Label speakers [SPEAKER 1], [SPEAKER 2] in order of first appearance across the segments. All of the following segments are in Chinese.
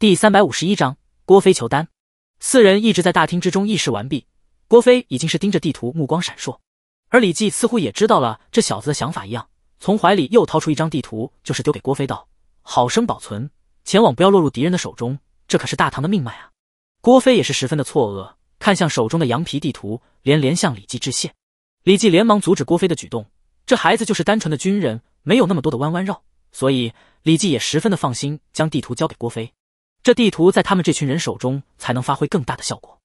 [SPEAKER 1] 第三百五十一章，郭飞求丹。四人一直在大厅之中议事完毕，郭飞已经是盯着地图，目光闪烁。而李记似乎也知道了这小子的想法一样，从怀里又掏出一张地图，就是丢给郭飞道：“好生保存，前往不要落入敌人的手中，这可是大唐的命脉啊！”郭飞也是十分的错愕，看向手中的羊皮地图，连连向李记致谢。李记连忙阻止郭飞的举动，这孩子就是单纯的军人，没有那么多的弯弯绕，所以李记也十分的放心，将地图交给郭飞。这地图在他们这群人手中才能发挥更大的效果。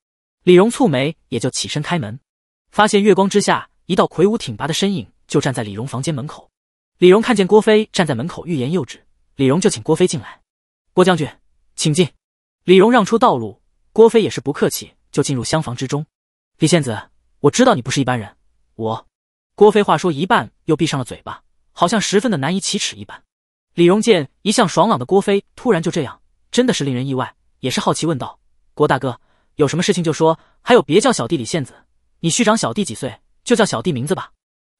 [SPEAKER 1] 李荣蹙眉，也就起身开门，发现月光之下，一道魁梧挺拔的身影就站在李荣房间门口。李荣看见郭飞站在门口，欲言又止。李荣就请郭飞进来：“郭将军，请进。”李荣让出道路，郭飞也是不客气，就进入厢房之中。李仙子，我知道你不是一般人。我，郭飞话说一半又闭上了嘴巴，好像十分的难以启齿一般。李荣见一向爽朗的郭飞突然就这样。真的是令人意外，也是好奇，问道：“郭大哥，有什么事情就说。还有，别叫小弟李献子，你虚长小弟几岁，就叫小弟名字吧。”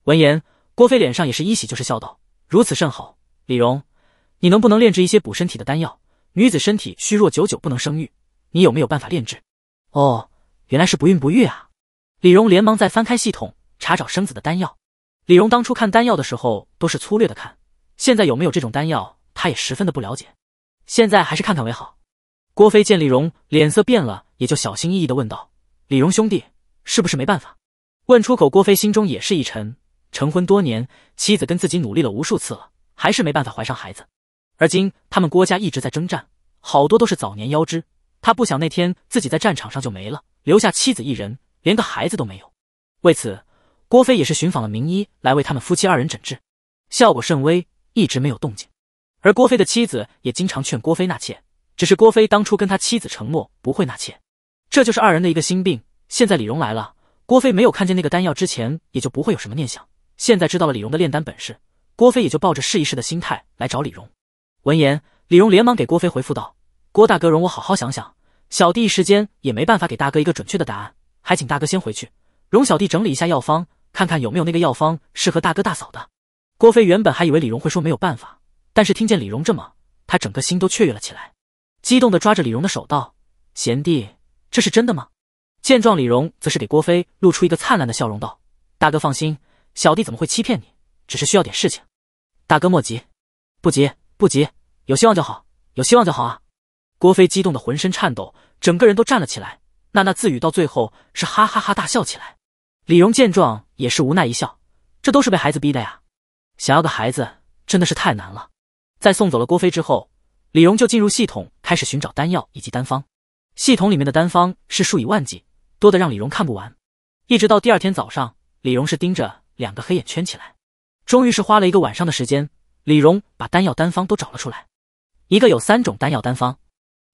[SPEAKER 1] 闻言，郭飞脸上也是一喜，就是笑道：“如此甚好。李荣，你能不能炼制一些补身体的丹药？女子身体虚弱，久久不能生育，你有没有办法炼制？”哦，原来是不孕不育啊！李荣连忙再翻开系统查找生子的丹药。李荣当初看丹药的时候都是粗略的看，现在有没有这种丹药，他也十分的不了解。现在还是看看为好。郭飞见李荣脸色变了，也就小心翼翼的问道：“李荣兄弟，是不是没办法？”问出口，郭飞心中也是一沉。成婚多年，妻子跟自己努力了无数次了，还是没办法怀上孩子。而今他们郭家一直在征战，好多都是早年夭折。他不想那天自己在战场上就没了，留下妻子一人，连个孩子都没有。为此，郭飞也是寻访了名医来为他们夫妻二人诊治，效果甚微，一直没有动静。而郭飞的妻子也经常劝郭飞纳妾，只是郭飞当初跟他妻子承诺不会纳妾，这就是二人的一个心病。现在李荣来了，郭飞没有看见那个丹药之前，也就不会有什么念想。现在知道了李荣的炼丹本事，郭飞也就抱着试一试的心态来找李荣。闻言，李荣连忙给郭飞回复道：“郭大哥，容我好好想想。小弟一时间也没办法给大哥一个准确的答案，还请大哥先回去。容小弟整理一下药方，看看有没有那个药方适合大哥大嫂的。”郭飞原本还以为李荣会说没有办法。但是听见李荣这么，他整个心都雀跃了起来，激动的抓着李荣的手道：“贤弟，这是真的吗？”见状，李荣则是给郭飞露出一个灿烂的笑容道：“大哥放心，小弟怎么会欺骗你？只是需要点事情。”大哥莫急，不急不急，有希望就好，有希望就好啊！”郭飞激动的浑身颤抖，整个人都站了起来，娜娜自语到最后是哈哈哈大笑起来。李荣见状也是无奈一笑，这都是被孩子逼的呀！想要个孩子真的是太难了。在送走了郭飞之后，李荣就进入系统，开始寻找丹药以及丹方。系统里面的丹方是数以万计，多的让李荣看不完。一直到第二天早上，李荣是盯着两个黑眼圈起来。终于是花了一个晚上的时间，李荣把丹药丹方都找了出来。一个有三种丹药丹方。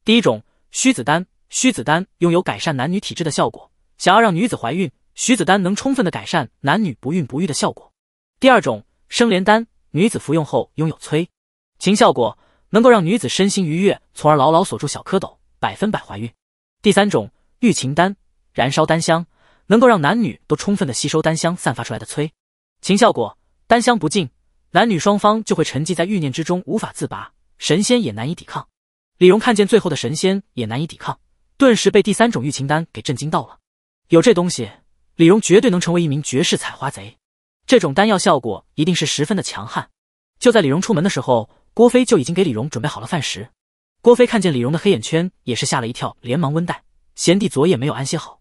[SPEAKER 1] 第一种虚子丹，虚子丹拥有改善男女体质的效果，想要让女子怀孕，虚子丹能充分的改善男女不孕不育的效果。第二种生莲丹，女子服用后拥有催。情效果能够让女子身心愉悦，从而牢牢锁住小蝌蚪，百分百怀孕。第三种欲情丹，燃烧丹香能够让男女都充分的吸收丹香散发出来的催情效果，丹香不尽，男女双方就会沉寂在欲念之中，无法自拔，神仙也难以抵抗。李荣看见最后的神仙也难以抵抗，顿时被第三种欲情丹给震惊到了。有这东西，李荣绝对能成为一名绝世采花贼。这种丹药效果一定是十分的强悍。就在李荣出门的时候。郭飞就已经给李荣准备好了饭食。郭飞看见李荣的黑眼圈，也是吓了一跳，连忙温带：“贤弟昨夜没有安歇好。”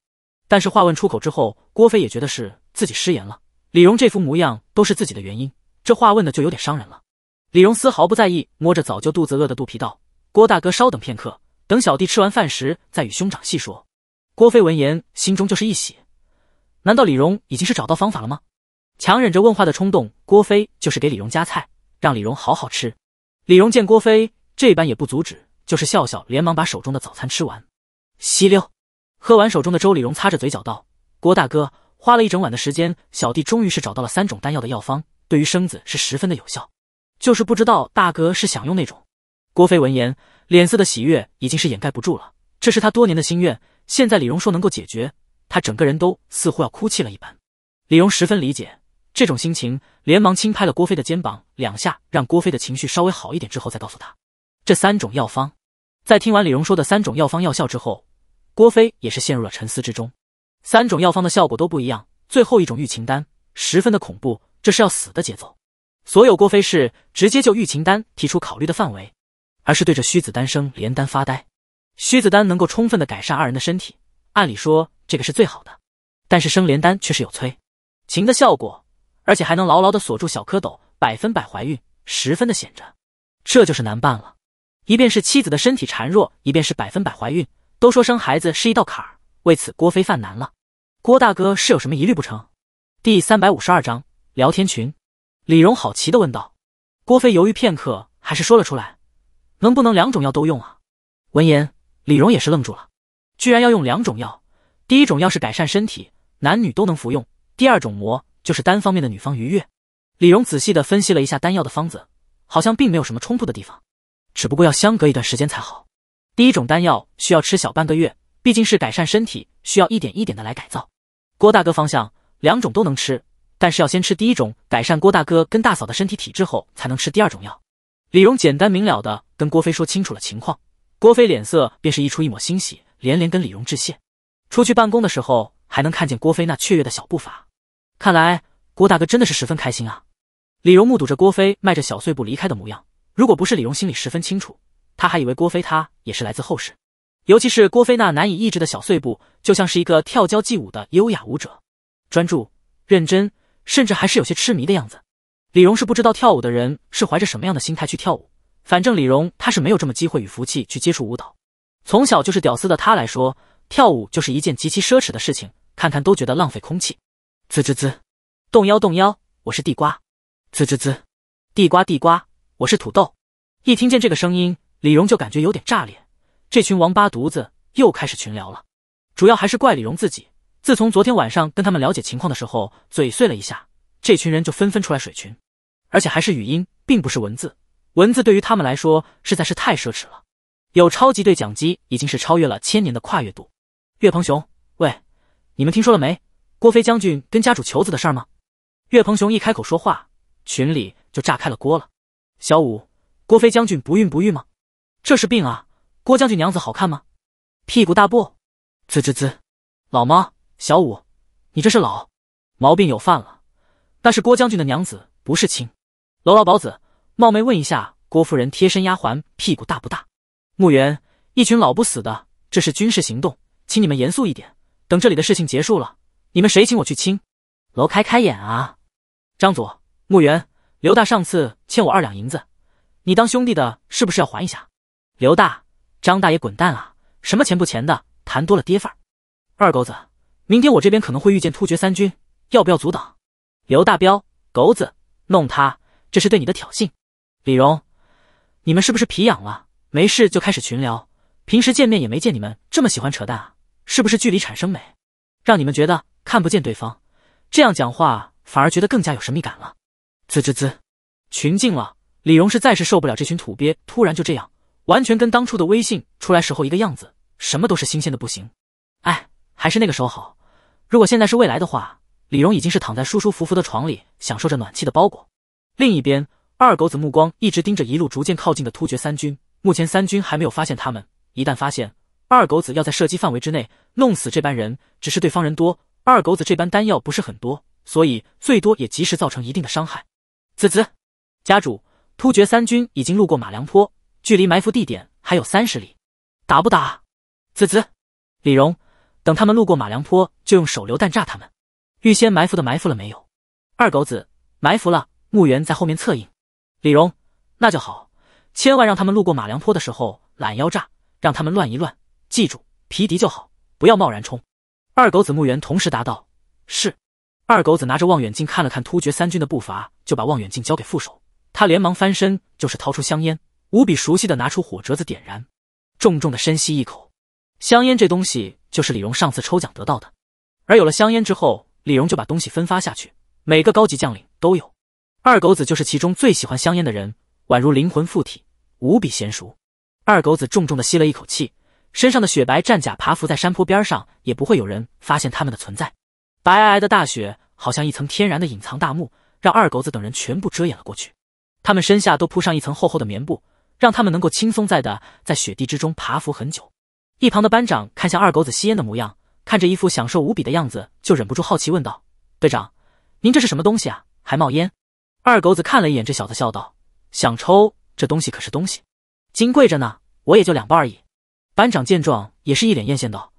[SPEAKER 1] 但是话问出口之后，郭飞也觉得是自己失言了。李荣这副模样都是自己的原因，这话问的就有点伤人了。李荣丝毫不在意，摸着早就肚子饿的肚皮道：“郭大哥稍等片刻，等小弟吃完饭时再与兄长细说。”郭飞闻言，心中就是一喜，难道李荣已经是找到方法了吗？强忍着问话的冲动，郭飞就是给李荣夹菜，让李荣好好吃。李荣见郭飞这般也不阻止，就是笑笑，连忙把手中的早餐吃完，吸溜，喝完手中的粥，李荣擦着嘴角道：“郭大哥，花了一整晚的时间，小弟终于是找到了三种丹药的药方，对于生子是十分的有效，就是不知道大哥是想用那种。”郭飞闻言，脸色的喜悦已经是掩盖不住了，这是他多年的心愿，现在李荣说能够解决，他整个人都似乎要哭泣了一般。李荣十分理解。这种心情，连忙轻拍了郭飞的肩膀两下，让郭飞的情绪稍微好一点之后，再告诉他这三种药方。在听完李荣说的三种药方药效之后，郭飞也是陷入了沉思之中。三种药方的效果都不一样，最后一种玉情丹十分的恐怖，这是要死的节奏。所有郭飞是直接就玉情丹提出考虑的范围，而是对着虚子丹生连丹发呆。虚子丹能够充分的改善二人的身体，按理说这个是最好的，但是生连丹却是有催情的效果。而且还能牢牢的锁住小蝌蚪，百分百怀孕，十分的险着，这就是难办了。一边是妻子的身体孱弱，一边是百分百怀孕，都说生孩子是一道坎儿，为此郭飞犯难了。郭大哥是有什么疑虑不成？第三百五十二章聊天群，李荣好奇的问道。郭飞犹豫片刻，还是说了出来：“能不能两种药都用啊？”闻言，李荣也是愣住了，居然要用两种药。第一种药是改善身体，男女都能服用。第二种膜。就是单方面的女方愉悦。李荣仔细的分析了一下丹药的方子，好像并没有什么冲突的地方，只不过要相隔一段时间才好。第一种丹药需要吃小半个月，毕竟是改善身体，需要一点一点的来改造。郭大哥方向，两种都能吃，但是要先吃第一种，改善郭大哥跟大嫂的身体体质后，才能吃第二种药。李荣简单明了的跟郭飞说清楚了情况，郭飞脸色便是溢出一抹欣喜，连连跟李荣致谢。出去办公的时候，还能看见郭飞那雀跃的小步伐。看来郭大哥真的是十分开心啊！李荣目睹着郭飞迈着小碎步离开的模样，如果不是李荣心里十分清楚，他还以为郭飞他也是来自后世。尤其是郭飞那难以抑制的小碎步，就像是一个跳交际舞的优雅舞者，专注、认真，甚至还是有些痴迷的样子。李荣是不知道跳舞的人是怀着什么样的心态去跳舞，反正李荣他是没有这么机会与福气去接触舞蹈。从小就是屌丝的他来说，跳舞就是一件极其奢侈的事情，看看都觉得浪费空气。滋滋滋，洞腰洞腰，我是地瓜。滋滋滋，地瓜地瓜，我是土豆。一听见这个声音，李荣就感觉有点炸裂。这群王八犊子又开始群聊了，主要还是怪李荣自己。自从昨天晚上跟他们了解情况的时候，嘴碎了一下，这群人就纷纷出来水群，而且还是语音，并不是文字。文字对于他们来说实在是太奢侈了，有超级对讲机已经是超越了千年的跨越度。岳鹏雄，喂，你们听说了没？郭飞将军跟家主求子的事吗？岳鹏雄一开口说话，群里就炸开了锅了。小五，郭飞将军不孕不育吗？这是病啊！郭将军娘子好看吗？屁股大不？滋滋滋！老猫，小五，你这是老毛病又犯了。那是郭将军的娘子，不是亲。楼老宝子，冒昧问一下，郭夫人贴身丫鬟屁股大不大？穆元，一群老不死的，这是军事行动，请你们严肃一点。等这里的事情结束了。你们谁请我去亲？楼开开眼啊？张左、穆元、刘大上次欠我二两银子，你当兄弟的是不是要还一下？刘大、张大爷滚蛋啊！什么钱不钱的，谈多了跌份儿。二狗子，明天我这边可能会遇见突厥三军，要不要阻挡？刘大彪，狗子，弄他，这是对你的挑衅。李荣，你们是不是皮痒了？没事就开始群聊，平时见面也没见你们这么喜欢扯淡啊？是不是距离产生美，让你们觉得？看不见对方，这样讲话反而觉得更加有神秘感了。滋滋滋，群静了。李荣实在是受不了这群土鳖突然就这样，完全跟当初的微信出来时候一个样子，什么都是新鲜的不行。哎，还是那个时候好。如果现在是未来的话，李荣已经是躺在舒舒服服的床里，享受着暖气的包裹。另一边，二狗子目光一直盯着一路逐渐靠近的突厥三军。目前三军还没有发现他们，一旦发现，二狗子要在射击范围之内弄死这班人。只是对方人多。二狗子，这般丹药不是很多，所以最多也及时造成一定的伤害。子子，家主，突厥三军已经路过马良坡，距离埋伏地点还有三十里，打不打？子子，李荣，等他们路过马良坡就用手榴弹炸他们。预先埋伏的埋伏了没有？二狗子，埋伏了，墓园在后面策应。李荣，那就好，千万让他们路过马良坡的时候懒腰炸，让他们乱一乱，记住，皮敌就好，不要贸然冲。二狗子墓园同时答道：“是。”二狗子拿着望远镜看了看突厥三军的步伐，就把望远镜交给副手。他连忙翻身，就是掏出香烟，无比熟悉的拿出火折子点燃，重重的深吸一口。香烟这东西就是李荣上次抽奖得到的，而有了香烟之后，李荣就把东西分发下去，每个高级将领都有。二狗子就是其中最喜欢香烟的人，宛如灵魂附体，无比娴熟。二狗子重重的吸了一口气。身上的雪白战甲爬伏在山坡边上，也不会有人发现他们的存在。白皑皑的大雪好像一层天然的隐藏大幕，让二狗子等人全部遮掩了过去。他们身下都铺上一层厚厚的棉布，让他们能够轻松在的在雪地之中爬伏很久。一旁的班长看向二狗子吸烟的模样，看着一副享受无比的样子，就忍不住好奇问道：“队长，您这是什么东西啊？还冒烟？”二狗子看了一眼这小子，笑道：“想抽这东西可是东西，金贵着呢。我也就两包而已。”班长见状也是一脸艳羡道：“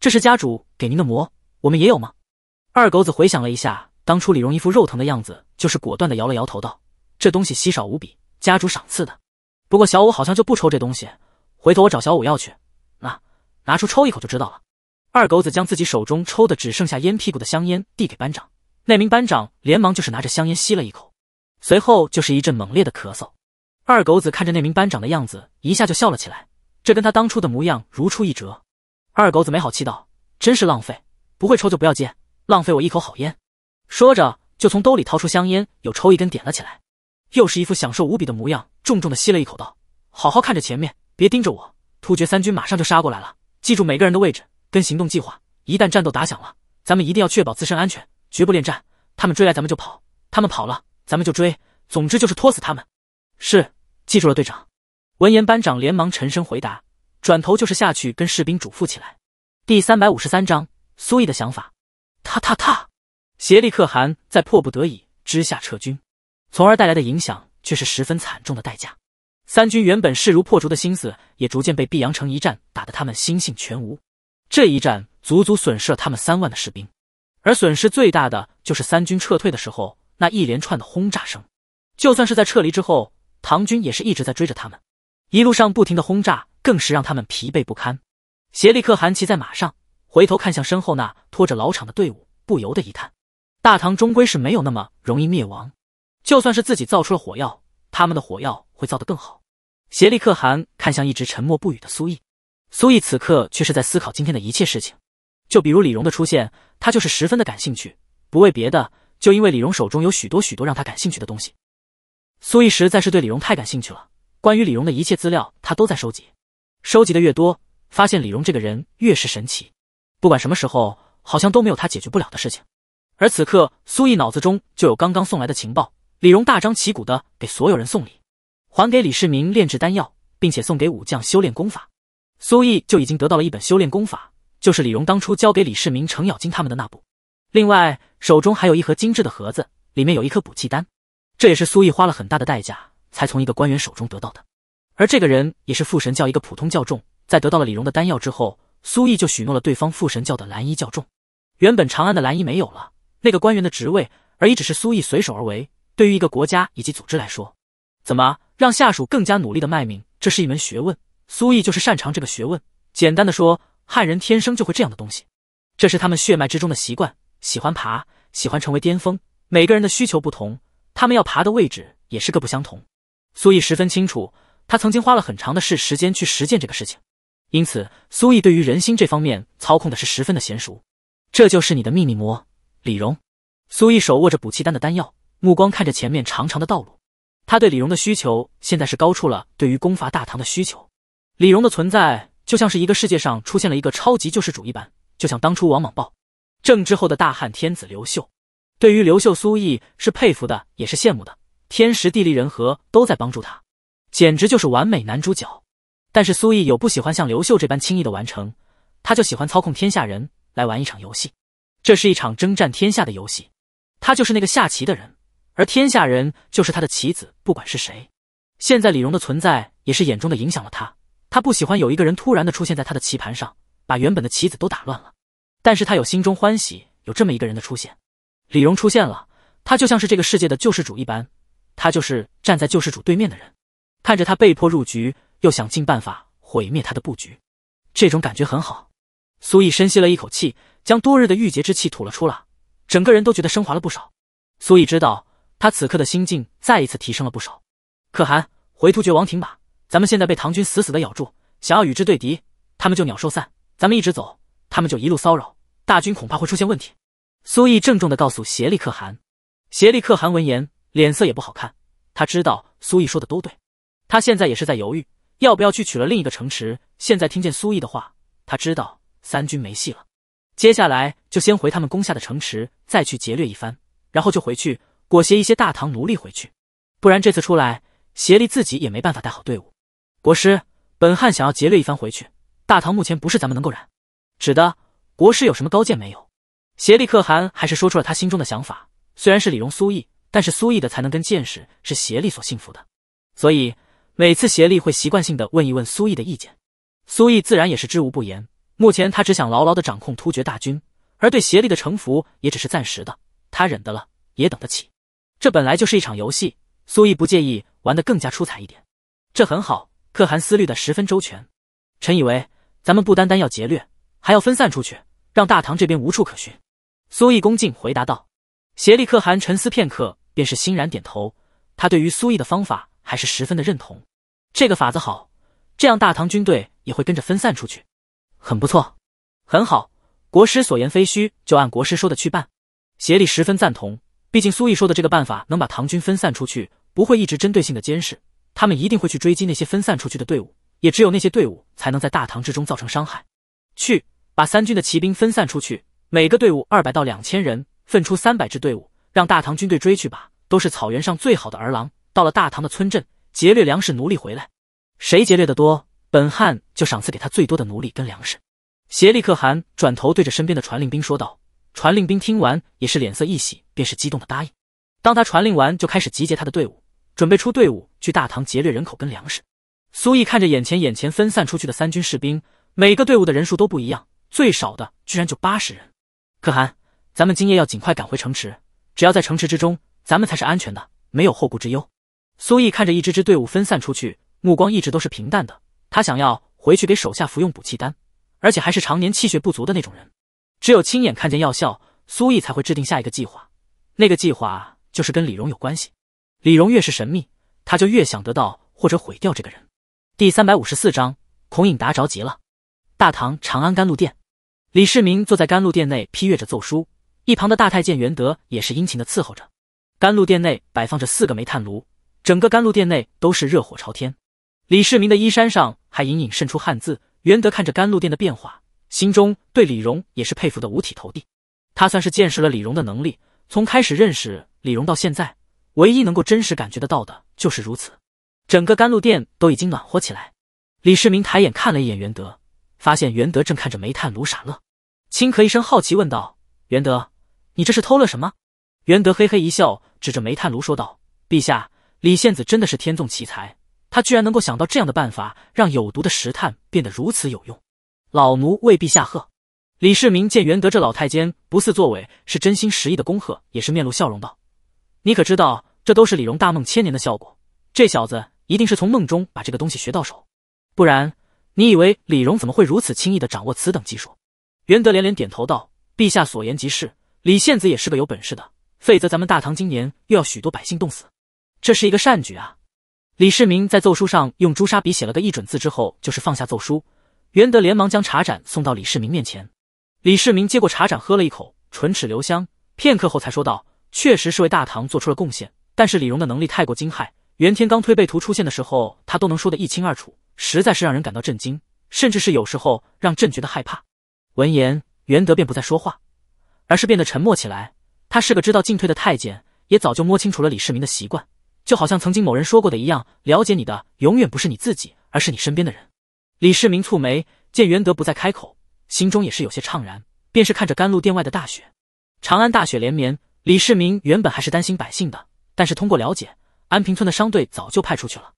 [SPEAKER 1] 这是家主给您的魔，我们也有吗？”二狗子回想了一下，当初李荣一副肉疼的样子，就是果断的摇了摇头道：“这东西稀少无比，家主赏赐的。不过小五好像就不抽这东西，回头我找小五要去。那拿出抽一口就知道了。”二狗子将自己手中抽的只剩下烟屁股的香烟递给班长，那名班长连忙就是拿着香烟吸了一口，随后就是一阵猛烈的咳嗽。二狗子看着那名班长的样子，一下就笑了起来。这跟他当初的模样如出一辙，二狗子没好气道：“真是浪费，不会抽就不要接，浪费我一口好烟。”说着就从兜里掏出香烟，又抽一根点了起来，又是一副享受无比的模样，重重的吸了一口，道：“好好看着前面，别盯着我。突厥三军马上就杀过来了，记住每个人的位置跟行动计划。一旦战斗打响了，咱们一定要确保自身安全，绝不恋战。他们追来咱们就跑，他们跑了咱们就追，总之就是拖死他们。”是，记住了，队长。闻言，班长连忙沉声回答，转头就是下去跟士兵嘱咐起来。第三百五十三章苏毅的想法。他他他！协力可汗在迫不得已之下撤军，从而带来的影响却是十分惨重的代价。三军原本势如破竹的心思，也逐渐被碧阳城一战打得他们心性全无。这一战足足损失了他们三万的士兵，而损失最大的就是三军撤退的时候那一连串的轰炸声。就算是在撤离之后，唐军也是一直在追着他们。一路上不停的轰炸，更是让他们疲惫不堪。颉力可汗骑在马上，回头看向身后那拖着老场的队伍，不由得一叹：大唐终归是没有那么容易灭亡。就算是自己造出了火药，他们的火药会造得更好。颉力可汗看向一直沉默不语的苏毅，苏毅此刻却是在思考今天的一切事情，就比如李荣的出现，他就是十分的感兴趣。不为别的，就因为李荣手中有许多许多让他感兴趣的东西。苏毅实在是对李荣太感兴趣了。关于李荣的一切资料，他都在收集。收集的越多，发现李荣这个人越是神奇。不管什么时候，好像都没有他解决不了的事情。而此刻，苏毅脑子中就有刚刚送来的情报：李荣大张旗鼓的给所有人送礼，还给李世民炼制丹药，并且送给武将修炼功法。苏毅就已经得到了一本修炼功法，就是李荣当初交给李世民、程咬金他们的那部。另外，手中还有一盒精致的盒子，里面有一颗补气丹，这也是苏毅花了很大的代价。才从一个官员手中得到的，而这个人也是父神教一个普通教众。在得到了李荣的丹药之后，苏毅就许诺了对方父神教的蓝衣教众。原本长安的蓝衣没有了，那个官员的职位而已，只是苏毅随手而为。对于一个国家以及组织来说，怎么让下属更加努力的卖命，这是一门学问。苏毅就是擅长这个学问。简单的说，汉人天生就会这样的东西，这是他们血脉之中的习惯，喜欢爬，喜欢成为巅峰。每个人的需求不同，他们要爬的位置也是各不相同。苏毅十分清楚，他曾经花了很长的时时间去实践这个事情，因此苏毅对于人心这方面操控的是十分的娴熟。这就是你的秘密魔李荣。苏毅手握着补气丹的丹药，目光看着前面长长的道路。他对李荣的需求现在是高出了对于攻伐大唐的需求。李荣的存在就像是一个世界上出现了一个超级救世主一般，就像当初王莽暴政之后的大汉天子刘秀。对于刘秀，苏毅是佩服的，也是羡慕的。天时地利人和都在帮助他，简直就是完美男主角。但是苏毅有不喜欢像刘秀这般轻易的完成，他就喜欢操控天下人来玩一场游戏。这是一场征战天下的游戏，他就是那个下棋的人，而天下人就是他的棋子，不管是谁。现在李荣的存在也是眼中的影响了他，他不喜欢有一个人突然的出现在他的棋盘上，把原本的棋子都打乱了。但是他有心中欢喜，有这么一个人的出现，李荣出现了，他就像是这个世界的救世主一般。他就是站在救世主对面的人，看着他被迫入局，又想尽办法毁灭他的布局，这种感觉很好。苏毅深吸了一口气，将多日的郁结之气吐了出来，整个人都觉得升华了不少。苏毅知道，他此刻的心境再一次提升了不少。可汗，回突厥王庭吧，咱们现在被唐军死死的咬住，想要与之对敌，他们就鸟兽散；咱们一直走，他们就一路骚扰，大军恐怕会出现问题。苏毅郑重地告诉协力可汗，协力可汗闻言。脸色也不好看，他知道苏毅说的都对，他现在也是在犹豫要不要去取了另一个城池。现在听见苏毅的话，他知道三军没戏了，接下来就先回他们攻下的城池，再去劫掠一番，然后就回去裹挟一些大唐奴隶回去，不然这次出来，协力自己也没办法带好队伍。国师，本汉想要劫掠一番回去，大唐目前不是咱们能够染指的。国师有什么高见没有？协力可汗还是说出了他心中的想法，虽然是李荣苏毅。但是苏毅的才能跟见识是协力所信服的，所以每次协力会习惯性的问一问苏毅的意见，苏毅自然也是知无不言。目前他只想牢牢的掌控突厥大军，而对协力的臣服也只是暂时的，他忍得了，也等得起。这本来就是一场游戏，苏毅不介意玩得更加出彩一点。这很好，可汗思虑的十分周全。臣以为，咱们不单单要劫掠，还要分散出去，让大唐这边无处可寻。苏毅恭敬回答道。邪力可汗沉思片刻，便是欣然点头。他对于苏毅的方法还是十分的认同。这个法子好，这样大唐军队也会跟着分散出去，很不错，很好。国师所言非虚，就按国师说的去办。邪力十分赞同，毕竟苏毅说的这个办法能把唐军分散出去，不会一直针对性的监视，他们一定会去追击那些分散出去的队伍，也只有那些队伍才能在大唐之中造成伤害。去，把三军的骑兵分散出去，每个队伍二百到两千人。分出三百支队伍，让大唐军队追去吧。都是草原上最好的儿郎，到了大唐的村镇，劫掠粮食、奴隶回来，谁劫掠的多，本汗就赏赐给他最多的奴隶跟粮食。协力可汗转头对着身边的传令兵说道。传令兵听完也是脸色一喜，便是激动的答应。当他传令完，就开始集结他的队伍，准备出队伍去大唐劫掠人口跟粮食。苏毅看着眼前眼前分散出去的三军士兵，每个队伍的人数都不一样，最少的居然就八十人。可汗。咱们今夜要尽快赶回城池，只要在城池之中，咱们才是安全的，没有后顾之忧。苏毅看着一支支队伍分散出去，目光一直都是平淡的。他想要回去给手下服用补气丹，而且还是常年气血不足的那种人。只有亲眼看见药效，苏毅才会制定下一个计划。那个计划就是跟李荣有关系。李荣越是神秘，他就越想得到或者毁掉这个人。第三百五十四章，孔颖达着急了。大唐长安甘露殿，李世民坐在甘露殿内批阅着奏书。一旁的大太监袁德也是殷勤的伺候着。甘露殿内摆放着四个煤炭炉，整个甘露殿内都是热火朝天。李世民的衣衫上还隐隐渗出汗渍。袁德看着甘露殿的变化，心中对李荣也是佩服的五体投地。他算是见识了李荣的能力。从开始认识李荣到现在，唯一能够真实感觉得到的就是如此。整个甘露殿都已经暖和起来。李世民抬眼看了一眼袁德，发现袁德正看着煤炭炉傻乐，轻咳一声，好奇问道：“袁德。”你这是偷了什么？元德嘿嘿一笑，指着煤炭炉说道：“陛下，李献子真的是天纵奇才，他居然能够想到这样的办法，让有毒的石炭变得如此有用。老奴为陛下贺。”李世民见元德这老太监不似作伪，是真心实意的恭贺，也是面露笑容道：“你可知道，这都是李荣大梦千年的效果。这小子一定是从梦中把这个东西学到手，不然你以为李荣怎么会如此轻易的掌握此等技术？”元德连连点头道：“陛下所言极是。”李献子也是个有本事的，废则咱们大唐今年又要许多百姓冻死。这是一个善举啊！李世民在奏书上用朱砂笔写了个“一”准字之后，就是放下奏书。袁德连忙将茶盏送到李世民面前。李世民接过茶盏，喝了一口，唇齿留香。片刻后才说道：“确实是为大唐做出了贡献，但是李荣的能力太过惊骇。袁天罡推背图出现的时候，他都能说得一清二楚，实在是让人感到震惊，甚至是有时候让朕觉得害怕。”闻言，袁德便不再说话。而是变得沉默起来。他是个知道进退的太监，也早就摸清楚了李世民的习惯，就好像曾经某人说过的一样，了解你的永远不是你自己，而是你身边的人。李世民蹙眉，见袁德不再开口，心中也是有些怅然，便是看着甘露殿外的大雪。长安大雪连绵，李世民原本还是担心百姓的，但是通过了解，安平村的商队早就派出去了，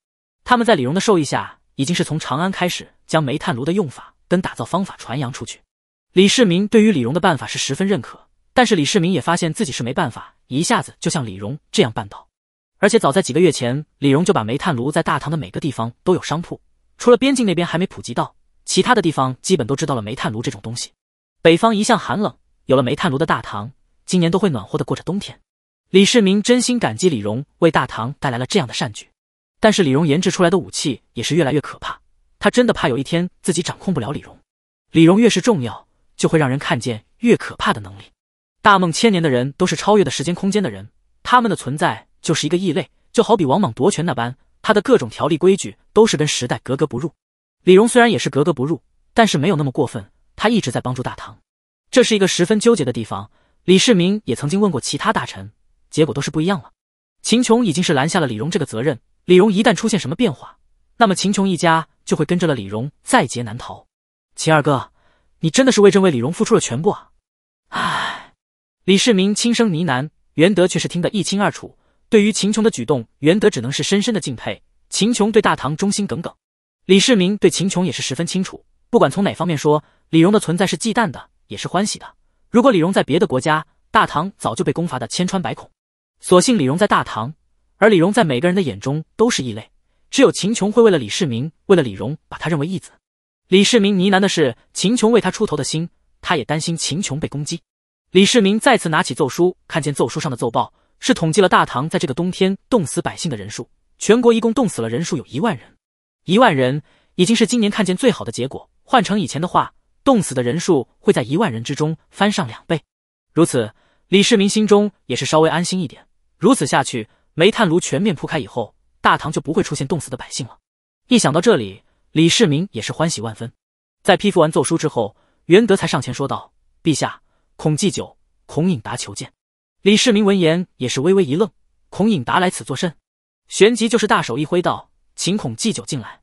[SPEAKER 1] 他们在李荣的授意下，已经是从长安开始将煤炭炉的用法跟打造方法传扬出去。李世民对于李荣的办法是十分认可，但是李世民也发现自己是没办法一下子就像李荣这样办到。而且早在几个月前，李荣就把煤炭炉在大唐的每个地方都有商铺，除了边境那边还没普及到，其他的地方基本都知道了煤炭炉这种东西。北方一向寒冷，有了煤炭炉的大唐，今年都会暖和的过着冬天。李世民真心感激李荣为大唐带来了这样的善举，但是李荣研制出来的武器也是越来越可怕，他真的怕有一天自己掌控不了李荣。李荣越是重要。就会让人看见越可怕的能力。大梦千年的人都是超越的时间空间的人，他们的存在就是一个异类，就好比王莽夺权那般，他的各种条例规矩都是跟时代格格不入。李荣虽然也是格格不入，但是没有那么过分，他一直在帮助大唐。这是一个十分纠结的地方。李世民也曾经问过其他大臣，结果都是不一样了。秦琼已经是拦下了李荣这个责任，李荣一旦出现什么变化，那么秦琼一家就会跟着了李荣，在劫难逃。秦二哥。你真的是为朕、为李荣付出了全部啊！唉，李世民轻声呢喃，元德却是听得一清二楚。对于秦琼的举动，元德只能是深深的敬佩。秦琼对大唐忠心耿耿，李世民对秦琼也是十分清楚。不管从哪方面说，李荣的存在是忌惮的，也是欢喜的。如果李荣在别的国家，大唐早就被攻伐的千疮百孔。所幸李荣在大唐，而李荣在每个人的眼中都是异类。只有秦琼会为了李世民，为了李荣，把他认为义子。李世民呢喃的是秦琼为他出头的心，他也担心秦琼被攻击。李世民再次拿起奏书，看见奏书上的奏报是统计了大唐在这个冬天冻死百姓的人数，全国一共冻死了人数有一万人。一万人已经是今年看见最好的结果，换成以前的话，冻死的人数会在一万人之中翻上两倍。如此，李世民心中也是稍微安心一点。如此下去，煤炭炉全面铺开以后，大唐就不会出现冻死的百姓了。一想到这里。李世民也是欢喜万分，在批复完奏书之后，元德才上前说道：“陛下，孔济九、孔颖达求见。”李世民闻言也是微微一愣：“孔颖达来此作甚？”旋即就是大手一挥道：“请孔济九进来。”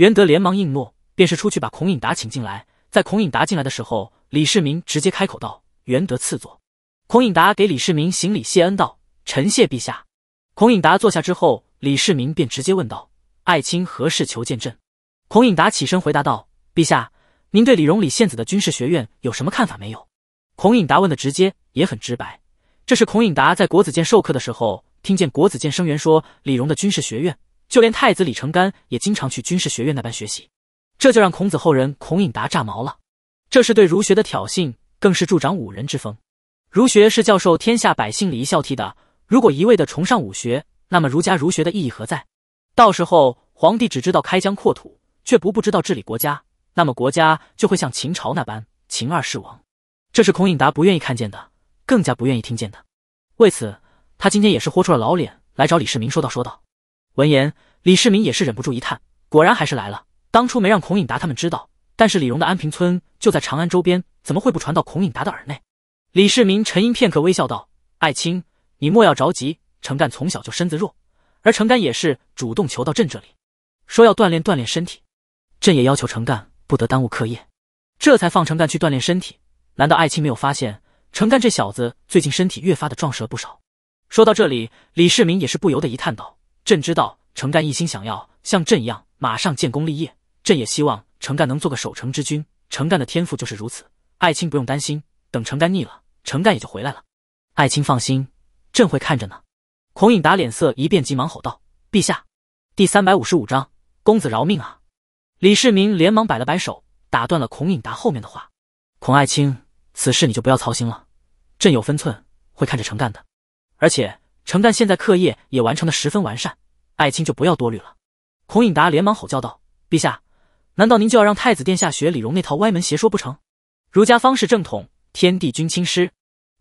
[SPEAKER 1] 元德连忙应诺，便是出去把孔颖达请进来。在孔颖达进来的时候，李世民直接开口道：“元德赐座。”孔颖达给李世民行礼谢恩道：“臣谢陛下。”孔颖达坐下之后，李世民便直接问道：“爱卿何事求见朕？”孔颖达起身回答道：“陛下，您对李荣李献子的军事学院有什么看法没有？”孔颖达问的直接，也很直白。这是孔颖达在国子监授课的时候，听见国子监生员说李荣的军事学院，就连太子李承干也经常去军事学院那般学习，这就让孔子后人孔颖达炸毛了。这是对儒学的挑衅，更是助长武人之风。儒学是教授天下百姓礼仪孝悌的，如果一味的崇尚武学，那么儒家儒学的意义何在？到时候皇帝只知道开疆扩土。却不不知道治理国家，那么国家就会像秦朝那般，秦二世亡。这是孔颖达不愿意看见的，更加不愿意听见的。为此，他今天也是豁出了老脸来找李世民说道：“说道。”闻言，李世民也是忍不住一叹：“果然还是来了。当初没让孔颖达他们知道，但是李荣的安平村就在长安周边，怎么会不传到孔颖达的耳内？”李世民沉吟片刻，微笑道：“爱卿，你莫要着急。程干从小就身子弱，而程干也是主动求到朕这里，说要锻炼锻炼身体。”朕也要求程干不得耽误课业，这才放程干去锻炼身体。难道爱卿没有发现程干这小子最近身体越发的壮实了不少？说到这里，李世民也是不由得一叹道：“朕知道程干一心想要像朕一样马上建功立业，朕也希望程干能做个守城之君。程干的天赋就是如此，爱卿不用担心，等程干腻了，程干也就回来了。爱卿放心，朕会看着呢。”孔颖达脸色一变，急忙吼道：“陛下！”第三百五十五章，公子饶命啊！李世民连忙摆了摆手，打断了孔颖达后面的话：“孔爱卿，此事你就不要操心了，朕有分寸，会看着程干的。而且程干现在课业也完成的十分完善，爱卿就不要多虑了。”孔颖达连忙吼叫道：“陛下，难道您就要让太子殿下学李荣那套歪门邪说不成？儒家方士正统，天地君亲师。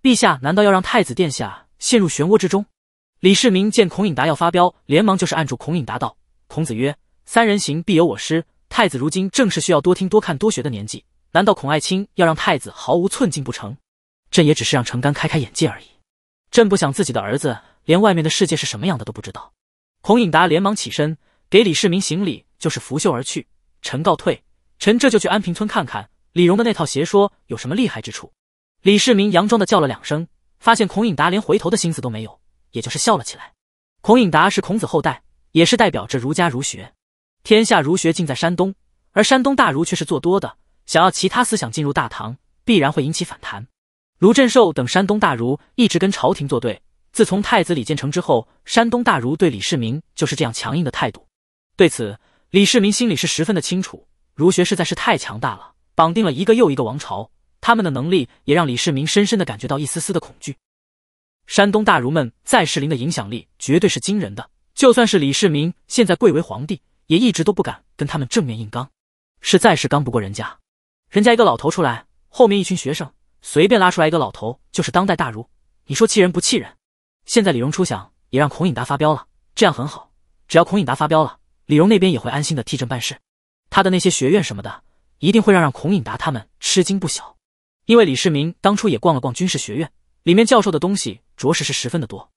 [SPEAKER 1] 陛下难道要让太子殿下陷入漩涡之中？”李世民见孔颖达要发飙，连忙就是按住孔颖达道：“孔子曰，三人行必有我师。”太子如今正是需要多听多看多学的年纪，难道孔爱卿要让太子毫无寸进不成？朕也只是让程干开开眼界而已，朕不想自己的儿子连外面的世界是什么样的都不知道。孔颖达连忙起身给李世民行礼，就是拂袖而去。臣告退，臣这就去安平村看看李荣的那套邪说有什么厉害之处。李世民佯装的叫了两声，发现孔颖达连回头的心思都没有，也就是笑了起来。孔颖达是孔子后代，也是代表着儒家儒学。天下儒学尽在山东，而山东大儒却是做多的。想要其他思想进入大唐，必然会引起反弹。卢振寿等山东大儒一直跟朝廷作对。自从太子李建成之后，山东大儒对李世民就是这样强硬的态度。对此，李世民心里是十分的清楚。儒学实在是太强大了，绑定了一个又一个王朝。他们的能力也让李世民深深的感觉到一丝丝的恐惧。山东大儒们在世林的影响力绝对是惊人的。就算是李世民现在贵为皇帝。也一直都不敢跟他们正面硬刚，实在是刚不过人家。人家一个老头出来，后面一群学生随便拉出来一个老头就是当代大儒，你说气人不气人？现在李荣初想也让孔颖达发飙了，这样很好。只要孔颖达发飙了，李荣那边也会安心的替朕办事。他的那些学院什么的，一定会让让孔颖达他们吃惊不小。因为李世民当初也逛了逛军事学院，里面教授的东西着实是十分的多。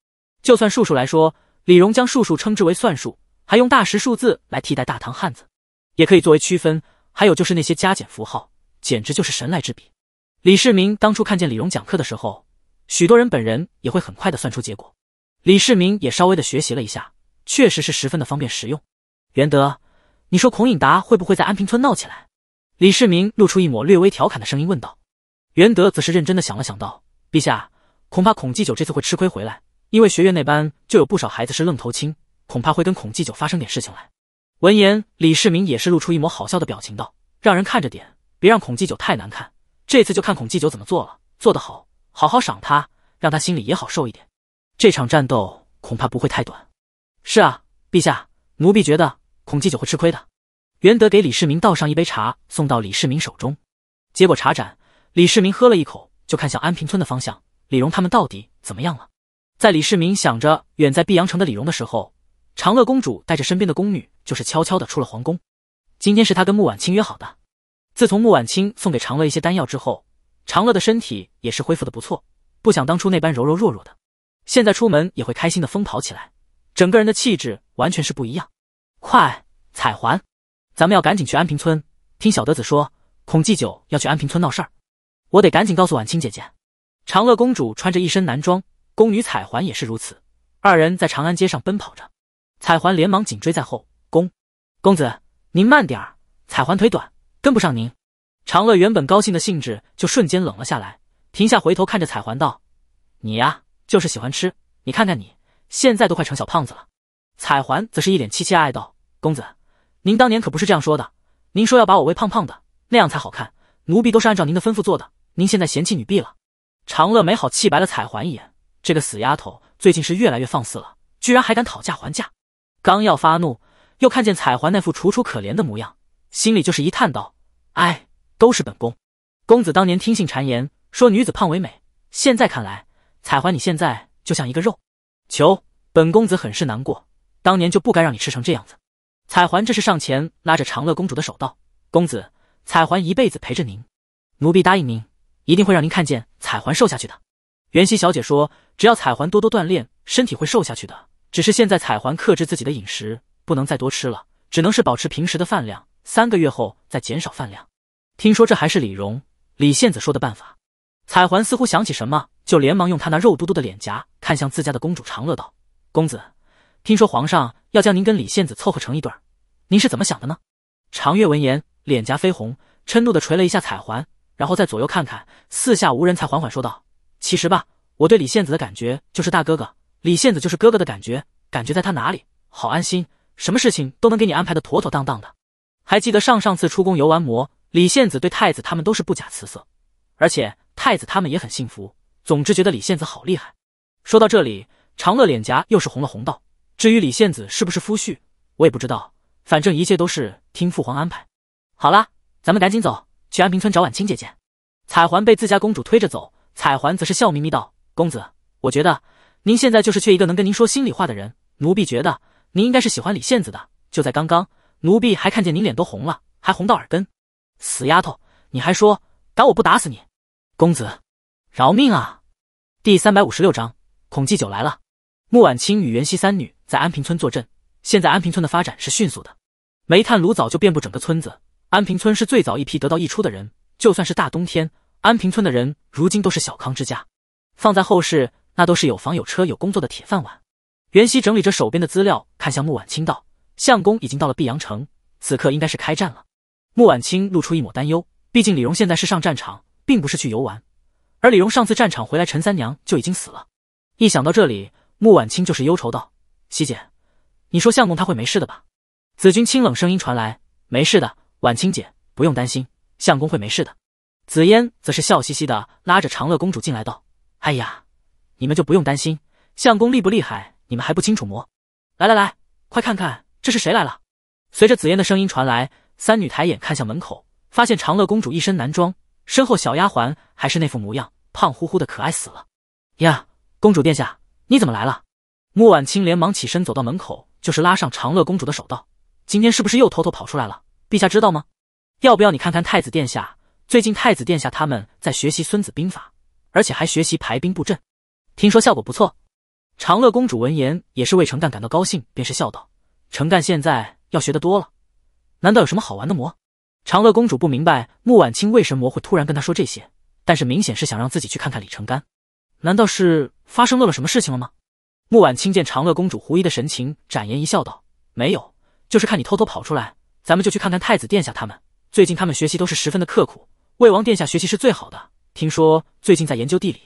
[SPEAKER 1] 就算术数来说，李荣将术数称之为算术。还用大十数字来替代大唐汉字，也可以作为区分。还有就是那些加减符号，简直就是神来之笔。李世民当初看见李荣讲课的时候，许多人本人也会很快的算出结果。李世民也稍微的学习了一下，确实是十分的方便实用。元德，你说孔颖达会不会在安平村闹起来？李世民露出一抹略微调侃的声音问道。元德则是认真的想了想道：“陛下，恐怕孔继九这次会吃亏回来，因为学院那班就有不少孩子是愣头青。”恐怕会跟孔季九发生点事情来。闻言，李世民也是露出一抹好笑的表情，道：“让人看着点，别让孔季九太难看。这次就看孔季九怎么做了，做得好，好好赏他，让他心里也好受一点。这场战斗恐怕不会太短。”“是啊，陛下，奴婢觉得孔季九会吃亏的。”元德给李世民倒上一杯茶，送到李世民手中。结果茶盏，李世民喝了一口，就看向安平村的方向。李荣他们到底怎么样了？在李世民想着远在碧阳城的李荣的时候。长乐公主带着身边的宫女，就是悄悄的出了皇宫。今天是她跟穆婉清约好的。自从穆婉清送给长乐一些丹药之后，长乐的身体也是恢复的不错，不想当初那般柔柔弱弱的。现在出门也会开心的疯跑起来，整个人的气质完全是不一样。快，彩环，咱们要赶紧去安平村。听小德子说，孔继久要去安平村闹事儿，我得赶紧告诉婉清姐姐。长乐公主穿着一身男装，宫女彩环也是如此，二人在长安街上奔跑着。彩环连忙紧追在后，公，公子您慢点儿，彩环腿短跟不上您。长乐原本高兴的兴致就瞬间冷了下来，停下回头看着彩环道：“你呀，就是喜欢吃，你看看你现在都快成小胖子了。”彩环则是一脸凄凄哀道：“公子，您当年可不是这样说的，您说要把我喂胖胖的，那样才好看。奴婢都是按照您的吩咐做的，您现在嫌弃女婢了？”长乐没好气白了彩环一眼，这个死丫头最近是越来越放肆了，居然还敢讨价还价。刚要发怒，又看见彩环那副楚楚可怜的模样，心里就是一叹道：“哎，都是本宫，公子当年听信谗言，说女子胖为美，现在看来，彩环你现在就像一个肉球，本公子很是难过，当年就不该让你吃成这样子。”彩环这是上前拉着长乐公主的手道：“公子，彩环一辈子陪着您，奴婢答应您，一定会让您看见彩环瘦下去的。”袁熙小姐说：“只要彩环多多锻炼，身体会瘦下去的。”只是现在彩环克制自己的饮食，不能再多吃了，只能是保持平时的饭量，三个月后再减少饭量。听说这还是李荣、李献子说的办法。彩环似乎想起什么，就连忙用他那肉嘟嘟的脸颊看向自家的公主长乐道：“公子，听说皇上要将您跟李献子凑合成一对，您是怎么想的呢？”长乐闻言，脸颊绯红，嗔怒的捶了一下彩环，然后再左右看看，四下无人才缓缓说道：“其实吧，我对李献子的感觉就是大哥哥。”李献子就是哥哥的感觉，感觉在他哪里好安心，什么事情都能给你安排的妥妥当当的。还记得上上次出宫游玩魔，李献子对太子他们都是不假辞色，而且太子他们也很幸福。总之觉得李献子好厉害。说到这里，长乐脸颊又是红了红，道：“至于李献子是不是夫婿，我也不知道，反正一切都是听父皇安排。好啦，咱们赶紧走去安平村找婉清姐姐。”彩环被自家公主推着走，彩环则是笑眯眯道：“公子，我觉得。”您现在就是缺一个能跟您说心里话的人。奴婢觉得您应该是喜欢李仙子的。就在刚刚，奴婢还看见您脸都红了，还红到耳根。死丫头，你还说敢我不打死你！公子，饶命啊！第三百五十六章，孔继九来了。穆婉清与袁熙三女在安平村坐镇。现在安平村的发展是迅速的，煤炭炉早就遍布整个村子。安平村是最早一批得到溢出的人，就算是大冬天，安平村的人如今都是小康之家。放在后世。那都是有房有车有工作的铁饭碗。袁熙整理着手边的资料，看向穆婉清道：“相公已经到了碧阳城，此刻应该是开战了。”穆婉清露出一抹担忧，毕竟李荣现在是上战场，并不是去游玩。而李荣上次战场回来，陈三娘就已经死了。一想到这里，穆婉清就是忧愁道：“熙姐，你说相公他会没事的吧？”子君清冷声音传来：“没事的，婉清姐，不用担心，相公会没事的。”紫嫣则是笑嘻嘻的拉着长乐公主进来道：“哎呀。”你们就不用担心相公厉不厉害，你们还不清楚么？来来来，快看看这是谁来了！随着紫嫣的声音传来，三女抬眼看向门口，发现长乐公主一身男装，身后小丫鬟还是那副模样，胖乎乎的，可爱死了呀！公主殿下，你怎么来了？穆婉清连忙起身走到门口，就是拉上长乐公主的手道：“今天是不是又偷偷跑出来了？陛下知道吗？要不要你看看太子殿下？最近太子殿下他们在学习《孙子兵法》，而且还学习排兵布阵。”听说效果不错，长乐公主闻言也是为程干感到高兴，便是笑道：“程干现在要学的多了，难道有什么好玩的魔？”长乐公主不明白穆婉清为什么会突然跟她说这些，但是明显是想让自己去看看李成干，难道是发生了什么事情了吗？穆婉清见长乐公主狐疑的神情，展颜一笑道：“没有，就是看你偷偷跑出来，咱们就去看看太子殿下他们。最近他们学习都是十分的刻苦，魏王殿下学习是最好的，听说最近在研究地理。”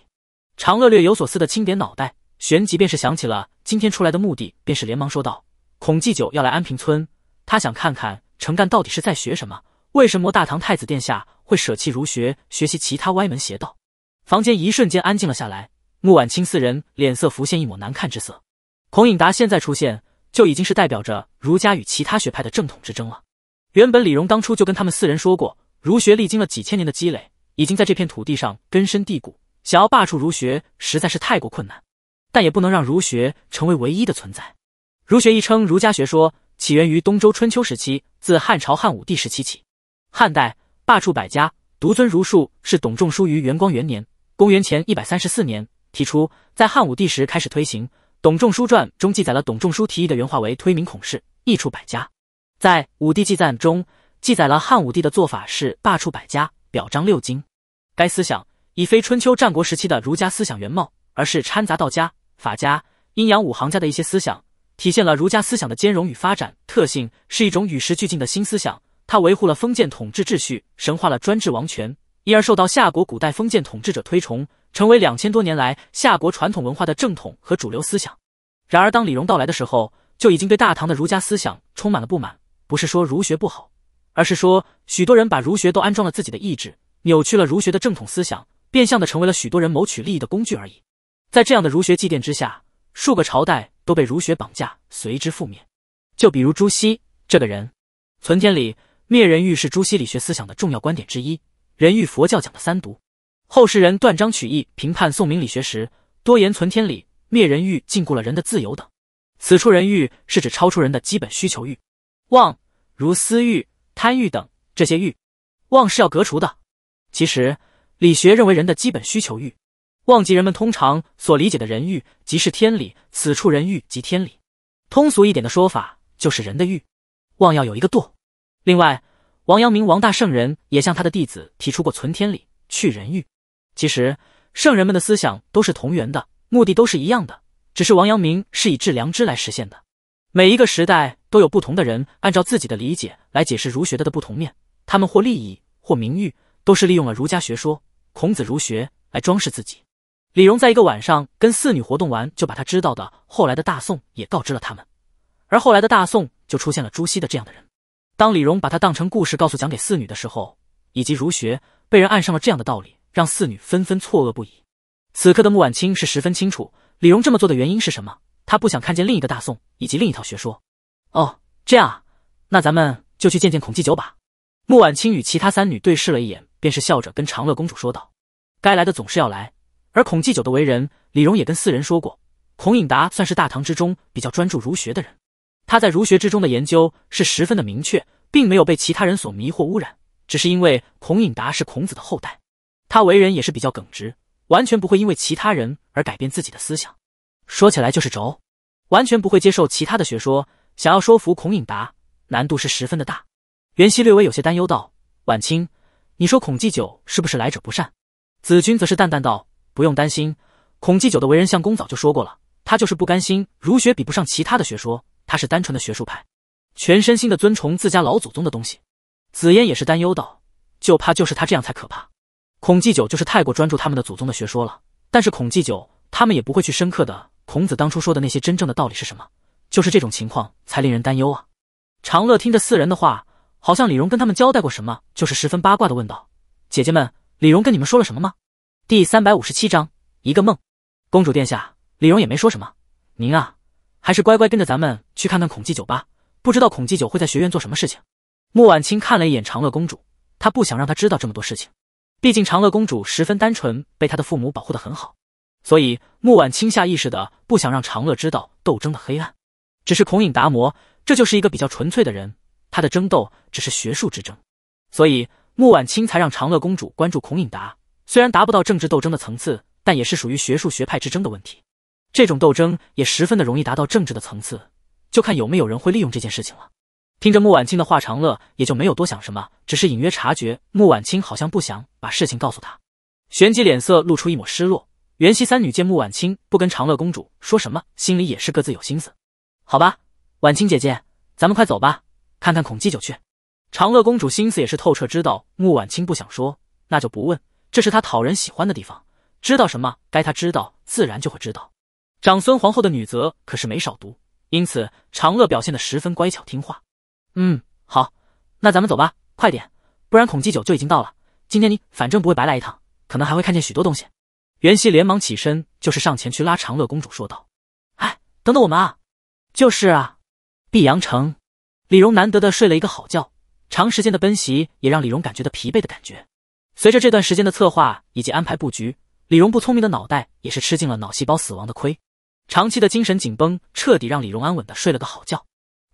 [SPEAKER 1] 长乐略有所思的轻点脑袋，旋即便是想起了今天出来的目的，便是连忙说道：“孔继九要来安平村，他想看看程干到底是在学什么，为什么大唐太子殿下会舍弃儒学，学习其他歪门邪道？”房间一瞬间安静了下来，穆婉清四人脸色浮现一抹难看之色。孔颖达现在出现，就已经是代表着儒家与其他学派的正统之争了。原本李荣当初就跟他们四人说过，儒学历经了几千年的积累，已经在这片土地上根深蒂固。想要罢黜儒学实在是太过困难，但也不能让儒学成为唯一的存在。儒学亦称儒家学说，起源于东周春秋时期。自汉朝汉武帝时期，起。汉代罢黜百家，独尊儒术是董仲舒于元光元年（公元前134年）提出，在汉武帝时开始推行。《董仲舒传》中记载了董仲舒提议的原话为“推明孔氏，益黜百家”。在《武帝纪赞》中记载了汉武帝的做法是罢黜百家，表彰六经。该思想。已非春秋战国时期的儒家思想原貌，而是掺杂道家、法家、阴阳五行家的一些思想，体现了儒家思想的兼容与发展特性，是一种与时俱进的新思想。它维护了封建统治秩序，神化了专制王权，因而受到夏国古代封建统治者推崇，成为两千多年来夏国传统文化的正统和主流思想。然而，当李荣到来的时候，就已经对大唐的儒家思想充满了不满。不是说儒学不好，而是说许多人把儒学都安装了自己的意志，扭曲了儒学的正统思想。变相的成为了许多人谋取利益的工具而已，在这样的儒学祭奠之下，数个朝代都被儒学绑架，随之覆灭。就比如朱熹这个人，存天理，灭人欲是朱熹理学思想的重要观点之一。人欲佛教讲的三毒，后世人断章取义评判宋明理学时，多言存天理，灭人欲，禁锢了人的自由等。此处人欲是指超出人的基本需求欲望，如私欲、贪欲等这些欲望是要革除的。其实。理学认为人的基本需求欲，望及人们通常所理解的人欲，即是天理。此处人欲即天理，通俗一点的说法就是人的欲，望要有一个度。另外，王阳明、王大圣人也向他的弟子提出过“存天理，去人欲”。其实，圣人们的思想都是同源的，目的都是一样的，只是王阳明是以致良知来实现的。每一个时代都有不同的人按照自己的理解来解释儒学的的不同面，他们或利益，或名誉，都是利用了儒家学说。孔子儒学来装饰自己。李荣在一个晚上跟四女活动完，就把他知道的后来的大宋也告知了他们。而后来的大宋就出现了朱熹的这样的人。当李荣把他当成故事告诉讲给四女的时候，以及儒学被人按上了这样的道理，让四女纷纷错愕不已。此刻的穆婉清是十分清楚李荣这么做的原因是什么，他不想看见另一个大宋以及另一套学说。哦，这样啊，那咱们就去见见孔祭九吧。穆婉清与其他三女对视了一眼。便是笑着跟长乐公主说道：“该来的总是要来。”而孔继酒的为人，李荣也跟四人说过。孔颖达算是大唐之中比较专注儒学的人，他在儒学之中的研究是十分的明确，并没有被其他人所迷惑污染。只是因为孔颖达是孔子的后代，他为人也是比较耿直，完全不会因为其他人而改变自己的思想。说起来就是轴，完全不会接受其他的学说。想要说服孔颖达，难度是十分的大。袁熙略微有些担忧道：“晚清。”你说孔继酒是不是来者不善？子君则是淡淡道：“不用担心，孔继酒的为人，相公早就说过了。他就是不甘心儒学比不上其他的学说，他是单纯的学术派，全身心的尊崇自家老祖宗的东西。”紫嫣也是担忧道：“就怕就是他这样才可怕。孔继酒就是太过专注他们的祖宗的学说了，但是孔继酒他们也不会去深刻的孔子当初说的那些真正的道理是什么，就是这种情况才令人担忧啊。”长乐听着四人的话。好像李荣跟他们交代过什么，就是十分八卦的问道：“姐姐们，李荣跟你们说了什么吗？”第三百五十七章一个梦。公主殿下，李荣也没说什么，您啊，还是乖乖跟着咱们去看看孔祭酒吧。不知道孔祭酒会在学院做什么事情。穆婉清看了一眼长乐公主，她不想让她知道这么多事情，毕竟长乐公主十分单纯，被她的父母保护得很好，所以穆婉清下意识的不想让长乐知道斗争的黑暗。只是孔颖达摩，这就是一个比较纯粹的人。他的争斗只是学术之争，所以穆婉清才让长乐公主关注孔颖达。虽然达不到政治斗争的层次，但也是属于学术学派之争的问题。这种斗争也十分的容易达到政治的层次，就看有没有人会利用这件事情了。听着穆婉清的话，长乐也就没有多想什么，只是隐约察觉穆婉清好像不想把事情告诉她。旋即脸色露出一抹失落。袁熙三女见穆婉清不跟长乐公主说什么，心里也是各自有心思。好吧，婉清姐姐，咱们快走吧。看看孔祭九去，长乐公主心思也是透彻，知道穆婉清不想说，那就不问，这是她讨人喜欢的地方。知道什么该她知道，自然就会知道。长孙皇后的女则可是没少读，因此长乐表现的十分乖巧听话。嗯，好，那咱们走吧，快点，不然孔祭九就已经到了。今天你反正不会白来一趟，可能还会看见许多东西。袁熙连忙起身，就是上前去拉长乐公主说道：“哎，等等我们啊！”就是啊，碧阳城。李荣难得的睡了一个好觉，长时间的奔袭也让李荣感觉到疲惫的感觉。随着这段时间的策划以及安排布局，李荣不聪明的脑袋也是吃尽了脑细胞死亡的亏。长期的精神紧绷彻底让李荣安稳的睡了个好觉，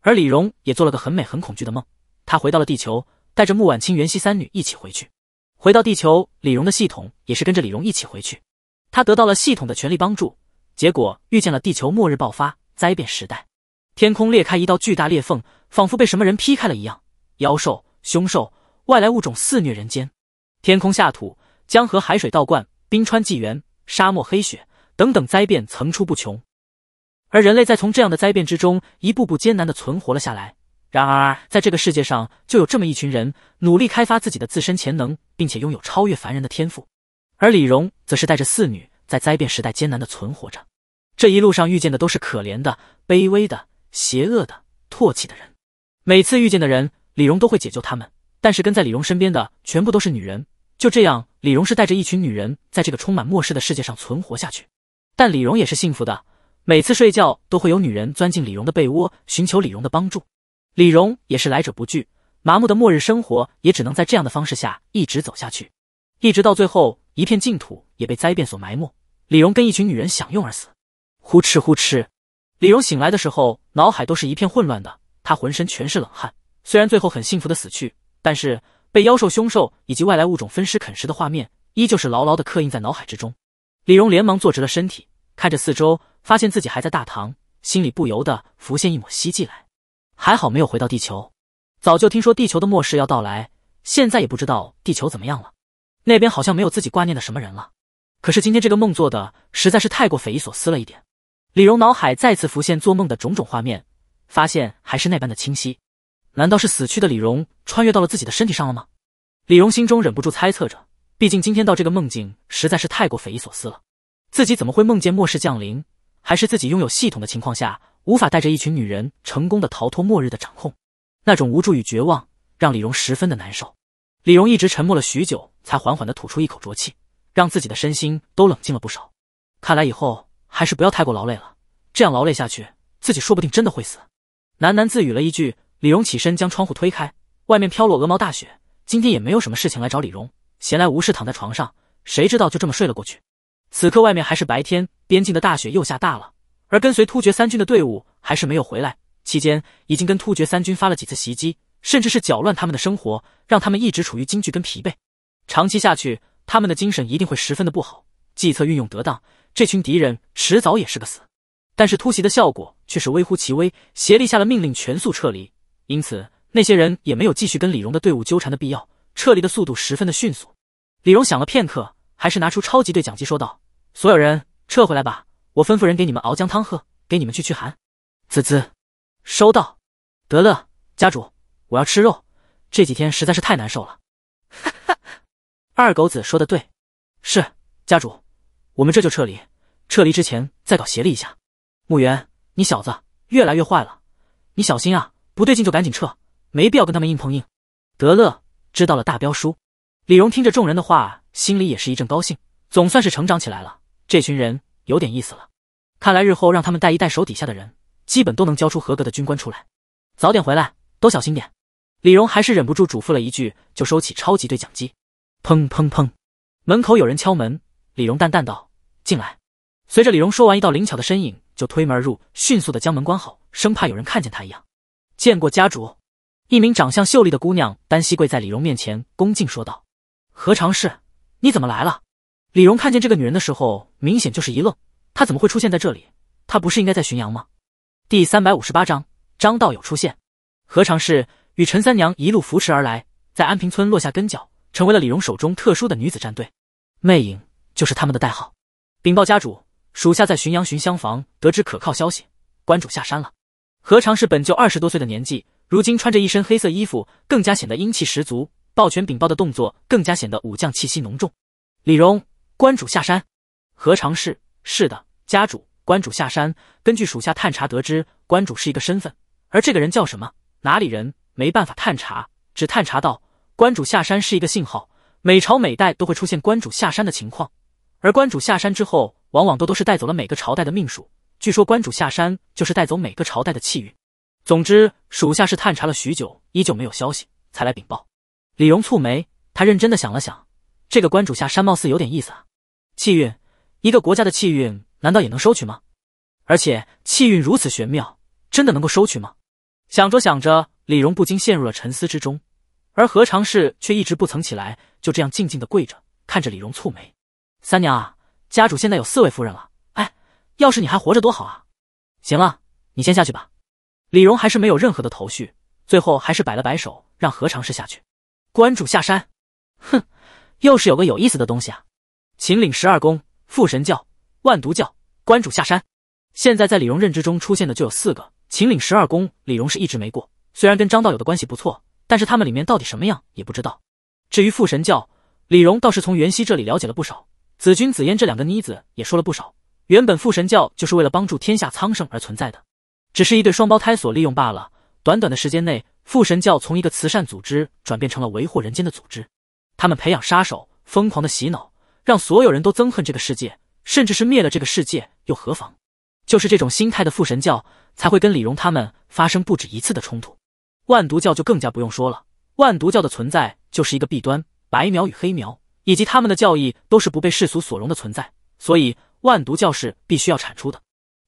[SPEAKER 1] 而李荣也做了个很美很恐惧的梦。他回到了地球，带着穆婉清、袁熙三女一起回去。回到地球，李荣的系统也是跟着李荣一起回去。他得到了系统的全力帮助，结果遇见了地球末日爆发灾变时代，天空裂开一道巨大裂缝。仿佛被什么人劈开了一样，妖兽、凶兽、外来物种肆虐人间，天空、下土、江河、海水倒灌，冰川纪元、沙漠、黑雪等等灾变层出不穷，而人类在从这样的灾变之中一步步艰难的存活了下来。然而，在这个世界上，就有这么一群人，努力开发自己的自身潜能，并且拥有超越凡人的天赋。而李荣则是带着四女在灾变时代艰难的存活着，这一路上遇见的都是可怜的、卑微的、邪恶的、唾弃的人。每次遇见的人，李荣都会解救他们。但是跟在李荣身边的全部都是女人。就这样，李荣是带着一群女人在这个充满末世的世界上存活下去。但李荣也是幸福的，每次睡觉都会有女人钻进李荣的被窝，寻求李荣的帮助。李荣也是来者不拒。麻木的末日生活也只能在这样的方式下一直走下去，一直到最后一片净土也被灾变所埋没。李荣跟一群女人享用而死。呼哧呼哧，李荣醒来的时候，脑海都是一片混乱的。他浑身全是冷汗，虽然最后很幸福的死去，但是被妖兽、凶兽以及外来物种分尸啃食的画面，依旧是牢牢的刻印在脑海之中。李荣连忙坐直了身体，看着四周，发现自己还在大唐，心里不由得浮现一抹希冀来。还好没有回到地球，早就听说地球的末世要到来，现在也不知道地球怎么样了。那边好像没有自己挂念的什么人了。可是今天这个梦做的实在是太过匪夷所思了一点。李荣脑海再次浮现做梦的种种画面。发现还是那般的清晰，难道是死去的李荣穿越到了自己的身体上了吗？李荣心中忍不住猜测着。毕竟今天到这个梦境实在是太过匪夷所思了，自己怎么会梦见末世降临？还是自己拥有系统的情况下，无法带着一群女人成功的逃脱末日的掌控？那种无助与绝望让李荣十分的难受。李荣一直沉默了许久，才缓缓的吐出一口浊气，让自己的身心都冷静了不少。看来以后还是不要太过劳累了，这样劳累下去，自己说不定真的会死。喃喃自语了一句，李荣起身将窗户推开，外面飘落鹅毛大雪。今天也没有什么事情来找李荣，闲来无事躺在床上，谁知道就这么睡了过去。此刻外面还是白天，边境的大雪又下大了，而跟随突厥三军的队伍还是没有回来。期间已经跟突厥三军发了几次袭击，甚至是搅乱他们的生活，让他们一直处于惊惧跟疲惫。长期下去，他们的精神一定会十分的不好。计策运用得当，这群敌人迟早也是个死。但是突袭的效果却是微乎其微，协力下了命令，全速撤离，因此那些人也没有继续跟李荣的队伍纠缠的必要，撤离的速度十分的迅速。李荣想了片刻，还是拿出超级对讲机说道：“所有人撤回来吧，我吩咐人给你们熬姜汤喝，给你们去驱寒。”“滋滋，收到。”“得乐，家主，我要吃肉，这几天实在是太难受了。”“哈哈，二狗子说的对，是家主，我们这就撤离，撤离之前再搞协力一下。”穆源，你小子越来越坏了，你小心啊！不对劲就赶紧撤，没必要跟他们硬碰硬。德乐知道了，大彪叔。李荣听着众人的话，心里也是一阵高兴，总算是成长起来了。这群人有点意思了，看来日后让他们带一带手底下的人，基本都能交出合格的军官出来。早点回来，都小心点。李荣还是忍不住嘱咐了一句，就收起超级对讲机。砰砰砰，门口有人敲门。李荣淡淡道：“进来。”随着李荣说完，一道灵巧的身影。就推门而入，迅速的将门关好，生怕有人看见他一样。见过家主，一名长相秀丽的姑娘单膝跪在李荣面前，恭敬说道：“何常侍，你怎么来了？”李荣看见这个女人的时候，明显就是一愣，她怎么会出现在这里？她不是应该在浔阳吗？第三百五十八章张道友出现。何常是与陈三娘一路扶持而来，在安平村落下根脚，成为了李荣手中特殊的女子战队，魅影就是他们的代号。禀报家主。属下在浔阳寻香房得知可靠消息，关主下山了。何尝是本就二十多岁的年纪，如今穿着一身黑色衣服，更加显得英气十足。抱拳禀报的动作更加显得武将气息浓重。李荣，关主下山。何尝是？是的，家主，关主下山。根据属下探查得知，关主是一个身份，而这个人叫什么？哪里人？没办法探查，只探查到关主下山是一个信号，每朝每代都会出现关主下山的情况。而关主下山之后，往往都都是带走了每个朝代的命数。据说关主下山就是带走每个朝代的气运。总之，属下是探查了许久，依旧没有消息，才来禀报。李荣蹙眉，他认真的想了想，这个关主下山貌似有点意思啊。气运，一个国家的气运难道也能收取吗？而且气运如此玄妙，真的能够收取吗？想着想着，李荣不禁陷入了沉思之中。而何长氏却一直不曾起来，就这样静静的跪着，看着李荣蹙眉。三娘啊，家主现在有四位夫人了。哎，要是你还活着多好啊！行了，你先下去吧。李荣还是没有任何的头绪，最后还是摆了摆手，让何长士下去。关主下山，哼，又是有个有意思的东西啊！秦岭十二宫、父神教、万毒教，关主下山。现在在李荣认知中出现的就有四个。秦岭十二宫，李荣是一直没过，虽然跟张道友的关系不错，但是他们里面到底什么样也不知道。至于附神教，李荣倒是从袁熙这里了解了不少。子君、紫嫣这两个妮子也说了不少。原本父神教就是为了帮助天下苍生而存在的，只是一对双胞胎所利用罢了。短短的时间内，父神教从一个慈善组织转变成了为祸人间的组织。他们培养杀手，疯狂的洗脑，让所有人都憎恨这个世界，甚至是灭了这个世界又何妨？就是这种心态的父神教才会跟李荣他们发生不止一次的冲突。万毒教就更加不用说了，万毒教的存在就是一个弊端：白苗与黑苗。以及他们的教义都是不被世俗所容的存在，所以万毒教是必须要铲除的。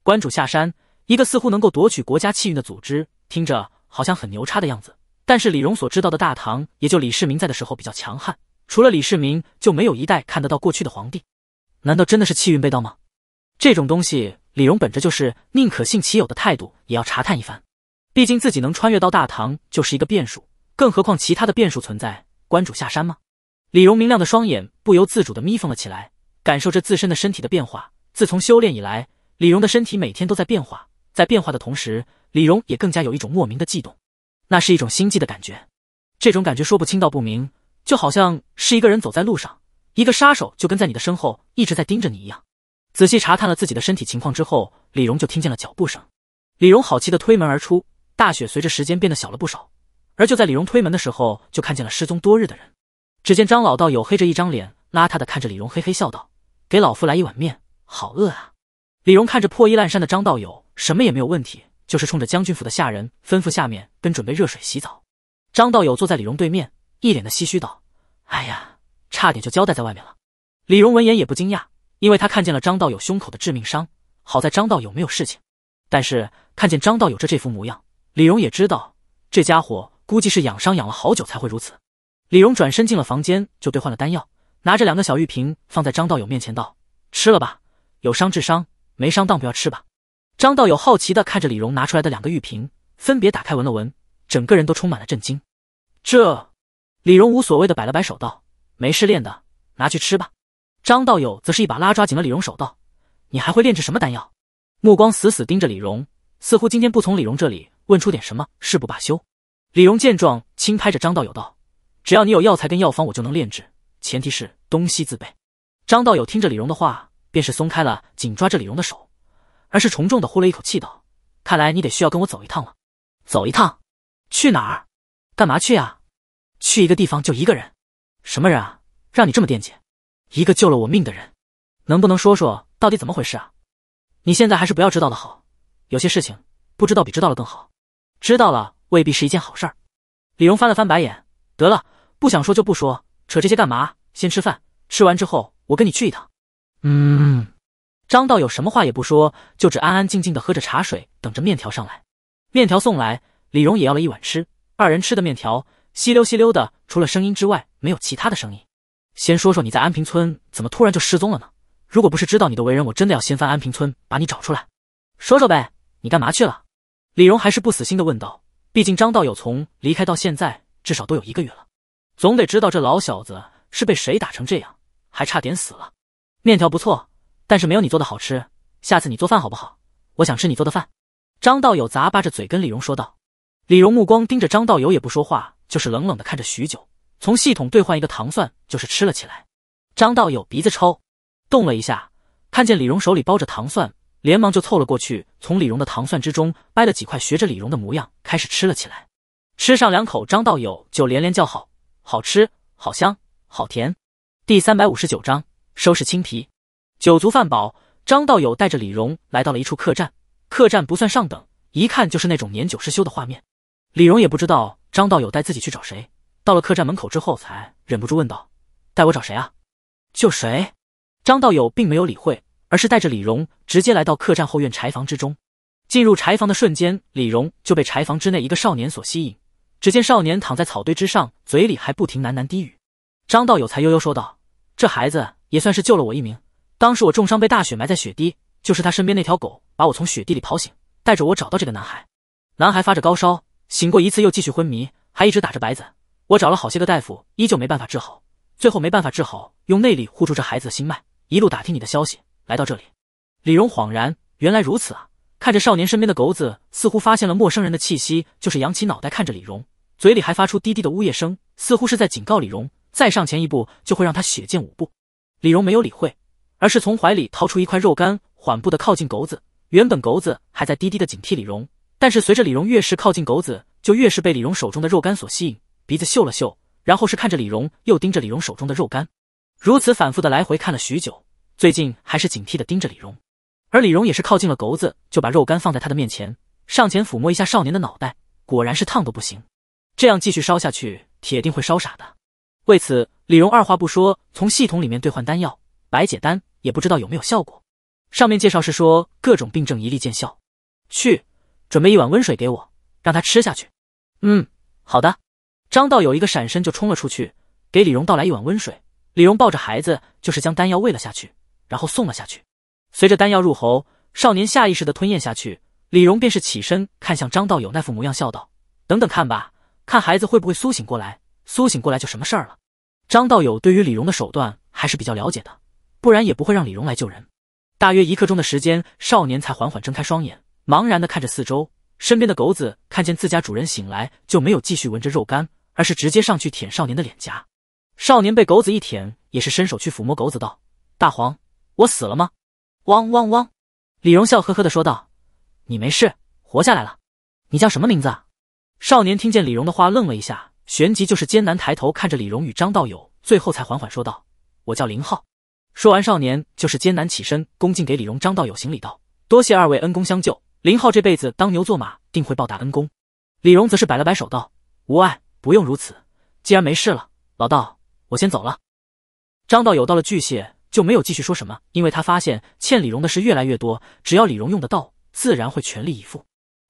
[SPEAKER 1] 关主下山，一个似乎能够夺取国家气运的组织，听着好像很牛叉的样子。但是李荣所知道的大唐，也就李世民在的时候比较强悍，除了李世民就没有一代看得到过去的皇帝。难道真的是气运被盗吗？这种东西，李荣本着就是宁可信其有的态度也要查探一番。毕竟自己能穿越到大唐就是一个变数，更何况其他的变数存在。关主下山吗？李荣明亮的双眼不由自主的眯缝了起来，感受着自身的身体的变化。自从修炼以来，李荣的身体每天都在变化，在变化的同时，李荣也更加有一种莫名的悸动，那是一种心悸的感觉。这种感觉说不清道不明，就好像是一个人走在路上，一个杀手就跟在你的身后，一直在盯着你一样。仔细查看了自己的身体情况之后，李荣就听见了脚步声。李荣好奇的推门而出，大雪随着时间变得小了不少。而就在李荣推门的时候，就看见了失踪多日的人。只见张老道黝黑着一张脸，邋遢的看着李荣，嘿嘿笑道：“给老夫来一碗面，好饿啊！”李荣看着破衣烂衫的张道友，什么也没有问题，就是冲着将军府的下人吩咐下面跟准备热水洗澡。张道友坐在李荣对面，一脸的唏嘘道：“哎呀，差点就交代在外面了。”李荣闻言也不惊讶，因为他看见了张道友胸口的致命伤，好在张道友没有事情。但是看见张道友这这副模样，李荣也知道这家伙估计是养伤养了好久才会如此。李荣转身进了房间，就兑换了丹药，拿着两个小玉瓶放在张道友面前，道：“吃了吧，有伤治伤，没伤当不要吃吧。”张道友好奇的看着李荣拿出来的两个玉瓶，分别打开闻了闻，整个人都充满了震惊。这，李荣无所谓的摆了摆手，道：“没事练的，拿去吃吧。”张道友则是一把拉，抓紧了李荣手，道：“你还会炼制什么丹药？”目光死死盯着李荣，似乎今天不从李荣这里问出点什么，誓不罢休。李荣见状，轻拍着张道友，道：只要你有药材跟药方，我就能炼制。前提是东西自备。张道友听着李荣的话，便是松开了紧抓着李荣的手，而是重重的呼了一口气道：“看来你得需要跟我走一趟了。走一趟？去哪儿？干嘛去啊？去一个地方就一个人？什么人啊？让你这么惦记？一个救了我命的人？能不能说说到底怎么回事啊？你现在还是不要知道的好。有些事情不知道比知道了更好，知道了未必是一件好事儿。”李荣翻了翻白眼，得了。不想说就不说，扯这些干嘛？先吃饭，吃完之后我跟你去一趟。
[SPEAKER 2] 嗯，
[SPEAKER 1] 张道友什么话也不说，就只安安静静的喝着茶水，等着面条上来。面条送来，李荣也要了一碗吃。二人吃的面条，吸溜吸溜的，除了声音之外没有其他的声音。先说说你在安平村怎么突然就失踪了呢？如果不是知道你的为人，我真的要掀翻安平村把你找出来。说说呗，你干嘛去了？李荣还是不死心的问道。毕竟张道友从离开到现在至少都有一个月了。总得知道这老小子是被谁打成这样，还差点死了。面条不错，但是没有你做的好吃。下次你做饭好不好？我想吃你做的饭。张道友咂巴着嘴跟李荣说道。李荣目光盯着张道友，也不说话，就是冷冷的看着许久。从系统兑换一个糖蒜，就是吃了起来。张道友鼻子抽动了一下，看见李荣手里包着糖蒜，连忙就凑了过去，从李荣的糖蒜之中掰了几块，学着李荣的模样开始吃了起来。吃上两口，张道友就连连叫好。好吃，好香，好甜。第三百五十九章收拾青皮。酒足饭饱，张道友带着李荣来到了一处客栈。客栈不算上等，一看就是那种年久失修的画面。李荣也不知道张道友带自己去找谁，到了客栈门口之后，才忍不住问道：“带我找谁啊？”“就谁？”张道友并没有理会，而是带着李荣直接来到客栈后院柴房之中。进入柴房的瞬间，李荣就被柴房之内一个少年所吸引。只见少年躺在草堆之上，嘴里还不停喃喃低语。张道友才悠悠说道：“这孩子也算是救了我一命。当时我重伤被大雪埋在雪地，就是他身边那条狗把我从雪地里刨醒，带着我找到这个男孩。男孩发着高烧，醒过一次又继续昏迷，还一直打着白子。我找了好些个大夫，依旧没办法治好。最后没办法治好，用内力护住这孩子的心脉，一路打听你的消息，来到这里。”李荣恍然，原来如此啊。看着少年身边的狗子，似乎发现了陌生人的气息，就是扬起脑袋看着李荣，嘴里还发出低低的呜咽声，似乎是在警告李荣再上前一步就会让他血溅五步。李荣没有理会，而是从怀里掏出一块肉干，缓步的靠近狗子。原本狗子还在低低的警惕李荣，但是随着李荣越是靠近狗子，就越是被李荣手中的肉干所吸引，鼻子嗅了嗅，然后是看着李荣，又盯着李荣手中的肉干，如此反复的来回看了许久，最近还是警惕的盯着李荣。而李荣也是靠近了狗子，就把肉干放在他的面前，上前抚摸一下少年的脑袋，果然是烫的不行，这样继续烧下去，铁定会烧傻的。为此，李荣二话不说，从系统里面兑换丹药白解丹，也不知道有没有效果。上面介绍是说各种病症一粒见效。去，准备一碗温水给我，让他吃下去。嗯，好的。张道友一个闪身就冲了出去，给李荣倒来一碗温水。李荣抱着孩子，就是将丹药喂了下去，然后送了下去。随着丹药入喉，少年下意识的吞咽下去。李荣便是起身看向张道友那副模样，笑道：“等等看吧，看孩子会不会苏醒过来。苏醒过来就什么事儿了。”张道友对于李荣的手段还是比较了解的，不然也不会让李荣来救人。大约一刻钟的时间，少年才缓缓睁开双眼，茫然的看着四周。身边的狗子看见自家主人醒来，就没有继续闻着肉干，而是直接上去舔少年的脸颊。少年被狗子一舔，也是伸手去抚摸狗子，道：“大黄，我死了吗？”汪汪汪！李荣笑呵呵的说道：“你没事，活下来了。你叫什么名字？”少年听见李荣的话，愣了一下，旋即就是艰难抬头看着李荣与张道友，最后才缓缓说道：“我叫林浩。”说完，少年就是艰难起身，恭敬给李荣、张道友行礼道：“多谢二位恩公相救，林浩这辈子当牛做马，定会报答恩公。”李荣则是摆了摆手道：“无碍，不用如此。既然没事了，老道我先走了。”张道友到了巨蟹，就没有继续说什么，因为他发现欠李荣的事越来越多，只要李荣用得到，自然会全力以赴。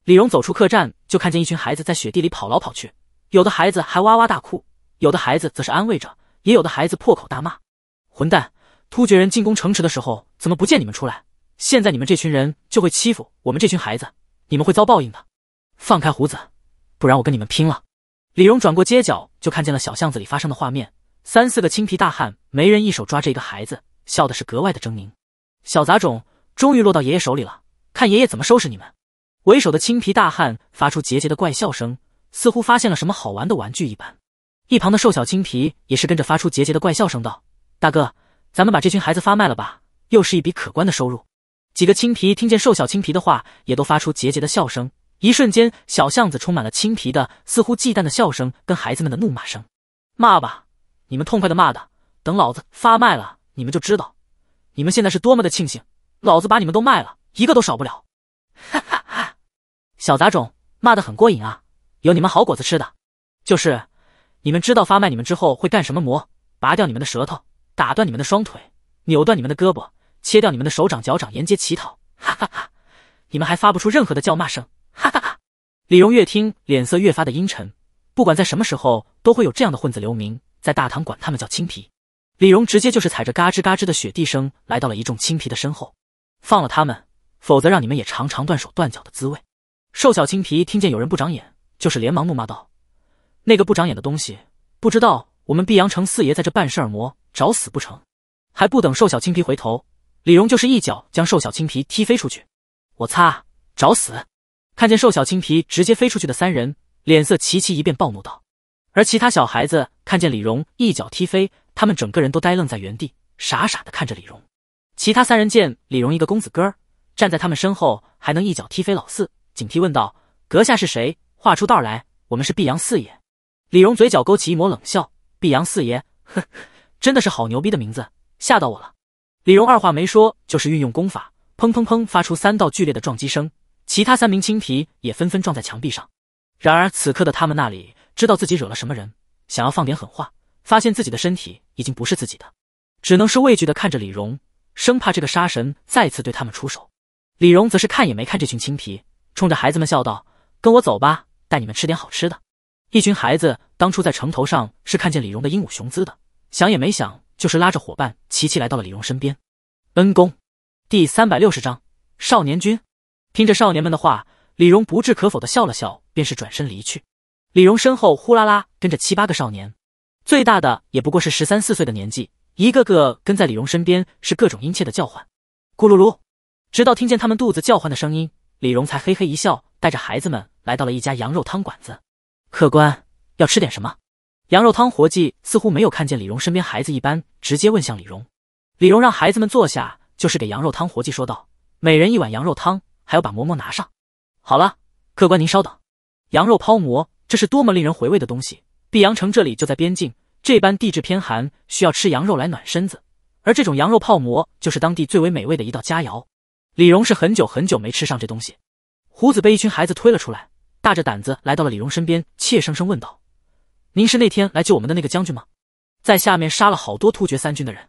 [SPEAKER 1] 李荣走出客栈，就看见一群孩子在雪地里跑来跑去，有的孩子还哇哇大哭，有的孩子则是安慰着，也有的孩子破口大骂：“混蛋！突厥人进攻城池的时候，怎么不见你们出来？现在你们这群人就会欺负我们这群孩子，你们会遭报应的！放开胡子，不然我跟你们拼了！”李荣转过街角，就看见了小巷子里发生的画面：三四个青皮大汉，没人一手抓着一个孩子。笑的是格外的狰狞，小杂种终于落到爷爷手里了，看爷爷怎么收拾你们！为首的青皮大汉发出桀桀的怪笑声，似乎发现了什么好玩的玩具一般。一旁的瘦小青皮也是跟着发出桀桀的怪笑声，道：“大哥，咱们把这群孩子发卖了吧，又是一笔可观的收入。”几个青皮听见瘦小青皮的话，也都发出桀桀的笑声。一瞬间，小巷子充满了青皮的似乎忌惮的笑声跟孩子们的怒骂声：“骂吧，你们痛快的骂的，等老子发卖了。”你们就知道，你们现在是多么的庆幸，老子把你们都卖了，一个都少不了。哈哈哈，小杂种骂的很过瘾啊，有你们好果子吃的。就是，你们知道发卖你们之后会干什么吗？拔掉你们的舌头，打断你们的双腿，扭断你们的胳膊，切掉你们的手掌脚掌，沿街乞讨。哈哈哈，你们还发不出任何的叫骂声。哈哈哈，李荣越听脸色越发的阴沉，不管在什么时候都会有这样的混子留名，在大堂管他们叫青皮。李荣直接就是踩着嘎吱嘎吱的雪地声，来到了一众青皮的身后，放了他们，否则让你们也尝尝断手断脚的滋味。瘦小青皮听见有人不长眼，就是连忙怒骂道：“那个不长眼的东西，不知道我们碧阳城四爷在这办事儿魔找死不成？”还不等瘦小青皮回头，李荣就是一脚将瘦小青皮踢飞出去。我擦，找死！看见瘦小青皮直接飞出去的三人，脸色齐齐一变，暴怒道。而其他小孩子看见李荣一脚踢飞，他们整个人都呆愣在原地，傻傻的看着李荣。其他三人见李荣一个公子哥儿站在他们身后，还能一脚踢飞老四，警惕问道：“阁下是谁？画出道来，我们是碧阳四爷。”李荣嘴角勾起一抹冷笑：“碧阳四爷，呵，真的是好牛逼的名字，吓到我了。”李荣二话没说，就是运用功法，砰砰砰，发出三道剧烈的撞击声。其他三名青皮也纷纷撞在墙壁上。然而此刻的他们那里知道自己惹了什么人，想要放点狠话。发现自己的身体已经不是自己的，只能是畏惧的看着李荣，生怕这个杀神再次对他们出手。李荣则是看也没看这群青皮，冲着孩子们笑道：“跟我走吧，带你们吃点好吃的。”一群孩子当初在城头上是看见李荣的英武雄姿的，想也没想就是拉着伙伴齐齐来到了李荣身边。“恩公。”第三百六十章少年军。听着少年们的话，李荣不置可否的笑了笑，便是转身离去。李荣身后呼啦啦跟着七八个少年。最大的也不过是十三四岁的年纪，一个个跟在李荣身边是各种殷切的叫唤，咕噜噜，直到听见他们肚子叫唤的声音，李荣才嘿嘿一笑，带着孩子们来到了一家羊肉汤馆子。客官要吃点什么？羊肉汤伙计似乎没有看见李荣身边孩子一般，直接问向李荣。李荣让孩子们坐下，就是给羊肉汤伙计说道，每人一碗羊肉汤，还要把馍馍拿上。好了，客官您稍等。羊肉泡馍，这是多么令人回味的东西。碧阳城这里就在边境，这般地质偏寒，需要吃羊肉来暖身子。而这种羊肉泡馍就是当地最为美味的一道佳肴。李荣是很久很久没吃上这东西。胡子被一群孩子推了出来，大着胆子来到了李荣身边，怯生生问道：“您是那天来救我们的那个将军吗？在下面杀了好多突厥三军的人？”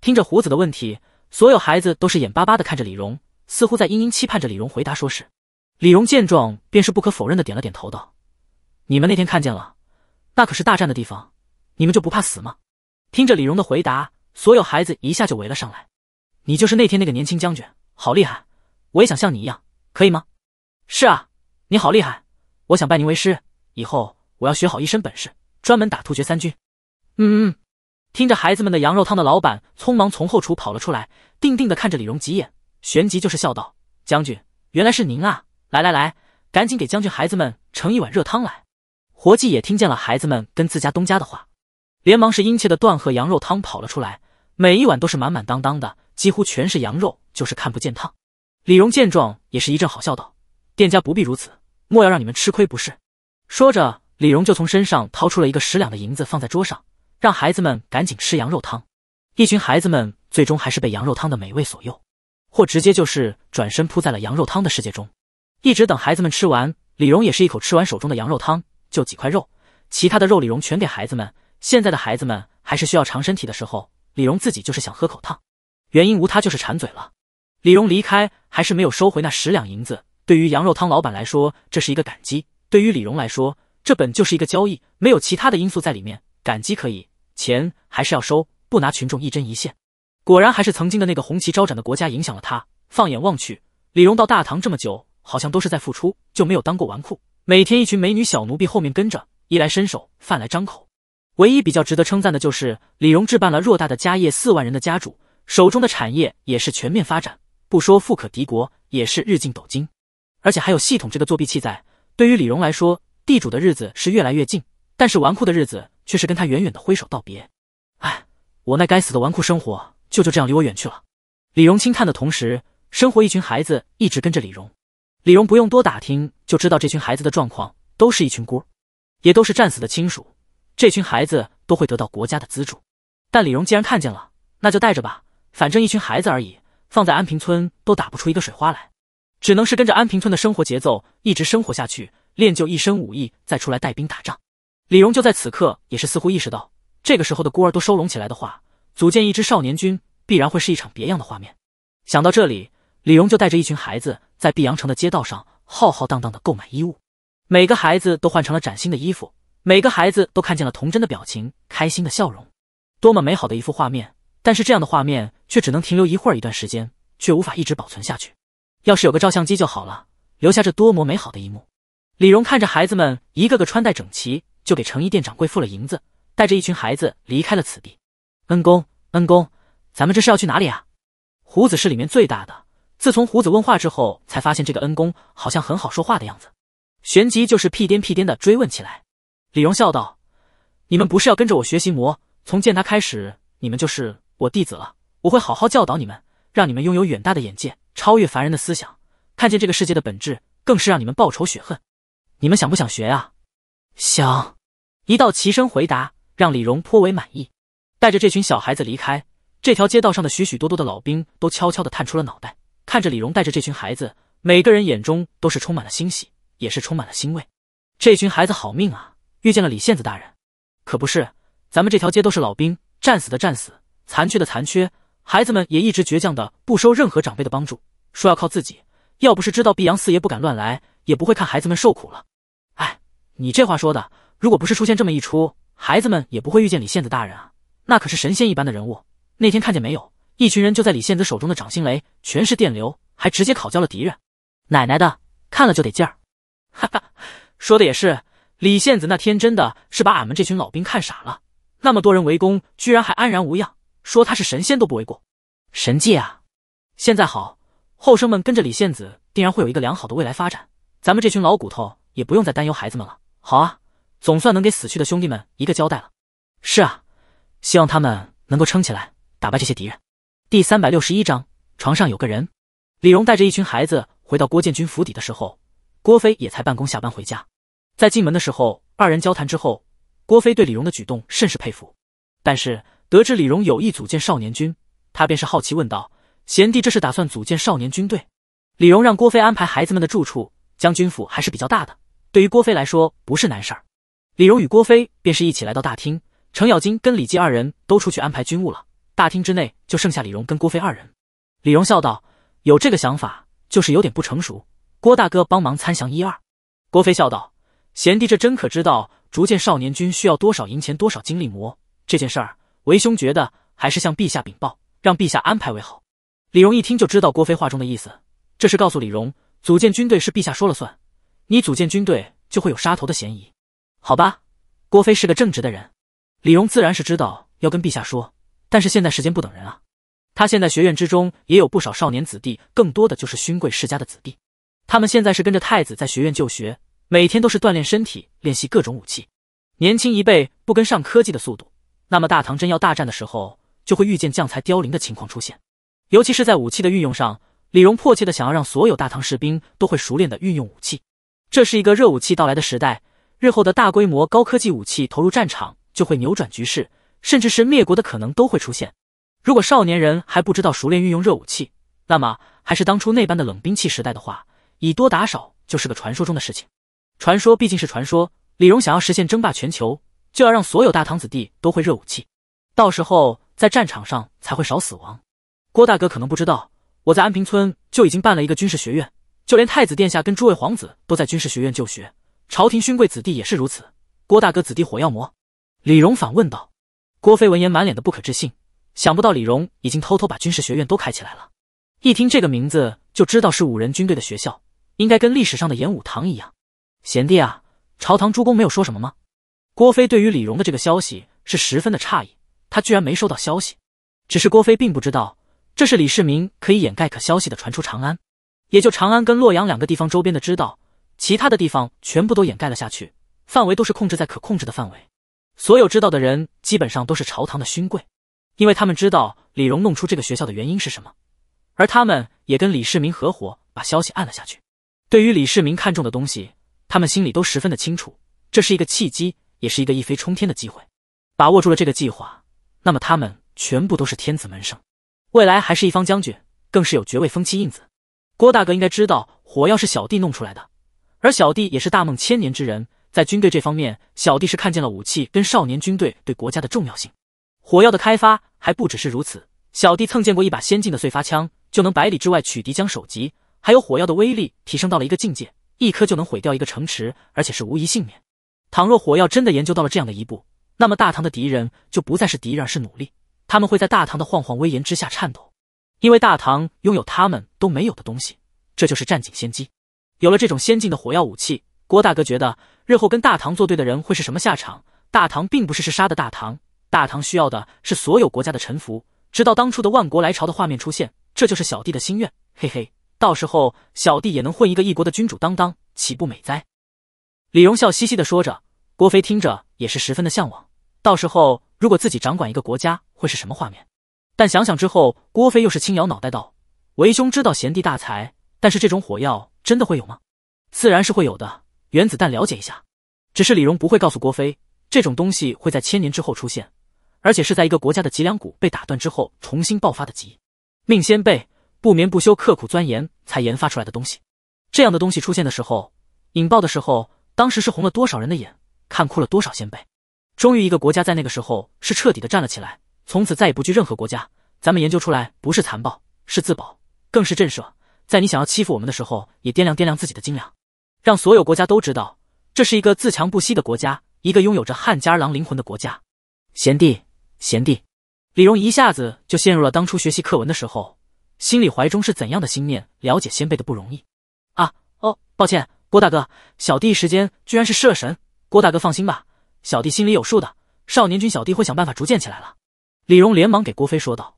[SPEAKER 1] 听着胡子的问题，所有孩子都是眼巴巴的看着李荣，似乎在殷殷期盼着李荣回答说是。李荣见状，便是不可否认的点了点头，道：“你们那天看见了。”那可是大战的地方，你们就不怕死吗？听着李荣的回答，所有孩子一下就围了上来。你就是那天那个年轻将军，好厉害！我也想像你一样，可以吗？是啊，你好厉害！我想拜您为师，以后我要学好一身本事，专门打突厥三军。嗯嗯。听着孩子们的羊肉汤的老板，匆忙从后厨跑了出来，定定的看着李荣几眼，旋即就是笑道：“将军，原来是您啊！来来来，赶紧给将军孩子们盛一碗热汤来。”活计也听见了孩子们跟自家东家的话，连忙是殷切的断喝羊肉汤跑了出来，每一碗都是满满当当的，几乎全是羊肉，就是看不见汤。李荣见状也是一阵好笑，道：“店家不必如此，莫要让你们吃亏不是？”说着，李荣就从身上掏出了一个十两的银子放在桌上，让孩子们赶紧吃羊肉汤。一群孩子们最终还是被羊肉汤的美味所诱，或直接就是转身扑在了羊肉汤的世界中。一直等孩子们吃完，李荣也是一口吃完手中的羊肉汤。就几块肉，其他的肉李荣全给孩子们。现在的孩子们还是需要长身体的时候，李荣自己就是想喝口汤，原因无他，就是馋嘴了。李荣离开还是没有收回那十两银子，对于羊肉汤老板来说这是一个感激，对于李荣来说这本就是一个交易，没有其他的因素在里面。感激可以，钱还是要收，不拿群众一针一线。果然还是曾经的那个红旗招展的国家影响了他。放眼望去，李荣到大唐这么久，好像都是在付出，就没有当过纨绔。每天一群美女小奴婢后面跟着，衣来伸手，饭来张口。唯一比较值得称赞的就是李荣置办了偌大的家业，四万人的家主手中的产业也是全面发展，不说富可敌国，也是日进斗金。而且还有系统这个作弊器在，对于李荣来说，地主的日子是越来越近，但是纨绔的日子却是跟他远远的挥手道别。哎，我那该死的纨绔生活就就这样离我远去了。李荣轻叹的同时，生活一群孩子一直跟着李荣。李荣不用多打听，就知道这群孩子的状况，都是一群孤儿，也都是战死的亲属。这群孩子都会得到国家的资助，但李荣既然看见了，那就带着吧，反正一群孩子而已，放在安平村都打不出一个水花来，只能是跟着安平村的生活节奏一直生活下去，练就一身武艺，再出来带兵打仗。李荣就在此刻也是似乎意识到，这个时候的孤儿都收拢起来的话，组建一支少年军，必然会是一场别样的画面。想到这里。李荣就带着一群孩子在碧阳城的街道上浩浩荡荡的购买衣物，每个孩子都换成了崭新的衣服，每个孩子都看见了童真的表情，开心的笑容，多么美好的一幅画面！但是这样的画面却只能停留一会儿，一段时间，却无法一直保存下去。要是有个照相机就好了，留下这多么美好的一幕。李荣看着孩子们一个个穿戴整齐，就给成衣店掌柜付了银子，带着一群孩子离开了此地。恩公，恩公，咱们这是要去哪里啊？胡子是里面最大的。自从胡子问话之后，才发现这个恩公好像很好说话的样子，旋即就是屁颠屁颠的追问起来。李荣笑道：“你们不是要跟着我学习魔？从见他开始，你们就是我弟子了。我会好好教导你们，让你们拥有远大的眼界，超越凡人的思想，看见这个世界的本质，更是让你们报仇雪恨。你们想不想学啊？”“想！”一道齐声回答，让李荣颇为满意。带着这群小孩子离开，这条街道上的许许多多的老兵都悄悄的探出了脑袋。看着李荣带着这群孩子，每个人眼中都是充满了欣喜，也是充满了欣慰。这群孩子好命啊，遇见了李县子大人。可不是，咱们这条街都是老兵，战死的战死，残缺的残缺，孩子们也一直倔强的不收任何长辈的帮助，说要靠自己。要不是知道碧阳四爷不敢乱来，也不会看孩子们受苦了。哎，你这话说的，如果不是出现这么一出，孩子们也不会遇见李县子大人啊，那可是神仙一般的人物。那天看见没有？一群人就在李现子手中的掌心雷，全是电流，还直接烤焦了敌人。奶奶的，看了就得劲儿，哈哈，说的也是。李现子那天真的是把俺们这群老兵看傻了，那么多人围攻，居然还安然无恙，说他是神仙都不为过。神迹啊！现在好，后生们跟着李现子，定然会有一个良好的未来发展。咱们这群老骨头也不用再担忧孩子们了。好啊，总算能给死去的兄弟们一个交代了。是啊，希望他们能够撑起来，打败这些敌人。第三百六十一章，床上有个人。李荣带着一群孩子回到郭建军府邸的时候，郭飞也才办公下班回家。在进门的时候，二人交谈之后，郭飞对李荣的举动甚是佩服。但是得知李荣有意组建少年军，他便是好奇问道：“贤弟，这是打算组建少年军队？”李荣让郭飞安排孩子们的住处，将军府还是比较大的，对于郭飞来说不是难事儿。李荣与郭飞便是一起来到大厅，程咬金跟李继二人都出去安排军务了。大厅之内就剩下李荣跟郭飞二人。李荣笑道：“有这个想法，就是有点不成熟。郭大哥帮忙参详一二。”郭飞笑道：“贤弟，这真可知道，竹建少年军需要多少银钱，多少精力磨这件事儿？为兄觉得还是向陛下禀报，让陛下安排为好。”李荣一听就知道郭飞话中的意思，这是告诉李荣，组建军队是陛下说了算，你组建军队就会有杀头的嫌疑，好吧？郭飞是个正直的人，李荣自然是知道要跟陛下说。但是现在时间不等人啊！他现在学院之中也有不少少年子弟，更多的就是勋贵世家的子弟。他们现在是跟着太子在学院就学，每天都是锻炼身体，练习各种武器。年轻一辈不跟上科技的速度，那么大唐真要大战的时候，就会遇见将才凋零的情况出现。尤其是在武器的运用上，李荣迫切的想要让所有大唐士兵都会熟练的运用武器。这是一个热武器到来的时代，日后的大规模高科技武器投入战场，就会扭转局势。甚至是灭国的可能都会出现。如果少年人还不知道熟练运用热武器，那么还是当初那般的冷兵器时代的话，以多打少就是个传说中的事情。传说毕竟是传说。李荣想要实现争霸全球，就要让所有大唐子弟都会热武器，到时候在战场上才会少死亡。郭大哥可能不知道，我在安平村就已经办了一个军事学院，就连太子殿下跟诸位皇子都在军事学院就学，朝廷勋贵子弟也是如此。郭大哥子弟火药魔？李荣反问道。郭飞闻言满脸的不可置信，想不到李荣已经偷偷把军事学院都开起来了。一听这个名字就知道是五人军队的学校，应该跟历史上的演武堂一样。贤弟啊，朝堂诸公没有说什么吗？郭飞对于李荣的这个消息是十分的诧异，他居然没收到消息。只是郭飞并不知道，这是李世民可以掩盖可消息的传出长安，也就长安跟洛阳两个地方周边的知道，其他的地方全部都掩盖了下去，范围都是控制在可控制的范围。所有知道的人基本上都是朝堂的勋贵，因为他们知道李荣弄出这个学校的原因是什么，而他们也跟李世民合伙把消息按了下去。对于李世民看中的东西，他们心里都十分的清楚，这是一个契机，也是一个一飞冲天的机会。把握住了这个计划，那么他们全部都是天子门生，未来还是一方将军，更是有爵位封妻印子。郭大哥应该知道火药是小弟弄出来的，而小弟也是大梦千年之人。在军队这方面，小弟是看见了武器跟少年军队对国家的重要性。火药的开发还不只是如此，小弟蹭见过一把先进的燧发枪，就能百里之外取敌将首级，还有火药的威力提升到了一个境界，一颗就能毁掉一个城池，而且是无一幸免。倘若火药真的研究到了这样的一步，那么大唐的敌人就不再是敌人，而是奴隶。他们会在大唐的晃晃威严之下颤抖，因为大唐拥有他们都没有的东西，这就是占尽先机。有了这种先进的火药武器。郭大哥觉得，日后跟大唐作对的人会是什么下场？大唐并不是是杀的，大唐，大唐需要的是所有国家的臣服，直到当初的万国来朝的画面出现，这就是小弟的心愿。嘿嘿，到时候小弟也能混一个一国的君主当当，岂不美哉？李荣笑嘻嘻的说着，郭飞听着也是十分的向往。到时候如果自己掌管一个国家，会是什么画面？但想想之后，郭飞又是轻摇脑袋道：“为兄知道贤弟大才，但是这种火药真的会有吗？自然是会有的。”原子弹了解一下，只是李荣不会告诉郭飞，这种东西会在千年之后出现，而且是在一个国家的脊梁骨被打断之后重新爆发的。急命先辈不眠不休刻苦钻研才研发出来的东西，这样的东西出现的时候，引爆的时候，当时是红了多少人的眼，看哭了多少先辈。终于，一个国家在那个时候是彻底的站了起来，从此再也不惧任何国家。咱们研究出来不是残暴，是自保，更是震慑。在你想要欺负我们的时候，也掂量掂量自己的斤两。让所有国家都知道，这是一个自强不息的国家，一个拥有着汉家儿郎灵魂的国家。贤弟，贤弟，李荣一下子就陷入了当初学习课文的时候，心里怀中是怎样的心念，了解先辈的不容易。啊，哦，抱歉，郭大哥，小弟一时间居然是失了神。郭大哥放心吧，小弟心里有数的，少年军小弟会想办法逐渐起来了。李荣连忙给郭飞说道。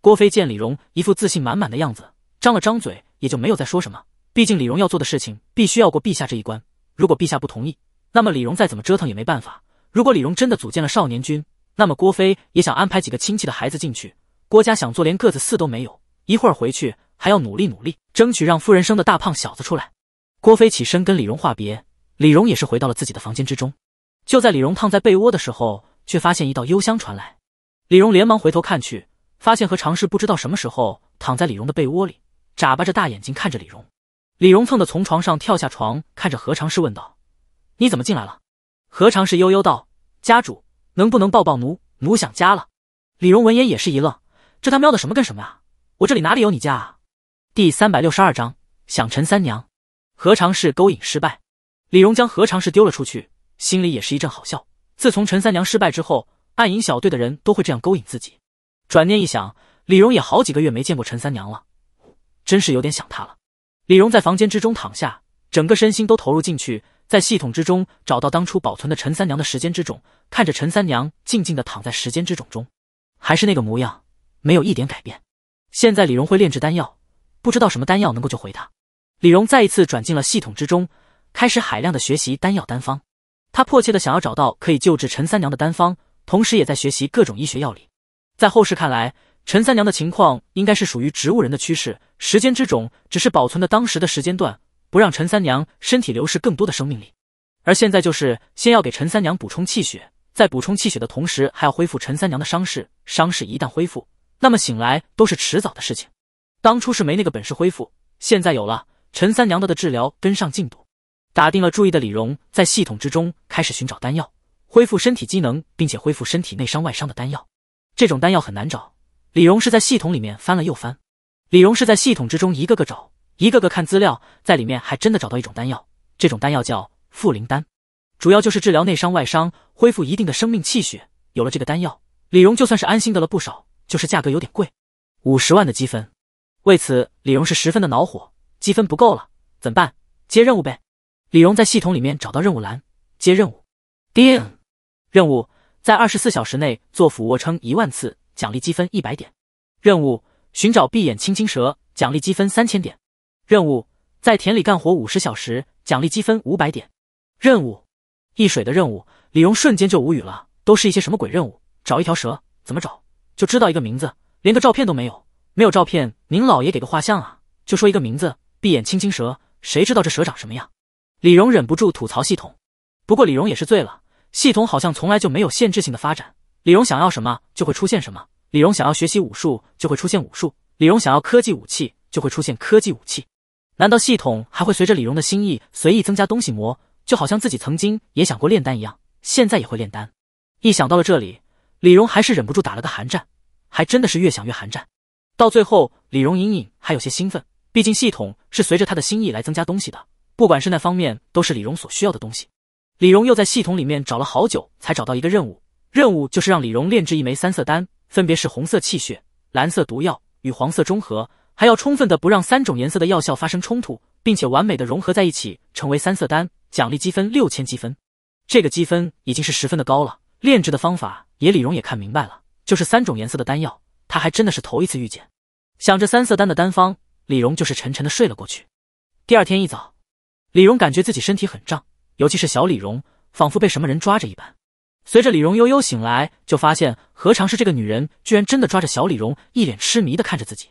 [SPEAKER 1] 郭飞见李荣一副自信满满的样子，张了张嘴，也就没有再说什么。毕竟李荣要做的事情必须要过陛下这一关，如果陛下不同意，那么李荣再怎么折腾也没办法。如果李荣真的组建了少年军，那么郭飞也想安排几个亲戚的孩子进去。郭家想做，连个子嗣都没有，一会儿回去还要努力努力，争取让夫人生的大胖小子出来。郭飞起身跟李荣话别，李荣也是回到了自己的房间之中。就在李荣躺在被窝的时候，却发现一道幽香传来，李荣连忙回头看去，发现何尝氏不知道什么时候躺在李荣的被窝里，眨巴着大眼睛看着李荣。李荣蹭的从床上跳下床，看着何长士问道：“你怎么进来了？”何长士悠悠道：“家主，能不能抱抱奴？奴想家了。”李荣闻言也是一愣：“这他喵的什么跟什么啊？我这里哪里有你家？”啊？”第三百六十二章想陈三娘。何长士勾引失败，李荣将何长士丢了出去，心里也是一阵好笑。自从陈三娘失败之后，暗影小队的人都会这样勾引自己。转念一想，李荣也好几个月没见过陈三娘了，真是有点想她了。李荣在房间之中躺下，整个身心都投入进去，在系统之中找到当初保存的陈三娘的时间之种，看着陈三娘静静的躺在时间之种中，还是那个模样，没有一点改变。现在李荣会炼制丹药，不知道什么丹药能够救回他。李荣再一次转进了系统之中，开始海量的学习丹药丹方，他迫切的想要找到可以救治陈三娘的丹方，同时也在学习各种医学药理。在后世看来。陈三娘的情况应该是属于植物人的趋势，时间之种只是保存的当时的时间段，不让陈三娘身体流失更多的生命力。而现在就是先要给陈三娘补充气血，在补充气血的同时还要恢复陈三娘的伤势，伤势一旦恢复，那么醒来都是迟早的事情。当初是没那个本事恢复，现在有了陈三娘的的治疗跟上进度，打定了注意的李荣在系统之中开始寻找丹药，恢复身体机能，并且恢复身体内伤外伤的丹药。这种丹药很难找。李荣是在系统里面翻了又翻，李荣是在系统之中一个个找，一个个看资料，在里面还真的找到一种丹药，这种丹药叫复灵丹，主要就是治疗内伤外伤，恢复一定的生命气血。有了这个丹药，李荣就算是安心得了不少，就是价格有点贵，五十万的积分。为此，李荣是十分的恼火，积分不够了，怎办？接任务呗。李荣在系统里面找到任务栏，接任务。叮，任务：在二十四小时内做俯卧撑一万次。奖励积分一百点，任务：寻找闭眼青青蛇，奖励积分三千点。任务：在田里干活五十小时，奖励积分五百点。任务：一水的任务，李荣瞬间就无语了，都是一些什么鬼任务？找一条蛇怎么找？就知道一个名字，连个照片都没有。没有照片，您老爷给个画像啊？就说一个名字，闭眼青青蛇，谁知道这蛇长什么样？李荣忍不住吐槽系统。不过李荣也是醉了，系统好像从来就没有限制性的发展。李荣想要什么就会出现什么。李荣想要学习武术，就会出现武术；李荣想要科技武器，就会出现科技武器。难道系统还会随着李荣的心意随意增加东西魔？就好像自己曾经也想过炼丹一样，现在也会炼丹。一想到了这里，李荣还是忍不住打了个寒战，还真的是越想越寒战。到最后，李荣隐隐还有些兴奋，毕竟系统是随着他的心意来增加东西的，不管是那方面，都是李荣所需要的东西。李荣又在系统里面找了好久，才找到一个任务。任务就是让李荣炼制一枚三色丹，分别是红色气血、蓝色毒药与黄色中和，还要充分的不让三种颜色的药效发生冲突，并且完美的融合在一起成为三色丹。奖励积分六千积分，这个积分已经是十分的高了。炼制的方法也李荣也看明白了，就是三种颜色的丹药，他还真的是头一次遇见。想着三色丹的丹方，李荣就是沉沉的睡了过去。第二天一早，李荣感觉自己身体很胀，尤其是小李荣，仿佛被什么人抓着一般。随着李荣悠悠醒来，就发现何长是这个女人居然真的抓着小李荣，一脸痴迷的看着自己。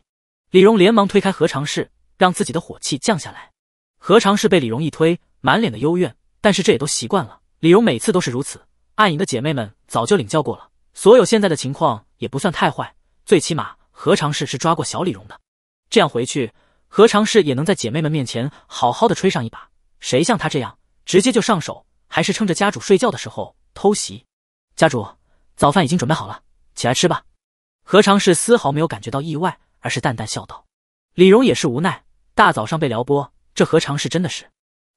[SPEAKER 1] 李荣连忙推开何长是，让自己的火气降下来。何长是被李荣一推，满脸的幽怨，但是这也都习惯了。李荣每次都是如此，暗影的姐妹们早就领教过了。所有现在的情况也不算太坏，最起码何长是是抓过小李荣的。这样回去，何长是也能在姐妹们面前好好的吹上一把。谁像他这样，直接就上手，还是趁着家主睡觉的时候。偷袭，家主早饭已经准备好了，起来吃吧。何尝是丝毫没有感觉到意外，而是淡淡笑道。李荣也是无奈，大早上被撩拨，这何尝是真的事？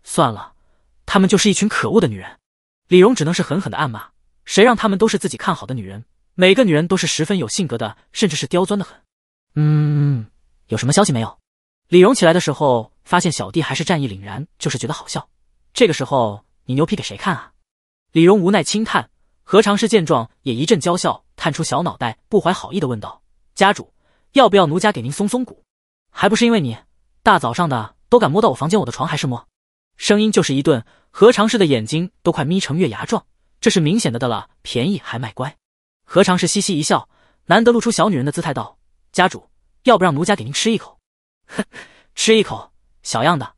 [SPEAKER 1] 算了，他们就是一群可恶的女人。李荣只能是狠狠的暗骂，谁让他们都是自己看好的女人，每个女人都是十分有性格的，甚至是刁钻的很。嗯，有什么消息没有？李荣起来的时候发现小弟还是战意凛然，就是觉得好笑。这个时候你牛皮给谁看啊？李荣无奈轻叹，何长士见状也一阵娇笑，探出小脑袋，不怀好意的问道：“家主要不要奴家给您松松骨？”还不是因为你，大早上的都敢摸到我房间，我的床还是摸，声音就是一顿。何长士的眼睛都快眯成月牙状，这是明显的的了，便宜还卖乖。何长士嘻嘻一笑，难得露出小女人的姿态，道：“家主要不让奴家给您吃一口，哼，吃一口，小样的，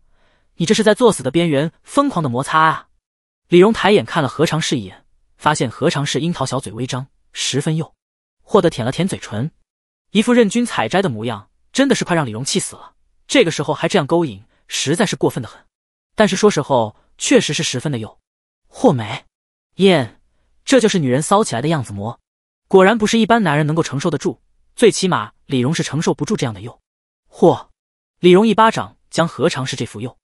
[SPEAKER 1] 你这是在作死的边缘疯狂的摩擦啊。”李荣抬眼看了何长士一眼，发现何长士樱桃小嘴微张，十分诱，霍的舔了舔嘴唇，一副任君采摘的模样，真的是快让李荣气死了。这个时候还这样勾引，实在是过分的很。但是说时候，确实是十分的诱。霍美艳，这就是女人骚起来的样子么？果然不是一般男人能够承受得住。最起码李荣是承受不住这样的诱。霍，李荣一巴掌将何长是这副诱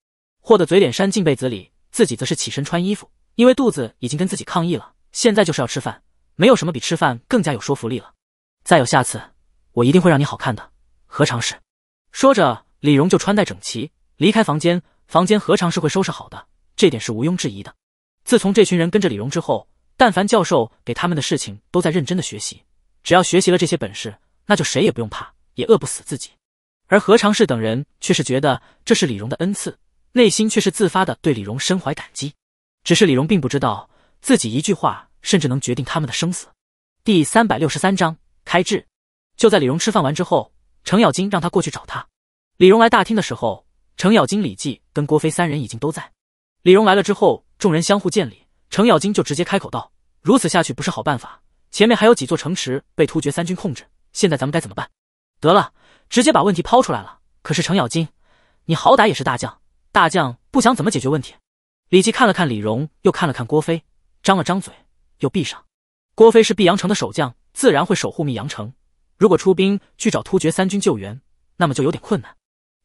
[SPEAKER 1] 霍的嘴脸扇进被子里。自己则是起身穿衣服，因为肚子已经跟自己抗议了，现在就是要吃饭，没有什么比吃饭更加有说服力了。再有下次，我一定会让你好看的。何尝事？说着，李荣就穿戴整齐，离开房间。房间何尝是会收拾好的，这点是毋庸置疑的。自从这群人跟着李荣之后，但凡教授给他们的事情，都在认真的学习。只要学习了这些本事，那就谁也不用怕，也饿不死自己。而何尝事等人却是觉得这是李荣的恩赐。内心却是自发的对李荣深怀感激，只是李荣并不知道自己一句话甚至能决定他们的生死。第三百六十三章开智。就在李荣吃饭完之后，程咬金让他过去找他。李荣来大厅的时候，程咬金、李记跟郭飞三人已经都在。李荣来了之后，众人相互见礼，程咬金就直接开口道：“如此下去不是好办法，前面还有几座城池被突厥三军控制，现在咱们该怎么办？”得了，直接把问题抛出来了。可是程咬金，你好歹也是大将。大将不想怎么解决问题？李绩看了看李荣，又看了看郭飞，张了张嘴，又闭上。郭飞是碧阳城的守将，自然会守护密阳城。如果出兵去找突厥三军救援，那么就有点困难。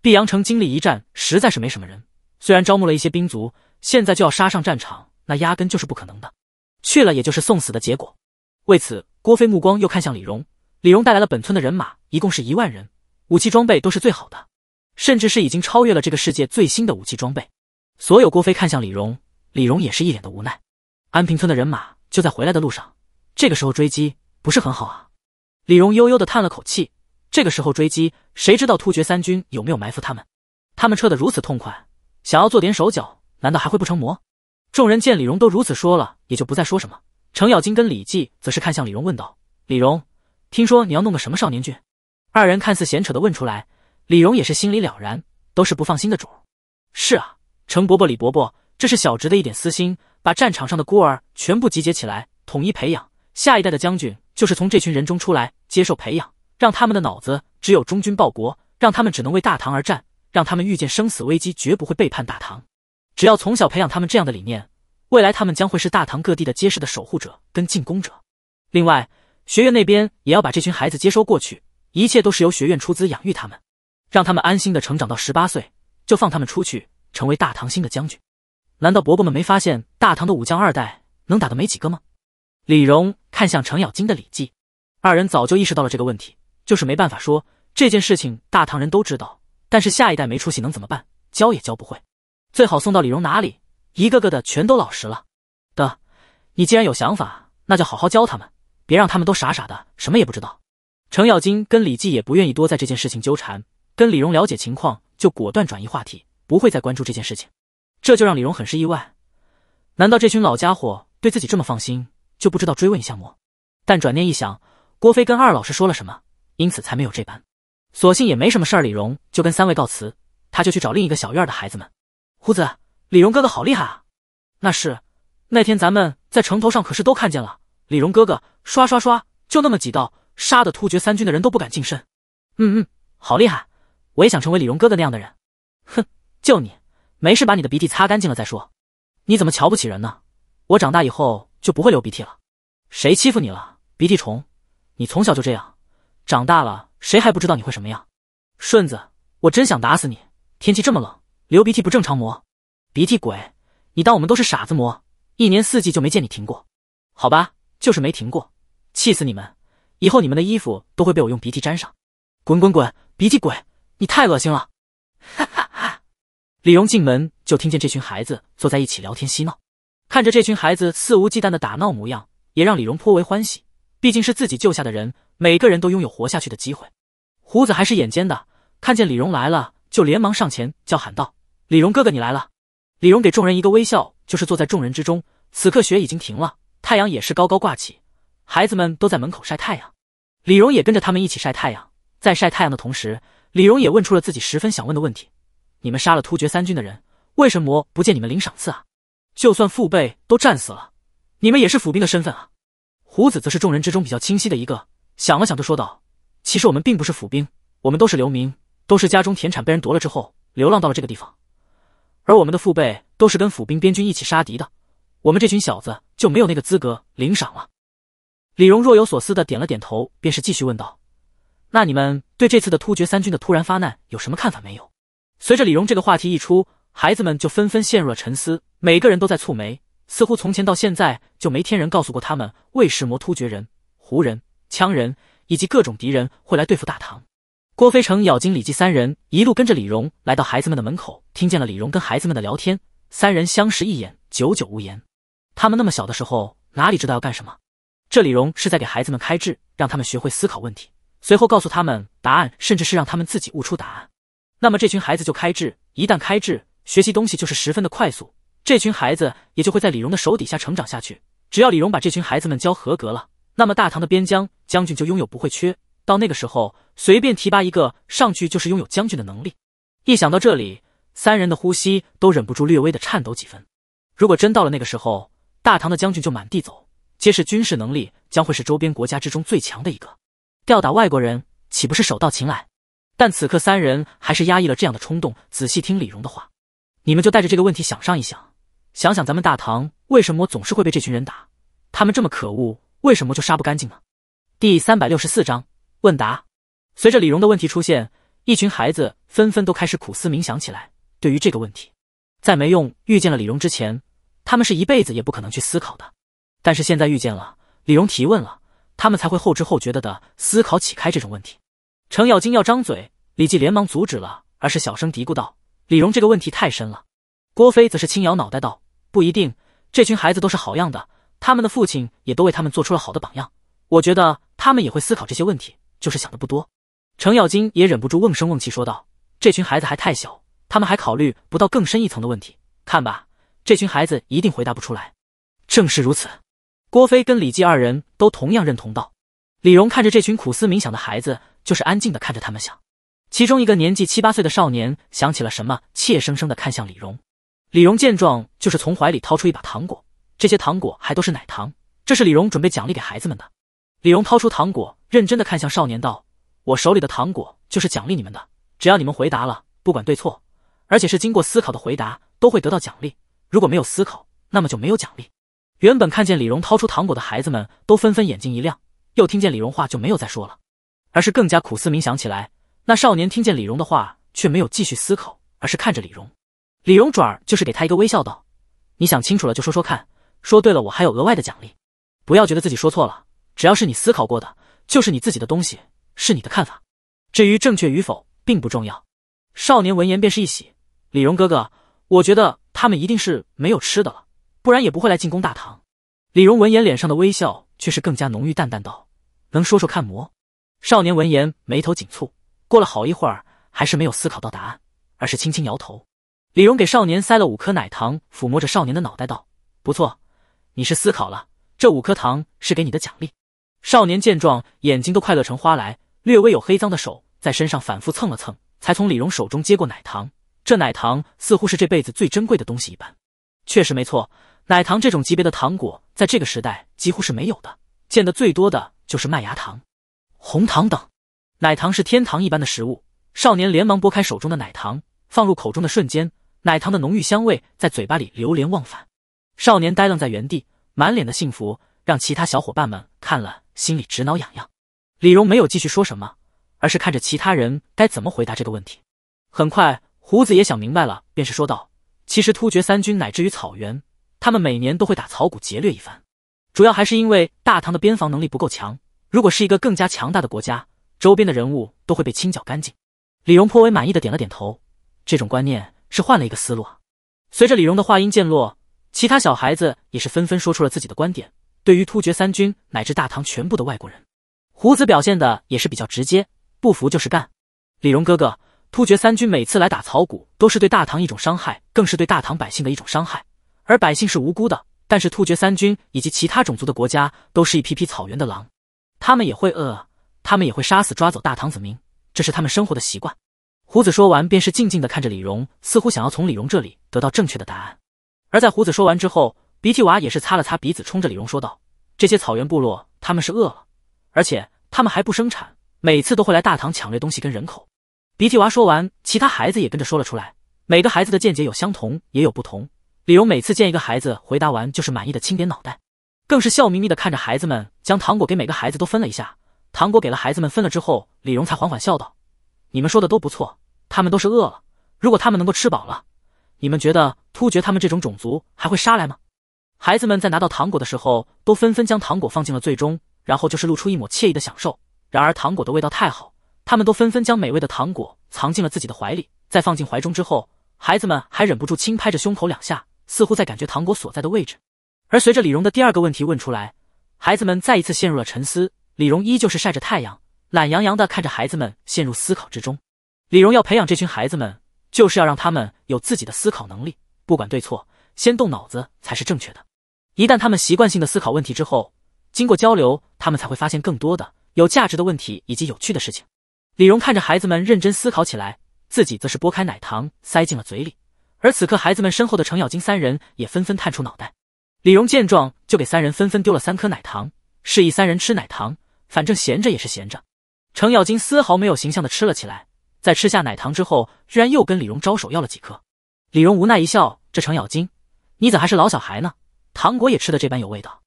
[SPEAKER 1] 碧阳城经历一战，实在是没什么人。虽然招募了一些兵卒，现在就要杀上战场，那压根就是不可能的。去了也就是送死的结果。为此，郭飞目光又看向李荣。李荣带来了本村的人马，一共是一万人，武器装备都是最好的。甚至是已经超越了这个世界最新的武器装备。所有郭飞看向李荣，李荣也是一脸的无奈。安平村的人马就在回来的路上，这个时候追击不是很好啊。李荣悠悠的叹了口气，这个时候追击，谁知道突厥三军有没有埋伏他们？他们撤得如此痛快，想要做点手脚，难道还会不成魔？众人见李荣都如此说了，也就不再说什么。程咬金跟李继则是看向李荣问道：“李荣，听说你要弄个什么少年军？”二人看似闲扯的问出来。李荣也是心里了然，都是不放心的主。是啊，程伯伯、李伯伯，这是小侄的一点私心。把战场上的孤儿全部集结起来，统一培养，下一代的将军就是从这群人中出来接受培养，让他们的脑子只有忠君报国，让他们只能为大唐而战，让他们遇见生死危机绝不会背叛大唐。只要从小培养他们这样的理念，未来他们将会是大唐各地的街市的守护者跟进攻者。另外，学院那边也要把这群孩子接收过去，一切都是由学院出资养育他们。让他们安心的成长到十八岁，就放他们出去成为大唐新的将军。难道伯伯们没发现大唐的武将二代能打的没几个吗？李荣看向程咬金的李记》，二人早就意识到了这个问题，就是没办法说这件事情。大唐人都知道，但是下一代没出息能怎么办？教也教不会，最好送到李荣哪里，一个个的全都老实了。的，你既然有想法，那就好好教他们，别让他们都傻傻的什么也不知道。程咬金跟李记也不愿意多在这件事情纠缠。跟李荣了解情况，就果断转移话题，不会再关注这件事情，这就让李荣很是意外。难道这群老家伙对自己这么放心，就不知道追问一下么？但转念一想，郭飞跟二老师说了什么，因此才没有这般。索性也没什么事，李荣就跟三位告辞，他就去找另一个小院的孩子们。胡子，李荣哥哥好厉害啊！那是，那天咱们在城头上可是都看见了，李荣哥哥刷刷刷，就那么几道，杀的突厥三军的人都不敢近身。嗯嗯，好厉害。我也想成为李荣哥哥那样的人，哼！就你，没事把你的鼻涕擦干净了再说。你怎么瞧不起人呢？我长大以后就不会流鼻涕了。谁欺负你了？鼻涕虫！你从小就这样，长大了谁还不知道你会什么样？顺子，我真想打死你！天气这么冷，流鼻涕不正常么？鼻涕鬼，你当我们都是傻子么？一年四季就没见你停过，好吧，就是没停过，气死你们！以后你们的衣服都会被我用鼻涕沾上。滚滚滚，鼻涕鬼！你太恶心了，哈哈哈！李荣进门就听见这群孩子坐在一起聊天嬉闹，看着这群孩子肆无忌惮的打闹模样，也让李荣颇为欢喜。毕竟是自己救下的人，每个人都拥有活下去的机会。胡子还是眼尖的，看见李荣来了，就连忙上前叫喊道：“李荣哥哥，你来了！”李荣给众人一个微笑，就是坐在众人之中。此刻雪已经停了，太阳也是高高挂起，孩子们都在门口晒太阳，李荣也跟着他们一起晒太阳。在晒太阳的同时。李荣也问出了自己十分想问的问题：你们杀了突厥三军的人，为什么不见你们领赏赐啊？就算父辈都战死了，你们也是府兵的身份啊。胡子则是众人之中比较清晰的一个，想了想就说道：其实我们并不是府兵，我们都是流民，都是家中田产被人夺了之后，流浪到了这个地方。而我们的父辈都是跟府兵、边军一起杀敌的，我们这群小子就没有那个资格领赏了。李荣若有所思的点了点头，便是继续问道。那你们对这次的突厥三军的突然发难有什么看法没有？随着李荣这个话题一出，孩子们就纷纷陷入了沉思，每个人都在蹙眉，似乎从前到现在就没天人告诉过他们，魏氏魔、突厥人、胡人、羌人以及各种敌人会来对付大唐。郭飞成、咬金、李记三人一路跟着李荣来到孩子们的门口，听见了李荣跟孩子们的聊天，三人相视一眼，久久无言。他们那么小的时候，哪里知道要干什么？这李荣是在给孩子们开智，让他们学会思考问题。随后告诉他们答案，甚至是让他们自己悟出答案。那么这群孩子就开智，一旦开智，学习东西就是十分的快速。这群孩子也就会在李荣的手底下成长下去。只要李荣把这群孩子们教合格了，那么大唐的边疆将军就拥有不会缺。到那个时候，随便提拔一个上去就是拥有将军的能力。一想到这里，三人的呼吸都忍不住略微的颤抖几分。如果真到了那个时候，大唐的将军就满地走，皆是军事能力将会是周边国家之中最强的一个。吊打外国人岂不是手到擒来？但此刻三人还是压抑了这样的冲动，仔细听李荣的话。你们就带着这个问题想上一想，想想咱们大唐为什么总是会被这群人打？他们这么可恶，为什么就杀不干净呢？第三百六十四章问答。随着李荣的问题出现，一群孩子纷纷都开始苦思冥想起来。对于这个问题，在没用遇见了李荣之前，他们是一辈子也不可能去思考的。但是现在遇见了李荣提问了。他们才会后知后觉的的思考起开这种问题。程咬金要张嘴，李继连忙阻止了，而是小声嘀咕道：“李荣这个问题太深了。”郭飞则是轻摇脑袋道：“不一定，这群孩子都是好样的，他们的父亲也都为他们做出了好的榜样，我觉得他们也会思考这些问题，就是想的不多。”程咬金也忍不住瓮声瓮气说道：“这群孩子还太小，他们还考虑不到更深一层的问题。看吧，这群孩子一定回答不出来。”正是如此。郭飞跟李继二人都同样认同道。李荣看着这群苦思冥想的孩子，就是安静的看着他们想。其中一个年纪七八岁的少年想起了什么，怯生生的看向李荣。李荣见状，就是从怀里掏出一把糖果，这些糖果还都是奶糖，这是李荣准备奖励给孩子们的。李荣掏出糖果，认真的看向少年道：“我手里的糖果就是奖励你们的，只要你们回答了，不管对错，而且是经过思考的回答，都会得到奖励。如果没有思考，那么就没有奖励。”原本看见李荣掏出糖果的孩子们，都纷纷眼睛一亮。又听见李荣话，就没有再说了，而是更加苦思冥想起来。那少年听见李荣的话，却没有继续思考，而是看着李荣。李荣转儿就是给他一个微笑，道：“你想清楚了就说说看，说对了我还有额外的奖励。不要觉得自己说错了，只要是你思考过的，就是你自己的东西，是你的看法。至于正确与否，并不重要。”少年闻言便是一喜：“李荣哥哥，我觉得他们一定是没有吃的了。”不然也不会来进攻大唐。李荣闻言，脸上的微笑却是更加浓郁，淡淡道：“能说说看魔？”少年闻言，眉头紧蹙，过了好一会儿，还是没有思考到答案，而是轻轻摇头。李荣给少年塞了五颗奶糖，抚摸着少年的脑袋道：“不错，你是思考了。这五颗糖是给你的奖励。”少年见状，眼睛都快乐成花来，略微有黑脏的手在身上反复蹭了蹭，才从李荣手中接过奶糖。这奶糖似乎是这辈子最珍贵的东西一般。确实没错。奶糖这种级别的糖果，在这个时代几乎是没有的，见的最多的就是麦芽糖、红糖等。奶糖是天堂一般的食物。少年连忙拨开手中的奶糖，放入口中的瞬间，奶糖的浓郁香味在嘴巴里流连忘返。少年呆愣在原地，满脸的幸福，让其他小伙伴们看了心里直挠痒痒。李荣没有继续说什么，而是看着其他人该怎么回答这个问题。很快，胡子也想明白了，便是说道：“其实突厥三军乃至于草原。”他们每年都会打草谷劫掠一番，主要还是因为大唐的边防能力不够强。如果是一个更加强大的国家，周边的人物都会被清剿干净。李荣颇为满意的点了点头，这种观念是换了一个思路啊。随着李荣的话音渐落，其他小孩子也是纷纷说出了自己的观点。对于突厥三军乃至大唐全部的外国人，胡子表现的也是比较直接，不服就是干。李荣哥哥，突厥三军每次来打草谷，都是对大唐一种伤害，更是对大唐百姓的一种伤害。而百姓是无辜的，但是突厥三军以及其他种族的国家都是一批批草原的狼，他们也会饿，他们也会杀死抓走大唐子民，这是他们生活的习惯。胡子说完，便是静静的看着李荣，似乎想要从李荣这里得到正确的答案。而在胡子说完之后，鼻涕娃也是擦了擦鼻子，冲着李荣说道：“这些草原部落，他们是饿了，而且他们还不生产，每次都会来大唐抢掠东西跟人口。”鼻涕娃说完，其他孩子也跟着说了出来，每个孩子的见解有相同，也有不同。李荣每次见一个孩子回答完，就是满意的轻点脑袋，更是笑眯眯的看着孩子们将糖果给每个孩子都分了一下。糖果给了孩子们分了之后，李荣才缓缓笑道：“你们说的都不错，他们都是饿了。如果他们能够吃饱了，你们觉得突厥他们这种种族还会杀来吗？”孩子们在拿到糖果的时候，都纷纷将糖果放进了嘴中，然后就是露出一抹惬意的享受。然而糖果的味道太好，他们都纷纷将美味的糖果藏进了自己的怀里。在放进怀中之后，孩子们还忍不住轻拍着胸口两下。似乎在感觉糖果所在的位置，而随着李荣的第二个问题问出来，孩子们再一次陷入了沉思。李荣依旧是晒着太阳，懒洋洋的看着孩子们陷入思考之中。李荣要培养这群孩子们，就是要让他们有自己的思考能力，不管对错，先动脑子才是正确的。一旦他们习惯性的思考问题之后，经过交流，他们才会发现更多的有价值的问题以及有趣的事情。李荣看着孩子们认真思考起来，自己则是拨开奶糖塞进了嘴里。而此刻，孩子们身后的程咬金三人也纷纷探出脑袋。李荣见状，就给三人纷纷丢了三颗奶糖，示意三人吃奶糖。反正闲着也是闲着，程咬金丝毫没有形象的吃了起来。在吃下奶糖之后，居然又跟李荣招手要了几颗。李荣无奈一笑：“这程咬金，你怎还是老小孩呢？糖果也吃的这般有味道。”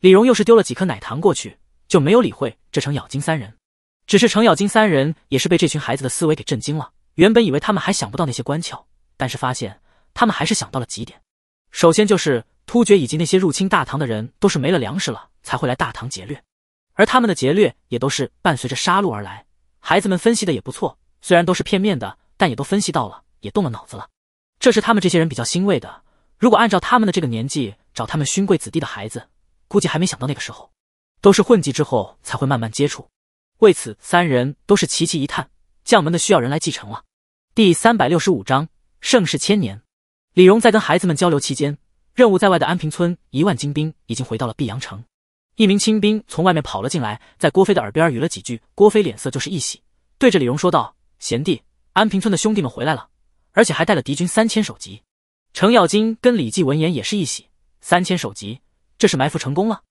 [SPEAKER 1] 李荣又是丢了几颗奶糖过去，就没有理会这程咬金三人。只是程咬金三人也是被这群孩子的思维给震惊了。原本以为他们还想不到那些关窍。但是发现他们还是想到了几点，首先就是突厥以及那些入侵大唐的人都是没了粮食了才会来大唐劫掠，而他们的劫掠也都是伴随着杀戮而来。孩子们分析的也不错，虽然都是片面的，但也都分析到了，也动了脑子了。这是他们这些人比较欣慰的。如果按照他们的这个年纪找他们勋贵子弟的孩子，估计还没想到那个时候，都是混迹之后才会慢慢接触。为此，三人都是齐齐一叹：将门的需要人来继承了。第三百六十五章。盛世千年，李荣在跟孩子们交流期间，任务在外的安平村一万精兵已经回到了碧阳城。一名清兵从外面跑了进来，在郭飞的耳边语了几句，郭飞脸色就是一喜，对着李荣说道：“贤弟，安平村的兄弟们回来了，而且还带了敌军三千首级。”程咬金跟李继闻言也是一喜，三千首级，这是埋伏成功了。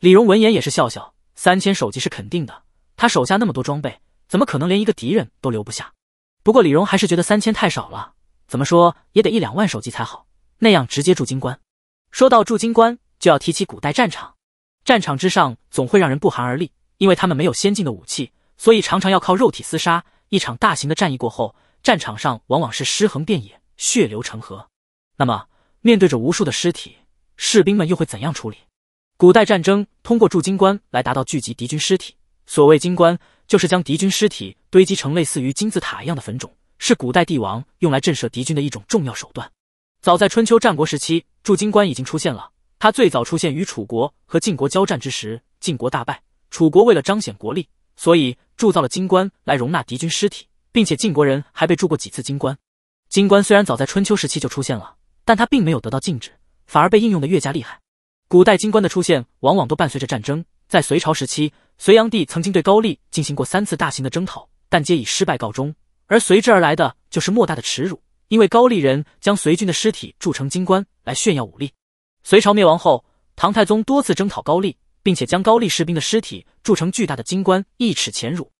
[SPEAKER 1] 李荣闻言也是笑笑，三千首级是肯定的，他手下那么多装备，怎么可能连一个敌人都留不下？不过李荣还是觉得三千太少了。怎么说也得一两万手机才好，那样直接驻金关。说到驻金关，就要提起古代战场。战场之上总会让人不寒而栗，因为他们没有先进的武器，所以常常要靠肉体厮杀。一场大型的战役过后，战场上往往是尸横遍野，血流成河。那么，面对着无数的尸体，士兵们又会怎样处理？古代战争通过驻金棺来达到聚集敌军尸体。所谓金棺，就是将敌军尸体堆积成类似于金字塔一样的坟冢。是古代帝王用来震慑敌军的一种重要手段。早在春秋战国时期，铸金棺已经出现了。它最早出现于楚国和晋国交战之时，晋国大败，楚国为了彰显国力，所以铸造了金棺来容纳敌军尸体，并且晋国人还被铸过几次金棺。金棺虽然早在春秋时期就出现了，但它并没有得到禁止，反而被应用的越加厉害。古代金棺的出现往往都伴随着战争。在隋朝时期，隋炀帝曾经对高丽进行过三次大型的征讨，但皆以失败告终。而随之而来的就是莫大的耻辱，因为高丽人将隋军的尸体铸成金棺来炫耀武力。隋朝灭亡后，唐太宗多次征讨高丽，并且将高丽士兵的尸体铸成巨大的金棺一尺前辱。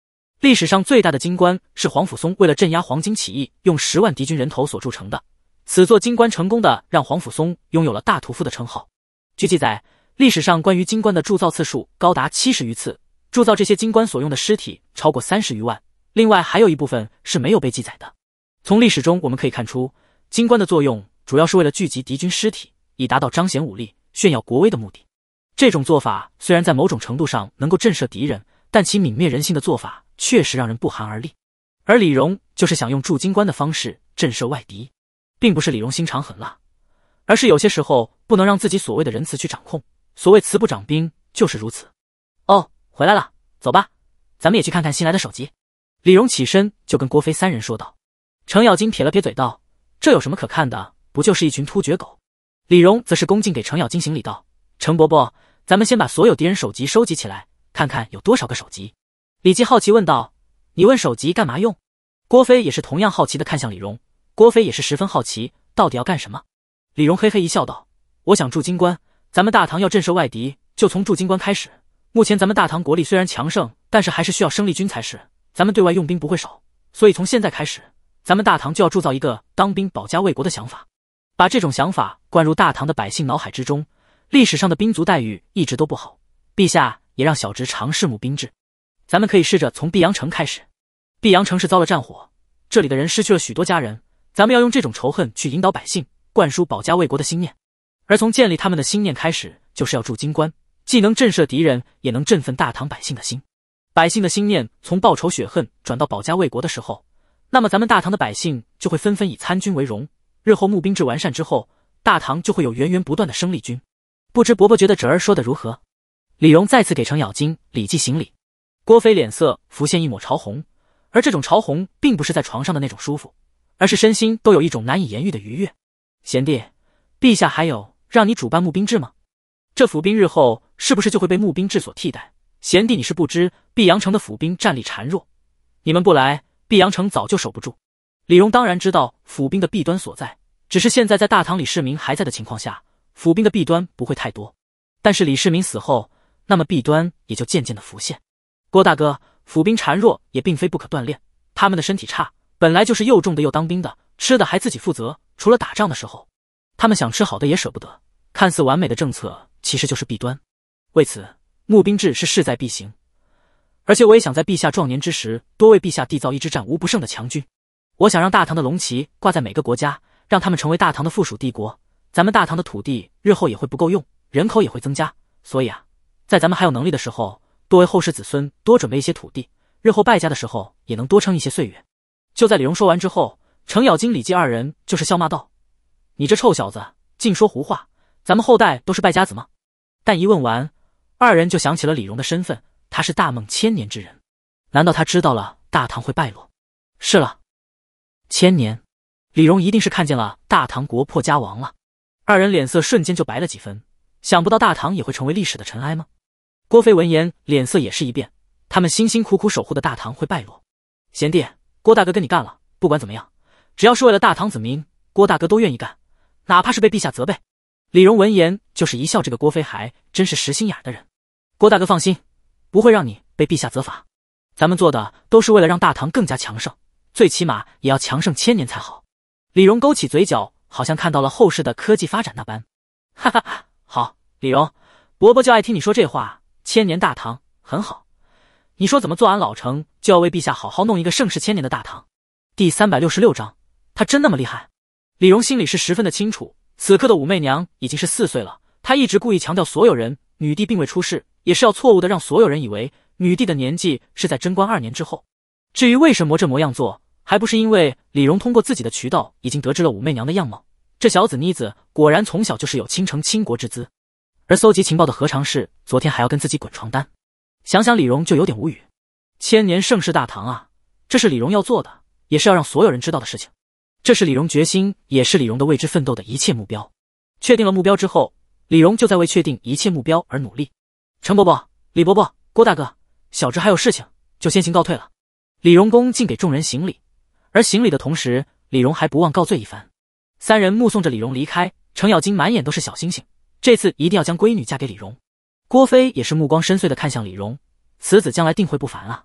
[SPEAKER 1] 历史上最大的金棺是黄甫松为了镇压黄巾起义，用十万敌军人头所铸成的。此座金棺成功的让黄甫松拥有了大屠夫的称号。据记载，历史上关于金棺的铸造次数高达七十余次，铸造这些金棺所用的尸体超过三十余万。另外还有一部分是没有被记载的。从历史中我们可以看出，金棺的作用主要是为了聚集敌军尸体，以达到彰显武力、炫耀国威的目的。这种做法虽然在某种程度上能够震慑敌人，但其泯灭人性的做法确实让人不寒而栗。而李荣就是想用铸金棺的方式震慑外敌，并不是李荣心肠狠辣，而是有些时候不能让自己所谓的仁慈去掌控。所谓“慈不掌兵”，就是如此。哦，回来了，走吧，咱们也去看看新来的首级。李荣起身就跟郭飞三人说道。程咬金撇了撇嘴道：“这有什么可看的？不就是一群突厥狗。”李荣则是恭敬给程咬金行礼道：“程伯伯，咱们先把所有敌人首级收集起来，看看有多少个首级。”李吉好奇问道：“你问首级干嘛用？”郭飞也是同样好奇的看向李荣。郭飞也是十分好奇，到底要干什么？李荣嘿嘿一笑道：“我想驻金关，咱们大唐要震慑外敌，就从驻金关开始。目前咱们大唐国力虽然强盛，但是还是需要生力军才是。”咱们对外用兵不会少，所以从现在开始，咱们大唐就要铸造一个当兵保家卫国的想法，把这种想法灌入大唐的百姓脑海之中。历史上的兵卒待遇一直都不好，陛下也让小侄尝试募兵制，咱们可以试着从碧阳城开始。碧阳城是遭了战火，这里的人失去了许多家人，咱们要用这种仇恨去引导百姓，灌输保家卫国的心念。而从建立他们的心念开始，就是要铸金冠，既能震慑敌人，也能振奋大唐百姓的心。百姓的心念从报仇雪恨转到保家卫国的时候，那么咱们大唐的百姓就会纷纷以参军为荣。日后募兵制完善之后，大唐就会有源源不断的生力军。不知伯伯觉得侄儿说的如何？李荣再次给程咬金、礼记行礼。郭飞脸色浮现一抹潮红，而这种潮红并不是在床上的那种舒服，而是身心都有一种难以言喻的愉悦。贤弟，陛下还有让你主办募兵制吗？这府兵日后是不是就会被募兵制所替代？贤弟，你是不知，碧阳城的府兵战力孱弱，你们不来，碧阳城早就守不住。李荣当然知道府兵的弊端所在，只是现在在大唐李世民还在的情况下，府兵的弊端不会太多。但是李世民死后，那么弊端也就渐渐的浮现。郭大哥，府兵孱弱也并非不可锻炼，他们的身体差，本来就是又重的又当兵的，吃的还自己负责，除了打仗的时候，他们想吃好的也舍不得。看似完美的政策，其实就是弊端。为此。募兵制是势在必行，而且我也想在陛下壮年之时，多为陛下缔造一支战无不胜的强军。我想让大唐的龙旗挂在每个国家，让他们成为大唐的附属帝国。咱们大唐的土地日后也会不够用，人口也会增加，所以啊，在咱们还有能力的时候，多为后世子孙多准备一些土地，日后败家的时候也能多撑一些岁月。就在李荣说完之后，程咬金、李绩二人就是笑骂道：“你这臭小子，净说胡话！咱们后代都是败家子吗？”但一问完。二人就想起了李荣的身份，他是大梦千年之人，难道他知道了大唐会败落？是了，千年，李荣一定是看见了大唐国破家亡了。二人脸色瞬间就白了几分，想不到大唐也会成为历史的尘埃吗？郭飞闻言脸色也是一变，他们辛辛苦苦守护的大唐会败落？贤弟，郭大哥跟你干了，不管怎么样，只要是为了大唐子民，郭大哥都愿意干，哪怕是被陛下责备。李荣闻言，就是一笑。这个郭飞还真是实心眼的人。郭大哥放心，不会让你被陛下责罚。咱们做的都是为了让大唐更加强盛，最起码也要强盛千年才好。李荣勾起嘴角，好像看到了后世的科技发展那般。哈哈哈！好，李荣伯伯就爱听你说这话。千年大唐很好，你说怎么做？俺老城，就要为陛下好好弄一个盛世千年的大唐。第三百六十六章，他真那么厉害？李荣心里是十分的清楚。此刻的武媚娘已经是四岁了，她一直故意强调所有人，女帝并未出世，也是要错误的让所有人以为女帝的年纪是在贞观二年之后。至于为什么这模样做，还不是因为李荣通过自己的渠道已经得知了武媚娘的样貌，这小紫妮子果然从小就是有倾城倾国之姿。而搜集情报的何尝是昨天还要跟自己滚床单，想想李荣就有点无语。千年盛世大唐啊，这是李荣要做的，也是要让所有人知道的事情。这是李荣决心，也是李荣的为之奋斗的一切目标。确定了目标之后，李荣就在为确定一切目标而努力。陈伯伯、李伯伯、郭大哥，小侄还有事情，就先行告退了。李荣恭敬给众人行礼，而行礼的同时，李荣还不忘告罪一番。三人目送着李荣离开，程咬金满眼都是小星星，这次一定要将闺女嫁给李荣。郭飞也是目光深邃的看向李荣，此子将来定会不凡啊！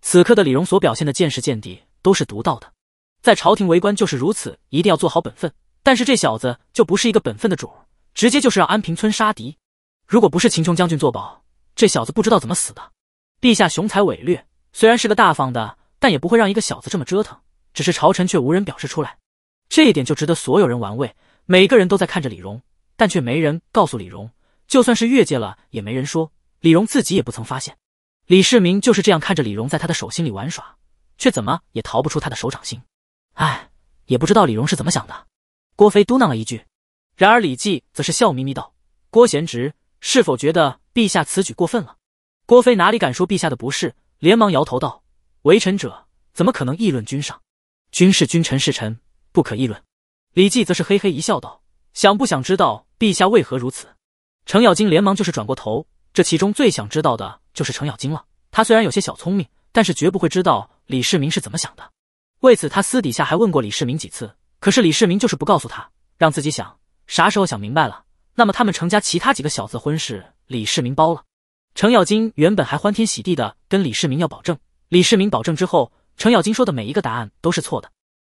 [SPEAKER 1] 此刻的李荣所表现的见识、见地都是独到的。在朝廷为官就是如此，一定要做好本分。但是这小子就不是一个本分的主，直接就是让安平村杀敌。如果不是秦琼将军作保，这小子不知道怎么死的。陛下雄才伟略，虽然是个大方的，但也不会让一个小子这么折腾。只是朝臣却无人表示出来，这一点就值得所有人玩味。每个人都在看着李荣，但却没人告诉李荣。就算是越界了，也没人说。李荣自己也不曾发现。李世民就是这样看着李荣在他的手心里玩耍，却怎么也逃不出他的手掌心。哎，也不知道李荣是怎么想的。郭飞嘟囔了一句。然而李绩则是笑眯眯道：“郭贤侄，是否觉得陛下此举过分了？”郭飞哪里敢说陛下的不是，连忙摇头道：“为臣者怎么可能议论君上？君是君，臣是臣，不可议论。”李绩则是嘿嘿一笑，道：“想不想知道陛下为何如此？”程咬金连忙就是转过头，这其中最想知道的就是程咬金了。他虽然有些小聪明，但是绝不会知道李世民是怎么想的。为此，他私底下还问过李世民几次，可是李世民就是不告诉他，让自己想，啥时候想明白了，那么他们程家其他几个小子婚事，李世民包了。程咬金原本还欢天喜地的跟李世民要保证，李世民保证之后，程咬金说的每一个答案都是错的。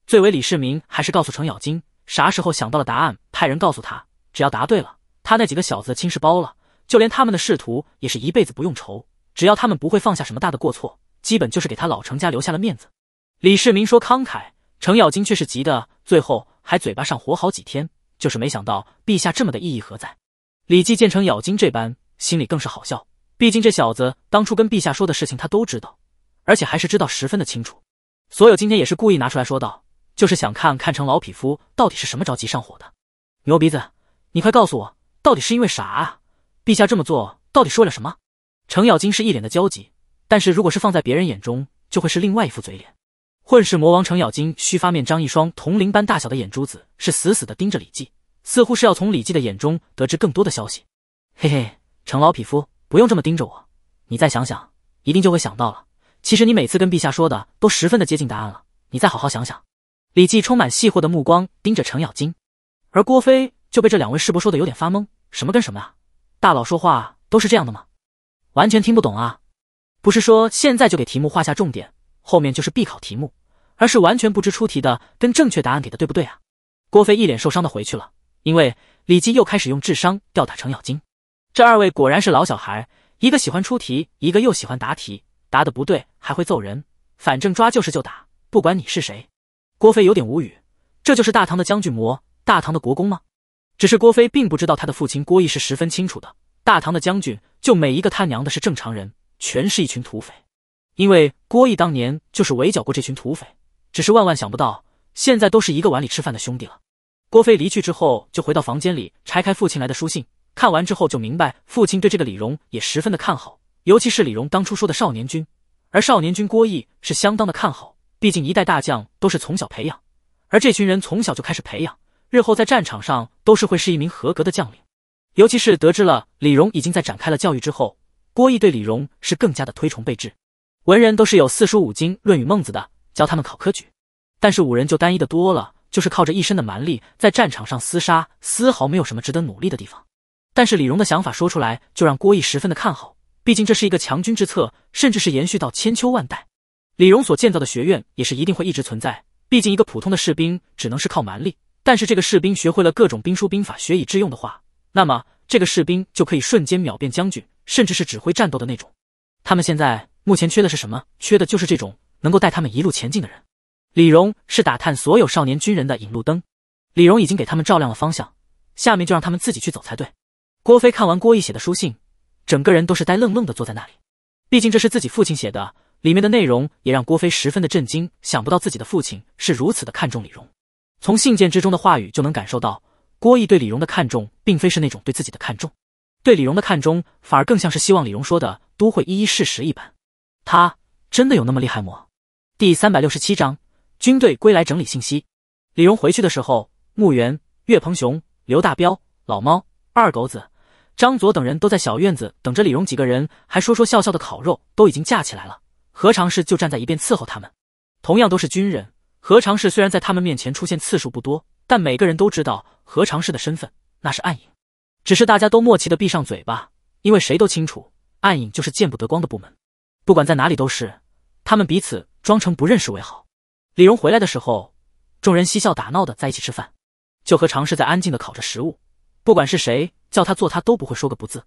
[SPEAKER 1] 最为李世民还是告诉程咬金，啥时候想到了答案，派人告诉他，只要答对了，他那几个小子的亲事包了，就连他们的仕途也是一辈子不用愁，只要他们不会放下什么大的过错，基本就是给他老程家留下了面子。李世民说慷慨，程咬金却是急的，最后还嘴巴上火好几天，就是没想到陛下这么的意义何在？李绩见程咬金这般，心里更是好笑，毕竟这小子当初跟陛下说的事情他都知道，而且还是知道十分的清楚，所有今天也是故意拿出来说道，就是想看看程老匹夫到底是什么着急上火的。牛鼻子，你快告诉我，到底是因为啥啊？陛下这么做到底是为了什么？程咬金是一脸的焦急，但是如果是放在别人眼中，就会是另外一副嘴脸。混世魔王程咬金须发面张，一双铜铃般大小的眼珠子是死死的盯着李记，似乎是要从李记的眼中得知更多的消息。嘿嘿，程老匹夫，不用这么盯着我，你再想想，一定就会想到了。其实你每次跟陛下说的都十分的接近答案了，你再好好想想。李记充满戏惑的目光盯着程咬金，而郭飞就被这两位师伯说的有点发懵，什么跟什么啊？大佬说话都是这样的吗？完全听不懂啊！不是说现在就给题目画下重点，后面就是必考题目。而是完全不知出题的，跟正确答案给的对不对啊？郭飞一脸受伤的回去了，因为李绩又开始用智商吊打程咬金。这二位果然是老小孩，一个喜欢出题，一个又喜欢答题，答的不对还会揍人，反正抓就是就打，不管你是谁。郭飞有点无语，这就是大唐的将军魔，大唐的国公吗？只是郭飞并不知道他的父亲郭义是十分清楚的，大唐的将军就每一个他娘的是正常人，全是一群土匪，因为郭义当年就是围剿过这群土匪。只是万万想不到，现在都是一个碗里吃饭的兄弟了。郭飞离去之后，就回到房间里拆开父亲来的书信，看完之后就明白父亲对这个李荣也十分的看好，尤其是李荣当初说的少年军，而少年军郭毅是相当的看好，毕竟一代大将都是从小培养，而这群人从小就开始培养，日后在战场上都是会是一名合格的将领。尤其是得知了李荣已经在展开了教育之后，郭毅对李荣是更加的推崇备至。文人都是有四书五经、论语、孟子的。教他们考科举，但是五人就单一的多了，就是靠着一身的蛮力在战场上厮杀，丝毫没有什么值得努力的地方。但是李荣的想法说出来，就让郭毅十分的看好，毕竟这是一个强军之策，甚至是延续到千秋万代。李荣所建造的学院也是一定会一直存在，毕竟一个普通的士兵只能是靠蛮力，但是这个士兵学会了各种兵书兵法，学以致用的话，那么这个士兵就可以瞬间秒变将军，甚至是指挥战斗的那种。他们现在目前缺的是什么？缺的就是这种。能够带他们一路前进的人，李荣是打探所有少年军人的引路灯。李荣已经给他们照亮了方向，下面就让他们自己去走才对。郭飞看完郭毅写的书信，整个人都是呆愣愣的坐在那里。毕竟这是自己父亲写的，里面的内容也让郭飞十分的震惊。想不到自己的父亲是如此的看重李荣，从信件之中的话语就能感受到，郭毅对李荣的看重，并非是那种对自己的看重，对李荣的看重反而更像是希望李荣说的都会一一事实一般。他真的有那么厉害吗？第三百六十七章，军队归来，整理信息。李荣回去的时候，穆元、岳鹏雄、刘大彪、老猫、二狗子、张左等人都在小院子等着李荣几个人，还说说笑笑的烤肉都已经架起来了。何尝事就站在一边伺候他们。同样都是军人，何尝事虽然在他们面前出现次数不多，但每个人都知道何尝事的身份，那是暗影。只是大家都默契的闭上嘴巴，因为谁都清楚，暗影就是见不得光的部门，不管在哪里都是。他们彼此。装成不认识为好。李荣回来的时候，众人嬉笑打闹的在一起吃饭，就和常氏在安静的烤着食物。不管是谁叫他做，他都不会说个不字。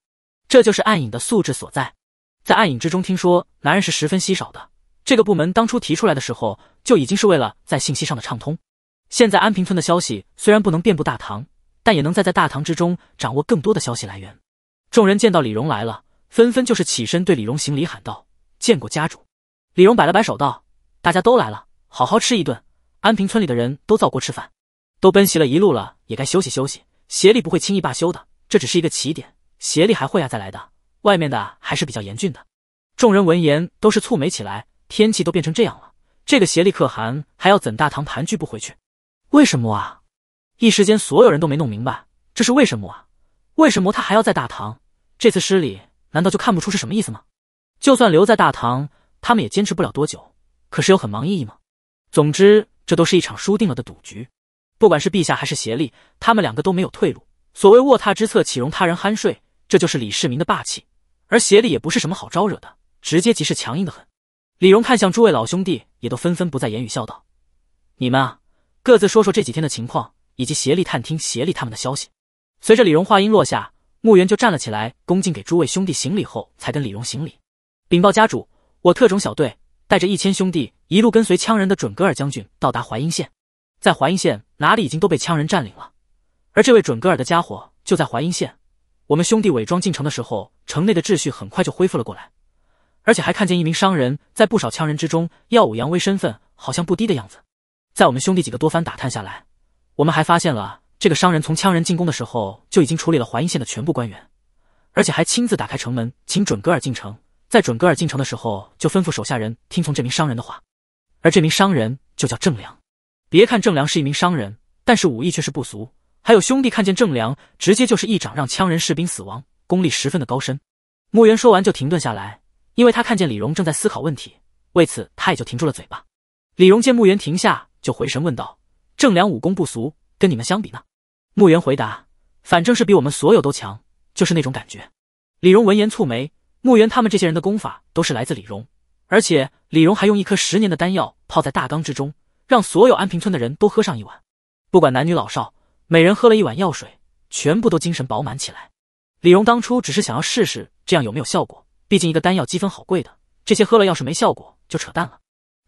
[SPEAKER 1] 这就是暗影的素质所在。在暗影之中，听说男人是十分稀少的。这个部门当初提出来的时候，就已经是为了在信息上的畅通。现在安平村的消息虽然不能遍布大唐，但也能在在大唐之中掌握更多的消息来源。众人见到李荣来了，纷纷就是起身对李荣行礼，喊道：“见过家主。”李荣摆了摆手道。大家都来了，好好吃一顿。安平村里的人都造锅吃饭，都奔袭了一路了，也该休息休息。邪力不会轻易罢休的，这只是一个起点，邪力还会啊再来的。外面的还是比较严峻的。众人闻言都是蹙眉起来，天气都变成这样了，这个邪力可汗还要怎大唐盘踞不回去？为什么啊？一时间所有人都没弄明白，这是为什么啊？为什么他还要在大唐？这次失礼难道就看不出是什么意思吗？就算留在大唐，他们也坚持不了多久。可是有很忙意义吗？总之，这都是一场输定了的赌局。不管是陛下还是协力，他们两个都没有退路。所谓卧榻之侧岂容他人酣睡，这就是李世民的霸气。而协力也不是什么好招惹的，直接即是强硬的很。李荣看向诸位老兄弟，也都纷纷不再言语，笑道：“你们啊，各自说说这几天的情况，以及协力探听协力他们的消息。”随着李荣话音落下，穆元就站了起来，恭敬给诸位兄弟行礼后，才跟李荣行礼，禀报家主：“我特种小队。”带着一千兄弟一路跟随羌人的准格尔将军到达淮阴县，在淮阴县哪里已经都被羌人占领了，而这位准格尔的家伙就在淮阴县。我们兄弟伪装进城的时候，城内的秩序很快就恢复了过来，而且还看见一名商人，在不少羌人之中耀武扬威，身份好像不低的样子。在我们兄弟几个多番打探下来，我们还发现了这个商人从羌人进攻的时候就已经处理了淮阴县的全部官员，而且还亲自打开城门，请准格尔进城。在准格尔进城的时候，就吩咐手下人听从这名商人的话，而这名商人就叫郑良。别看郑良是一名商人，但是武艺却是不俗。还有兄弟看见郑良，直接就是一掌让羌人士兵死亡，功力十分的高深。穆元说完就停顿下来，因为他看见李荣正在思考问题，为此他也就停住了嘴巴。李荣见穆元停下，就回神问道：“郑良武功不俗，跟你们相比呢？”穆元回答：“反正是比我们所有都强，就是那种感觉。”李荣闻言蹙眉。墓园他们这些人的功法都是来自李荣，而且李荣还用一颗十年的丹药泡在大缸之中，让所有安平村的人都喝上一碗，不管男女老少，每人喝了一碗药水，全部都精神饱满起来。李荣当初只是想要试试这样有没有效果，毕竟一个丹药积分好贵的，这些喝了要是没效果就扯淡了。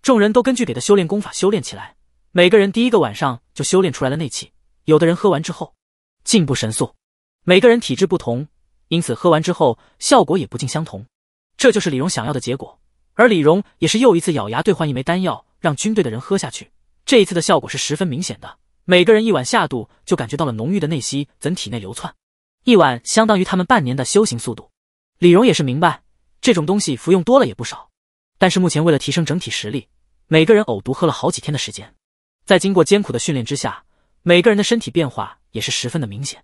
[SPEAKER 1] 众人都根据给的修炼功法修炼起来，每个人第一个晚上就修炼出来了内气，有的人喝完之后进步神速，每个人体质不同。因此，喝完之后效果也不尽相同，这就是李荣想要的结果。而李荣也是又一次咬牙兑换一枚丹药，让军队的人喝下去。这一次的效果是十分明显的，每个人一碗下肚就感觉到了浓郁的内息在体内流窜。一碗相当于他们半年的修行速度。李荣也是明白，这种东西服用多了也不少，但是目前为了提升整体实力，每个人呕毒喝了好几天的时间，在经过艰苦的训练之下，每个人的身体变化也是十分的明显。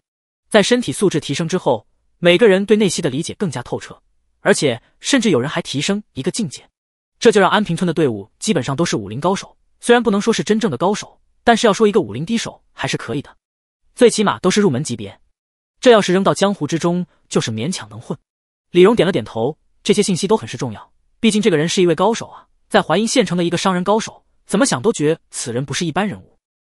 [SPEAKER 1] 在身体素质提升之后。每个人对内息的理解更加透彻，而且甚至有人还提升一个境界，这就让安平村的队伍基本上都是武林高手。虽然不能说是真正的高手，但是要说一个武林低手还是可以的，最起码都是入门级别。这要是扔到江湖之中，就是勉强能混。李荣点了点头，这些信息都很是重要。毕竟这个人是一位高手啊，在淮阴县城的一个商人高手，怎么想都觉此人不是一般人物。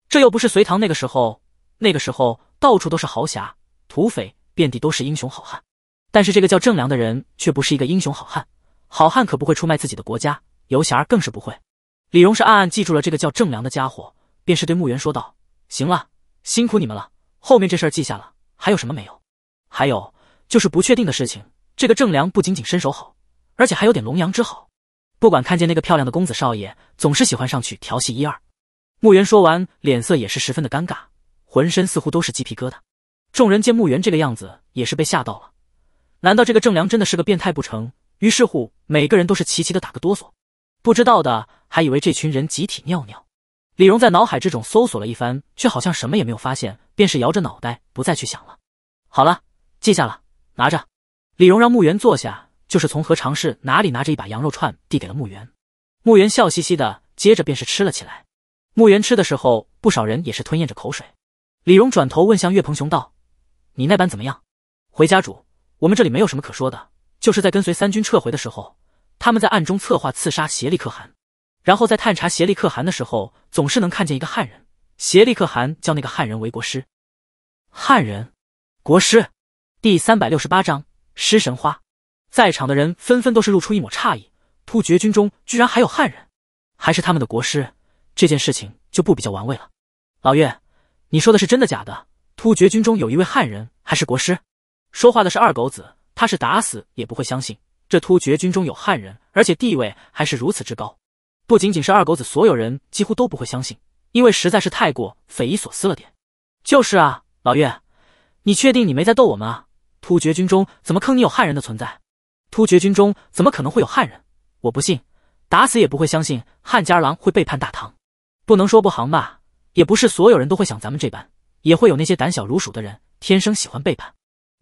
[SPEAKER 1] 这又不是隋唐那个时候，那个时候到处都是豪侠土匪。遍地都是英雄好汉，但是这个叫郑良的人却不是一个英雄好汉。好汉可不会出卖自己的国家，游侠儿更是不会。李荣是暗暗记住了这个叫郑良的家伙，便是对穆元说道：“行了，辛苦你们了，后面这事儿记下了。还有什么没有？还有就是不确定的事情，这个郑良不仅仅身手好，而且还有点龙阳之好。不管看见那个漂亮的公子少爷，总是喜欢上去调戏一二。”穆元说完，脸色也是十分的尴尬，浑身似乎都是鸡皮疙瘩。众人见慕源这个样子，也是被吓到了。难道这个郑良真的是个变态不成？于是乎，每个人都是齐齐的打个哆嗦。不知道的还以为这群人集体尿尿。李荣在脑海之中搜索了一番，却好像什么也没有发现，便是摇着脑袋不再去想了。好了，记下了，拿着。李荣让慕源坐下，就是从何尝试哪里拿着一把羊肉串递给了慕源。慕源笑嘻嘻的，接着便是吃了起来。慕源吃的时候，不少人也是吞咽着口水。李荣转头问向岳鹏雄道。你那般怎么样？回家主，我们这里没有什么可说的，就是在跟随三军撤回的时候，他们在暗中策划刺杀协力可汗，然后在探查协力可汗的时候，总是能看见一个汉人。协力可汗叫那个汉人为国师。汉人，国师。第三百六十八章失神花。在场的人纷纷都是露出一抹诧异，突厥军中居然还有汉人，还是他们的国师，这件事情就不比较玩味了。老岳，你说的是真的假的？突厥军中有一位汉人，还是国师。说话的是二狗子，他是打死也不会相信这突厥军中有汉人，而且地位还是如此之高。不仅仅是二狗子，所有人几乎都不会相信，因为实在是太过匪夷所思了点。就是啊，老岳，你确定你没在逗我们啊？突厥军中怎么坑你有汉人的存在？突厥军中怎么可能会有汉人？我不信，打死也不会相信汉家儿郎会背叛大唐。不能说不行吧，也不是所有人都会想咱们这般。也会有那些胆小如鼠的人，天生喜欢背叛。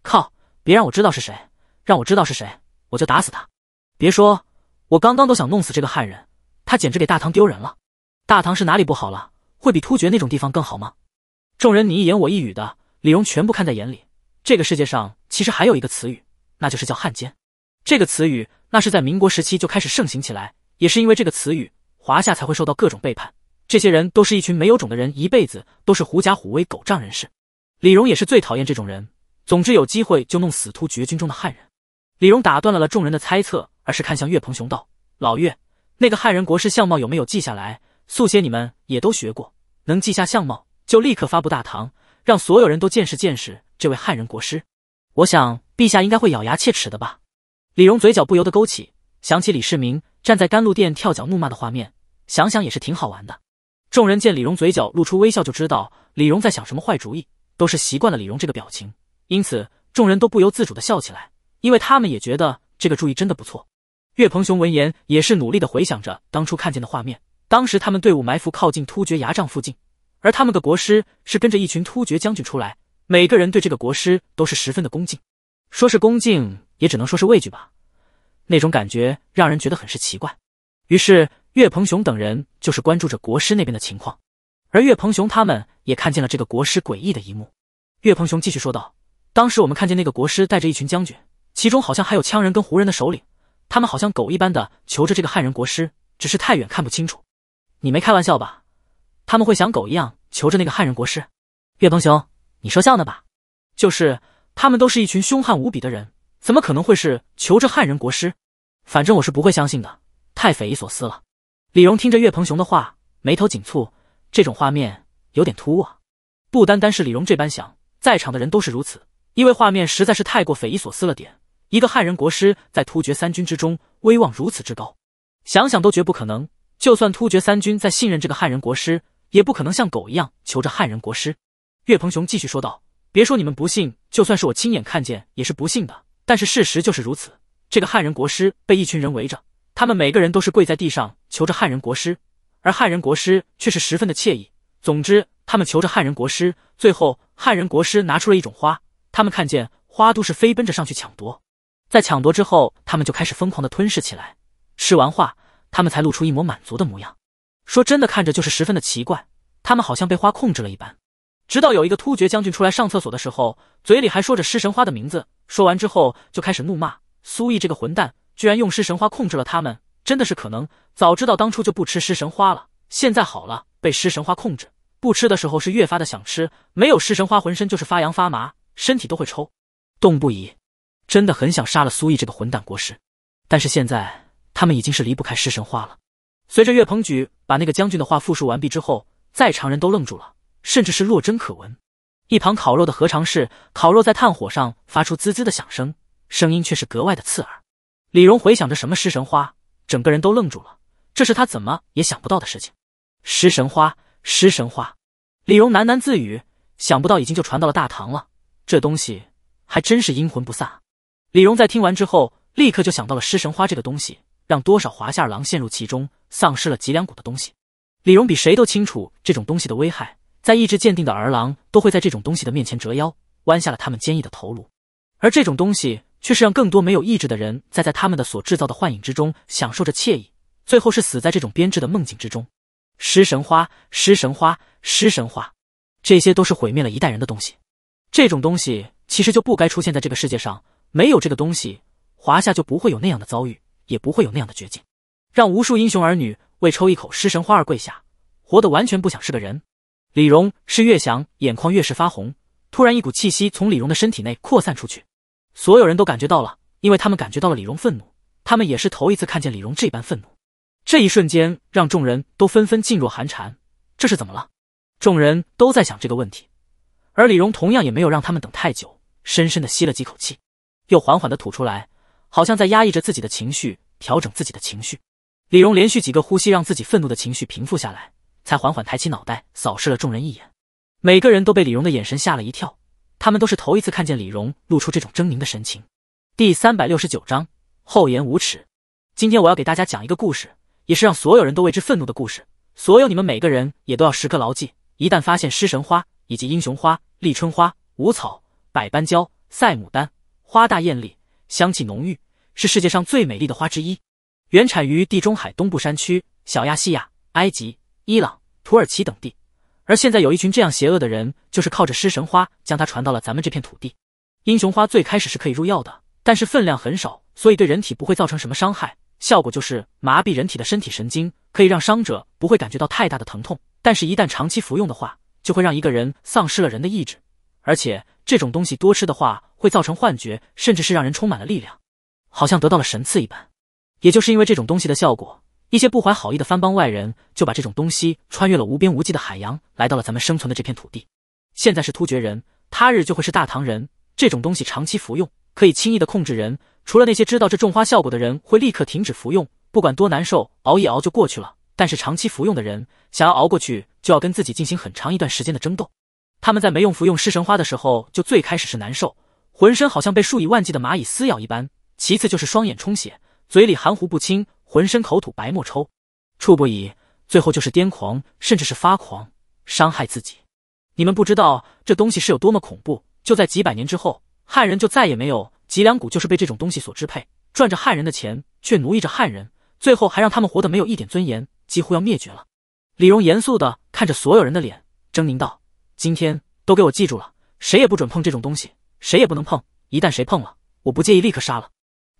[SPEAKER 1] 靠！别让我知道是谁，让我知道是谁，我就打死他。别说，我刚刚都想弄死这个汉人，他简直给大唐丢人了。大唐是哪里不好了？会比突厥那种地方更好吗？众人你一言我一语的，李荣全部看在眼里。这个世界上其实还有一个词语，那就是叫汉奸。这个词语那是在民国时期就开始盛行起来，也是因为这个词语，华夏才会受到各种背叛。这些人都是一群没有种的人，一辈子都是狐假虎威、狗仗人势。李荣也是最讨厌这种人。总之，有机会就弄死突厥军中的汉人。李荣打断了了众人的猜测，而是看向岳鹏雄道：“老岳，那个汉人国师相貌有没有记下来？速写，你们也都学过，能记下相貌就立刻发布大唐，让所有人都见识见识这位汉人国师。我想陛下应该会咬牙切齿的吧？”李荣嘴角不由得勾起，想起李世民站在甘露殿跳脚怒骂的画面，想想也是挺好玩的。众人见李荣嘴角露出微笑，就知道李荣在想什么坏主意。都是习惯了李荣这个表情，因此众人都不由自主的笑起来，因为他们也觉得这个主意真的不错。岳鹏雄闻言也是努力的回想着当初看见的画面。当时他们队伍埋伏靠近突厥牙帐附近，而他们的国师是跟着一群突厥将军出来，每个人对这个国师都是十分的恭敬。说是恭敬，也只能说是畏惧吧。那种感觉让人觉得很是奇怪。于是。岳鹏雄等人就是关注着国师那边的情况，而岳鹏雄他们也看见了这个国师诡异的一幕。岳鹏雄继续说道：“当时我们看见那个国师带着一群将军，其中好像还有羌人跟胡人的首领，他们好像狗一般的求着这个汉人国师，只是太远看不清楚。”你没开玩笑吧？他们会像狗一样求着那个汉人国师？岳鹏雄，你说笑呢吧？就是他们都是一群凶悍无比的人，怎么可能会是求着汉人国师？反正我是不会相信的，太匪夷所思了。李荣听着岳鹏雄的话，眉头紧蹙。这种画面有点突兀啊！不单单是李荣这般想，在场的人都是如此，因为画面实在是太过匪夷所思了点。一个汉人国师在突厥三军之中威望如此之高，想想都绝不可能。就算突厥三军在信任这个汉人国师，也不可能像狗一样求着汉人国师。岳鹏雄继续说道：“别说你们不信，就算是我亲眼看见，也是不信的。但是事实就是如此，这个汉人国师被一群人围着。”他们每个人都是跪在地上求着汉人国师，而汉人国师却是十分的惬意。总之，他们求着汉人国师，最后汉人国师拿出了一种花，他们看见花都是飞奔着上去抢夺，在抢夺之后，他们就开始疯狂的吞噬起来。吃完花，他们才露出一抹满足的模样。说真的，看着就是十分的奇怪，他们好像被花控制了一般。直到有一个突厥将军出来上厕所的时候，嘴里还说着食神花的名字。说完之后，就开始怒骂苏毅这个混蛋。居然用尸神花控制了他们，真的是可能。早知道当初就不吃尸神花了。现在好了，被尸神花控制，不吃的时候是越发的想吃。没有尸神花，浑身就是发痒发麻，身体都会抽动不已。真的很想杀了苏毅这个混蛋国师。但是现在他们已经是离不开尸神花了。随着岳鹏举把那个将军的话复述完毕之后，在场人都愣住了，甚至是若真可闻。一旁烤肉的何尝是烤肉在炭火上发出滋滋的响声，声音却是格外的刺耳。李荣回想着什么尸神花，整个人都愣住了。这是他怎么也想不到的事情。尸神花，尸神花，李荣喃喃自语，想不到已经就传到了大唐了。这东西还真是阴魂不散啊！李荣在听完之后，立刻就想到了尸神花这个东西，让多少华夏儿郎陷入其中，丧失了脊梁骨的东西。李荣比谁都清楚这种东西的危害，在意志坚定的儿郎都会在这种东西的面前折腰，弯下了他们坚毅的头颅。而这种东西。却是让更多没有意志的人，在在他们的所制造的幻影之中享受着惬意，最后是死在这种编织的梦境之中。食神花，食神花，食神花，这些都是毁灭了一代人的东西。这种东西其实就不该出现在这个世界上。没有这个东西，华夏就不会有那样的遭遇，也不会有那样的绝境，让无数英雄儿女为抽一口食神花而跪下，活得完全不想是个人。李荣是越想，眼眶越是发红。突然，一股气息从李荣的身体内扩散出去。所有人都感觉到了，因为他们感觉到了李荣愤怒。他们也是头一次看见李荣这般愤怒。这一瞬间，让众人都纷纷噤若寒蝉。这是怎么了？众人都在想这个问题。而李荣同样也没有让他们等太久，深深的吸了几口气，又缓缓的吐出来，好像在压抑着自己的情绪，调整自己的情绪。李荣连续几个呼吸，让自己愤怒的情绪平复下来，才缓缓抬起脑袋，扫视了众人一眼。每个人都被李荣的眼神吓了一跳。他们都是头一次看见李荣露出这种狰狞的神情。第三百六十九章厚颜无耻。今天我要给大家讲一个故事，也是让所有人都为之愤怒的故事。所有你们每个人也都要时刻牢记，一旦发现失神花、以及英雄花、立春花、无草、百般娇、赛牡丹，花大艳丽，香气浓郁，是世界上最美丽的花之一，原产于地中海东部山区、小亚细亚、埃及、伊朗、土耳其等地。而现在有一群这样邪恶的人，就是靠着尸神花将它传到了咱们这片土地。英雄花最开始是可以入药的，但是分量很少，所以对人体不会造成什么伤害，效果就是麻痹人体的身体神经，可以让伤者不会感觉到太大的疼痛。但是，一旦长期服用的话，就会让一个人丧失了人的意志，而且这种东西多吃的话会造成幻觉，甚至是让人充满了力量，好像得到了神赐一般。也就是因为这种东西的效果。一些不怀好意的番邦外人就把这种东西穿越了无边无际的海洋，来到了咱们生存的这片土地。现在是突厥人，他日就会是大唐人。这种东西长期服用，可以轻易的控制人。除了那些知道这种花效果的人会立刻停止服用，不管多难受，熬一熬就过去了。但是长期服用的人，想要熬过去，就要跟自己进行很长一段时间的争斗。他们在没用服用尸神花的时候，就最开始是难受，浑身好像被数以万计的蚂蚁撕咬一般；其次就是双眼充血，嘴里含糊不清。浑身口吐白沫抽，触不已，最后就是癫狂，甚至是发狂，伤害自己。你们不知道这东西是有多么恐怖。就在几百年之后，汉人就再也没有脊梁骨，就是被这种东西所支配，赚着汉人的钱，却奴役着汉人，最后还让他们活得没有一点尊严，几乎要灭绝了。李荣严肃地看着所有人的脸，狰狞道：“今天都给我记住了，谁也不准碰这种东西，谁也不能碰。一旦谁碰了，我不介意立刻杀了。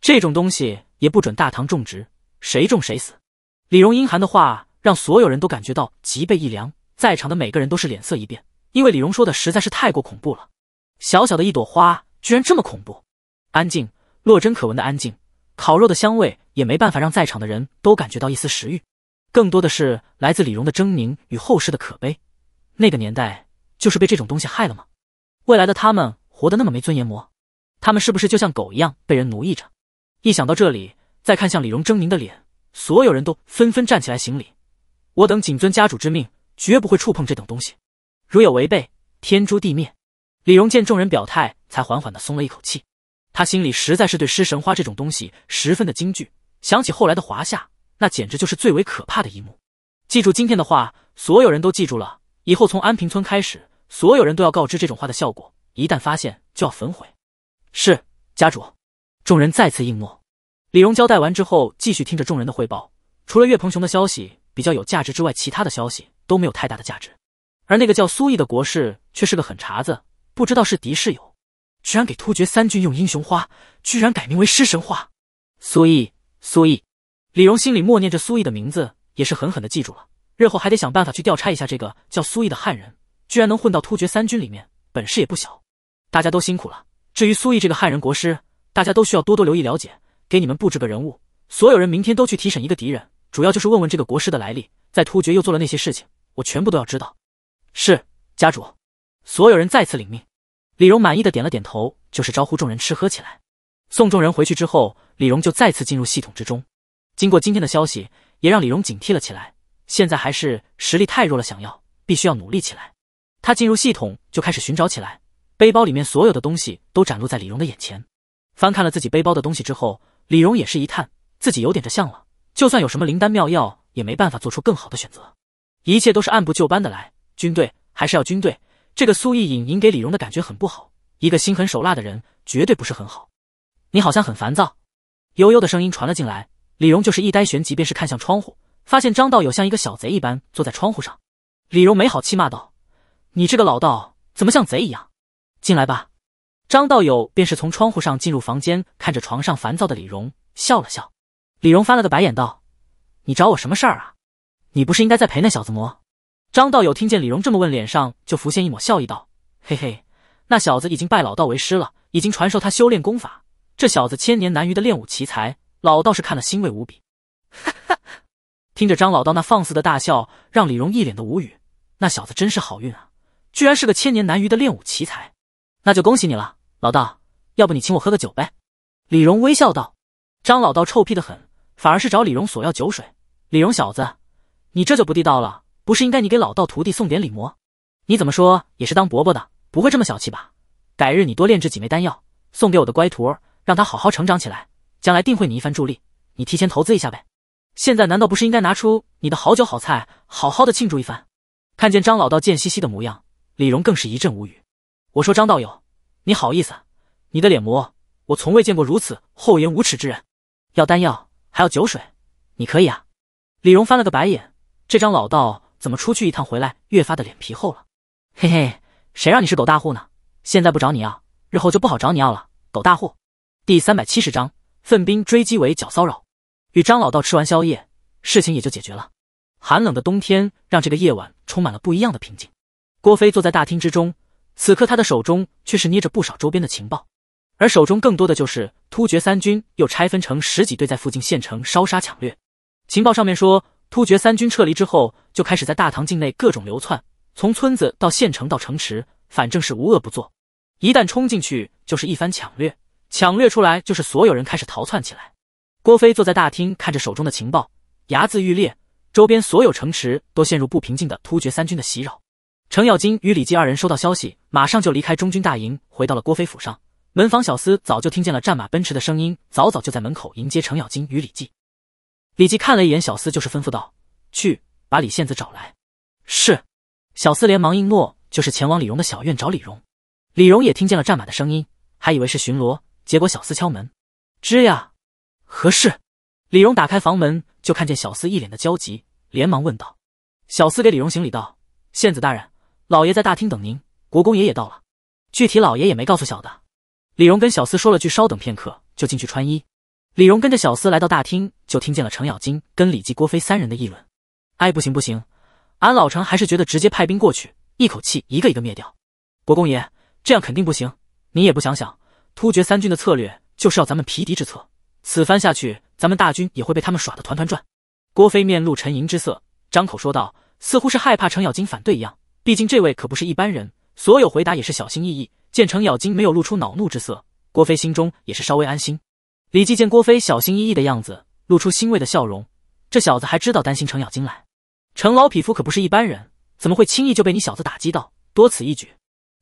[SPEAKER 1] 这种东西也不准大唐种植。”谁中谁死？李荣阴寒的话让所有人都感觉到脊背一凉，在场的每个人都是脸色一变，因为李荣说的实在是太过恐怖了。小小的一朵花，居然这么恐怖！安静，落针可闻的安静，烤肉的香味也没办法让在场的人都感觉到一丝食欲，更多的是来自李荣的狰狞与后世的可悲。那个年代就是被这种东西害了吗？未来的他们活得那么没尊严吗？他们是不是就像狗一样被人奴役着？一想到这里。再看向李荣狰狞的脸，所有人都纷纷站起来行礼。我等谨遵家主之命，绝不会触碰这等东西。如有违背，天诛地灭。李荣见众人表态，才缓缓的松了一口气。他心里实在是对失神花这种东西十分的惊惧，想起后来的华夏，那简直就是最为可怕的一幕。记住今天的话，所有人都记住了。以后从安平村开始，所有人都要告知这种花的效果。一旦发现，就要焚毁。是家主。众人再次应诺。李荣交代完之后，继续听着众人的汇报。除了岳鹏雄的消息比较有价值之外，其他的消息都没有太大的价值。而那个叫苏毅的国师却是个狠茬子，不知道是敌是友，居然给突厥三军用英雄花，居然改名为失神花。苏毅，苏毅！李荣心里默念着苏毅的名字，也是狠狠的记住了。日后还得想办法去调查一下这个叫苏毅的汉人，居然能混到突厥三军里面，本事也不小。大家都辛苦了。至于苏毅这个汉人国师，大家都需要多多留意了解。给你们布置个人物，所有人明天都去提审一个敌人，主要就是问问这个国师的来历，在突厥又做了那些事情，我全部都要知道。是家主，所有人再次领命。李荣满意的点了点头，就是招呼众人吃喝起来。送众人回去之后，李荣就再次进入系统之中。经过今天的消息，也让李荣警惕了起来。现在还是实力太弱了，想要必须要努力起来。他进入系统就开始寻找起来，背包里面所有的东西都展露在李荣的眼前。翻看了自己背包的东西之后。李荣也是一叹，自己有点这相了，就算有什么灵丹妙药，也没办法做出更好的选择。一切都是按部就班的来，军队还是要军队。这个苏逸隐给李荣的感觉很不好，一个心狠手辣的人，绝对不是很好。你好像很烦躁，悠悠的声音传了进来。李荣就是一呆，旋即便是看向窗户，发现张道友像一个小贼一般坐在窗户上。李荣没好气骂道：“你这个老道怎么像贼一样？进来吧。”张道友便是从窗户上进入房间，看着床上烦躁的李荣笑了笑。李荣翻了个白眼道：“你找我什么事儿啊？你不是应该在陪那小子吗？”张道友听见李荣这么问，脸上就浮现一抹笑意道：“嘿嘿，那小子已经拜老道为师了，已经传授他修炼功法。这小子千年难遇的练武奇才，老道士看了欣慰无比。”哈哈，听着张老道那放肆的大笑，让李荣一脸的无语。那小子真是好运啊，居然是个千年难遇的练武奇才，那就恭喜你了。老道，要不你请我喝个酒呗？”李荣微笑道。“张老道臭屁的很，反而是找李荣索要酒水。”李荣小子，你这就不地道了，不是应该你给老道徒弟送点礼馍？你怎么说也是当伯伯的，不会这么小气吧？改日你多炼制几枚丹药，送给我的乖徒儿，让他好好成长起来，将来定会你一番助力。你提前投资一下呗。现在难道不是应该拿出你的好酒好菜，好好的庆祝一番？看见张老道贱兮兮的模样，李荣更是一阵无语。我说张道友。你好意思？你的脸模，我从未见过如此厚颜无耻之人。要丹药还要酒水，你可以啊！李荣翻了个白眼，这张老道怎么出去一趟回来越发的脸皮厚了？嘿嘿，谁让你是狗大户呢？现在不找你要，日后就不好找你要了。狗大户。第三百七十章，奋兵追击为剿骚扰。与张老道吃完宵夜，事情也就解决了。寒冷的冬天让这个夜晚充满了不一样的平静。郭飞坐在大厅之中。此刻他的手中却是捏着不少周边的情报，而手中更多的就是突厥三军又拆分成十几队，在附近县城烧杀抢掠。情报上面说，突厥三军撤离之后，就开始在大唐境内各种流窜，从村子到县城到城池，反正是无恶不作。一旦冲进去，就是一番抢掠，抢掠出来就是所有人开始逃窜起来。郭飞坐在大厅，看着手中的情报，睚眦欲裂。周边所有城池都陷入不平静的突厥三军的袭扰。程咬金与李继二人收到消息，马上就离开中军大营，回到了郭飞府上。门房小厮早就听见了战马奔驰的声音，早早就在门口迎接程咬金与李继。李继看了一眼小厮，就是吩咐道：“去，把李献子找来。”是。小厮连忙应诺，就是前往李荣的小院找李荣。李荣也听见了战马的声音，还以为是巡逻，结果小厮敲门：“吱呀，何事？”李荣打开房门，就看见小厮一脸的焦急，连忙问道：“小厮给李荣行礼道：‘献子大人。’”老爷在大厅等您，国公爷也到了，具体老爷也没告诉小的。李荣跟小厮说了句：“稍等片刻，就进去穿衣。”李荣跟着小厮来到大厅，就听见了程咬金跟李继、郭飞三人的议论：“哎，不行不行，俺老程还是觉得直接派兵过去，一口气一个一个灭掉。国公爷这样肯定不行，你也不想想，突厥三军的策略就是要咱们疲敌之策，此番下去，咱们大军也会被他们耍得团团转。”郭飞面露沉吟之色，张口说道，似乎是害怕程咬金反对一样。毕竟这位可不是一般人，所有回答也是小心翼翼。见程咬金没有露出恼怒之色，郭飞心中也是稍微安心。李继见郭飞小心翼翼的样子，露出欣慰的笑容。这小子还知道担心程咬金来，程老匹夫可不是一般人，怎么会轻易就被你小子打击到？多此一举。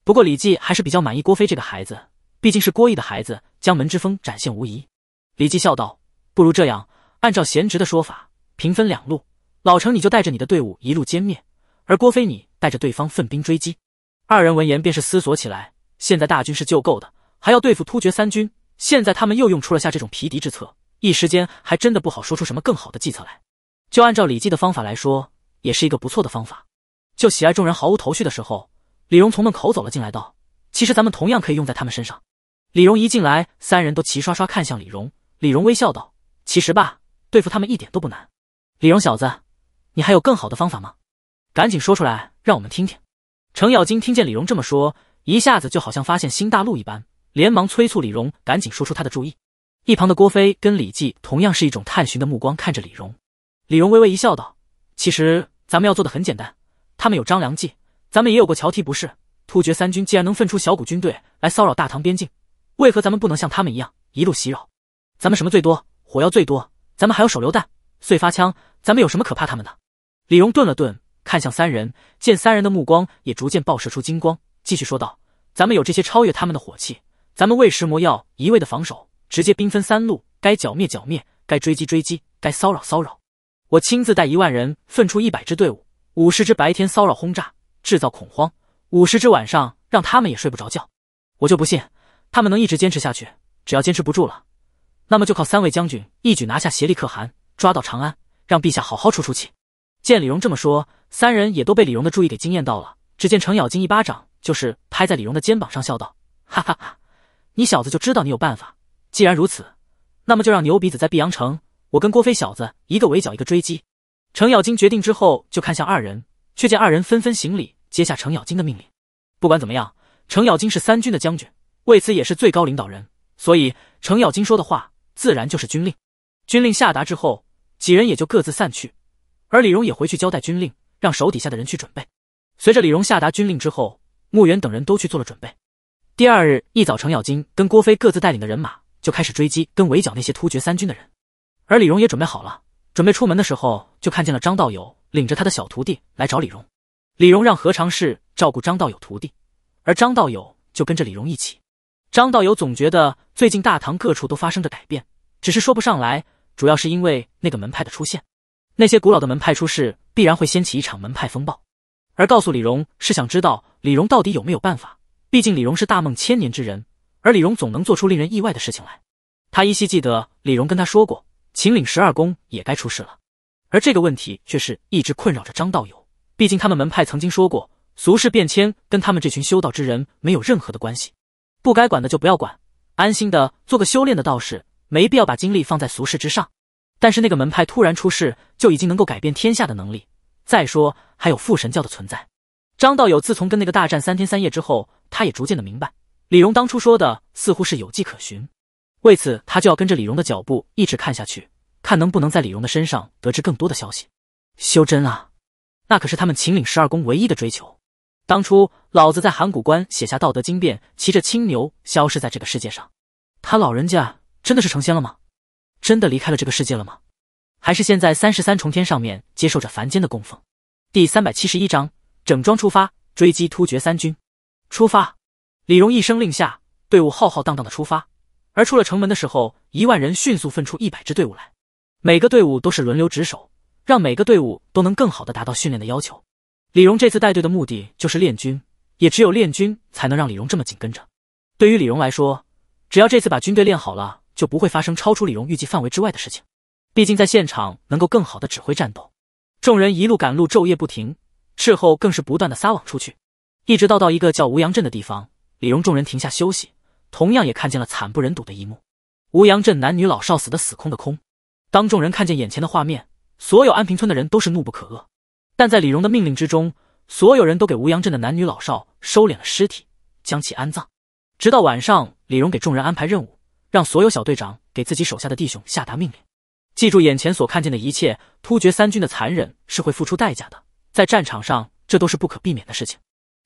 [SPEAKER 1] 不过李继还是比较满意郭飞这个孩子，毕竟是郭毅的孩子，将门之风展现无疑。李继笑道：“不如这样，按照贤侄的说法，平分两路，老程你就带着你的队伍一路歼灭，而郭飞你……”带着对方奋兵追击，二人闻言便是思索起来。现在大军是救够的，还要对付突厥三军，现在他们又用出了下这种疲敌之策，一时间还真的不好说出什么更好的计策来。就按照李绩的方法来说，也是一个不错的方法。就喜爱众人毫无头绪的时候，李荣从门口走了进来，道：“其实咱们同样可以用在他们身上。”李荣一进来，三人都齐刷刷看向李荣。李荣微笑道：“其实吧，对付他们一点都不难。”李荣小子，你还有更好的方法吗？赶紧说出来，让我们听听。程咬金听见李荣这么说，一下子就好像发现新大陆一般，连忙催促李荣赶紧说出他的注意。一旁的郭飞跟李记同样是一种探寻的目光看着李荣。李荣微微一笑，道：“其实咱们要做的很简单，他们有张良计，咱们也有过桥梯，不是？突厥三军既然能分出小股军队来骚扰大唐边境，为何咱们不能像他们一样一路袭扰？咱们什么最多？火药最多，咱们还有手榴弹、碎发枪，咱们有什么可怕他们的？”李荣顿了顿。看向三人，见三人的目光也逐渐爆射出金光，继续说道：“咱们有这些超越他们的火器，咱们未食魔药，一味的防守，直接兵分三路，该剿灭剿灭，该追击追击，该骚扰骚扰。我亲自带一万人，奋出一百支队伍，五十支白天骚扰轰炸，制造恐慌；五十支晚上让他们也睡不着觉。我就不信他们能一直坚持下去。只要坚持不住了，那么就靠三位将军一举拿下协力可汗，抓到长安，让陛下好好出出气。”见李荣这么说，三人也都被李荣的注意给惊艳到了。只见程咬金一巴掌就是拍在李荣的肩膀上，笑道：“哈哈哈，你小子就知道你有办法。既然如此，那么就让牛鼻子在碧阳城，我跟郭飞小子一个围剿，一个追击。”程咬金决定之后，就看向二人，却见二人纷纷行礼，接下程咬金的命令。不管怎么样，程咬金是三军的将军，为此也是最高领导人，所以程咬金说的话自然就是军令。军令下达之后，几人也就各自散去。而李荣也回去交代军令，让手底下的人去准备。随着李荣下达军令之后，穆元等人都去做了准备。第二日一早，程咬金跟郭飞各自带领的人马就开始追击跟围剿那些突厥三军的人。而李荣也准备好了，准备出门的时候就看见了张道友领着他的小徒弟来找李荣。李荣让何长士照顾张道友徒弟，而张道友就跟着李荣一起。张道友总觉得最近大唐各处都发生着改变，只是说不上来，主要是因为那个门派的出现。那些古老的门派出事，必然会掀起一场门派风暴。而告诉李荣，是想知道李荣到底有没有办法。毕竟李荣是大梦千年之人，而李荣总能做出令人意外的事情来。他依稀记得李荣跟他说过，秦岭十二宫也该出事了。而这个问题却是一直困扰着张道友。毕竟他们门派曾经说过，俗世变迁跟他们这群修道之人没有任何的关系，不该管的就不要管，安心的做个修炼的道士，没必要把精力放在俗世之上。但是那个门派突然出世，就已经能够改变天下的能力。再说还有副神教的存在。张道友自从跟那个大战三天三夜之后，他也逐渐的明白，李荣当初说的似乎是有迹可循。为此，他就要跟着李荣的脚步一直看下去，看能不能在李荣的身上得知更多的消息。修真啊，那可是他们秦岭十二宫唯一的追求。当初老子在函谷关写下《道德经》变，骑着青牛消失在这个世界上。他老人家真的是成仙了吗？真的离开了这个世界了吗？还是现在三十三重天上面接受着凡间的供奉？第三百七十一章整装出发追击突厥三军。出发！李荣一声令下，队伍浩浩荡荡的出发。而出了城门的时候，一万人迅速分出一百支队伍来，每个队伍都是轮流值守，让每个队伍都能更好的达到训练的要求。李荣这次带队的目的就是练军，也只有练军才能让李荣这么紧跟着。对于李荣来说，只要这次把军队练好了。就不会发生超出李荣预计范围之外的事情。毕竟在现场能够更好的指挥战斗。众人一路赶路，昼夜不停，事后更是不断的撒网出去，一直到到一个叫吴阳镇的地方，李荣众人停下休息，同样也看见了惨不忍睹的一幕。吴阳镇男女老少死的死，空的空。当众人看见眼前的画面，所有安平村的人都是怒不可遏。但在李荣的命令之中，所有人都给吴阳镇的男女老少收敛了尸体，将其安葬。直到晚上，李荣给众人安排任务。让所有小队长给自己手下的弟兄下达命令，记住眼前所看见的一切。突厥三军的残忍是会付出代价的，在战场上这都是不可避免的事情。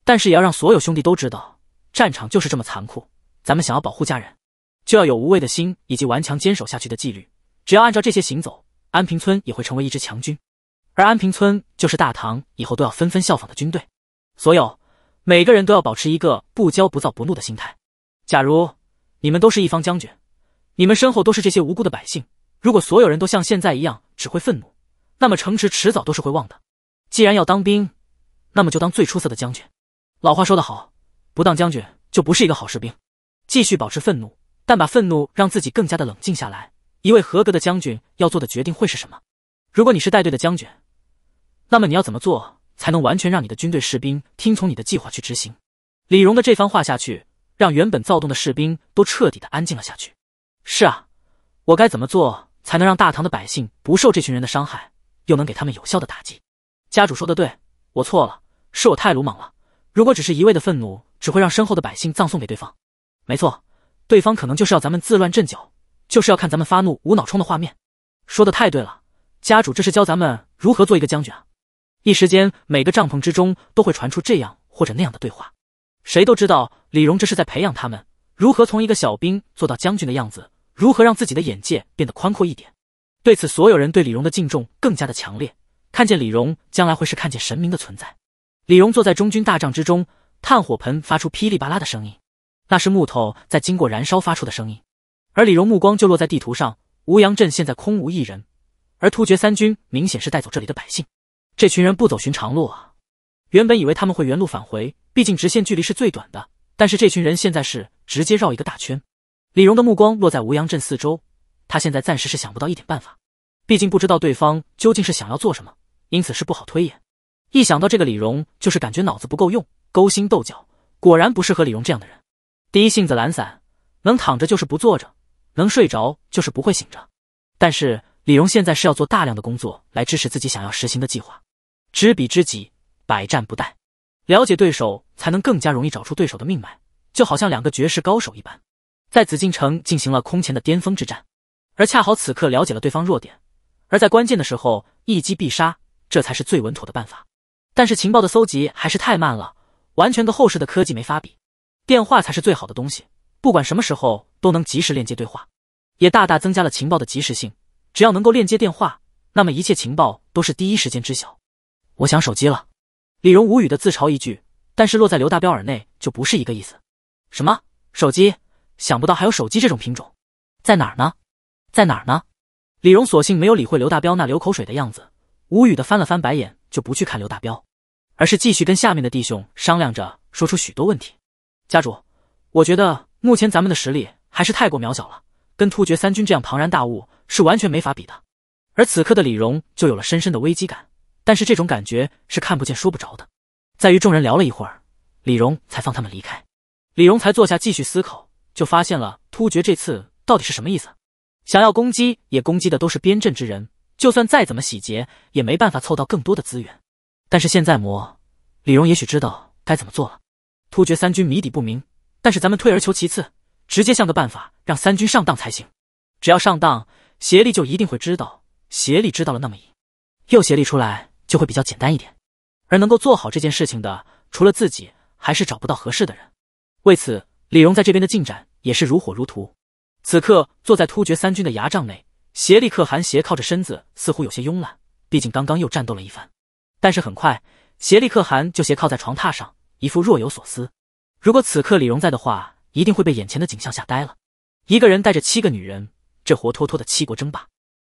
[SPEAKER 1] 但是也要让所有兄弟都知道，战场就是这么残酷。咱们想要保护家人，就要有无畏的心以及顽强坚守下去的纪律。只要按照这些行走，安平村也会成为一支强军，而安平村就是大唐以后都要纷纷效仿的军队。所有每个人都要保持一个不骄不躁不怒的心态。假如。你们都是一方将军，你们身后都是这些无辜的百姓。如果所有人都像现在一样只会愤怒，那么城池迟早都是会忘的。既然要当兵，那么就当最出色的将军。老话说得好，不当将军就不是一个好士兵。继续保持愤怒，但把愤怒让自己更加的冷静下来。一位合格的将军要做的决定会是什么？如果你是带队的将军，那么你要怎么做才能完全让你的军队士兵听从你的计划去执行？李荣的这番话下去。让原本躁动的士兵都彻底的安静了下去。是啊，我该怎么做才能让大唐的百姓不受这群人的伤害，又能给他们有效的打击？家主说的对，我错了，是我太鲁莽了。如果只是一味的愤怒，只会让身后的百姓葬送给对方。没错，对方可能就是要咱们自乱阵脚，就是要看咱们发怒无脑冲的画面。说的太对了，家主这是教咱们如何做一个将军啊！一时间，每个帐篷之中都会传出这样或者那样的对话。谁都知道李荣这是在培养他们，如何从一个小兵做到将军的样子，如何让自己的眼界变得宽阔一点。对此，所有人对李荣的敬重更加的强烈。看见李荣将来会是看见神明的存在。李荣坐在中军大帐之中，炭火盆发出噼里啪啦的声音，那是木头在经过燃烧发出的声音。而李荣目光就落在地图上，吴阳镇现在空无一人，而突厥三军明显是带走这里的百姓，这群人不走寻常路啊。原本以为他们会原路返回，毕竟直线距离是最短的。但是这群人现在是直接绕一个大圈。李荣的目光落在吴阳镇四周，他现在暂时是想不到一点办法，毕竟不知道对方究竟是想要做什么，因此是不好推演。一想到这个，李荣就是感觉脑子不够用，勾心斗角，果然不适合李荣这样的人。第一性子懒散，能躺着就是不坐着，能睡着就是不会醒着。但是李荣现在是要做大量的工作来支持自己想要实行的计划，知彼知己。百战不殆，了解对手才能更加容易找出对手的命脉，就好像两个绝世高手一般，在紫禁城进行了空前的巅峰之战。而恰好此刻了解了对方弱点，而在关键的时候一击必杀，这才是最稳妥的办法。但是情报的搜集还是太慢了，完全跟后世的科技没法比。电话才是最好的东西，不管什么时候都能及时链接对话，也大大增加了情报的及时性。只要能够链接电话，那么一切情报都是第一时间知晓。我想手机了。李荣无语的自嘲一句，但是落在刘大彪耳内就不是一个意思。什么手机？想不到还有手机这种品种，在哪儿呢？在哪儿呢？李荣索性没有理会刘大彪那流口水的样子，无语的翻了翻白眼，就不去看刘大彪，而是继续跟下面的弟兄商量着，说出许多问题。家主，我觉得目前咱们的实力还是太过渺小了，跟突厥三军这样庞然大物是完全没法比的。而此刻的李荣就有了深深的危机感。但是这种感觉是看不见、说不着的。在与众人聊了一会儿，李荣才放他们离开。李荣才坐下继续思考，就发现了突厥这次到底是什么意思。想要攻击，也攻击的都是边镇之人，就算再怎么洗劫，也没办法凑到更多的资源。但是现在，魔李荣也许知道该怎么做了。突厥三军谜底不明，但是咱们退而求其次，直接想个办法让三军上当才行。只要上当，协力就一定会知道。协力知道了，那么又协力出来。就会比较简单一点，而能够做好这件事情的，除了自己，还是找不到合适的人。为此，李荣在这边的进展也是如火如荼。此刻，坐在突厥三军的牙帐内，协力可汗斜靠着身子，似乎有些慵懒。毕竟刚刚又战斗了一番，但是很快，协力可汗就斜靠在床榻上，一副若有所思。如果此刻李荣在的话，一定会被眼前的景象吓呆了。一个人带着七个女人，这活脱脱的七国争霸。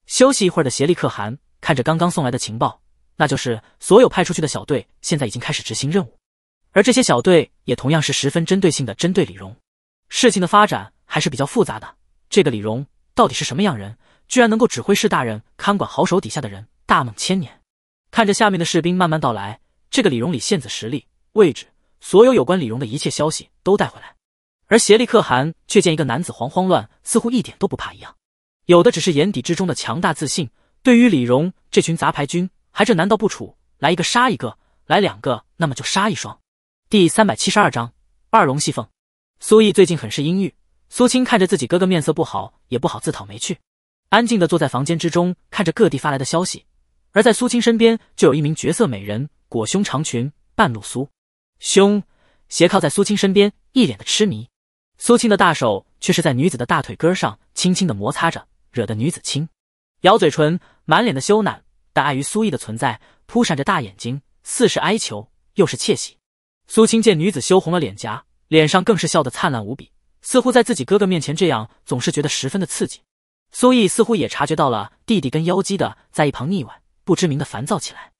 [SPEAKER 1] 休息一会儿的协力可汗看着刚刚送来的情报。那就是所有派出去的小队，现在已经开始执行任务，而这些小队也同样是十分针对性的针对李荣。事情的发展还是比较复杂的，这个李荣到底是什么样人，居然能够指挥士大人看管好手底下的人？大梦千年，看着下面的士兵慢慢到来，这个李荣、李献子实力、位置，所有有关李荣的一切消息都带回来。而颉力可汗却见一个男子慌慌乱，似乎一点都不怕一样，有的只是眼底之中的强大自信。对于李荣这群杂牌军。还这难道不处？来一个杀一个，来两个那么就杀一双。第三百七十二章二龙戏凤。苏毅最近很是阴郁，苏青看着自己哥哥面色不好，也不好自讨没趣，安静的坐在房间之中看着各地发来的消息。而在苏青身边就有一名绝色美人，裹胸长裙半露苏胸，斜靠在苏青身边，一脸的痴迷。苏青的大手却是在女子的大腿根上轻轻的摩擦着，惹得女子轻咬嘴唇，满脸的羞赧。但碍于苏毅的存在，扑闪着大眼睛，似是哀求，又是窃喜。苏青见女子羞红了脸颊，脸上更是笑得灿烂无比，似乎在自己哥哥面前这样，总是觉得十分的刺激。苏毅似乎也察觉到了弟弟跟妖姬的在一旁腻歪，不知名的烦躁起来，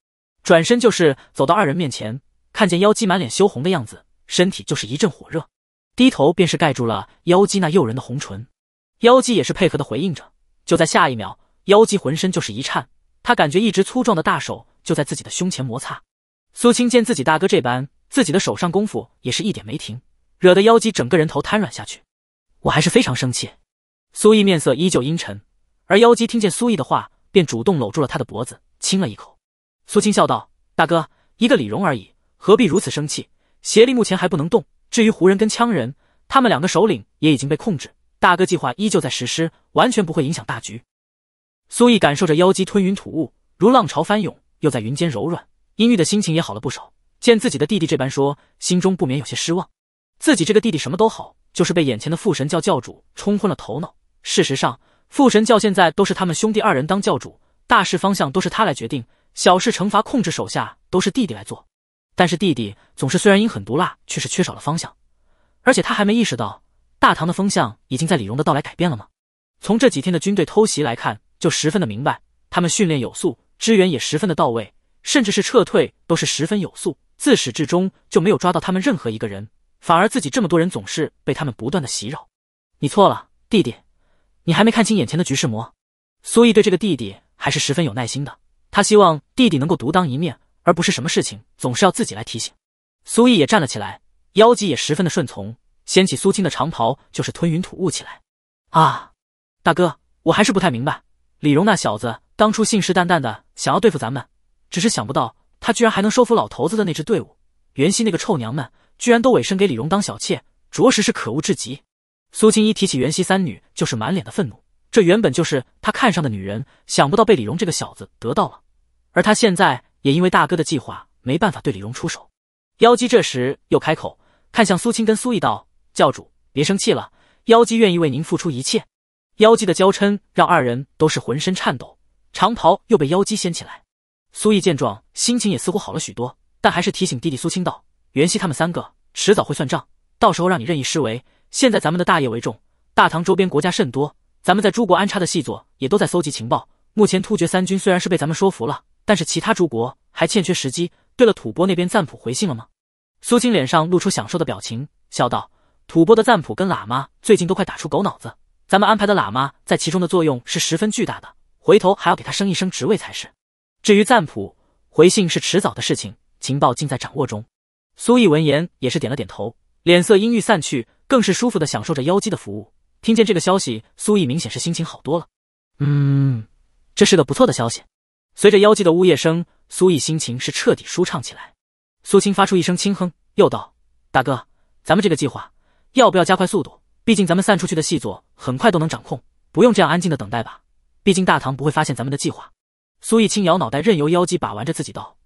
[SPEAKER 1] 转身就是走到二人面前，看见妖姬满脸羞红的样子，身体就是一阵火热，低头便是盖住了妖姬那诱人的红唇。妖姬也是配合的回应着，就在下一秒，妖姬浑身就是一颤。他感觉一只粗壮的大手就在自己的胸前摩擦。苏青见自己大哥这般，自己的手上功夫也是一点没停，惹得妖姬整个人头瘫软下去。我还是非常生气。苏毅面色依旧阴沉，而妖姬听见苏毅的话，便主动搂住了他的脖子，亲了一口。苏青笑道：“大哥，一个李荣而已，何必如此生气？邪力目前还不能动，至于胡人跟羌人，他们两个首领也已经被控制，大哥计划依旧在实施，完全不会影响大局。”苏毅感受着妖姬吞云吐雾，如浪潮翻涌，又在云间柔软。阴郁的心情也好了不少。见自己的弟弟这般说，心中不免有些失望。自己这个弟弟什么都好，就是被眼前的父神教教主冲昏了头脑。事实上，父神教现在都是他们兄弟二人当教主，大事方向都是他来决定，小事惩罚控制手下都是弟弟来做。但是弟弟总是虽然阴狠毒辣，却是缺少了方向。而且他还没意识到，大唐的风向已经在李荣的到来改变了吗？从这几天的军队偷袭来看。就十分的明白，他们训练有素，支援也十分的到位，甚至是撤退都是十分有素。自始至终就没有抓到他们任何一个人，反而自己这么多人总是被他们不断的袭扰。你错了，弟弟，你还没看清眼前的局势么？苏毅对这个弟弟还是十分有耐心的，他希望弟弟能够独当一面，而不是什么事情总是要自己来提醒。苏毅也站了起来，妖姬也十分的顺从，掀起苏青的长袍就是吞云吐雾起来。啊，大哥，我还是不太明白。李荣那小子当初信誓旦旦的想要对付咱们，只是想不到他居然还能收服老头子的那支队伍。袁熙那个臭娘们，居然都委身给李荣当小妾，着实是可恶至极。苏青一提起袁熙三女，就是满脸的愤怒。这原本就是他看上的女人，想不到被李荣这个小子得到了，而他现在也因为大哥的计划没办法对李荣出手。妖姬这时又开口，看向苏青跟苏毅道：“教主，别生气了，妖姬愿意为您付出一切。”妖姬的娇嗔让二人都是浑身颤抖，长袍又被妖姬掀起来。苏毅见状，心情也似乎好了许多，但还是提醒弟弟苏青道：“袁熙他们三个迟早会算账，到时候让你任意施为。现在咱们的大业为重，大唐周边国家甚多，咱们在诸国安插的细作也都在搜集情报。目前突厥三军虽然是被咱们说服了，但是其他诸国还欠缺时机。对了，吐蕃那边赞普回信了吗？”苏青脸上露出享受的表情，笑道：“吐蕃的赞普跟喇嘛最近都快打出狗脑子。”咱们安排的喇嘛在其中的作用是十分巨大的，回头还要给他升一升职位才是。至于赞普回信是迟早的事情，情报尽在掌握中。苏毅闻言也是点了点头，脸色阴郁散去，更是舒服的享受着妖姬的服务。听见这个消息，苏毅明显是心情好多了。
[SPEAKER 2] 嗯，
[SPEAKER 1] 这是个不错的消息。随着妖姬的呜咽声，苏毅心情是彻底舒畅起来。苏青发出一声轻哼，又道：“大哥，咱们这个计划要不要加快速度？”毕竟咱们散出去的细作很快都能掌控，不用这样安静的等待吧。毕竟大唐不会发现咱们的计划。苏义清摇脑袋，任由妖姬把玩着自己道：“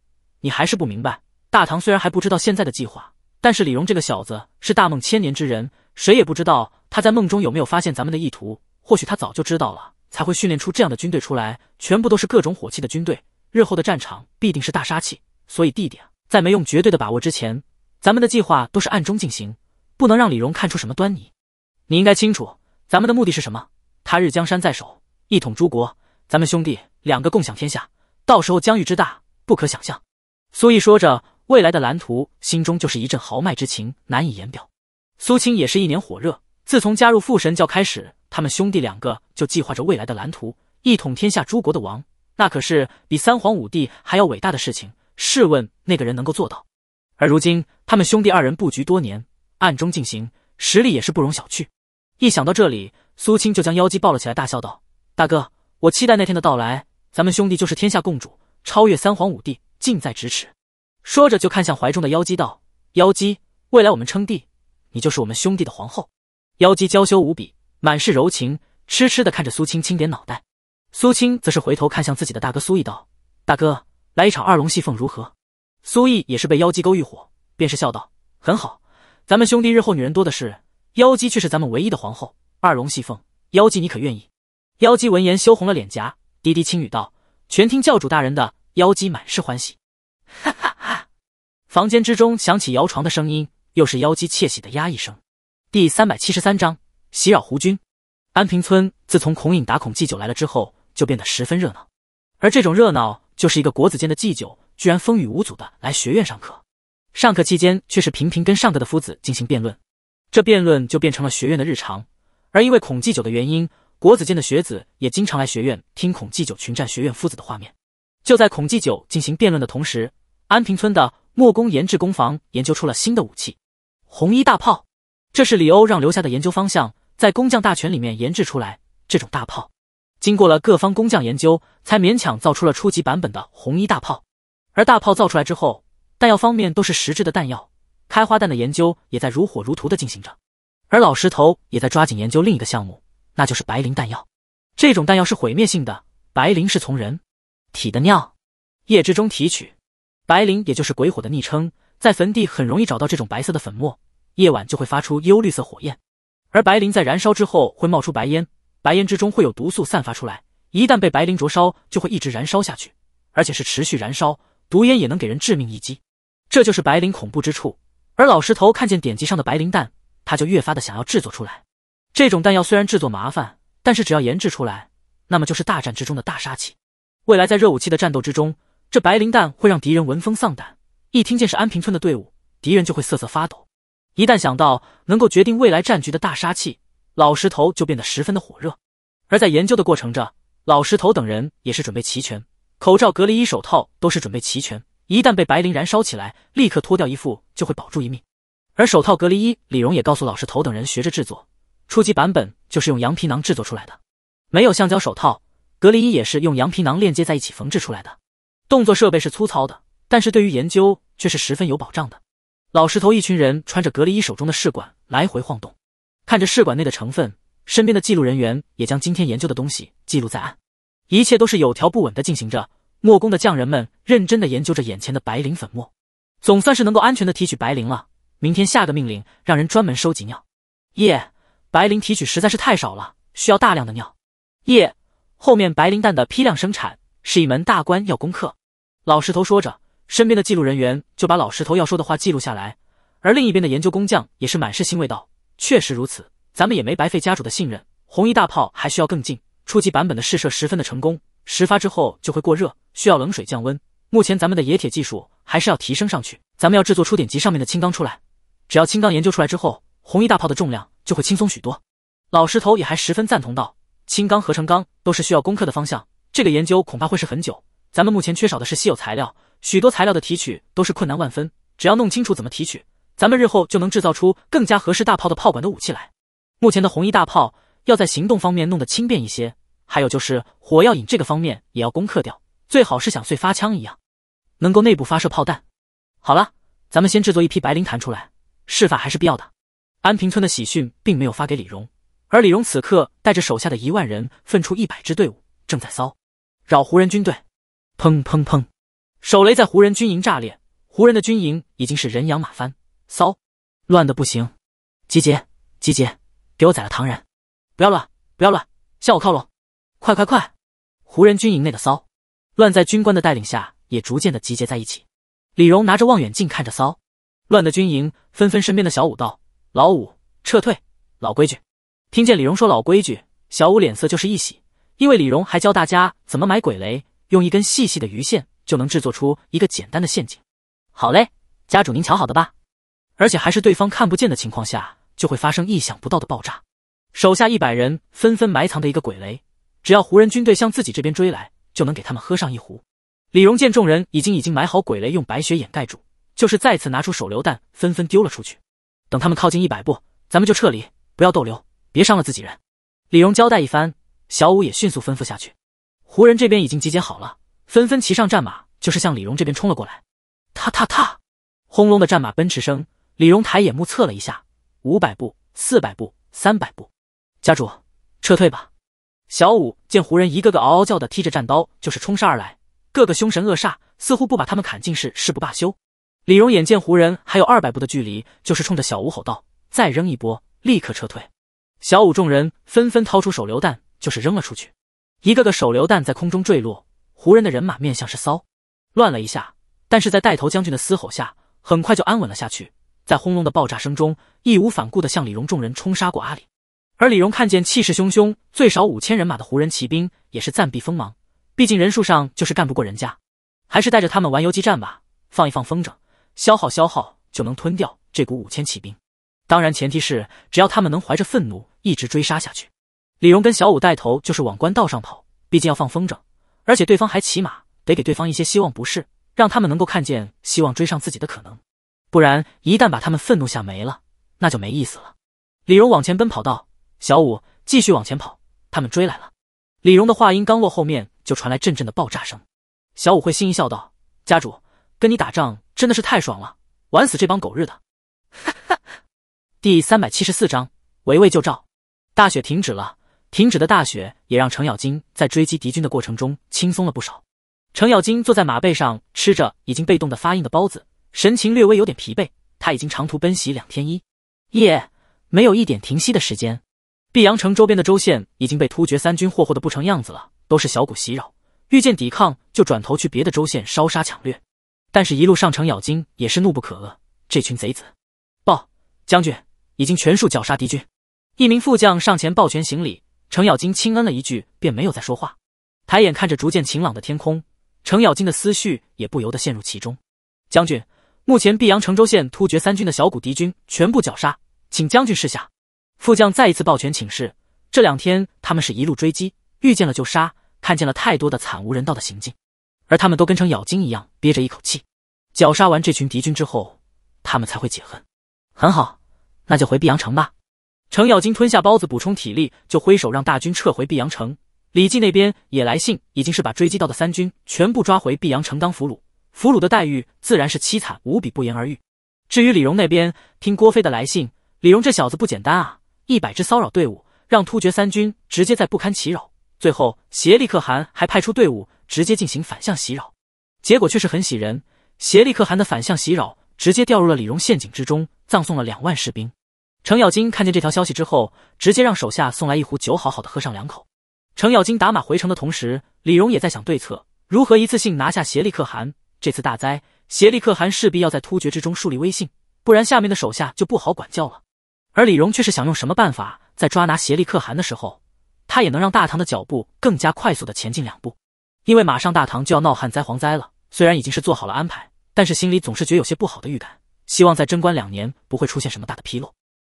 [SPEAKER 1] 你还是不明白，大唐虽然还不知道现在的计划，但是李荣这个小子是大梦千年之人，谁也不知道他在梦中有没有发现咱们的意图。或许他早就知道了，才会训练出这样的军队出来，全部都是各种火器的军队。日后的战场必定是大杀器，所以弟弟啊，在没用绝对的把握之前，咱们的计划都是暗中进行，不能让李荣看出什么端倪。”你应该清楚，咱们的目的是什么？他日江山在手，一统诸国，咱们兄弟两个共享天下，到时候疆域之大不可想象。苏毅说着未来的蓝图，心中就是一阵豪迈之情，难以言表。苏青也是一脸火热，自从加入父神教开始，他们兄弟两个就计划着未来的蓝图，一统天下诸国的王，那可是比三皇五帝还要伟大的事情。试问，那个人能够做到？而如今，他们兄弟二人布局多年，暗中进行，实力也是不容小觑。一想到这里，苏青就将妖姬抱了起来，大笑道：“大哥，我期待那天的到来，咱们兄弟就是天下共主，超越三皇五帝，近在咫尺。”说着就看向怀中的妖姬道：“妖姬，未来我们称帝，你就是我们兄弟的皇后。”妖姬娇羞无比，满是柔情，痴痴的看着苏青，轻点脑袋。苏青则是回头看向自己的大哥苏毅道：“大哥，来一场二龙戏凤如何？”苏毅也是被妖姬勾玉火，便是笑道：“很好，咱们兄弟日后女人多的是。”妖姬却是咱们唯一的皇后。二龙戏凤，妖姬你可愿意？妖姬闻言羞红了脸颊，低低轻语道：“全听教主大人的。”妖姬满是欢喜。哈哈哈！房间之中响起摇床的声音，又是妖姬窃喜的压抑声。第三百七十三章袭扰胡军。安平村自从孔颖打孔祭酒来了之后，就变得十分热闹。而这种热闹，就是一个国子监的祭酒，居然风雨无阻的来学院上课。上课期间，却是频频跟上课的夫子进行辩论。这辩论就变成了学院的日常，而因为孔继九的原因，国子监的学子也经常来学院听孔继九群战学院夫子的画面。就在孔继九进行辩论的同时，安平村的墨工研制工坊研究出了新的武器——红衣大炮。这是李欧让留下的研究方向，在工匠大全里面研制出来。这种大炮经过了各方工匠研究，才勉强造出了初级版本的红衣大炮。而大炮造出来之后，弹药方面都是实质的弹药。开花弹的研究也在如火如荼的进行着，而老石头也在抓紧研究另一个项目，那就是白磷弹药。这种弹药是毁灭性的，白磷是从人体的尿液之中提取，白磷也就是鬼火的昵称，在坟地很容易找到这种白色的粉末，夜晚就会发出幽绿色火焰。而白磷在燃烧之后会冒出白烟，白烟之中会有毒素散发出来，一旦被白磷灼烧，就会一直燃烧下去，而且是持续燃烧，毒烟也能给人致命一击。这就是白磷恐怖之处。而老石头看见典籍上的白磷弹，他就越发的想要制作出来。这种弹药虽然制作麻烦，但是只要研制出来，那么就是大战之中的大杀器。未来在热武器的战斗之中，这白磷弹会让敌人闻风丧胆。一听见是安平村的队伍，敌人就会瑟瑟发抖。一旦想到能够决定未来战局的大杀器，老石头就变得十分的火热。而在研究的过程着，老石头等人也是准备齐全，口罩、隔离衣、手套都是准备齐全。一旦被白磷燃烧起来，立刻脱掉衣服就会保住一命。而手套隔离衣，李荣也告诉老石头等人学着制作，初级版本就是用羊皮囊制作出来的，没有橡胶手套，隔离衣也是用羊皮囊链接在一起缝制出来的。动作设备是粗糙的，但是对于研究却是十分有保障的。老石头一群人穿着隔离衣，手中的试管来回晃动，看着试管内的成分，身边的记录人员也将今天研究的东西记录在案，一切都是有条不紊的进行着。墨工的匠人们认真的研究着眼前的白磷粉末，总算是能够安全的提取白磷了。明天下个命令，让人专门收集尿液。白磷提取实在是太少了，需要大量的尿液。后面白磷弹的批量生产是一门大关，要攻克。老石头说着，身边的记录人员就把老石头要说的话记录下来。而另一边的研究工匠也是满是欣慰道：“确实如此，咱们也没白费家主的信任。红衣大炮还需要更进，初级版本的试射十分的成功。”时发之后就会过热，需要冷水降温。目前咱们的冶铁技术还是要提升上去，咱们要制作出点级上面的青钢出来。只要青钢研究出来之后，红衣大炮的重量就会轻松许多。老石头也还十分赞同道：“青钢、合成钢都是需要攻克的方向，这个研究恐怕会是很久。咱们目前缺少的是稀有材料，许多材料的提取都是困难万分。只要弄清楚怎么提取，咱们日后就能制造出更加合适大炮的炮管的武器来。目前的红衣大炮要在行动方面弄得轻便一些。”还有就是火药引这个方面也要攻克掉，最好是像碎发枪一样，能够内部发射炮弹。好了，咱们先制作一批白磷弹出来，试法还是必要的。安平村的喜讯并没有发给李荣，而李荣此刻带着手下的一万人，分出一百支队伍正在骚扰胡人军队。砰砰砰，手雷在胡人军营炸裂，胡人的军营已经是人仰马翻，骚乱的不行。集结，集结，给我宰了唐人！不要乱，不要乱，向我靠拢！快快快！湖人军营内的骚乱在军官的带领下也逐渐的集结在一起。李荣拿着望远镜看着骚乱的军营，纷纷身边的小五道：“老五，撤退，老规矩。”听见李荣说老规矩，小五脸色就是一喜，因为李荣还教大家怎么买鬼雷，用一根细细的鱼线就能制作出一个简单的陷阱。好嘞，家主您瞧好的吧，而且还是对方看不见的情况下就会发生意想不到的爆炸。手下一百人纷纷埋藏的一个鬼雷。只要湖人军队向自己这边追来，就能给他们喝上一壶。李荣见众人已经已经埋好鬼雷，用白雪掩盖住，就是再次拿出手榴弹，纷纷丢了出去。等他们靠近一百步，咱们就撤离，不要逗留，别伤了自己人。李荣交代一番，小五也迅速吩咐下去。湖人这边已经集结好了，纷纷骑上战马，就是向李荣这边冲了过来。踏踏踏，轰隆的战马奔驰声。李荣抬眼目测了一下，五百步，四百步，三百步。家主，撤退吧。小五见胡人一个个嗷嗷叫的，提着战刀就是冲杀而来，个个凶神恶煞，似乎不把他们砍尽是誓不罢休。李荣眼见胡人还有二百步的距离，就是冲着小五吼道：“再扔一波，立刻撤退！”小五众人纷纷掏出手榴弹，就是扔了出去，一个个手榴弹在空中坠落，胡人的人马面像是骚乱了一下，但是在带头将军的嘶吼下，很快就安稳了下去。在轰隆的爆炸声中，义无反顾的向李荣众人冲杀过阿里。而李荣看见气势汹汹、最少五千人马的胡人骑兵，也是暂避锋芒。毕竟人数上就是干不过人家，还是带着他们玩游击战吧，放一放风筝，消耗消耗就能吞掉这股五千骑兵。当然，前提是只要他们能怀着愤怒一直追杀下去。李荣跟小五带头就是往官道上跑，毕竟要放风筝，而且对方还骑马，得给对方一些希望，不是让他们能够看见希望追上自己的可能。不然，一旦把他们愤怒吓没了，那就没意思了。李荣往前奔跑道。小五继续往前跑，他们追来了。李荣的话音刚落，后面就传来阵阵的爆炸声。小五会心一笑道：“家主，跟你打仗真的是太爽了，玩死这帮狗日的！”哈哈。第三百七十四章围魏救赵。大雪停止了，停止的大雪也让程咬金在追击敌军的过程中轻松了不少。程咬金坐在马背上，吃着已经被冻得发硬的包子，神情略微有点疲惫。他已经长途奔袭两天一夜，没有一点停息的时间。碧阳城周边的州县已经被突厥三军霍霍的不成样子了，都是小股袭扰，遇见抵抗就转头去别的州县烧杀抢掠。但是，一路上程咬金也是怒不可遏，这群贼子！报，将军已经全数绞杀敌军。一名副将上前抱拳行礼，程咬金轻嗯了一句，便没有再说话。抬眼看着逐渐晴朗的天空，程咬金的思绪也不由得陷入其中。将军，目前碧阳城州县突厥三军的小股敌军全部绞杀，请将军示下。副将再一次抱拳请示，这两天他们是一路追击，遇见了就杀，看见了太多的惨无人道的行径，而他们都跟程咬金一样憋着一口气，绞杀完这群敌军之后，他们才会解恨。很好，那就回碧阳城吧。程咬金吞下包子补充体力，就挥手让大军撤回碧阳城。李绩那边也来信，已经是把追击到的三军全部抓回碧阳城当俘虏，俘虏的待遇自然是凄惨无比，不言而喻。至于李荣那边，听郭飞的来信，李荣这小子不简单啊。一百支骚扰队伍，让突厥三军直接在不堪其扰。最后，协力可汗还派出队伍直接进行反向袭扰，结果却是很喜人。协力可汗的反向袭扰直接掉入了李荣陷阱之中，葬送了两万士兵。程咬金看见这条消息之后，直接让手下送来一壶酒，好好的喝上两口。程咬金打马回城的同时，李荣也在想对策，如何一次性拿下协力可汗。这次大灾，协力可汗势必要在突厥之中树立威信，不然下面的手下就不好管教了。而李荣却是想用什么办法，在抓拿邪力可汗的时候，他也能让大唐的脚步更加快速的前进两步。因为马上大唐就要闹旱灾、蝗灾了，虽然已经是做好了安排，但是心里总是觉有些不好的预感。希望在贞观两年不会出现什么大的纰漏。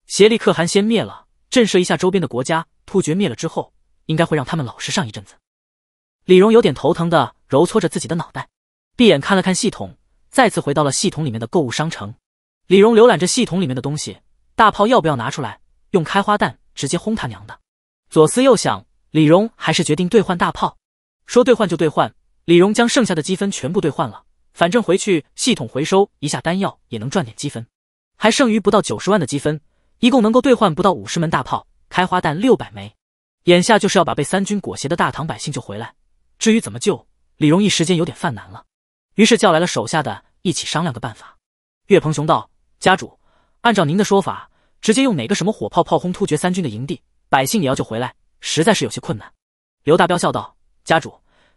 [SPEAKER 1] 邪力可汗先灭了，震慑一下周边的国家；突厥灭了之后，应该会让他们老实上一阵子。李荣有点头疼的揉搓着自己的脑袋，闭眼看了看系统，再次回到了系统里面的购物商城。李荣浏览着系统里面的东西。大炮要不要拿出来用开花弹直接轰他娘的？左思右想，李荣还是决定兑换大炮。说兑换就兑换，李荣将剩下的积分全部兑换了。反正回去系统回收一下丹药也能赚点积分，还剩余不到九十万的积分，一共能够兑换不到五十门大炮，开花弹六百枚。眼下就是要把被三军裹挟的大唐百姓救回来，至于怎么救，李荣一时间有点犯难了。于是叫来了手下的一起商量个办法。岳鹏雄道：“家主，按照您的说法。”直接用哪个什么火炮炮轰突厥三军的营地，百姓也要救回来，实在是有些困难。刘大彪笑道：“家主，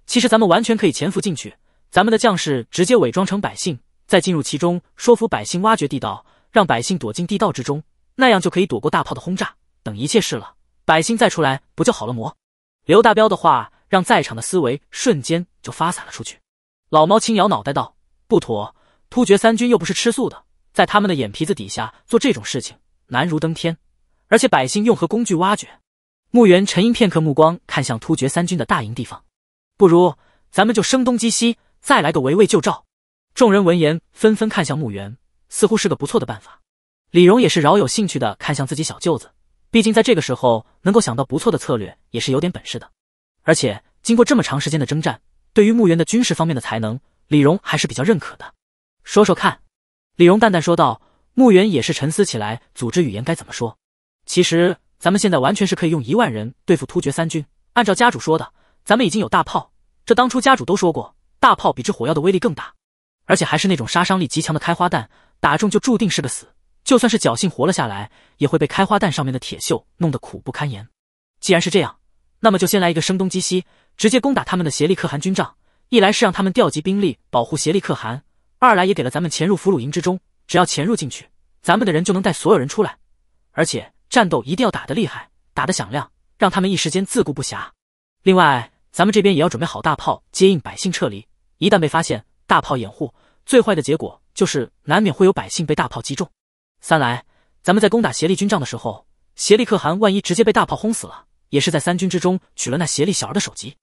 [SPEAKER 1] 其实咱们完全可以潜伏进去，咱们的将士直接伪装成百姓，再进入其中，说服百姓挖掘地道，让百姓躲进地道之中，那样就可以躲过大炮的轰炸等一切事了。百姓再出来，不就好了么？”刘大彪的话让在场的思维瞬间就发散了出去。老猫轻摇脑袋道：“不妥，突厥三军又不是吃素的，在他们的眼皮子底下做这种事情。”难如登天，而且百姓用何工具挖掘？墓园沉吟片刻，目光看向突厥三军的大营地方，不如咱们就声东击西，再来个围魏救赵。众人闻言，纷纷看向墓园，似乎是个不错的办法。李荣也是饶有兴趣的看向自己小舅子，毕竟在这个时候能够想到不错的策略，也是有点本事的。而且经过这么长时间的征战，对于墓园的军事方面的才能，李荣还是比较认可的。说说看，李荣淡淡说道。穆远也是沉思起来，组织语言该怎么说？其实咱们现在完全是可以用一万人对付突厥三军。按照家主说的，咱们已经有大炮。这当初家主都说过，大炮比这火药的威力更大，而且还是那种杀伤力极强的开花弹，打中就注定是个死。就算是侥幸活了下来，也会被开花弹上面的铁锈弄得苦不堪言。既然是这样，那么就先来一个声东击西，直接攻打他们的协力可汗军帐。一来是让他们调集兵力保护协力可汗，二来也给了咱们潜入俘虏营之中。只要潜入进去，咱们的人就能带所有人出来，而且战斗一定要打得厉害，打得响亮，让他们一时间自顾不暇。另外，咱们这边也要准备好大炮接应百姓撤离，一旦被发现，大炮掩护，最坏的结果就是难免会有百姓被大炮击中。三来，咱们在攻打协力军帐的时候，协力可汗万一直接被大炮轰死了，也是在三军之中取了那协力小儿的首级。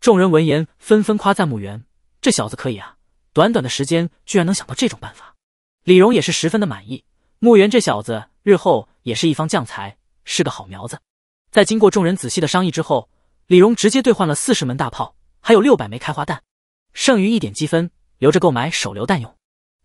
[SPEAKER 1] 众人闻言纷纷夸赞穆源，这小子可以啊，短短的时间居然能想到这种办法。李荣也是十分的满意，穆元这小子日后也是一方将才，是个好苗子。在经过众人仔细的商议之后，李荣直接兑换了四十门大炮，还有六百枚开花弹，剩余一点积分留着购买手榴弹用。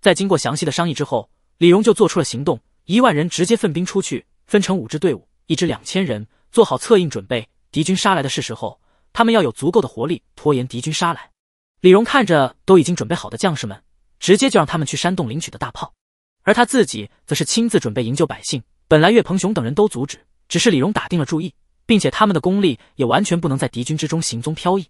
[SPEAKER 1] 在经过详细的商议之后，李荣就做出了行动，一万人直接分兵出去，分成五支队伍，一支两千人，做好策应准备。敌军杀来的是时候，他们要有足够的活力拖延敌军杀来。李荣看着都已经准备好的将士们。直接就让他们去山洞领取的大炮，而他自己则是亲自准备营救百姓。本来岳鹏雄等人都阻止，只是李荣打定了主意，并且他们的功力也完全不能在敌军之中行踪飘逸，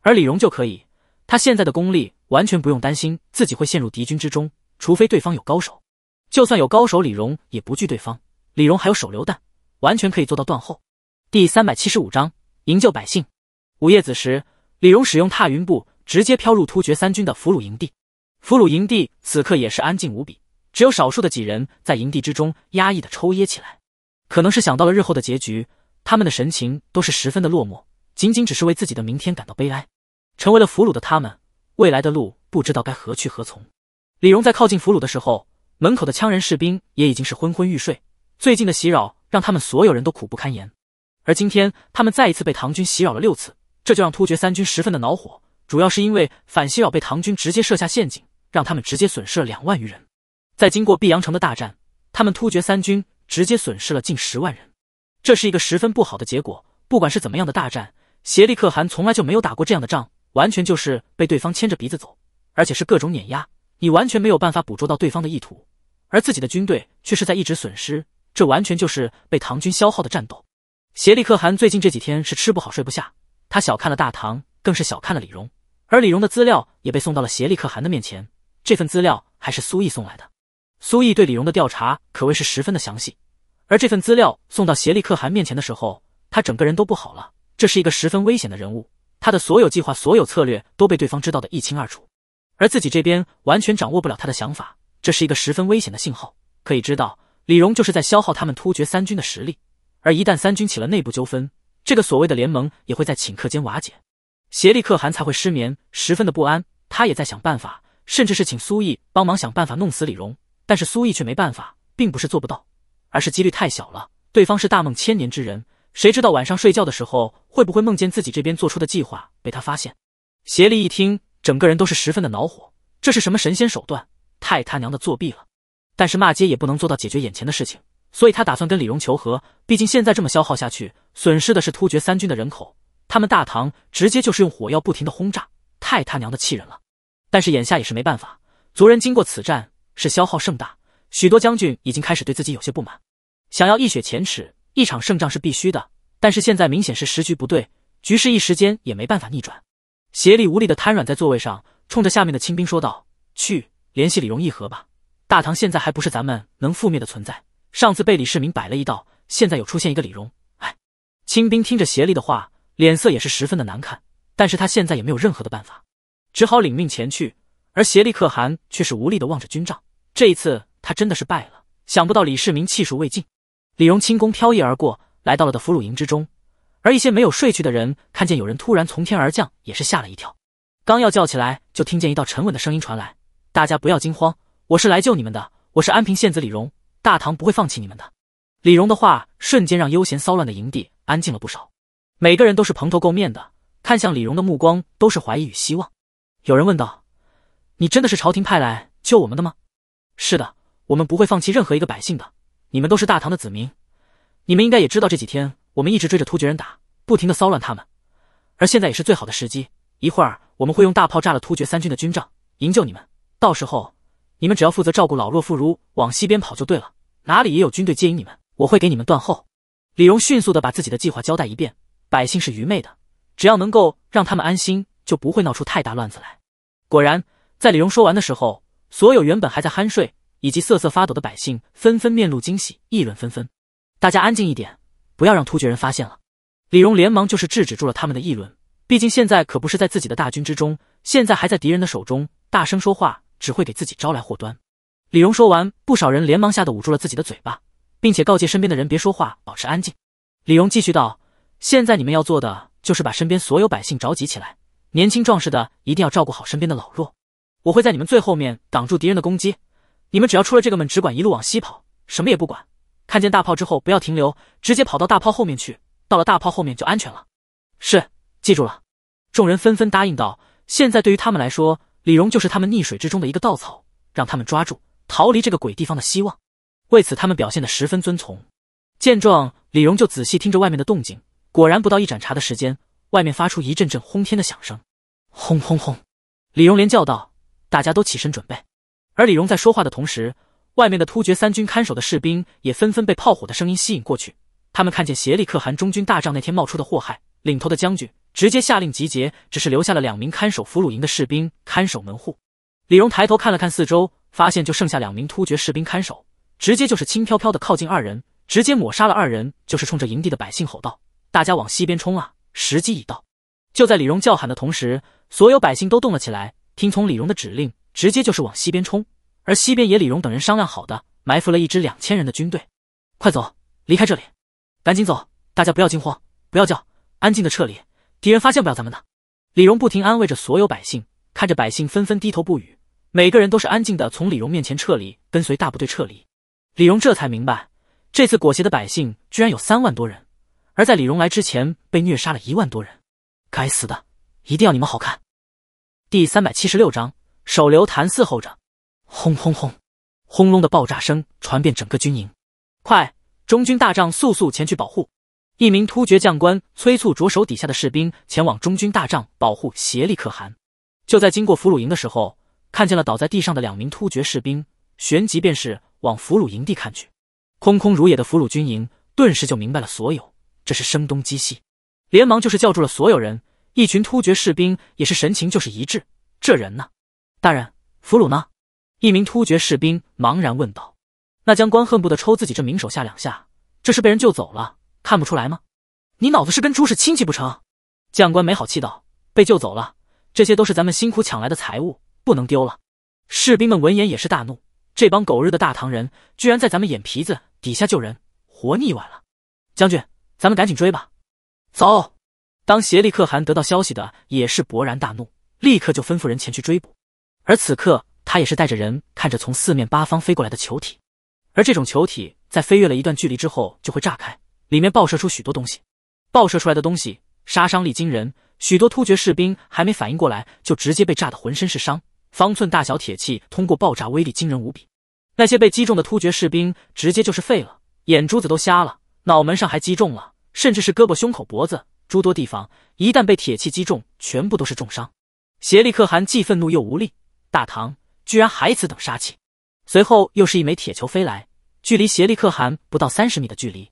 [SPEAKER 1] 而李荣就可以。他现在的功力完全不用担心自己会陷入敌军之中，除非对方有高手。就算有高手，李荣也不惧对方。李荣还有手榴弹，完全可以做到断后。第三百七十五章营救百姓。午夜子时，李荣使用踏云步，直接飘入突厥三军的俘虏营地。俘虏营地此刻也是安静无比，只有少数的几人在营地之中压抑的抽噎起来。可能是想到了日后的结局，他们的神情都是十分的落寞，仅仅只是为自己的明天感到悲哀。成为了俘虏的他们，未来的路不知道该何去何从。李荣在靠近俘虏的时候，门口的羌人士兵也已经是昏昏欲睡。最近的袭扰让他们所有人都苦不堪言，而今天他们再一次被唐军袭扰了六次，这就让突厥三军十分的恼火。主要是因为反袭扰被唐军直接设下陷阱。让他们直接损失了两万余人，在经过碧阳城的大战，他们突厥三军直接损失了近十万人，这是一个十分不好的结果。不管是怎么样的大战，颉利可汗从来就没有打过这样的仗，完全就是被对方牵着鼻子走，而且是各种碾压，你完全没有办法捕捉到对方的意图，而自己的军队却是在一直损失，这完全就是被唐军消耗的战斗。颉利可汗最近这几天是吃不好睡不下，他小看了大唐，更是小看了李荣，而李荣的资料也被送到了颉利可汗的面前。这份资料还是苏毅送来的。苏毅对李荣的调查可谓是十分的详细，而这份资料送到协力可汗面前的时候，他整个人都不好了。这是一个十分危险的人物，他的所有计划、所有策略都被对方知道的一清二楚，而自己这边完全掌握不了他的想法。这是一个十分危险的信号。可以知道，李荣就是在消耗他们突厥三军的实力，而一旦三军起了内部纠纷，这个所谓的联盟也会在顷刻间瓦解，协力可汗才会失眠，十分的不安。他也在想办法。甚至是请苏毅帮忙想办法弄死李荣，但是苏毅却没办法，并不是做不到，而是几率太小了。对方是大梦千年之人，谁知道晚上睡觉的时候会不会梦见自己这边做出的计划被他发现？协力一听，整个人都是十分的恼火，这是什么神仙手段？太他娘的作弊了！但是骂街也不能做到解决眼前的事情，所以他打算跟李荣求和。毕竟现在这么消耗下去，损失的是突厥三军的人口，他们大唐直接就是用火药不停的轰炸，太他娘的气人了。但是眼下也是没办法，族人经过此战是消耗盛大，许多将军已经开始对自己有些不满，想要一雪前耻，一场胜仗是必须的。但是现在明显是时局不对，局势一时间也没办法逆转。协力无力的瘫软在座位上，冲着下面的清兵说道：“去联系李荣议和吧，大唐现在还不是咱们能覆灭的存在。上次被李世民摆了一道，现在又出现一个李荣，哎。”清兵听着协力的话，脸色也是十分的难看，但是他现在也没有任何的办法。只好领命前去，而协力可汗却是无力的望着军帐。这一次，他真的是败了。想不到李世民气数未尽。李荣轻功飘逸而过，来到了的俘虏营之中，而一些没有睡去的人看见有人突然从天而降，也是吓了一跳。刚要叫起来，就听见一道沉稳的声音传来：“大家不要惊慌，我是来救你们的。我是安平县子李荣，大唐不会放弃你们的。”李荣的话瞬间让悠闲骚乱的营地安静了不少。每个人都是蓬头垢面的，看向李荣的目光都是怀疑与希望。有人问道：“你真的是朝廷派来救我们的吗？”“是的，我们不会放弃任何一个百姓的。你们都是大唐的子民，你们应该也知道这几天我们一直追着突厥人打，不停的骚乱他们。而现在也是最好的时机，一会儿我们会用大炮炸了突厥三军的军帐，营救你们。到时候你们只要负责照顾老弱妇孺，往西边跑就对了，哪里也有军队接应你们，我会给你们断后。”李荣迅速的把自己的计划交代一遍。百姓是愚昧的，只要能够让他们安心。就不会闹出太大乱子来。果然，在李荣说完的时候，所有原本还在酣睡以及瑟瑟发抖的百姓纷纷面露惊喜，议论纷纷。大家安静一点，不要让突厥人发现了。李荣连忙就是制止住了他们的议论，毕竟现在可不是在自己的大军之中，现在还在敌人的手中，大声说话只会给自己招来祸端。李荣说完，不少人连忙吓得捂住了自己的嘴巴，并且告诫身边的人别说话，保持安静。李荣继续道：“现在你们要做的就是把身边所有百姓召集起来。”年轻壮士的一定要照顾好身边的老弱，我会在你们最后面挡住敌人的攻击。你们只要出了这个门，只管一路往西跑，什么也不管。看见大炮之后不要停留，直接跑到大炮后面去。到了大炮后面就安全了。是，记住了。众人纷纷答应道。现在对于他们来说，李荣就是他们溺水之中的一个稻草，让他们抓住逃离这个鬼地方的希望。为此，他们表现的十分遵从。见状，李荣就仔细听着外面的动静。果然，不到一盏茶的时间。外面发出一阵阵轰天的响声，轰轰轰！李荣连叫道：“大家都起身准备。”而李荣在说话的同时，外面的突厥三军看守的士兵也纷纷被炮火的声音吸引过去。他们看见协力可汗中军大帐那天冒出的祸害，领头的将军直接下令集结，只是留下了两名看守俘虏营的士兵看守门户。李荣抬头看了看四周，发现就剩下两名突厥士兵看守，直接就是轻飘飘的靠近二人，直接抹杀了二人，就是冲着营地的百姓吼道：“大家往西边冲啊！”时机已到，就在李荣叫喊的同时，所有百姓都动了起来，听从李荣的指令，直接就是往西边冲。而西边也李荣等人商量好的，埋伏了一支两千人的军队。快走，离开这里，赶紧走，大家不要惊慌，不要叫，安静的撤离，敌人发现不了咱们的。李荣不停安慰着所有百姓，看着百姓纷纷低头不语，每个人都是安静的从李荣面前撤离，跟随大部队撤离。李荣这才明白，这次裹挟的百姓居然有三万多人。而在李荣来之前，被虐杀了一万多人。该死的，一定要你们好看！第三百七十六章手榴弹伺候着。轰轰轰！轰隆的爆炸声传遍整个军营。快，中军大帐，速速前去保护！一名突厥将官催促着手底下的士兵前往中军大帐保护协力可汗。就在经过俘虏营的时候，看见了倒在地上的两名突厥士兵，旋即便是往俘虏营地看去。空空如也的俘虏军营，顿时就明白了所有。这是声东击西，连忙就是叫住了所有人。一群突厥士兵也是神情就是一致。这人呢？大人，俘虏呢？一名突厥士兵茫然问道。那将官恨不得抽自己这名手下两下。这是被人救走了，看不出来吗？你脑子是跟猪是亲戚不成？将官没好气道：“被救走了，这些都是咱们辛苦抢来的财物，不能丢了。”士兵们闻言也是大怒：“这帮狗日的大唐人，居然在咱们眼皮子底下救人，活腻歪了！”将军。咱们赶紧追吧！走。当邪力可汗得到消息的也是勃然大怒，立刻就吩咐人前去追捕。而此刻，他也是带着人看着从四面八方飞过来的球体，而这种球体在飞跃了一段距离之后就会炸开，里面爆射出许多东西。爆射出来的东西杀伤力惊人，许多突厥士兵还没反应过来，就直接被炸得浑身是伤。方寸大小铁器通过爆炸威力惊人无比，那些被击中的突厥士兵直接就是废了，眼珠子都瞎了，脑门上还击中了。甚至是胳膊、胸口、脖子诸多地方，一旦被铁器击中，全部都是重伤。协力可汗既愤怒又无力，大唐居然还此等杀气。随后又是一枚铁球飞来，距离协力可汗不到三十米的距离。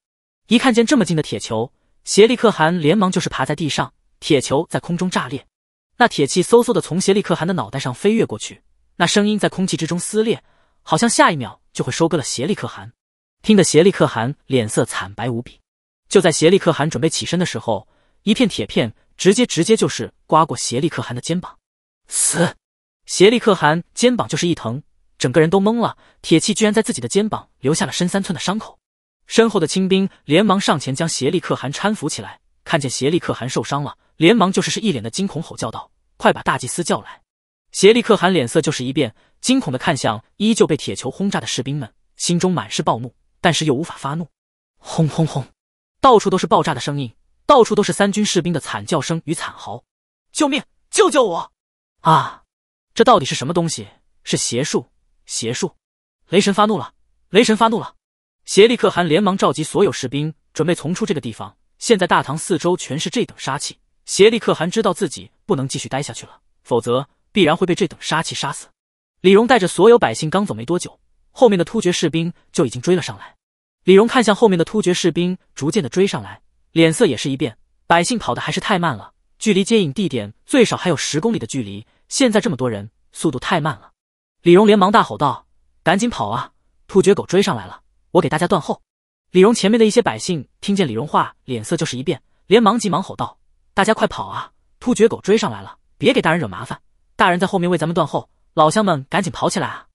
[SPEAKER 1] 一看见这么近的铁球，协力可汗连忙就是爬在地上。铁球在空中炸裂，那铁器嗖嗖的从协力可汗的脑袋上飞跃过去，那声音在空气之中撕裂，好像下一秒就会收割了协力可汗。听得协力可汗脸色惨白无比。就在协力可汗准备起身的时候，一片铁片直接直接就是刮过协力可汗的肩膀，死！协力可汗肩膀就是一疼，整个人都懵了，铁器居然在自己的肩膀留下了深三寸的伤口。身后的清兵连忙上前将协力可汗搀扶起来，看见协力可汗受伤了，连忙就是是一脸的惊恐，吼叫道：“快把大祭司叫来！”协力可汗脸色就是一变，惊恐的看向依旧被铁球轰炸的士兵们，心中满是暴怒，但是又无法发怒。轰轰轰！到处都是爆炸的声音，到处都是三军士兵的惨叫声与惨嚎。救命！救救我！啊！这到底是什么东西？是邪术！邪术！雷神发怒了！雷神发怒了！邪力可汗连忙召集所有士兵，准备从出这个地方。现在大唐四周全是这等杀气，邪力可汗知道自己不能继续待下去了，否则必然会被这等杀气杀死。李荣带着所有百姓刚走没多久，后面的突厥士兵就已经追了上来。李荣看向后面的突厥士兵，逐渐的追上来，脸色也是一变。百姓跑的还是太慢了，距离接引地点最少还有十公里的距离。现在这么多人，速度太慢了。李荣连忙大吼道：“赶紧跑啊！突厥狗追上来了，我给大家断后。”李荣前面的一些百姓听见李荣话，脸色就是一变，连忙急忙吼道：“大家快跑啊！突厥狗追上来了，别给大人惹麻烦。大人在后面为咱们断后，老乡们赶紧跑起来啊！”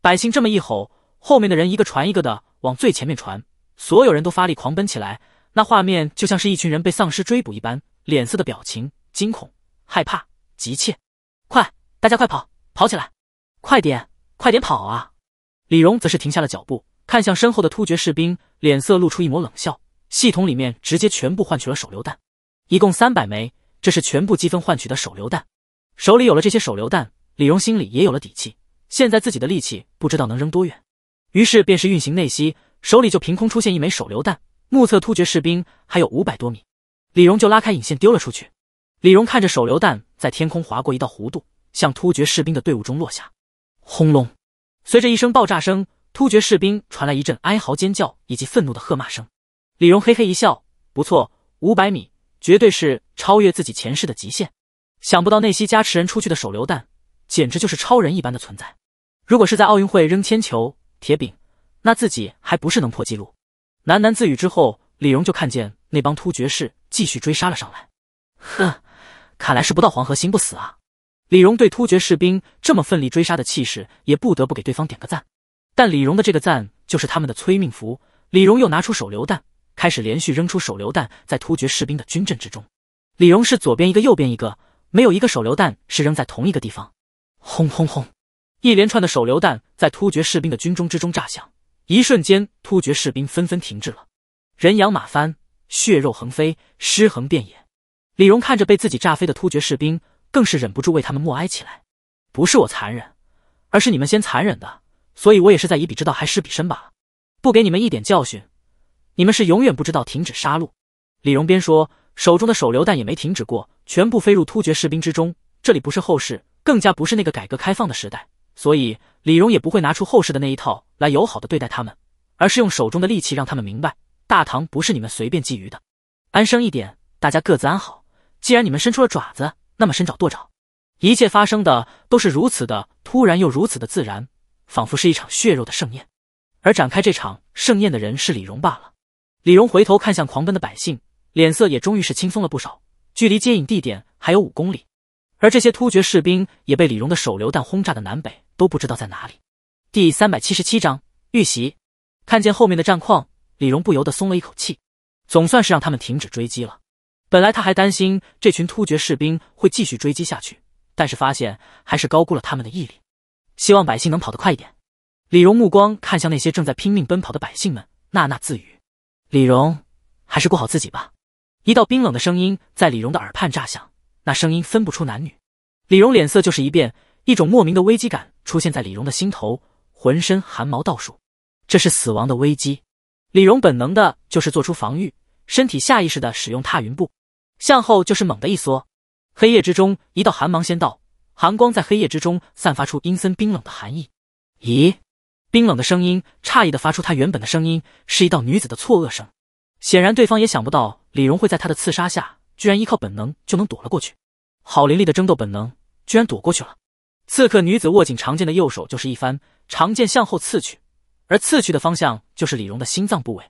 [SPEAKER 1] 百姓这么一吼，后面的人一个传一个的。往最前面传，所有人都发力狂奔起来，那画面就像是一群人被丧尸追捕一般，脸色的表情惊恐、害怕、急切。快，大家快跑，跑起来！快点，快点跑啊！李荣则是停下了脚步，看向身后的突厥士兵，脸色露出一抹冷笑。系统里面直接全部换取了手榴弹，一共三百枚，这是全部积分换取的手榴弹。手里有了这些手榴弹，李荣心里也有了底气。现在自己的力气不知道能扔多远。于是便是运行内息，手里就凭空出现一枚手榴弹。目测突厥士兵还有五百多米，李荣就拉开引线丢了出去。李荣看着手榴弹在天空划过一道弧度，向突厥士兵的队伍中落下。轰隆！随着一声爆炸声，突厥士兵传来一阵哀嚎、尖叫以及愤怒的喝骂声。李荣嘿嘿一笑：“不错，五百米绝对是超越自己前世的极限。想不到内息加持人出去的手榴弹，简直就是超人一般的存在。如果是在奥运会扔铅球。”铁饼，那自己还不是能破纪录？喃喃自语之后，李荣就看见那帮突厥士继续追杀了上来。哼，看来是不到黄河心不死啊！李荣对突厥士兵这么奋力追杀的气势，也不得不给对方点个赞。但李荣的这个赞，就是他们的催命符。李荣又拿出手榴弹，开始连续扔出手榴弹，在突厥士兵的军阵之中。李荣是左边一个，右边一个，没有一个手榴弹是扔在同一个地方。轰轰轰，一连串的手榴弹。在突厥士兵的军中之中炸响，一瞬间，突厥士兵纷纷停滞了，人仰马翻，血肉横飞，尸横遍野。李荣看着被自己炸飞的突厥士兵，更是忍不住为他们默哀起来。不是我残忍，而是你们先残忍的，所以我也是在以彼之道还施彼身吧。不给你们一点教训，你们是永远不知道停止杀戮。李荣边说，手中的手榴弹也没停止过，全部飞入突厥士兵之中。这里不是后世，更加不是那个改革开放的时代。所以李荣也不会拿出后世的那一套来友好的对待他们，而是用手中的利器让他们明白大唐不是你们随便觊觎的。安生一点，大家各自安好。既然你们伸出了爪子，那么伸爪剁爪。一切发生的都是如此的突然，又如此的自然，仿佛是一场血肉的盛宴。而展开这场盛宴的人是李荣罢了。李荣回头看向狂奔的百姓，脸色也终于是轻松了不少。距离接引地点还有五公里，而这些突厥士兵也被李荣的手榴弹轰炸的南北。都不知道在哪里。第三百七十七章遇袭，看见后面的战况，李荣不由得松了一口气，总算是让他们停止追击了。本来他还担心这群突厥士兵会继续追击下去，但是发现还是高估了他们的毅力。希望百姓能跑得快一点。李荣目光看向那些正在拼命奔跑的百姓们，呐呐自语：“李荣，还是顾好自己吧。”一道冰冷的声音在李荣的耳畔炸响，那声音分不出男女。李荣脸色就是一变，一种莫名的危机感。出现在李荣的心头，浑身寒毛倒竖，这是死亡的危机。李荣本能的就是做出防御，身体下意识的使用踏云步，向后就是猛的一缩。黑夜之中，一道寒芒先到，寒光在黑夜之中散发出阴森冰冷的寒意。咦？冰冷的声音，诧异的发出，他原本的声音是一道女子的错愕声。显然，对方也想不到李荣会在他的刺杀下，居然依靠本能就能躲了过去。好凌厉的争斗本能，居然躲过去了。刺客女子握紧长剑的右手就是一翻，长剑向后刺去，而刺去的方向就是李荣的心脏部位。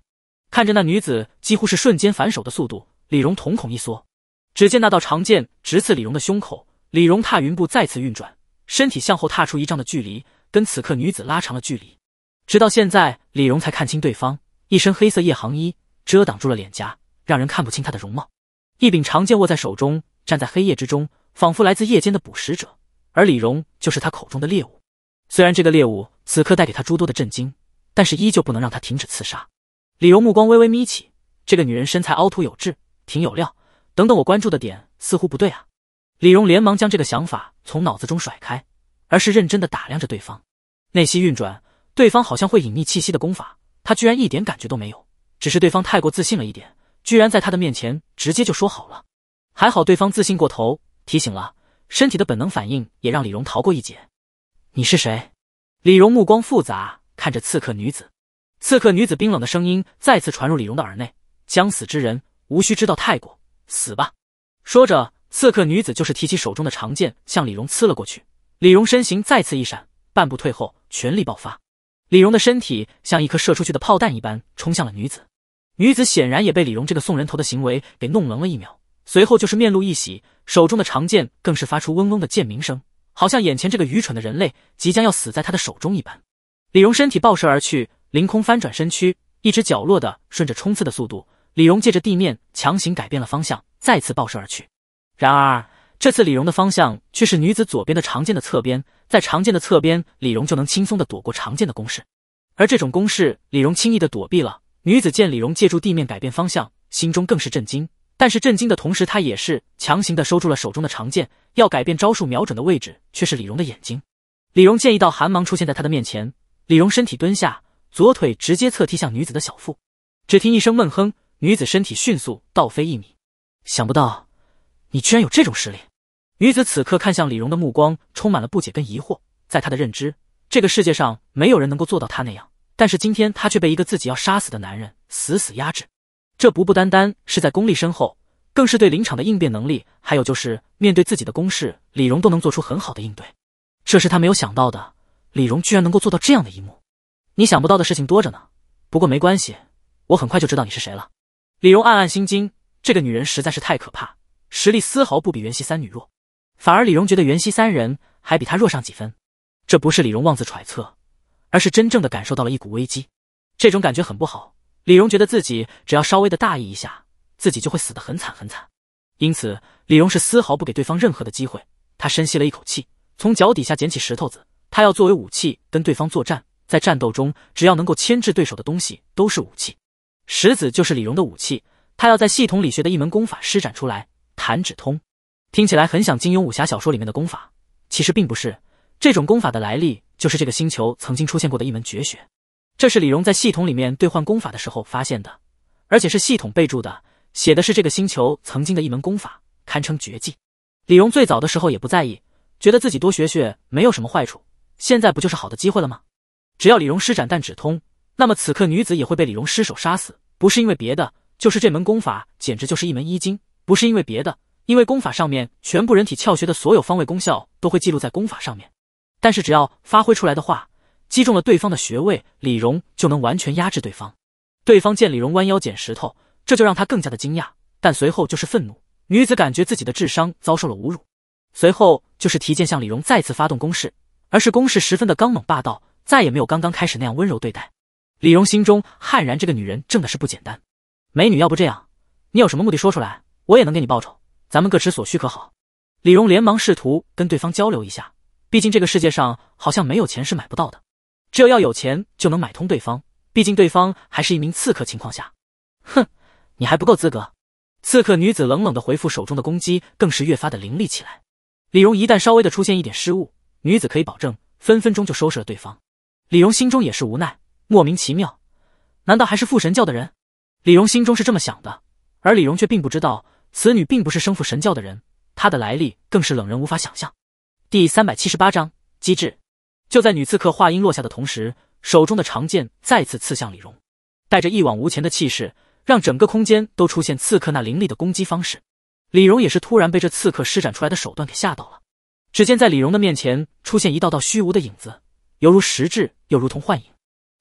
[SPEAKER 1] 看着那女子几乎是瞬间反手的速度，李荣瞳孔一缩。只见那道长剑直刺李荣的胸口，李荣踏云步再次运转，身体向后踏出一丈的距离，跟此刻女子拉长了距离。直到现在，李荣才看清对方一身黑色夜航衣，遮挡住了脸颊，让人看不清他的容貌。一柄长剑握在手中，站在黑夜之中，仿佛来自夜间的捕食者。而李荣就是他口中的猎物，虽然这个猎物此刻带给他诸多的震惊，但是依旧不能让他停止刺杀。李荣目光微微眯起，这个女人身材凹凸有致，挺有料。等等，我关注的点似乎不对啊！李荣连忙将这个想法从脑子中甩开，而是认真的打量着对方。内息运转，对方好像会隐匿气息的功法，他居然一点感觉都没有。只是对方太过自信了一点，居然在他的面前直接就说好了。还好对方自信过头，提醒了。身体的本能反应也让李荣逃过一劫。你是谁？李荣目光复杂看着刺客女子，刺客女子冰冷的声音再次传入李荣的耳内。将死之人无需知道太过，死吧。说着，刺客女子就是提起手中的长剑向李荣刺了过去。李荣身形再次一闪，半步退后，全力爆发。李荣的身体像一颗射出去的炮弹一般冲向了女子。女子显然也被李荣这个送人头的行为给弄愣了一秒。随后就是面露一喜，手中的长剑更是发出嗡嗡的剑鸣声，好像眼前这个愚蠢的人类即将要死在他的手中一般。李荣身体爆射而去，凌空翻转身躯，一只角落的，顺着冲刺的速度，李荣借着地面强行改变了方向，再次爆射而去。然而这次李荣的方向却是女子左边的长剑的侧边，在长剑的侧边，李荣就能轻松的躲过长剑的攻势。而这种攻势，李荣轻易的躲避了。女子见李荣借助地面改变方向，心中更是震惊。但是震惊的同时，他也是强行的收住了手中的长剑，要改变招数，瞄准的位置却是李荣的眼睛。李荣见一道寒芒出现在他的面前，李荣身体蹲下，左腿直接侧踢向女子的小腹。只听一声闷哼，女子身体迅速倒飞一米。想不到，你居然有这种实力！女子此刻看向李荣的目光充满了不解跟疑惑。在她的认知，这个世界上没有人能够做到她那样，但是今天她却被一个自己要杀死的男人死死压制。这不不单单是在功力深厚，更是对林场的应变能力，还有就是面对自己的攻势，李荣都能做出很好的应对。这是他没有想到的，李荣居然能够做到这样的一幕。你想不到的事情多着呢，不过没关系，我很快就知道你是谁了。李荣暗暗心惊，这个女人实在是太可怕，实力丝毫不比袁熙三女弱，反而李荣觉得袁熙三人还比她弱上几分。这不是李荣妄自揣测，而是真正的感受到了一股危机，这种感觉很不好。李荣觉得自己只要稍微的大意一下，自己就会死得很惨很惨。因此，李荣是丝毫不给对方任何的机会。他深吸了一口气，从脚底下捡起石头子，他要作为武器跟对方作战。在战斗中，只要能够牵制对手的东西都是武器。石子就是李荣的武器。他要在系统里学的一门功法施展出来，弹指通。听起来很像金庸武侠小说里面的功法，其实并不是。这种功法的来历就是这个星球曾经出现过的一门绝学。这是李荣在系统里面兑换功法的时候发现的，而且是系统备注的，写的是这个星球曾经的一门功法，堪称绝技。李荣最早的时候也不在意，觉得自己多学学没有什么坏处，现在不就是好的机会了吗？只要李荣施展弹指通，那么此刻女子也会被李荣失手杀死，不是因为别的，就是这门功法简直就是一门医经，不是因为别的，因为功法上面全部人体窍穴的所有方位功效都会记录在功法上面，但是只要发挥出来的话。击中了对方的穴位，李荣就能完全压制对方。对方见李荣弯腰捡石头，这就让他更加的惊讶，但随后就是愤怒。女子感觉自己的智商遭受了侮辱，随后就是提剑向李荣再次发动攻势，而是攻势十分的刚猛霸道，再也没有刚刚开始那样温柔对待。李荣心中悍然，这个女人挣的是不简单。美女，要不这样，你有什么目的说出来，我也能给你报酬，咱们各持所需，可好？李荣连忙试图跟对方交流一下，毕竟这个世界上好像没有钱是买不到的。只有要有钱就能买通对方，毕竟对方还是一名刺客情况下，哼，你还不够资格！刺客女子冷冷的回复，手中的攻击更是越发的凌厉起来。李荣一旦稍微的出现一点失误，女子可以保证分分钟就收拾了对方。李荣心中也是无奈，莫名其妙，难道还是父神教的人？李荣心中是这么想的，而李荣却并不知道此女并不是生父神教的人，她的来历更是冷人无法想象。第三百七十八章机智。就在女刺客话音落下的同时，手中的长剑再次刺向李荣，带着一往无前的气势，让整个空间都出现刺客那凌厉的攻击方式。李荣也是突然被这刺客施展出来的手段给吓到了。只见在李荣的面前出现一道道虚无的影子，犹如实质又如同幻影，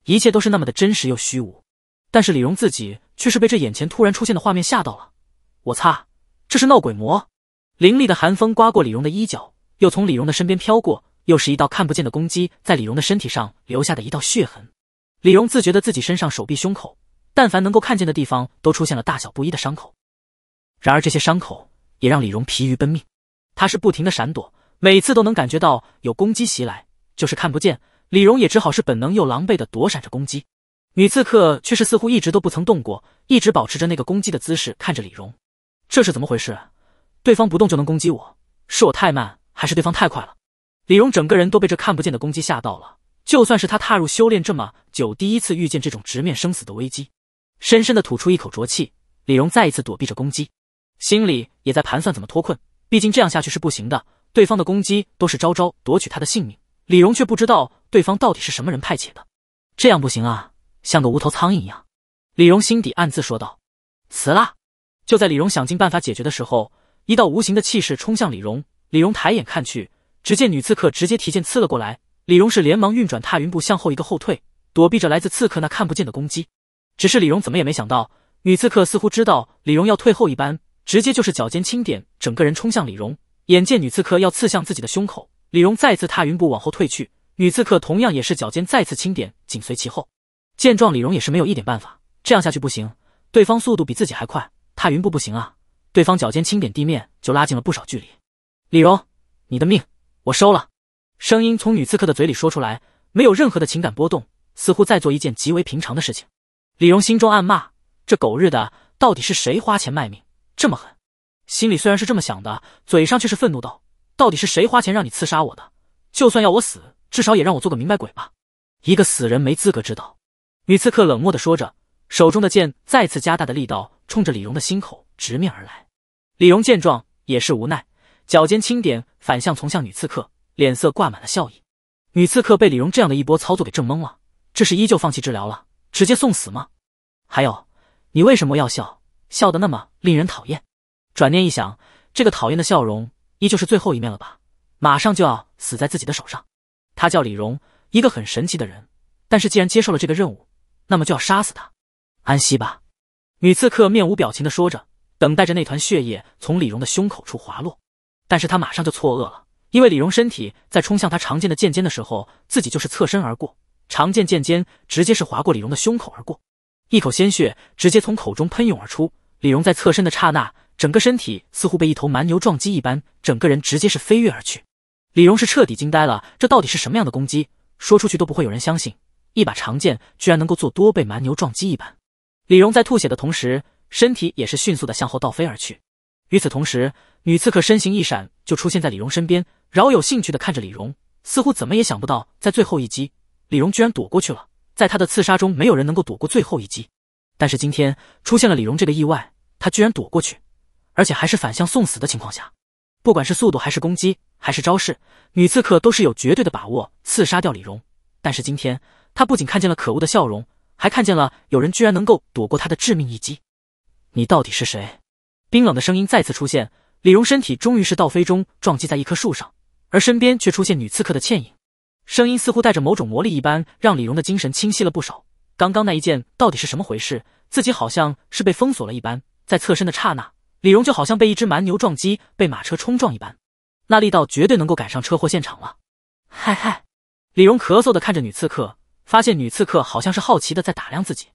[SPEAKER 1] 一切都是那么的真实又虚无。但是李荣自己却是被这眼前突然出现的画面吓到了。我擦，这是闹鬼魔！凌厉的寒风刮过李荣的衣角，又从李荣的身边飘过。又是一道看不见的攻击，在李荣的身体上留下的一道血痕。李荣自觉得自己身上、手臂、胸口，但凡能够看见的地方，都出现了大小不一的伤口。然而这些伤口也让李荣疲于奔命，他是不停的闪躲，每次都能感觉到有攻击袭来，就是看不见。李荣也只好是本能又狼狈的躲闪着攻击。女刺客却是似乎一直都不曾动过，一直保持着那个攻击的姿势看着李荣。这是怎么回事？对方不动就能攻击我？是我太慢，还是对方太快了？李荣整个人都被这看不见的攻击吓到了，就算是他踏入修炼这么久，第一次遇见这种直面生死的危机。深深的吐出一口浊气，李荣再一次躲避着攻击，心里也在盘算怎么脱困。毕竟这样下去是不行的，对方的攻击都是招招夺取他的性命。李荣却不知道对方到底是什么人派遣的，这样不行啊，像个无头苍蝇一样。李荣心底暗自说道：“辞啦！”就在李荣想尽办法解决的时候，一道无形的气势冲向李荣。李荣抬眼看去。只见女刺客直接提剑刺了过来，李荣是连忙运转踏云步向后一个后退，躲避着来自刺客那看不见的攻击。只是李荣怎么也没想到，女刺客似乎知道李荣要退后一般，直接就是脚尖轻点，整个人冲向李荣。眼见女刺客要刺向自己的胸口，李荣再次踏云步往后退去。女刺客同样也是脚尖再次轻点，紧随其后。见状，李荣也是没有一点办法，这样下去不行，对方速度比自己还快，踏云步不行啊！对方脚尖轻点地面就拉近了不少距离。李荣，你的命！我收了，声音从女刺客的嘴里说出来，没有任何的情感波动，似乎在做一件极为平常的事情。李荣心中暗骂：这狗日的，到底是谁花钱卖命这么狠？心里虽然是这么想的，嘴上却是愤怒道：到底是谁花钱让你刺杀我的？就算要我死，至少也让我做个明白鬼吧！一个死人没资格知道。女刺客冷漠的说着，手中的剑再次加大的力道，冲着李荣的心口直面而来。李荣见状也是无奈。脚尖轻点，反向从向女刺客脸色挂满了笑意。女刺客被李荣这样的一波操作给震懵了，这是依旧放弃治疗了，直接送死吗？还有，你为什么要笑？笑得那么令人讨厌。转念一想，这个讨厌的笑容依旧是最后一面了吧？马上就要死在自己的手上。他叫李荣，一个很神奇的人。但是既然接受了这个任务，那么就要杀死他。安息吧。女刺客面无表情的说着，等待着那团血液从李荣的胸口处滑落。但是他马上就错愕了，因为李荣身体在冲向他长剑的剑尖的时候，自己就是侧身而过，长剑剑尖直接是划过李荣的胸口而过，一口鲜血直接从口中喷涌而出。李荣在侧身的刹那，整个身体似乎被一头蛮牛撞击一般，整个人直接是飞跃而去。李荣是彻底惊呆了，这到底是什么样的攻击？说出去都不会有人相信，一把长剑居然能够做多被蛮牛撞击一般。李荣在吐血的同时，身体也是迅速的向后倒飞而去。与此同时，女刺客身形一闪，就出现在李荣身边，饶有兴趣的看着李荣，似乎怎么也想不到，在最后一击，李荣居然躲过去了。在他的刺杀中，没有人能够躲过最后一击，但是今天出现了李荣这个意外，他居然躲过去，而且还是反向送死的情况下，不管是速度还是攻击还是招式，女刺客都是有绝对的把握刺杀掉李荣。但是今天，他不仅看见了可恶的笑容，还看见了有人居然能够躲过他的致命一击。你到底是谁？冰冷的声音再次出现，李荣身体终于是倒飞中撞击在一棵树上，而身边却出现女刺客的倩影。声音似乎带着某种魔力一般，让李荣的精神清晰了不少。刚刚那一剑到底是什么回事？自己好像是被封锁了一般。在侧身的刹那，李荣就好像被一只蛮牛撞击，被马车冲撞一般，那力道绝对能够赶上车祸现场了。嗨嗨，李荣咳嗽的看着女刺客，发现女刺客好像是好奇的在打量自己。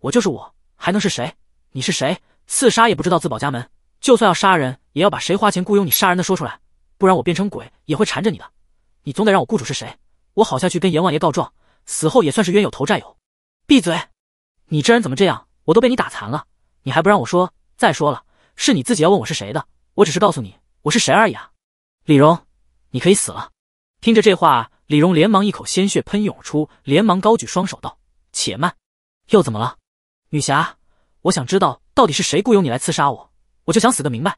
[SPEAKER 1] 我就是我，还能是谁？你是谁？刺杀也不知道自保家门，就算要杀人，也要把谁花钱雇佣你杀人的说出来，不然我变成鬼也会缠着你的。你总得让我雇主是谁，我好下去跟阎王爷告状，死后也算是冤有头债有。闭嘴！你这人怎么这样？我都被你打残了，你还不让我说？再说了，是你自己要问我是谁的，我只是告诉你我是谁而已啊！李荣，你可以死了。听着这话，李荣连忙一口鲜血喷涌出，连忙高举双手道：“且慢！又怎么了，女侠？我想知道。”到底是谁雇佣你来刺杀我？我就想死个明白！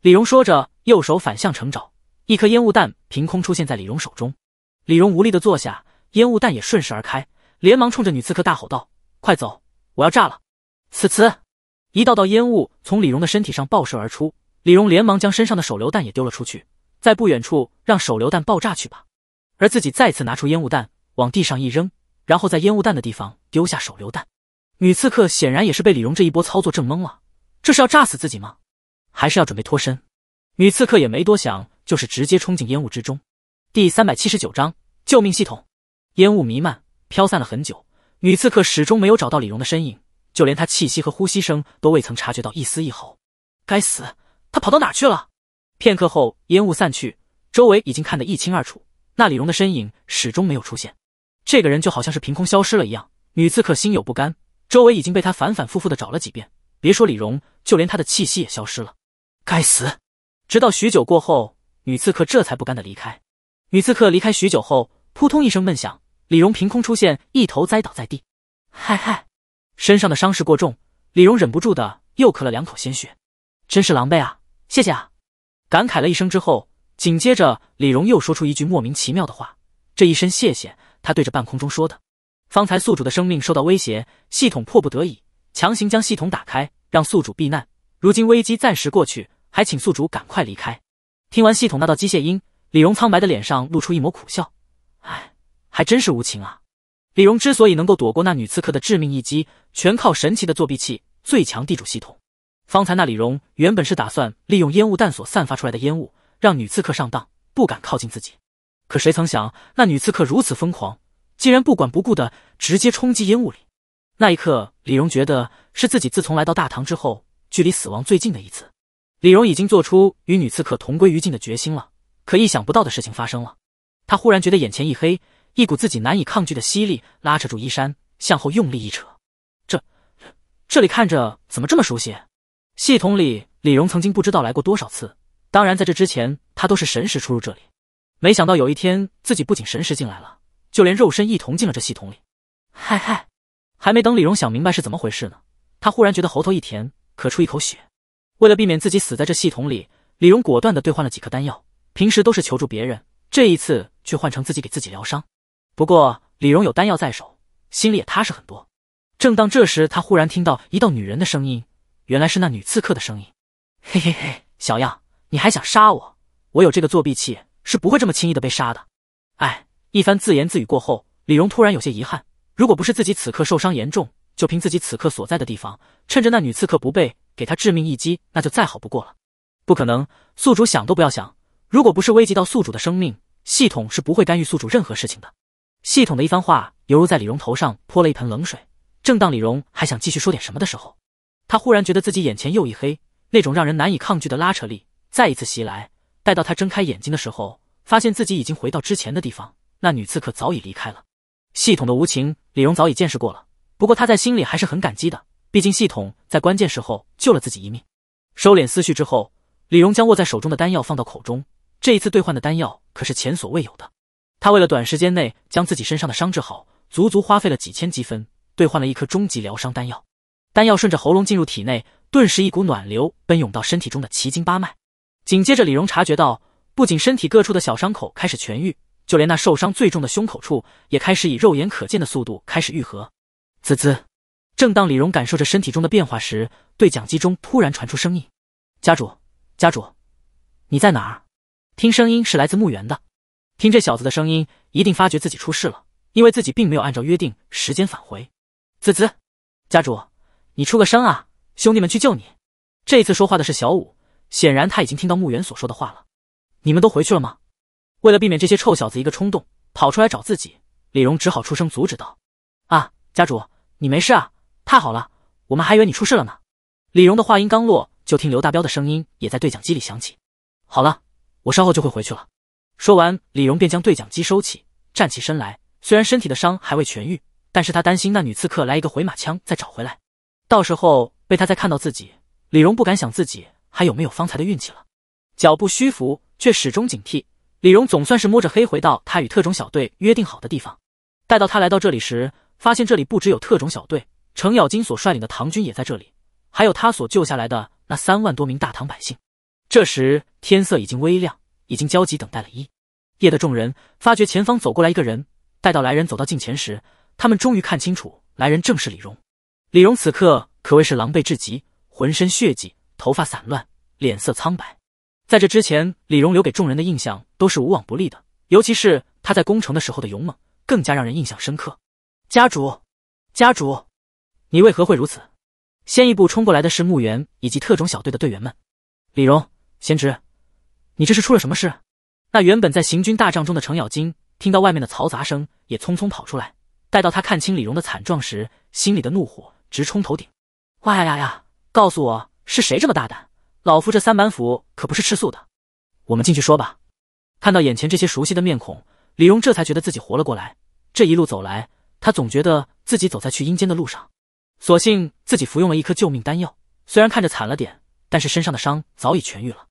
[SPEAKER 1] 李荣说着，右手反向成爪，一颗烟雾弹凭空出现在李荣手中。李荣无力的坐下，烟雾弹也顺势而开，连忙冲着女刺客大吼道：“快走！我要炸了！”此此，一道道烟雾从李荣的身体上爆射而出，李荣连忙将身上的手榴弹也丢了出去，在不远处让手榴弹爆炸去吧，而自己再次拿出烟雾弹往地上一扔，然后在烟雾弹的地方丢下手榴弹。女刺客显然也是被李荣这一波操作震懵了，这是要炸死自己吗？还是要准备脱身？女刺客也没多想，就是直接冲进烟雾之中。第三百七十九章救命系统。烟雾弥漫，飘散了很久，女刺客始终没有找到李荣的身影，就连她气息和呼吸声都未曾察觉到一丝一毫。该死，他跑到哪去了？片刻后，烟雾散去，周围已经看得一清二楚，那李荣的身影始终没有出现，这个人就好像是凭空消失了一样。女刺客心有不甘。周围已经被他反反复复的找了几遍，别说李荣，就连他的气息也消失了。该死！直到许久过后，女刺客这才不甘的离开。女刺客离开许久后，扑通一声闷响，李荣凭空出现，一头栽倒在地。嗨嗨，身上的伤势过重，李荣忍不住的又咳了两口鲜血，真是狼狈啊！谢谢啊！感慨了一声之后，紧接着李荣又说出一句莫名其妙的话。这一声谢谢，他对着半空中说的。方才宿主的生命受到威胁，系统迫不得已强行将系统打开，让宿主避难。如今危机暂时过去，还请宿主赶快离开。听完系统那道机械音，李荣苍白的脸上露出一抹苦笑，唉，还真是无情啊！李荣之所以能够躲过那女刺客的致命一击，全靠神奇的作弊器——最强地主系统。方才那李荣原本是打算利用烟雾弹所散发出来的烟雾，让女刺客上当，不敢靠近自己。可谁曾想，那女刺客如此疯狂。竟然不管不顾的直接冲进烟雾里。那一刻，李荣觉得是自己自从来到大唐之后，距离死亡最近的一次。李荣已经做出与女刺客同归于尽的决心了。可意想不到的事情发生了，他忽然觉得眼前一黑，一股自己难以抗拒的吸力拉扯住衣衫，向后用力一扯。这这里看着怎么这么熟悉？系统里李荣曾经不知道来过多少次，当然在这之前他都是神识出入这里。没想到有一天自己不仅神识进来了。就连肉身一同进了这系统里。嗨嗨，还没等李荣想明白是怎么回事呢，他忽然觉得喉头一甜，咳出一口血。为了避免自己死在这系统里，李荣果断的兑换了几颗丹药。平时都是求助别人，这一次却换成自己给自己疗伤。不过李荣有丹药在手，心里也踏实很多。正当这时，他忽然听到一道女人的声音，原来是那女刺客的声音。嘿嘿嘿，小样，你还想杀我？我有这个作弊器，是不会这么轻易的被杀的。哎。一番自言自语过后，李荣突然有些遗憾。如果不是自己此刻受伤严重，就凭自己此刻所在的地方，趁着那女刺客不备，给她致命一击，那就再好不过了。不可能，宿主想都不要想。如果不是危及到宿主的生命，系统是不会干预宿主任何事情的。系统的一番话，犹如在李荣头上泼了一盆冷水。正当李荣还想继续说点什么的时候，他忽然觉得自己眼前又一黑，那种让人难以抗拒的拉扯力再一次袭来。待到他睁开眼睛的时候，发现自己已经回到之前的地方。那女刺客早已离开了。系统的无情，李荣早已见识过了。不过他在心里还是很感激的，毕竟系统在关键时候救了自己一命。收敛思绪之后，李荣将握在手中的丹药放到口中。这一次兑换的丹药可是前所未有的。他为了短时间内将自己身上的伤治好，足足花费了几千积分，兑换了一颗终极疗伤丹药。丹药顺着喉咙进入体内，顿时一股暖流奔涌到身体中的奇经八脉。紧接着，李荣察觉到，不仅身体各处的小伤口开始痊愈。就连那受伤最重的胸口处，也开始以肉眼可见的速度开始愈合。滋滋，正当李荣感受着身体中的变化时，对讲机中突然传出声音：“家主，家主，你在哪儿？”听声音是来自墓园的。听这小子的声音，一定发觉自己出事了，因为自己并没有按照约定时间返回。滋滋，家主，你出个声啊，兄弟们去救你。这一次说话的是小五，显然他已经听到墓园所说的话了。你们都回去了吗？为了避免这些臭小子一个冲动跑出来找自己，李荣只好出声阻止道：“啊，家主，你没事啊？太好了，我们还以为你出事了呢。”李荣的话音刚落，就听刘大彪的声音也在对讲机里响起：“好了，我稍后就会回去了。”说完，李荣便将对讲机收起，站起身来。虽然身体的伤还未痊愈，但是他担心那女刺客来一个回马枪再找回来，到时候被他再看到自己，李荣不敢想自己还有没有方才的运气了。脚步虚浮，却始终警惕。李荣总算是摸着黑回到他与特种小队约定好的地方。待到他来到这里时，发现这里不只有特种小队，程咬金所率领的唐军也在这里，还有他所救下来的那三万多名大唐百姓。这时天色已经微亮，已经焦急等待了一夜的众人发觉前方走过来一个人。待到来人走到近前时，他们终于看清楚，来人正是李荣。李荣此刻可谓是狼狈至极，浑身血迹，头发散乱，脸色苍白。在这之前，李荣留给众人的印象都是无往不利的，尤其是他在攻城的时候的勇猛，更加让人印象深刻。家主，家主，你为何会如此？先一步冲过来的是墓园以及特种小队的队员们。李荣，贤侄，你这是出了什么事？那原本在行军大帐中的程咬金，听到外面的嘈杂声，也匆匆跑出来。待到他看清李荣的惨状时，心里的怒火直冲头顶。哇呀呀呀！告诉我是谁这么大胆？老夫这三板斧可不是吃素的，我们进去说吧。看到眼前这些熟悉的面孔，李荣这才觉得自己活了过来。这一路走来，他总觉得自己走在去阴间的路上。所幸自己服用了一颗救命丹药，虽然看着惨了点，但是身上的伤早已痊愈了。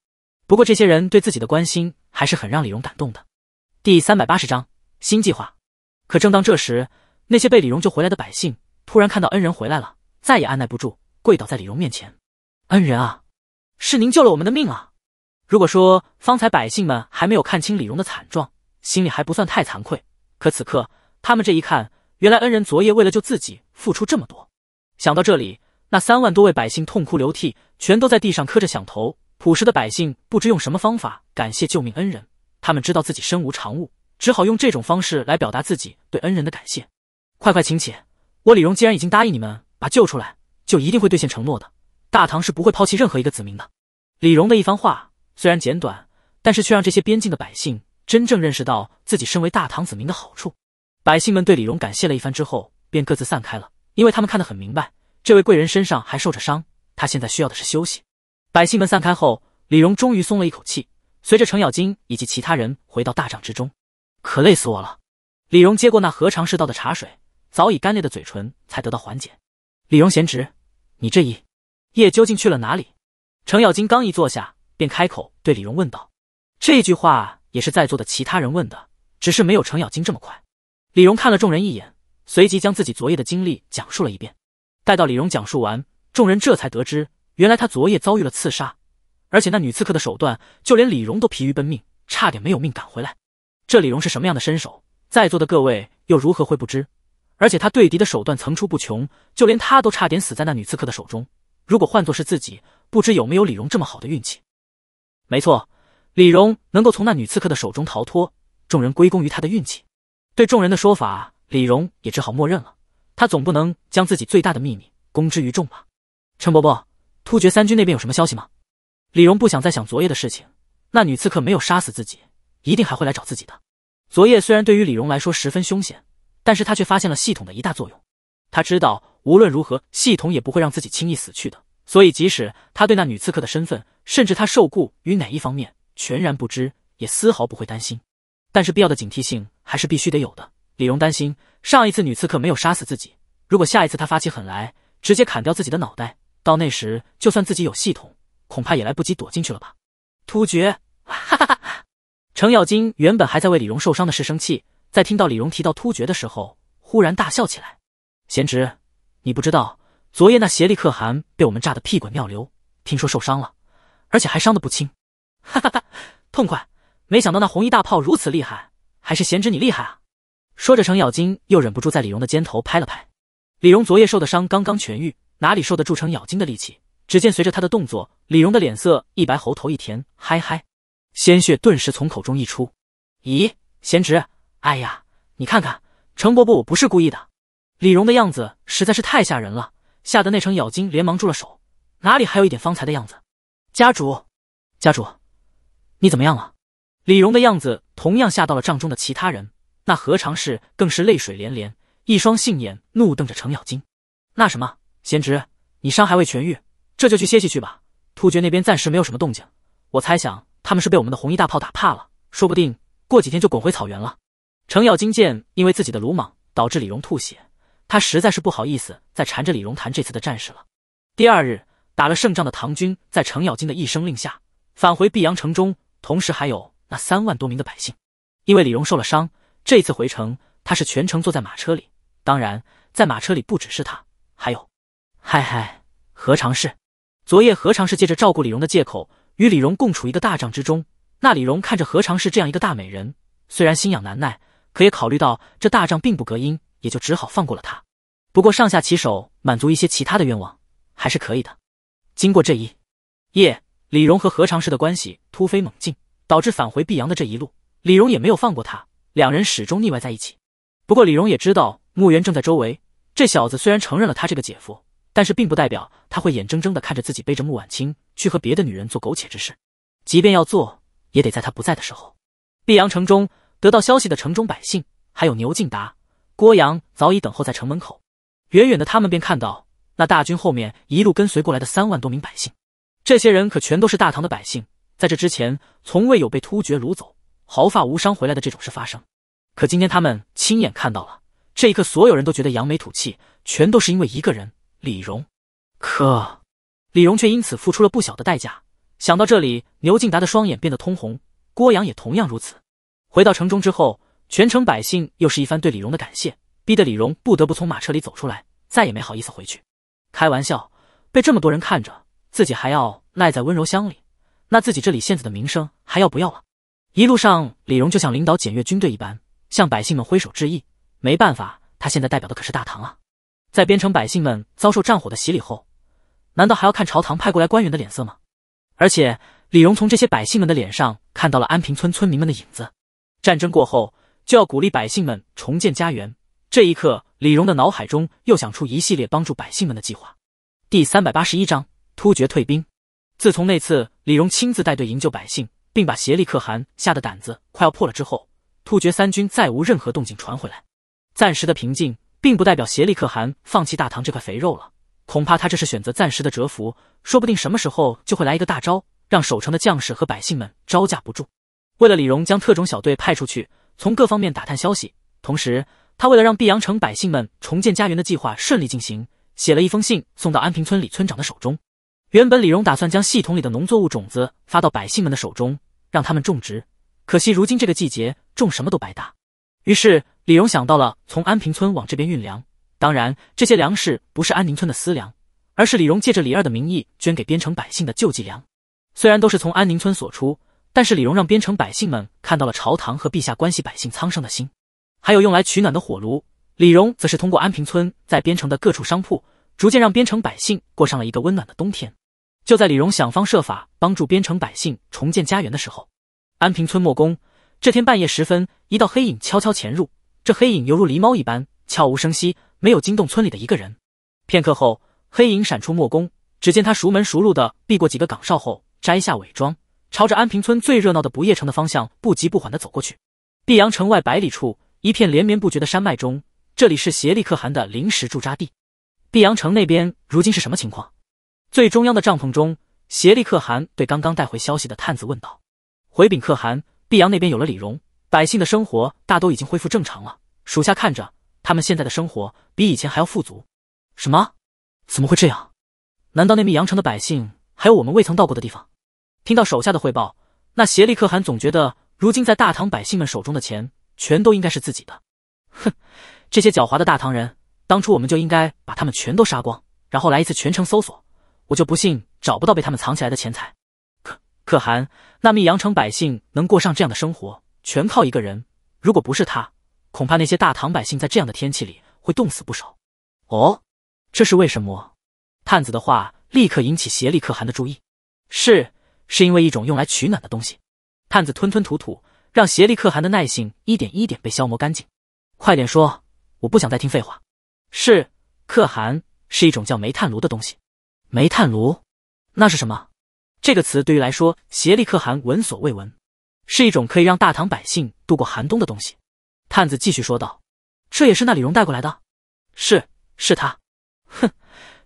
[SPEAKER 1] 不过这些人对自己的关心还是很让李荣感动的。第三百八十章新计划。可正当这时，那些被李荣救回来的百姓突然看到恩人回来了，再也按耐不住，跪倒在李荣面前：“恩人啊！”是您救了我们的命啊！如果说方才百姓们还没有看清李荣的惨状，心里还不算太惭愧，可此刻他们这一看，原来恩人昨夜为了救自己付出这么多。想到这里，那三万多位百姓痛哭流涕，全都在地上磕着响头。朴实的百姓不知用什么方法感谢救命恩人，他们知道自己身无长物，只好用这种方式来表达自己对恩人的感谢。快快请起，我李荣既然已经答应你们把救出来，就一定会兑现承诺的。大唐是不会抛弃任何一个子民的。李荣的一番话虽然简短，但是却让这些边境的百姓真正认识到自己身为大唐子民的好处。百姓们对李荣感谢了一番之后，便各自散开了，因为他们看得很明白，这位贵人身上还受着伤，他现在需要的是休息。百姓们散开后，李荣终于松了一口气，随着程咬金以及其他人回到大帐之中，可累死我了。李荣接过那何尝是倒的茶水，早已干裂的嘴唇才得到缓解。李荣贤侄，你这一。叶究竟去了哪里？程咬金刚一坐下，便开口对李荣问道。这句话也是在座的其他人问的，只是没有程咬金这么快。李荣看了众人一眼，随即将自己昨夜的经历讲述了一遍。待到李荣讲述完，众人这才得知，原来他昨夜遭遇了刺杀，而且那女刺客的手段，就连李荣都疲于奔命，差点没有命赶回来。这李荣是什么样的身手，在座的各位又如何会不知？而且他对敌的手段层出不穷，就连他都差点死在那女刺客的手中。如果换作是自己，不知有没有李荣这么好的运气。没错，李荣能够从那女刺客的手中逃脱，众人归功于他的运气。对众人的说法，李荣也只好默认了。他总不能将自己最大的秘密公之于众吧？陈伯伯，突厥三军那边有什么消息吗？李荣不想再想昨夜的事情。那女刺客没有杀死自己，一定还会来找自己的。昨夜虽然对于李荣来说十分凶险，但是他却发现了系统的一大作用。他知道无论如何，系统也不会让自己轻易死去的，所以即使他对那女刺客的身份，甚至他受雇于哪一方面，全然不知，也丝毫不会担心。但是必要的警惕性还是必须得有的。李荣担心，上一次女刺客没有杀死自己，如果下一次她发起狠来，直接砍掉自己的脑袋，到那时，就算自己有系统，恐怕也来不及躲进去了吧。突厥，哈哈哈！程咬金原本还在为李荣受伤的事生气，在听到李荣提到突厥的时候，忽然大笑起来。贤侄，你不知道昨夜那邪力可汗被我们炸得屁滚尿流，听说受伤了，而且还伤得不轻。哈哈哈，痛快！没想到那红衣大炮如此厉害，还是贤侄你厉害啊！说着，程咬金又忍不住在李荣的肩头拍了拍。李荣昨夜受的伤刚刚痊愈，哪里受得住程咬金的力气？只见随着他的动作，李荣的脸色一白，喉头一甜，嗨嗨，鲜血顿时从口中溢出。咦，贤侄，哎呀，你看看，程伯伯，我不是故意的。李荣的样子实在是太吓人了，吓得那程咬金连忙住了手，哪里还有一点方才的样子？家主，家主，你怎么样了？李荣的样子同样吓到了帐中的其他人，那何尝是更是泪水连连，一双杏眼怒瞪着程咬金。那什么，贤侄，你伤还未痊愈，这就去歇息去吧。突厥那边暂时没有什么动静，我猜想他们是被我们的红衣大炮打怕了，说不定过几天就滚回草原了。程咬金见因为自己的鲁莽导致李荣吐血。他实在是不好意思再缠着李荣谈这次的战事了。第二日打了胜仗的唐军，在程咬金的一声令下，返回碧阳城中。同时还有那三万多名的百姓。因为李荣受了伤，这次回城，他是全程坐在马车里。当然，在马车里不只是他，还有……嗨嗨，何尝是？昨夜何尝是借着照顾李荣的借口，与李荣共处一个大帐之中？那李荣看着何尝是这样一个大美人，虽然心痒难耐，可也考虑到这大帐并不隔音。也就只好放过了他，不过上下其手满足一些其他的愿望还是可以的。经过这一夜，李荣和何长士的关系突飞猛进，导致返回碧阳的这一路，李荣也没有放过他，两人始终腻歪在一起。不过李荣也知道穆元正在周围，这小子虽然承认了他这个姐夫，但是并不代表他会眼睁睁的看着自己背着穆婉清去和别的女人做苟且之事，即便要做，也得在他不在的时候。碧阳城中得到消息的城中百姓，还有牛敬达。郭阳早已等候在城门口，远远的他们便看到那大军后面一路跟随过来的三万多名百姓。这些人可全都是大唐的百姓，在这之前从未有被突厥掳走、毫发无伤回来的这种事发生。可今天他们亲眼看到了，这一刻所有人都觉得扬眉吐气，全都是因为一个人——李荣。可李荣却因此付出了不小的代价。想到这里，牛敬达的双眼变得通红，郭阳也同样如此。回到城中之后。全城百姓又是一番对李荣的感谢，逼得李荣不得不从马车里走出来，再也没好意思回去。开玩笑，被这么多人看着，自己还要赖在温柔乡里，那自己这李县子的名声还要不要了？一路上，李荣就像领导检阅军队一般，向百姓们挥手致意。没办法，他现在代表的可是大唐啊！在边城百姓们遭受战火的洗礼后，难道还要看朝堂派过来官员的脸色吗？而且，李荣从这些百姓们的脸上看到了安平村村民们的影子。战争过后。就要鼓励百姓们重建家园。这一刻，李荣的脑海中又想出一系列帮助百姓们的计划。第三百八十一章：突厥退兵。自从那次李荣亲自带队营救百姓，并把协力可汗吓得胆子快要破了之后，突厥三军再无任何动静传回来。暂时的平静，并不代表协力可汗放弃大唐这块肥肉了。恐怕他这是选择暂时的蛰伏，说不定什么时候就会来一个大招，让守城的将士和百姓们招架不住。为了李荣，将特种小队派出去。从各方面打探消息，同时，他为了让碧阳城百姓们重建家园的计划顺利进行，写了一封信送到安平村李村长的手中。原本李荣打算将系统里的农作物种子发到百姓们的手中，让他们种植。可惜如今这个季节种什么都白搭。于是李荣想到了从安平村往这边运粮，当然这些粮食不是安宁村的私粮，而是李荣借着李二的名义捐给边城百姓的救济粮。虽然都是从安宁村所出。但是李荣让边城百姓们看到了朝堂和陛下关系百姓苍生的心，还有用来取暖的火炉。李荣则是通过安平村在边城的各处商铺，逐渐让边城百姓过上了一个温暖的冬天。就在李荣想方设法帮助边城百姓重建家园的时候，安平村莫公这天半夜时分，一道黑影悄悄潜入。这黑影犹如狸猫一般，悄无声息，没有惊动村里的一个人。片刻后，黑影闪出莫公，只见他熟门熟路的避过几个岗哨后，摘下伪装。朝着安平村最热闹的不夜城的方向，不急不缓地走过去。碧阳城外百里处，一片连绵不绝的山脉中，这里是协力可汗的临时驻扎地。碧阳城那边如今是什么情况？最中央的帐篷中，协力可汗对刚刚带回消息的探子问道：“回禀可汗，碧阳那边有了李荣，百姓的生活大都已经恢复正常了。属下看着他们现在的生活，比以前还要富足。什么？怎么会这样？难道那密阳城的百姓还有我们未曾到过的地方？”听到手下的汇报，那协力可汗总觉得如今在大唐百姓们手中的钱，全都应该是自己的。哼，这些狡猾的大唐人，当初我们就应该把他们全都杀光，然后来一次全城搜索，我就不信找不到被他们藏起来的钱财。可可汗，那密阳城百姓能过上这样的生活，全靠一个人。如果不是他，恐怕那些大唐百姓在这样的天气里会冻死不少。哦，这是为什么？探子的话立刻引起协力可汗的注意。是。是因为一种用来取暖的东西，探子吞吞吐吐，让邪力可汗的耐性一点一点被消磨干净。快点说，我不想再听废话。是可汗，是一种叫煤炭炉的东西。煤炭炉？那是什么？这个词对于来说，邪力可汗闻所未闻。是一种可以让大唐百姓度过寒冬的东西。探子继续说道：“这也是那李荣带过来的。”“是，是他。”哼，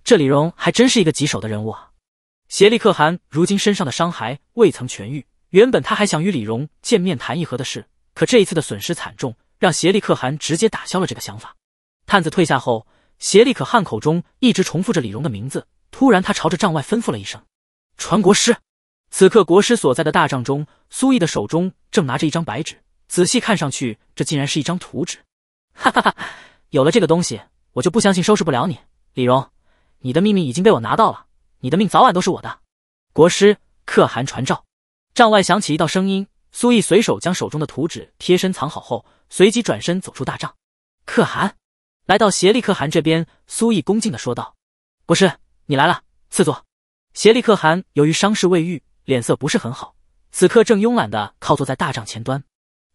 [SPEAKER 1] 这李荣还真是一个棘手的人物啊。邪利可汗如今身上的伤还未曾痊愈，原本他还想与李荣见面谈议和的事，可这一次的损失惨重，让邪利可汗直接打消了这个想法。探子退下后，邪利可汗口中一直重复着李荣的名字。突然，他朝着帐外吩咐了一声：“传国师！”此刻，国师所在的大帐中，苏毅的手中正拿着一张白纸，仔细看上去，这竟然是一张图纸。哈哈哈，有了这个东西，我就不相信收拾不了你，李荣，你的秘密已经被我拿到了。你的命早晚都是我的，国师可汗传召。帐外响起一道声音。苏毅随手将手中的图纸贴身藏好后，随即转身走出大帐。可汗，来到协力可汗这边，苏毅恭敬地说道：“国师，你来了。”赐座。协力可汗由于伤势未愈，脸色不是很好，此刻正慵懒地靠坐在大帐前端。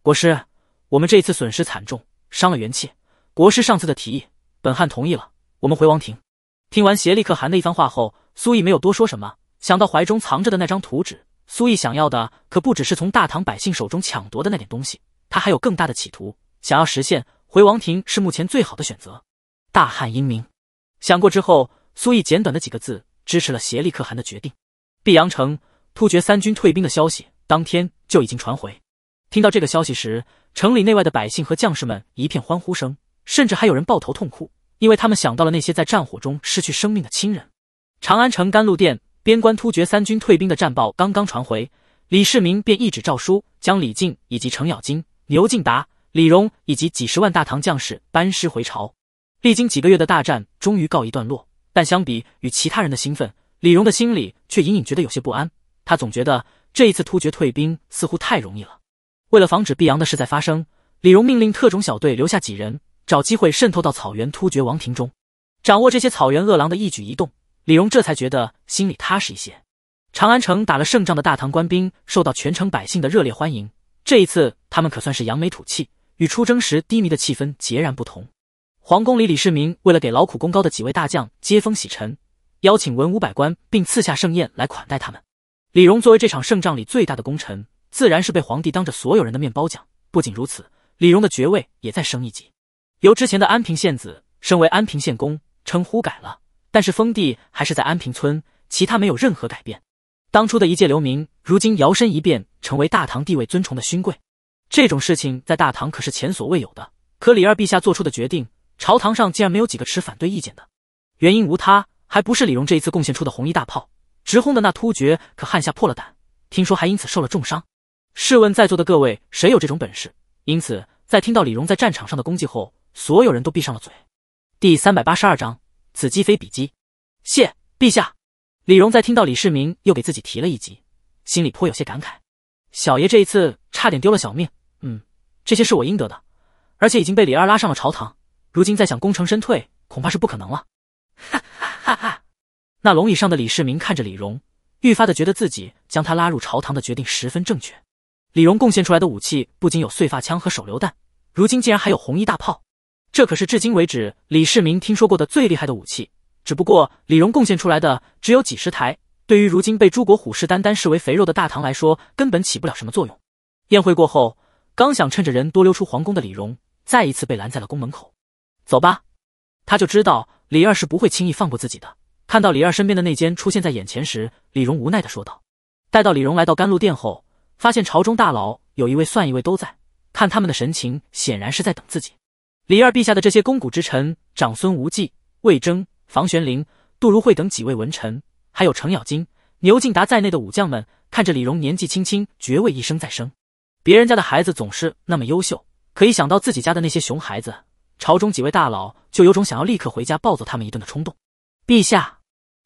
[SPEAKER 1] 国师，我们这次损失惨重，伤了元气。国师上次的提议，本汗同意了。我们回王庭。听完协力可汗的一番话后。苏毅没有多说什么，想到怀中藏着的那张图纸，苏毅想要的可不只是从大唐百姓手中抢夺的那点东西，他还有更大的企图，想要实现回王庭是目前最好的选择。大汉英明，想过之后，苏毅简短的几个字支持了协力可汗的决定。碧阳城突厥三军退兵的消息当天就已经传回，听到这个消息时，城里内外的百姓和将士们一片欢呼声，甚至还有人抱头痛哭，因为他们想到了那些在战火中失去生命的亲人。长安城甘露殿，边关突厥三军退兵的战报刚刚传回，李世民便一纸诏书将李靖以及程咬金、牛敬达、李荣以及几十万大唐将士班师回朝。历经几个月的大战，终于告一段落。但相比与其他人的兴奋，李荣的心里却隐隐觉得有些不安。他总觉得这一次突厥退兵似乎太容易了。为了防止毕阳的事再发生，李荣命令特种小队留下几人，找机会渗透到草原突厥王庭中，掌握这些草原恶狼的一举一动。李荣这才觉得心里踏实一些。长安城打了胜仗的大唐官兵受到全城百姓的热烈欢迎，这一次他们可算是扬眉吐气，与出征时低迷的气氛截然不同。皇宫里，李世民为了给劳苦功高的几位大将接风洗尘，邀请文武百官，并赐下盛宴来款待他们。李荣作为这场胜仗里最大的功臣，自然是被皇帝当着所有人的面褒奖。不仅如此，李荣的爵位也再升一级，由之前的安平县子升为安平县公，称呼改了。但是封地还是在安平村，其他没有任何改变。当初的一介流民，如今摇身一变成为大唐地位尊崇的勋贵，这种事情在大唐可是前所未有的。可李二陛下做出的决定，朝堂上竟然没有几个持反对意见的。原因无他，还不是李荣这一次贡献出的红衣大炮，直轰的那突厥可汗吓破了胆，听说还因此受了重伤。试问在座的各位，谁有这种本事？因此，在听到李荣在战场上的功绩后，所有人都闭上了嘴。第三百八十二章。此鸡非彼鸡，谢陛下。李荣在听到李世民又给自己提了一级，心里颇有些感慨。小爷这一次差点丢了小命，嗯，这些是我应得的，而且已经被李二拉上了朝堂，如今再想功成身退，恐怕是不可能了。哈哈哈！哈那龙椅上的李世民看着李荣，愈发的觉得自己将他拉入朝堂的决定十分正确。李荣贡献出来的武器不仅有碎发枪和手榴弹，如今竟然还有红衣大炮。这可是至今为止李世民听说过的最厉害的武器，只不过李荣贡献出来的只有几十台，对于如今被诸国虎视眈眈视为肥肉的大唐来说，根本起不了什么作用。宴会过后，刚想趁着人多溜出皇宫的李荣，再一次被拦在了宫门口。走吧，他就知道李二是不会轻易放过自己的。看到李二身边的内奸出现在眼前时，李荣无奈的说道。待到李荣来到甘露殿后，发现朝中大佬有一位算一位都在，看他们的神情，显然是在等自己。李二陛下的这些肱骨之臣，长孙无忌、魏征、房玄龄、杜如晦等几位文臣，还有程咬金、牛敬达在内的武将们，看着李荣年纪轻轻，爵位一生在生，别人家的孩子总是那么优秀，可以想到自己家的那些熊孩子，朝中几位大佬就有种想要立刻回家暴揍他们一顿的冲动。陛下，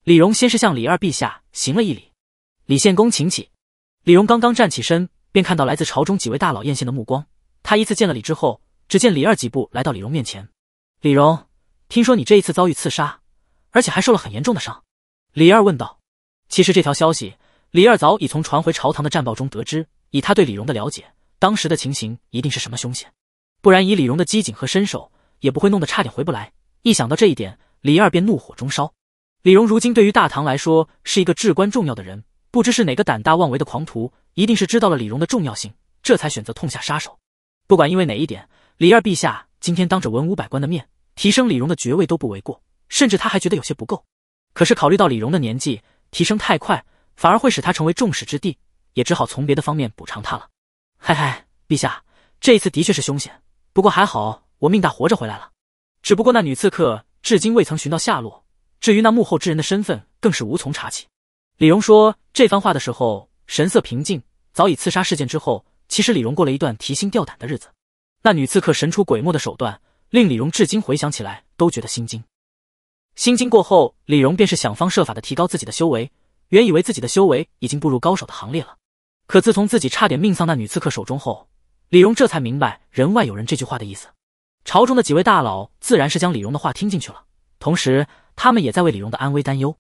[SPEAKER 1] 李荣先是向李二陛下行了一礼，李献公请起。李荣刚刚站起身，便看到来自朝中几位大佬艳羡的目光。他依次见了礼之后。只见李二几步来到李荣面前。李荣，听说你这一次遭遇刺杀，而且还受了很严重的伤。李二问道。其实这条消息，李二早已从传回朝堂的战报中得知。以他对李荣的了解，当时的情形一定是什么凶险，不然以李荣的机警和身手，也不会弄得差点回不来。一想到这一点，李二便怒火中烧。李荣如今对于大唐来说是一个至关重要的人，不知是哪个胆大妄为的狂徒，一定是知道了李荣的重要性，这才选择痛下杀手。不管因为哪一点。李二陛下今天当着文武百官的面提升李荣的爵位都不为过，甚至他还觉得有些不够。可是考虑到李荣的年纪，提升太快反而会使他成为众矢之的，也只好从别的方面补偿他了。嘿嘿，陛下，这一次的确是凶险，不过还好我命大，活着回来了。只不过那女刺客至今未曾寻到下落，至于那幕后之人的身份更是无从查起。李荣说这番话的时候神色平静，早已刺杀事件之后，其实李荣过了一段提心吊胆的日子。那女刺客神出鬼没的手段，令李荣至今回想起来都觉得心惊。心惊过后，李荣便是想方设法的提高自己的修为。原以为自己的修为已经步入高手的行列了，可自从自己差点命丧那女刺客手中后，李荣这才明白“人外有人”这句话的意思。朝中的几位大佬自然是将李荣的话听进去了，同时他们也在为李荣的安危担忧。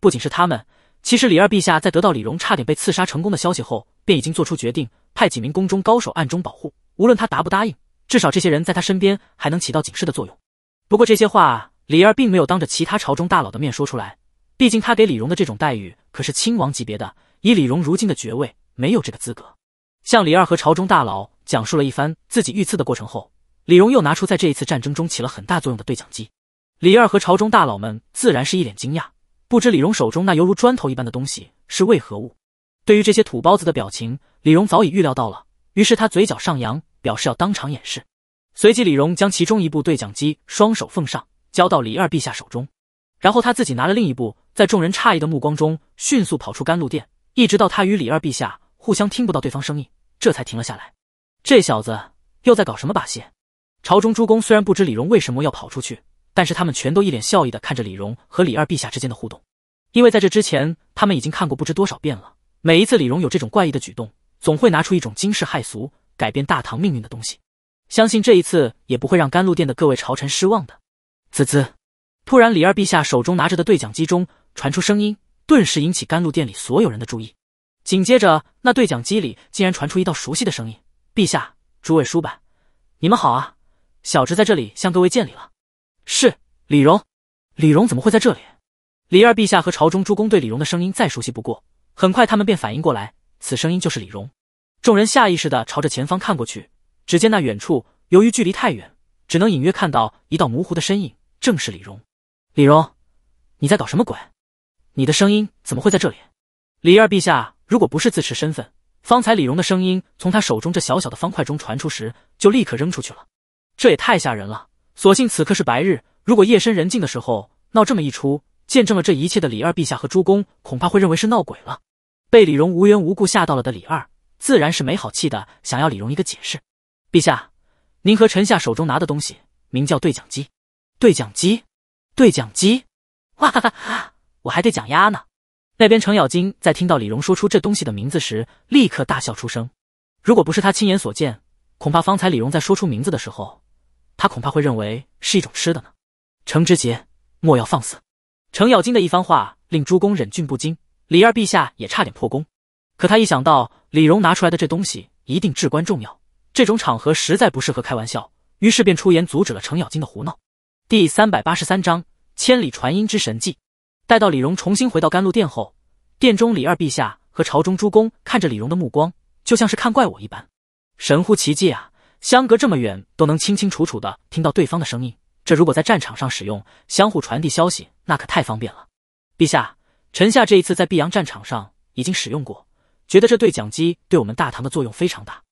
[SPEAKER 1] 不仅是他们，其实李二陛下在得到李荣差点被刺杀成功的消息后，便已经做出决定，派几名宫中高手暗中保护。无论他答不答应。至少这些人在他身边还能起到警示的作用。不过这些话，李二并没有当着其他朝中大佬的面说出来。毕竟他给李荣的这种待遇可是亲王级别的，以李荣如今的爵位，没有这个资格。向李二和朝中大佬讲述了一番自己遇刺的过程后，李荣又拿出在这一次战争中起了很大作用的对讲机。李二和朝中大佬们自然是一脸惊讶，不知李荣手中那犹如砖头一般的东西是为何物。对于这些土包子的表情，李荣早已预料到了，于是他嘴角上扬。表示要当场演示，随即李荣将其中一部对讲机双手奉上，交到李二陛下手中，然后他自己拿了另一部，在众人诧异的目光中，迅速跑出甘露殿，一直到他与李二陛下互相听不到对方声音，这才停了下来。这小子又在搞什么把戏？朝中诸公虽然不知李荣为什么要跑出去，但是他们全都一脸笑意的看着李荣和李二陛下之间的互动，因为在这之前，他们已经看过不知多少遍了。每一次李荣有这种怪异的举动，总会拿出一种惊世骇俗。改变大唐命运的东西，相信这一次也不会让甘露殿的各位朝臣失望的。滋滋，突然，李二陛下手中拿着的对讲机中传出声音，顿时引起甘露殿里所有人的注意。紧接着，那对讲机里竟然传出一道熟悉的声音：“陛下，诸位书伯，你们好啊！小侄在这里向各位见礼了。”是李荣。李荣怎么会在这里？李二陛下和朝中诸公对李荣的声音再熟悉不过，很快他们便反应过来，此声音就是李荣。众人下意识地朝着前方看过去，只见那远处由于距离太远，只能隐约看到一道模糊的身影，正是李荣。李荣，你在搞什么鬼？你的声音怎么会在这里？李二陛下，如果不是自持身份，方才李荣的声音从他手中这小小的方块中传出时，就立刻扔出去了。这也太吓人了！所幸此刻是白日，如果夜深人静的时候闹这么一出，见证了这一切的李二陛下和诸公恐怕会认为是闹鬼了。被李荣无缘无故吓到了的李二。自然是没好气的，想要李荣一个解释。陛下，您和臣下手中拿的东西名叫对讲机。对讲机，对讲机，哇哈哈哈！我还对讲鸭呢。那边程咬金在听到李荣说出这东西的名字时，立刻大笑出声。如果不是他亲眼所见，恐怕方才李荣在说出名字的时候，他恐怕会认为是一种吃的呢。程之杰，莫要放肆！程咬金的一番话令诸公忍俊不禁，李二陛下也差点破功。可他一想到李荣拿出来的这东西一定至关重要，这种场合实在不适合开玩笑，于是便出言阻止了程咬金的胡闹。第三百八十三章千里传音之神迹。待到李荣重新回到甘露殿后，殿中李二陛下和朝中诸公看着李荣的目光，就像是看怪我一般。神乎其技啊！相隔这么远都能清清楚楚的听到对方的声音，这如果在战场上使用，相互传递消息，那可太方便了。陛下，臣下这一次在碧阳战场上已经使用过。觉得这对讲机对我们大唐的作用非常大，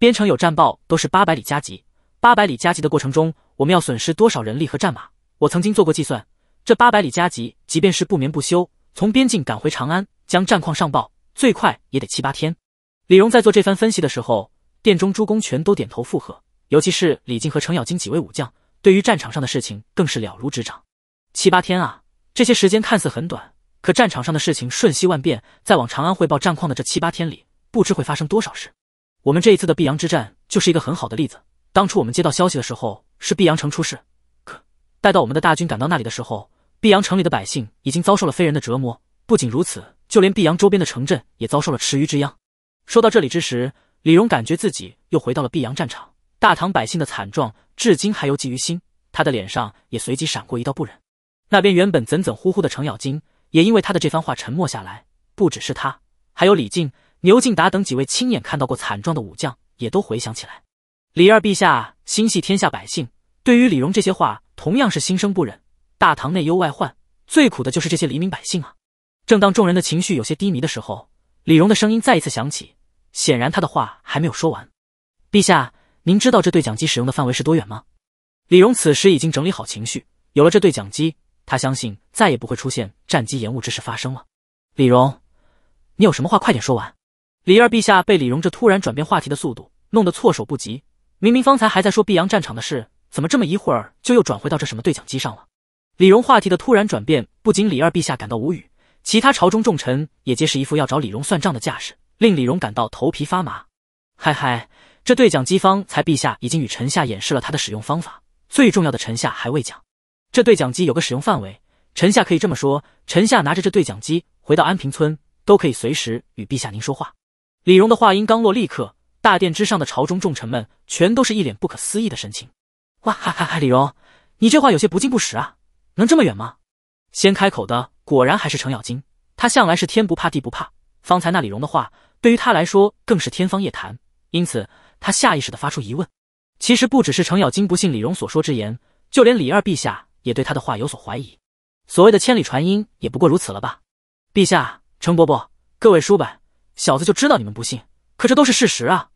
[SPEAKER 1] 边城有战报都是八百里加急。八百里加急的过程中，我们要损失多少人力和战马？我曾经做过计算，这八百里加急，即便是不眠不休，从边境赶回长安，将战况上报，最快也得七八天。李荣在做这番分析的时候，殿中诸公全都点头附和，尤其是李靖和程咬金几位武将，对于战场上的事情更是了如指掌。七八天啊，这些时间看似很短。可战场上的事情瞬息万变，在往长安汇报战况的这七八天里，不知会发生多少事。我们这一次的碧阳之战就是一个很好的例子。当初我们接到消息的时候，是碧阳城出事，可待到我们的大军赶到那里的时候，碧阳城里的百姓已经遭受了非人的折磨。不仅如此，就连碧阳周边的城镇也遭受了池鱼之殃。说到这里之时，李荣感觉自己又回到了碧阳战场，大唐百姓的惨状至今还犹记于心。他的脸上也随即闪过一道不忍。那边原本怎怎呼呼的程咬金。也因为他的这番话，沉默下来。不只是他，还有李靖、牛敬达等几位亲眼看到过惨状的武将，也都回想起来。李二陛下心系天下百姓，对于李荣这些话，同样是心生不忍。大唐内忧外患，最苦的就是这些黎民百姓啊！正当众人的情绪有些低迷的时候，李荣的声音再一次响起，显然他的话还没有说完。陛下，您知道这对讲机使用的范围是多远吗？李荣此时已经整理好情绪，有了这对讲机。他相信再也不会出现战机延误之事发生了。李荣，你有什么话快点说完。李二陛下被李荣这突然转变话题的速度弄得措手不及，明明方才还在说碧阳战场的事，怎么这么一会儿就又转回到这什么对讲机上了？李荣话题的突然转变不仅李二陛下感到无语，其他朝中重臣也皆是一副要找李荣算账的架势，令李荣感到头皮发麻。嗨嗨，这对讲机方才陛下已经与臣下演示了他的使用方法，最重要的臣下还未讲。这对讲机有个使用范围，臣下可以这么说：臣下拿着这对讲机回到安平村，都可以随时与陛下您说话。李荣的话音刚落，立刻大殿之上的朝中重臣们全都是一脸不可思议的神情。哇哈哈哈！李荣，你这话有些不近不实啊，能这么远吗？先开口的果然还是程咬金，他向来是天不怕地不怕，方才那李荣的话对于他来说更是天方夜谭，因此他下意识的发出疑问。其实不只是程咬金不信李荣所说之言，就连李二陛下。也对他的话有所怀疑，所谓的千里传音也不过如此了吧？陛下，程伯伯，各位叔伯，小子就知道你们不信，可这都是事实啊！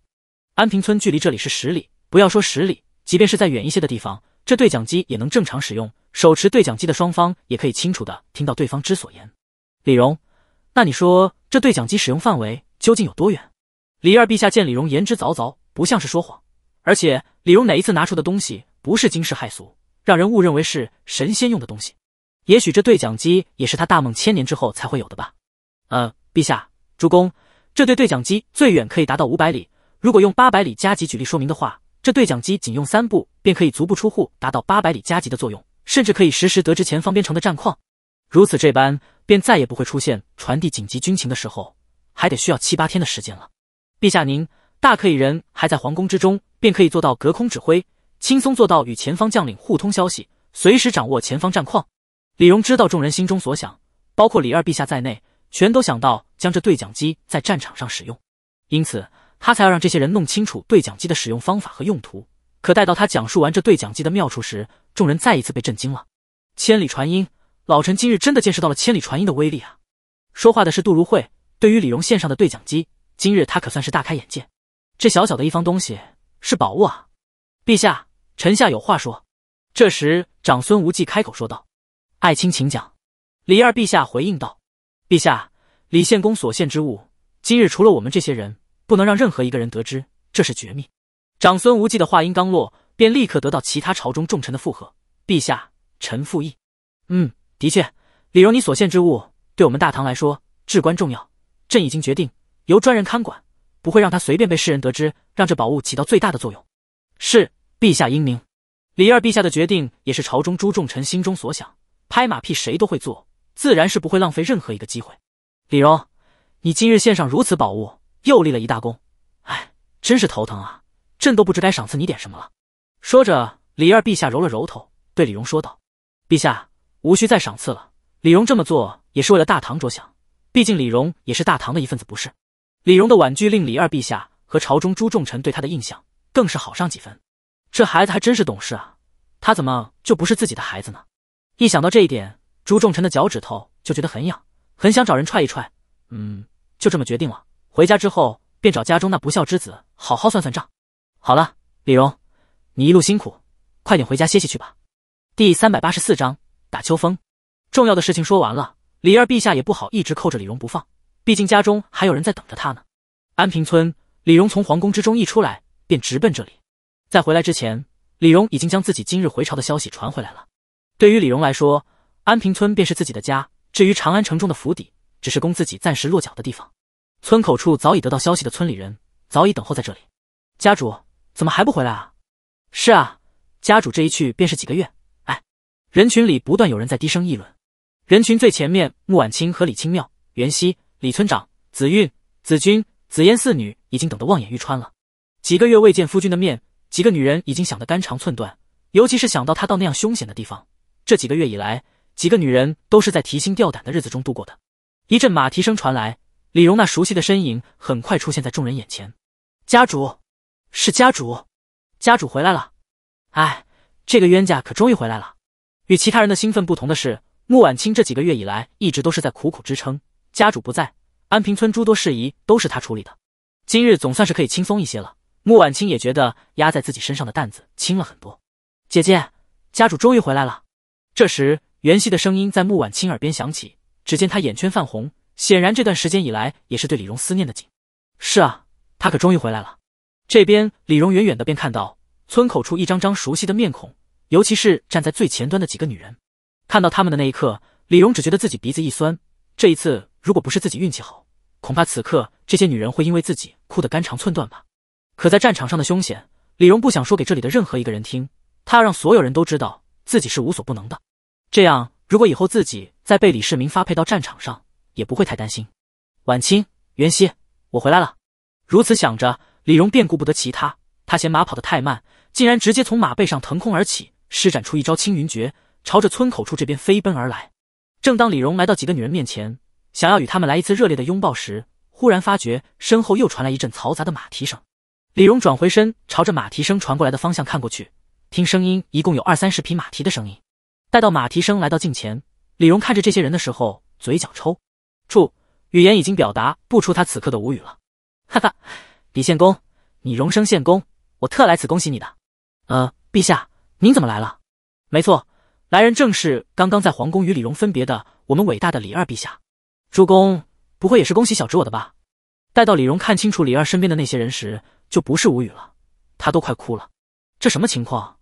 [SPEAKER 1] 安平村距离这里是十里，不要说十里，即便是在远一些的地方，这对讲机也能正常使用，手持对讲机的双方也可以清楚的听到对方之所言。李荣，那你说这对讲机使用范围究竟有多远？李二陛下见李荣言之凿凿，不像是说谎，而且李荣哪一次拿出的东西不是惊世骇俗？让人误认为是神仙用的东西，也许这对讲机也是他大梦千年之后才会有的吧。呃，陛下，主公，这对对讲机最远可以达到五百里，如果用八百里加急举例说明的话，这对讲机仅用三步便可以足不出户达到八百里加急的作用，甚至可以实时得知前方边城的战况。如此这般，便再也不会出现传递紧急军情的时候还得需要七八天的时间了。陛下您大可以人还在皇宫之中，便可以做到隔空指挥。轻松做到与前方将领互通消息，随时掌握前方战况。李荣知道众人心中所想，包括李二陛下在内，全都想到将这对讲机在战场上使用，因此他才要让这些人弄清楚对讲机的使用方法和用途。可待到他讲述完这对讲机的妙处时，众人再一次被震惊了。千里传音，老臣今日真的见识到了千里传音的威力啊！说话的是杜如晦，对于李荣献上的对讲机，今日他可算是大开眼界。这小小的一方东西是宝物啊，陛下。臣下有话说。这时，长孙无忌开口说道：“爱卿，请讲。”李二陛下回应道：“陛下，李献公所献之物，今日除了我们这些人，不能让任何一个人得知，这是绝密。”长孙无忌的话音刚落，便立刻得到其他朝中重臣的附和：“陛下，臣附议。”“嗯，的确，李荣你所献之物，对我们大唐来说至关重要。朕已经决定由专人看管，不会让他随便被世人得知，让这宝物起到最大的作用。”“是。”陛下英明，李二陛下的决定也是朝中诸重臣心中所想。拍马屁谁都会做，自然是不会浪费任何一个机会。李荣，你今日献上如此宝物，又立了一大功，哎，真是头疼啊！朕都不知该赏赐你点什么了。说着，李二陛下揉了揉头，对李荣说道：“陛下无需再赏赐了。李荣这么做也是为了大唐着想，毕竟李荣也是大唐的一份子，不是？”李荣的婉拒令李二陛下和朝中诸重臣对他的印象更是好上几分。这孩子还真是懂事啊，他怎么就不是自己的孩子呢？一想到这一点，朱重臣的脚趾头就觉得很痒，很想找人踹一踹。嗯，就这么决定了。回家之后，便找家中那不孝之子好好算算账。好了，李荣，你一路辛苦，快点回家歇息去吧。第三百八十四章打秋风。重要的事情说完了，李二陛下也不好一直扣着李荣不放，毕竟家中还有人在等着他呢。安平村，李荣从皇宫之中一出来，便直奔这里。在回来之前，李荣已经将自己今日回朝的消息传回来了。对于李荣来说，安平村便是自己的家，至于长安城中的府邸，只是供自己暂时落脚的地方。村口处早已得到消息的村里人早已等候在这里。家主怎么还不回来啊？是啊，家主这一去便是几个月。哎，人群里不断有人在低声议论。人群最前面，穆婉清和李清妙、袁熙、李村长、紫韵、紫君、紫嫣四女已经等得望眼欲穿了，几个月未见夫君的面。几个女人已经想得肝肠寸断，尤其是想到他到那样凶险的地方。这几个月以来，几个女人都是在提心吊胆的日子中度过的。一阵马蹄声传来，李荣那熟悉的身影很快出现在众人眼前。家主，是家主，家主回来了。哎，这个冤家可终于回来了。与其他人的兴奋不同的是，穆婉清这几个月以来一直都是在苦苦支撑。家主不在，安平村诸多事宜都是他处理的，今日总算是可以轻松一些了。穆婉清也觉得压在自己身上的担子轻了很多。姐姐，家主终于回来了。这时，袁熙的声音在穆婉清耳边响起。只见她眼圈泛红，显然这段时间以来也是对李荣思念的紧。是啊，他可终于回来了。这边，李荣远远的便看到村口处一张张熟悉的面孔，尤其是站在最前端的几个女人。看到他们的那一刻，李荣只觉得自己鼻子一酸。这一次，如果不是自己运气好，恐怕此刻这些女人会因为自己哭得肝肠寸断吧。可在战场上的凶险，李荣不想说给这里的任何一个人听。他要让所有人都知道自己是无所不能的，这样如果以后自己再被李世民发配到战场上，也不会太担心。晚清、袁熙，我回来了。如此想着，李荣便顾不得其他，他嫌马跑得太慢，竟然直接从马背上腾空而起，施展出一招青云诀，朝着村口处这边飞奔而来。正当李荣来到几个女人面前，想要与他们来一次热烈的拥抱时，忽然发觉身后又传来一阵嘈杂的马蹄声。李荣转回身，朝着马蹄声传过来的方向看过去，听声音一共有二三十匹马蹄的声音。待到马蹄声来到近前，李荣看着这些人的时候，嘴角抽搐，语言已经表达不出他此刻的无语了。哈哈，李献公，你荣升献公，我特来此恭喜你的。呃，陛下，您怎么来了？没错，来人正是刚刚在皇宫与李荣分别的我们伟大的李二陛下。诸公不会也是恭喜小侄我的吧？待到李荣看清楚李二身边的那些人时，就不是无语了，他都快哭了。这什么情况？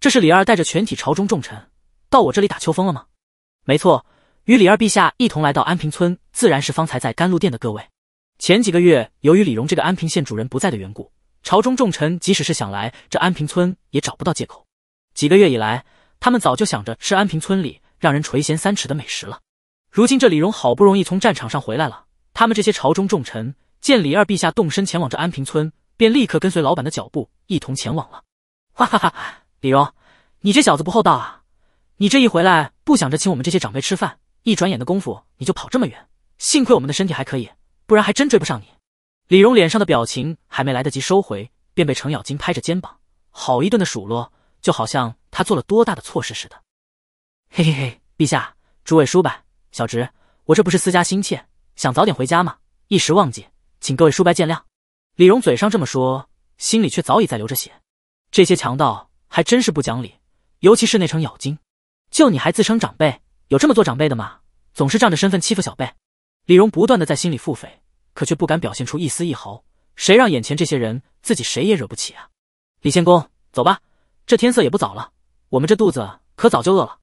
[SPEAKER 1] 这是李二带着全体朝中重臣到我这里打秋风了吗？没错，与李二陛下一同来到安平村，自然是方才在甘露殿的各位。前几个月，由于李荣这个安平县主人不在的缘故，朝中重臣即使是想来这安平村，也找不到借口。几个月以来，他们早就想着吃安平村里让人垂涎三尺的美食了。如今这李荣好不容易从战场上回来了，他们这些朝中重臣见李二陛下动身前往这安平村。便立刻跟随老板的脚步一同前往了。哈哈哈！李荣，你这小子不厚道啊！你这一回来不想着请我们这些长辈吃饭，一转眼的功夫你就跑这么远，幸亏我们的身体还可以，不然还真追不上你。李荣脸上的表情还没来得及收回，便被程咬金拍着肩膀，好一顿的数落，就好像他做了多大的错事似的。嘿嘿嘿，陛下、诸位叔伯，小侄我这不是思家心切，想早点回家吗？一时忘记，请各位叔伯见谅。李荣嘴上这么说，心里却早已在流着血。这些强盗还真是不讲理，尤其是那程咬金，就你还自称长辈，有这么做长辈的吗？总是仗着身份欺负小辈。李荣不断的在心里腹诽，可却不敢表现出一丝一毫。谁让眼前这些人自己谁也惹不起啊！李仙公，走吧，这天色也不早了，我们这肚子可早就饿了。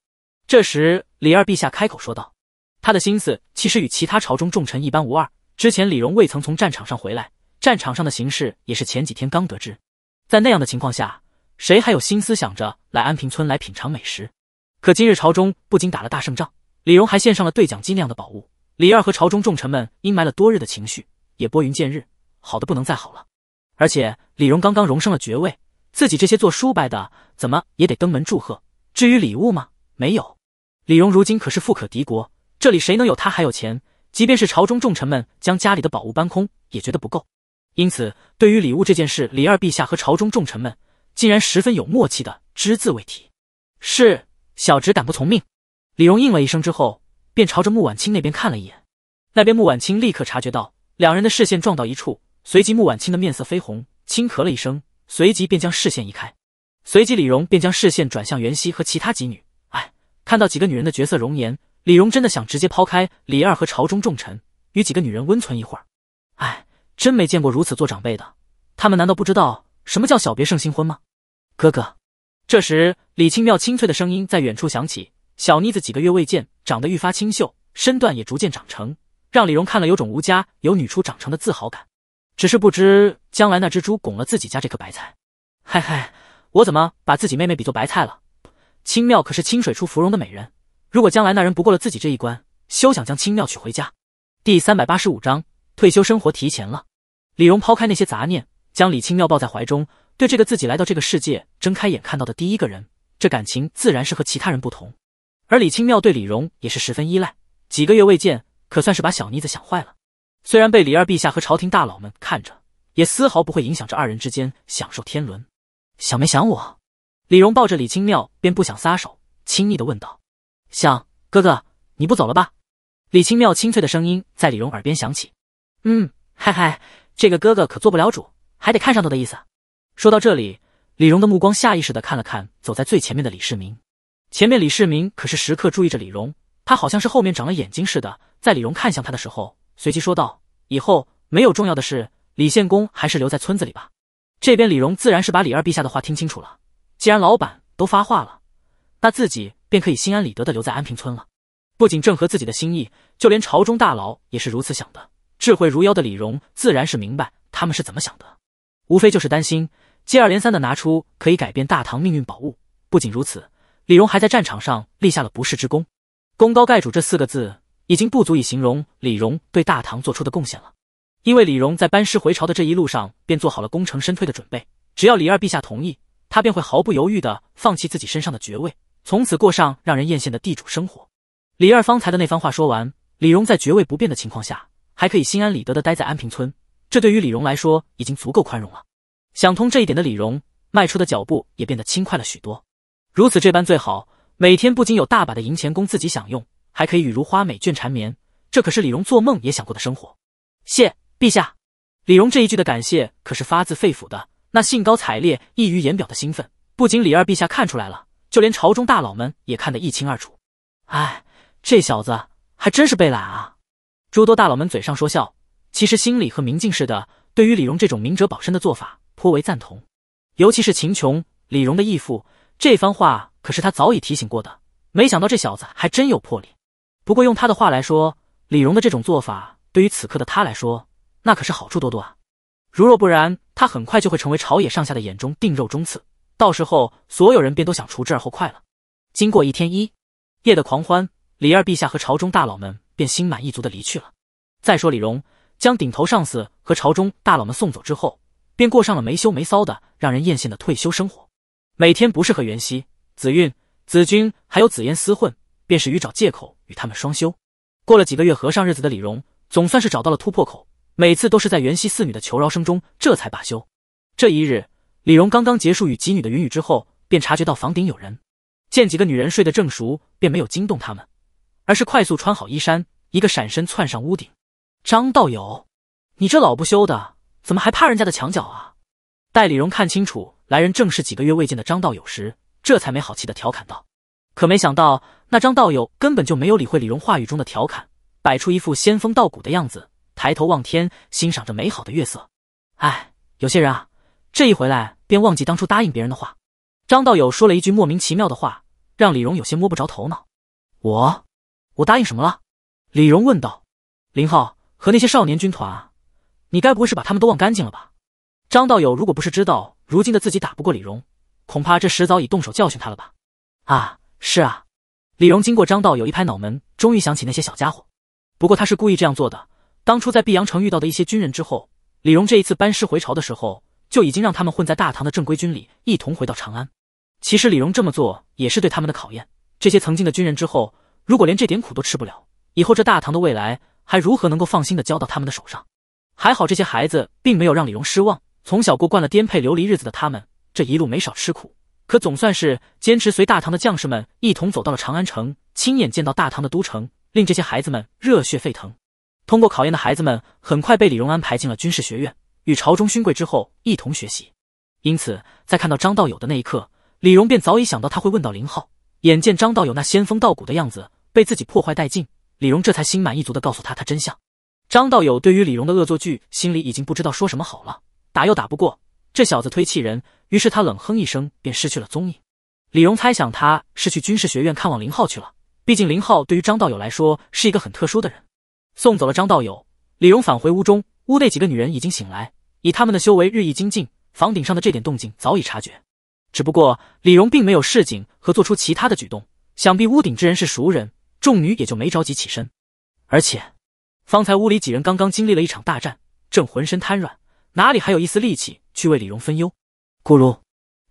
[SPEAKER 1] 这时，李二陛下开口说道，他的心思其实与其他朝中重臣一般无二。之前李荣未曾从战场上回来。战场上的形势也是前几天刚得知，在那样的情况下，谁还有心思想着来安平村来品尝美食？可今日朝中不仅打了大胜仗，李荣还献上了对讲机那样的宝物。李二和朝中重臣们阴霾了多日的情绪也拨云见日，好的不能再好了。而且李荣刚刚荣升了爵位，自己这些做叔伯的怎么也得登门祝贺。至于礼物吗？没有。李荣如今可是富可敌国，这里谁能有他还有钱？即便是朝中重臣们将家里的宝物搬空，也觉得不够。因此，对于礼物这件事，李二陛下和朝中重臣们竟然十分有默契的只字未提。是小侄敢不从命？李荣应了一声之后，便朝着穆婉清那边看了一眼。那边穆婉清立刻察觉到两人的视线撞到一处，随即穆婉清的面色绯红，轻咳了一声，随即便将视线移开。随即李荣便将视线转向袁熙和其他几女。哎，看到几个女人的绝色容颜，李荣真的想直接抛开李二和朝中重臣，与几个女人温存一会儿。哎。真没见过如此做长辈的，他们难道不知道什么叫小别胜新婚吗？哥哥，这时李清妙清脆的声音在远处响起。小妮子几个月未见，长得愈发清秀，身段也逐渐长成，让李荣看了有种吴家有女初长成的自豪感。只是不知将来那只猪拱了自己家这棵白菜。嗨嗨，我怎么把自己妹妹比作白菜了？清妙可是清水出芙蓉的美人，如果将来那人不过了自己这一关，休想将清妙娶回家。第三百八十五章。退休生活提前了，李荣抛开那些杂念，将李清妙抱在怀中，对这个自己来到这个世界睁开眼看到的第一个人，这感情自然是和其他人不同。而李清妙对李荣也是十分依赖，几个月未见，可算是把小妮子想坏了。虽然被李二陛下和朝廷大佬们看着，也丝毫不会影响这二人之间享受天伦。想没想我？李荣抱着李清妙便不想撒手，亲昵的问道：“想哥哥，你不走了吧？”李清妙清脆的声音在李荣耳边响起。嗯，嗨嗨，这个哥哥可做不了主，还得看上头的意思。说到这里，李荣的目光下意识的看了看走在最前面的李世民。前面李世民可是时刻注意着李荣，他好像是后面长了眼睛似的。在李荣看向他的时候，随即说道：“以后没有重要的事，李献公还是留在村子里吧。”这边李荣自然是把李二陛下的话听清楚了。既然老板都发话了，那自己便可以心安理得的留在安平村了。不仅正合自己的心意，就连朝中大佬也是如此想的。智慧如妖的李荣自然是明白他们是怎么想的，无非就是担心接二连三的拿出可以改变大唐命运宝物。不仅如此，李荣还在战场上立下了不世之功，功高盖主这四个字已经不足以形容李荣对大唐做出的贡献了。因为李荣在班师回朝的这一路上便做好了功成身退的准备，只要李二陛下同意，他便会毫不犹豫地放弃自己身上的爵位，从此过上让人艳羡的地主生活。李二方才的那番话说完，李荣在爵位不变的情况下。还可以心安理得的待在安平村，这对于李荣来说已经足够宽容了。想通这一点的李荣，迈出的脚步也变得轻快了许多。如此这般最好，每天不仅有大把的银钱供自己享用，还可以与如花美眷缠绵，这可是李荣做梦也想过的生活。谢陛下，李荣这一句的感谢可是发自肺腑的，那兴高采烈溢于言表的兴奋，不仅李二陛下看出来了，就连朝中大佬们也看得一清二楚。哎，这小子还真是被懒啊！诸多大佬们嘴上说笑，其实心里和明镜似的，对于李荣这种明哲保身的做法颇为赞同。尤其是秦琼，李荣的义父，这番话可是他早已提醒过的。没想到这小子还真有魄力。不过用他的话来说，李荣的这种做法，对于此刻的他来说，那可是好处多多啊。如若不然，他很快就会成为朝野上下的眼中钉肉中刺，到时候所有人便都想除之而后快了。经过一天一夜的狂欢，李二陛下和朝中大佬们。便心满意足的离去了。再说李荣，将顶头上司和朝中大佬们送走之后，便过上了没羞没臊的、让人艳羡的退休生活。每天不是和袁熙、紫韵、紫君还有紫嫣厮混，便是于找借口与他们双休。过了几个月和尚日子的李荣，总算是找到了突破口，每次都是在袁熙四女的求饶声中，这才罢休。这一日，李荣刚刚结束与几女的云雨之后，便察觉到房顶有人，见几个女人睡得正熟，便没有惊动他们。而是快速穿好衣衫，一个闪身窜上屋顶。张道友，你这老不休的，怎么还趴人家的墙角啊？待李荣看清楚来人正是几个月未见的张道友时，这才没好气的调侃道。可没想到那张道友根本就没有理会李荣话语中的调侃，摆出一副仙风道骨的样子，抬头望天，欣赏着美好的月色。唉，有些人啊，这一回来便忘记当初答应别人的话。张道友说了一句莫名其妙的话，让李荣有些摸不着头脑。我。我答应什么了？李荣问道。林浩和那些少年军团啊，你该不会是把他们都忘干净了吧？张道友，如果不是知道如今的自己打不过李荣，恐怕这时早已动手教训他了吧？啊，是啊。李荣经过张道友一拍脑门，终于想起那些小家伙。不过他是故意这样做的。当初在碧阳城遇到的一些军人之后，李荣这一次班师回朝的时候，就已经让他们混在大唐的正规军里，一同回到长安。其实李荣这么做也是对他们的考验。这些曾经的军人之后。如果连这点苦都吃不了，以后这大唐的未来还如何能够放心的交到他们的手上？还好这些孩子并没有让李荣失望。从小过惯了颠沛流离日子的他们，这一路没少吃苦，可总算是坚持随大唐的将士们一同走到了长安城，亲眼见到大唐的都城，令这些孩子们热血沸腾。通过考验的孩子们很快被李荣安排进了军事学院，与朝中勋贵之后一同学习。因此，在看到张道友的那一刻，李荣便早已想到他会问到林浩。眼见张道友那仙风道骨的样子。被自己破坏殆尽，李荣这才心满意足的告诉他他真相。张道友对于李荣的恶作剧，心里已经不知道说什么好了。打又打不过，这小子忒气人。于是他冷哼一声，便失去了踪影。李荣猜想他是去军事学院看望林浩去了，毕竟林浩对于张道友来说是一个很特殊的人。送走了张道友，李荣返回屋中。屋内几个女人已经醒来，以他们的修为日益精进，房顶上的这点动静早已察觉。只不过李荣并没有示警和做出其他的举动，想必屋顶之人是熟人。众女也就没着急起身，而且，方才屋里几人刚刚经历了一场大战，正浑身瘫软，哪里还有一丝力气去为李荣分忧？咕噜。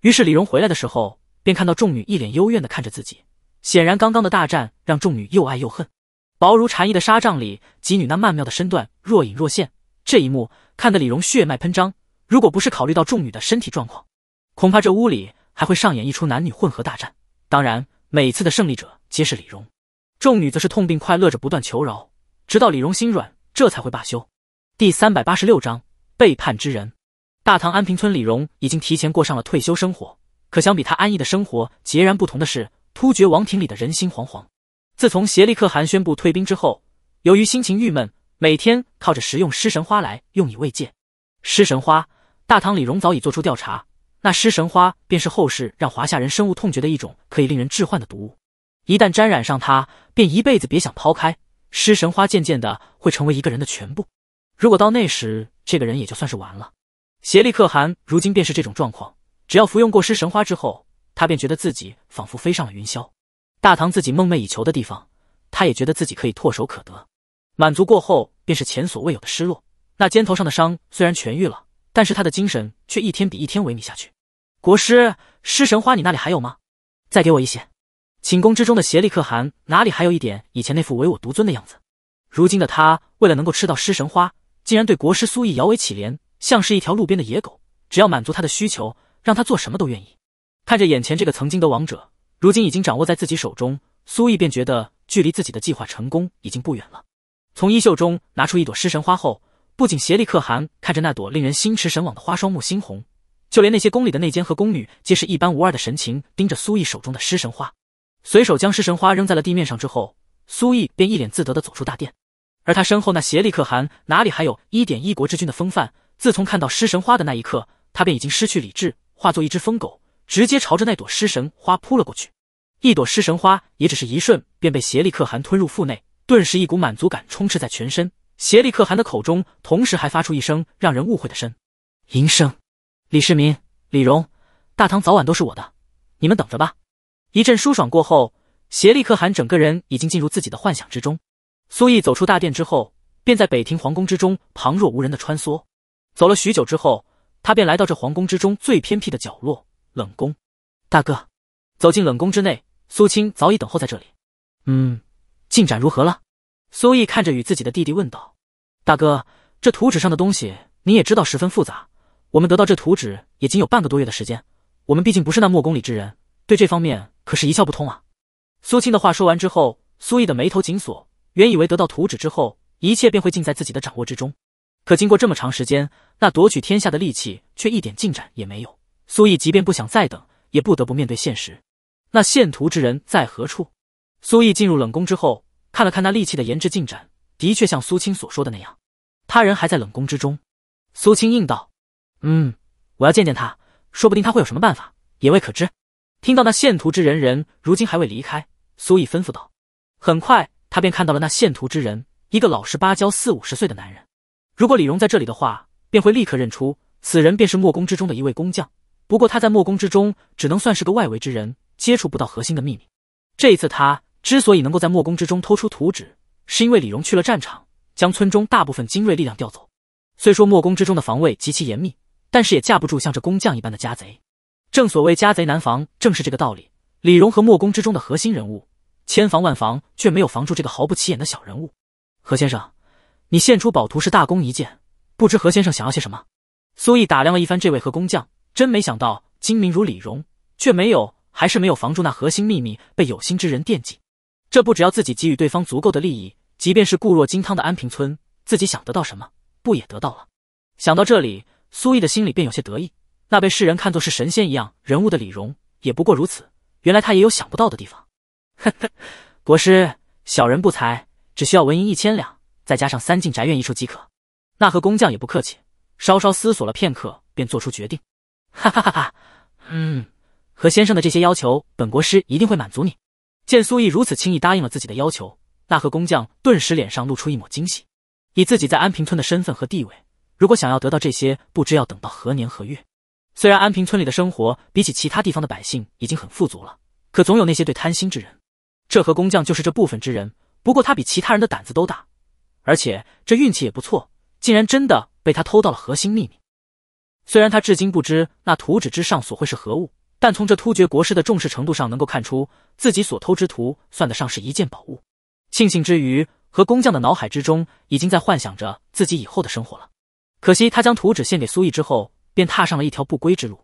[SPEAKER 1] 于是李荣回来的时候，便看到众女一脸幽怨的看着自己，显然刚刚的大战让众女又爱又恨。薄如蝉翼的纱帐里，几女那曼妙的身段若隐若现，这一幕看得李荣血脉喷张。如果不是考虑到众女的身体状况，恐怕这屋里还会上演一出男女混合大战。当然，每次的胜利者皆是李荣。众女则是痛并快乐着，不断求饶，直到李荣心软，这才会罢休。第三百八十六章背叛之人。大唐安平村李荣已经提前过上了退休生活，可相比他安逸的生活，截然不同的是，突厥王庭里的人心惶惶。自从颉利可汗宣布退兵之后，由于心情郁闷，每天靠着食用尸神花来用以慰藉。尸神花，大唐李荣早已做出调查，那尸神花便是后世让华夏人深恶痛绝的一种可以令人致幻的毒物。一旦沾染上它，便一辈子别想抛开。尸神花渐渐的会成为一个人的全部，如果到那时，这个人也就算是完了。邪力可汗如今便是这种状况。只要服用过尸神花之后，他便觉得自己仿佛飞上了云霄，大唐自己梦寐以求的地方，他也觉得自己可以唾手可得。满足过后，便是前所未有的失落。那肩头上的伤虽然痊愈了，但是他的精神却一天比一天萎靡下去。国师，尸神花你那里还有吗？再给我一些。寝宫之中的协力可汗哪里还有一点以前那副唯我独尊的样子？如今的他为了能够吃到尸神花，竟然对国师苏毅摇尾乞怜，像是一条路边的野狗，只要满足他的需求，让他做什么都愿意。看着眼前这个曾经的王者，如今已经掌握在自己手中，苏毅便觉得距离自己的计划成功已经不远了。从衣袖中拿出一朵尸神花后，不仅协力可汗看着那朵令人心驰神往的花，双目猩红，就连那些宫里的内奸和宫女皆是一般无二的神情盯着苏毅手中的尸神花。随手将尸神花扔在了地面上之后，苏毅便一脸自得地走出大殿。而他身后那邪力可汗哪里还有一点一国之君的风范？自从看到尸神花的那一刻，他便已经失去理智，化作一只疯狗，直接朝着那朵尸神花扑了过去。一朵尸神花也只是一瞬，便被邪力可汗吞入腹内，顿时一股满足感充斥在全身。邪力可汗的口中同时还发出一声让人误会的声银声：“李世民、李荣，大唐早晚都是我的，你们等着吧。”一阵舒爽过后，协力可汗整个人已经进入自己的幻想之中。苏毅走出大殿之后，便在北庭皇宫之中旁若无人的穿梭。走了许久之后，他便来到这皇宫之中最偏僻的角落——冷宫。大哥，走进冷宫之内，苏青早已等候在这里。嗯，进展如何了？苏毅看着与自己的弟弟问道：“大哥，这图纸上的东西你也知道十分复杂，我们得到这图纸也仅有半个多月的时间，我们毕竟不是那墨宫里之人，对这方面……”可是，一窍不通啊！苏青的话说完之后，苏毅的眉头紧锁。原以为得到图纸之后，一切便会尽在自己的掌握之中，可经过这么长时间，那夺取天下的利器却一点进展也没有。苏毅即便不想再等，也不得不面对现实。那献图之人在何处？苏毅进入冷宫之后，看了看那利器的研制进展，的确像苏青所说的那样，他人还在冷宫之中。苏青应道：“嗯，我要见见他，说不定他会有什么办法，也未可知。”听到那献图之人，人如今还未离开，苏毅吩咐道。很快，他便看到了那献图之人，一个老实巴交四五十岁的男人。如果李荣在这里的话，便会立刻认出此人便是墨宫之中的一位工匠。不过他在墨宫之中只能算是个外围之人，接触不到核心的秘密。这一次他之所以能够在墨宫之中偷出图纸，是因为李荣去了战场，将村中大部分精锐力量调走。虽说墨宫之中的防卫极其严密，但是也架不住像这工匠一般的家贼。正所谓家贼难防，正是这个道理。李荣和墨工之中的核心人物，千防万防，却没有防住这个毫不起眼的小人物。何先生，你献出宝图是大功一件，不知何先生想要些什么？苏毅打量了一番这位何工匠，真没想到，精明如李荣，却没有还是没有防住那核心秘密被有心之人惦记。这不只要自己给予对方足够的利益，即便是固若金汤的安平村，自己想得到什么，不也得到了？想到这里，苏毅的心里便有些得意。那被世人看作是神仙一样人物的李荣，也不过如此。原来他也有想不到的地方。呵呵，国师，小人不才，只需要纹银一千两，再加上三进宅院一处即可。那和工匠也不客气，稍稍思索了片刻，便做出决定。哈哈哈哈，嗯，何先生的这些要求，本国师一定会满足你。见苏毅如此轻易答应了自己的要求，那和工匠顿时脸上露出一抹惊喜。以自己在安平村的身份和地位，如果想要得到这些，不知要等到何年何月。虽然安平村里的生活比起其他地方的百姓已经很富足了，可总有那些对贪心之人。这和工匠就是这部分之人。不过他比其他人的胆子都大，而且这运气也不错，竟然真的被他偷到了核心秘密。虽然他至今不知那图纸之上所绘是何物，但从这突厥国师的重视程度上能够看出，自己所偷之图算得上是一件宝物。庆幸之余，和工匠的脑海之中已经在幻想着自己以后的生活了。可惜他将图纸献给苏毅之后。便踏上了一条不归之路。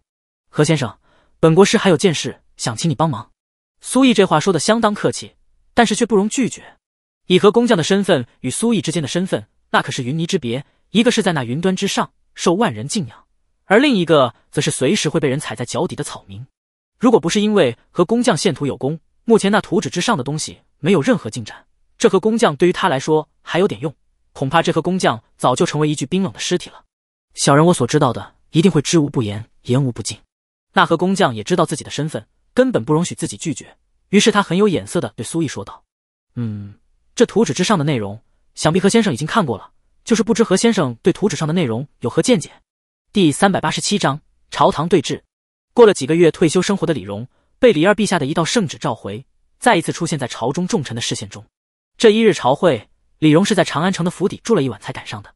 [SPEAKER 1] 何先生，本国师还有件事想请你帮忙。苏毅这话说的相当客气，但是却不容拒绝。以何工匠的身份与苏毅之间的身份，那可是云泥之别。一个是在那云端之上受万人敬仰，而另一个则是随时会被人踩在脚底的草民。如果不是因为何工匠献图有功，目前那图纸之上的东西没有任何进展。这和工匠对于他来说还有点用，恐怕这和工匠早就成为一具冰冷的尸体了。小人我所知道的。一定会知无不言，言无不尽。那何工匠也知道自己的身份，根本不容许自己拒绝。于是他很有眼色的对苏毅说道：“嗯，这图纸之上的内容，想必何先生已经看过了。就是不知何先生对图纸上的内容有何见解？”第三百八十七章朝堂对峙。过了几个月退休生活的李荣，被李二陛下的一道圣旨召回，再一次出现在朝中重臣的视线中。这一日朝会，李荣是在长安城的府邸住了一晚才赶上的。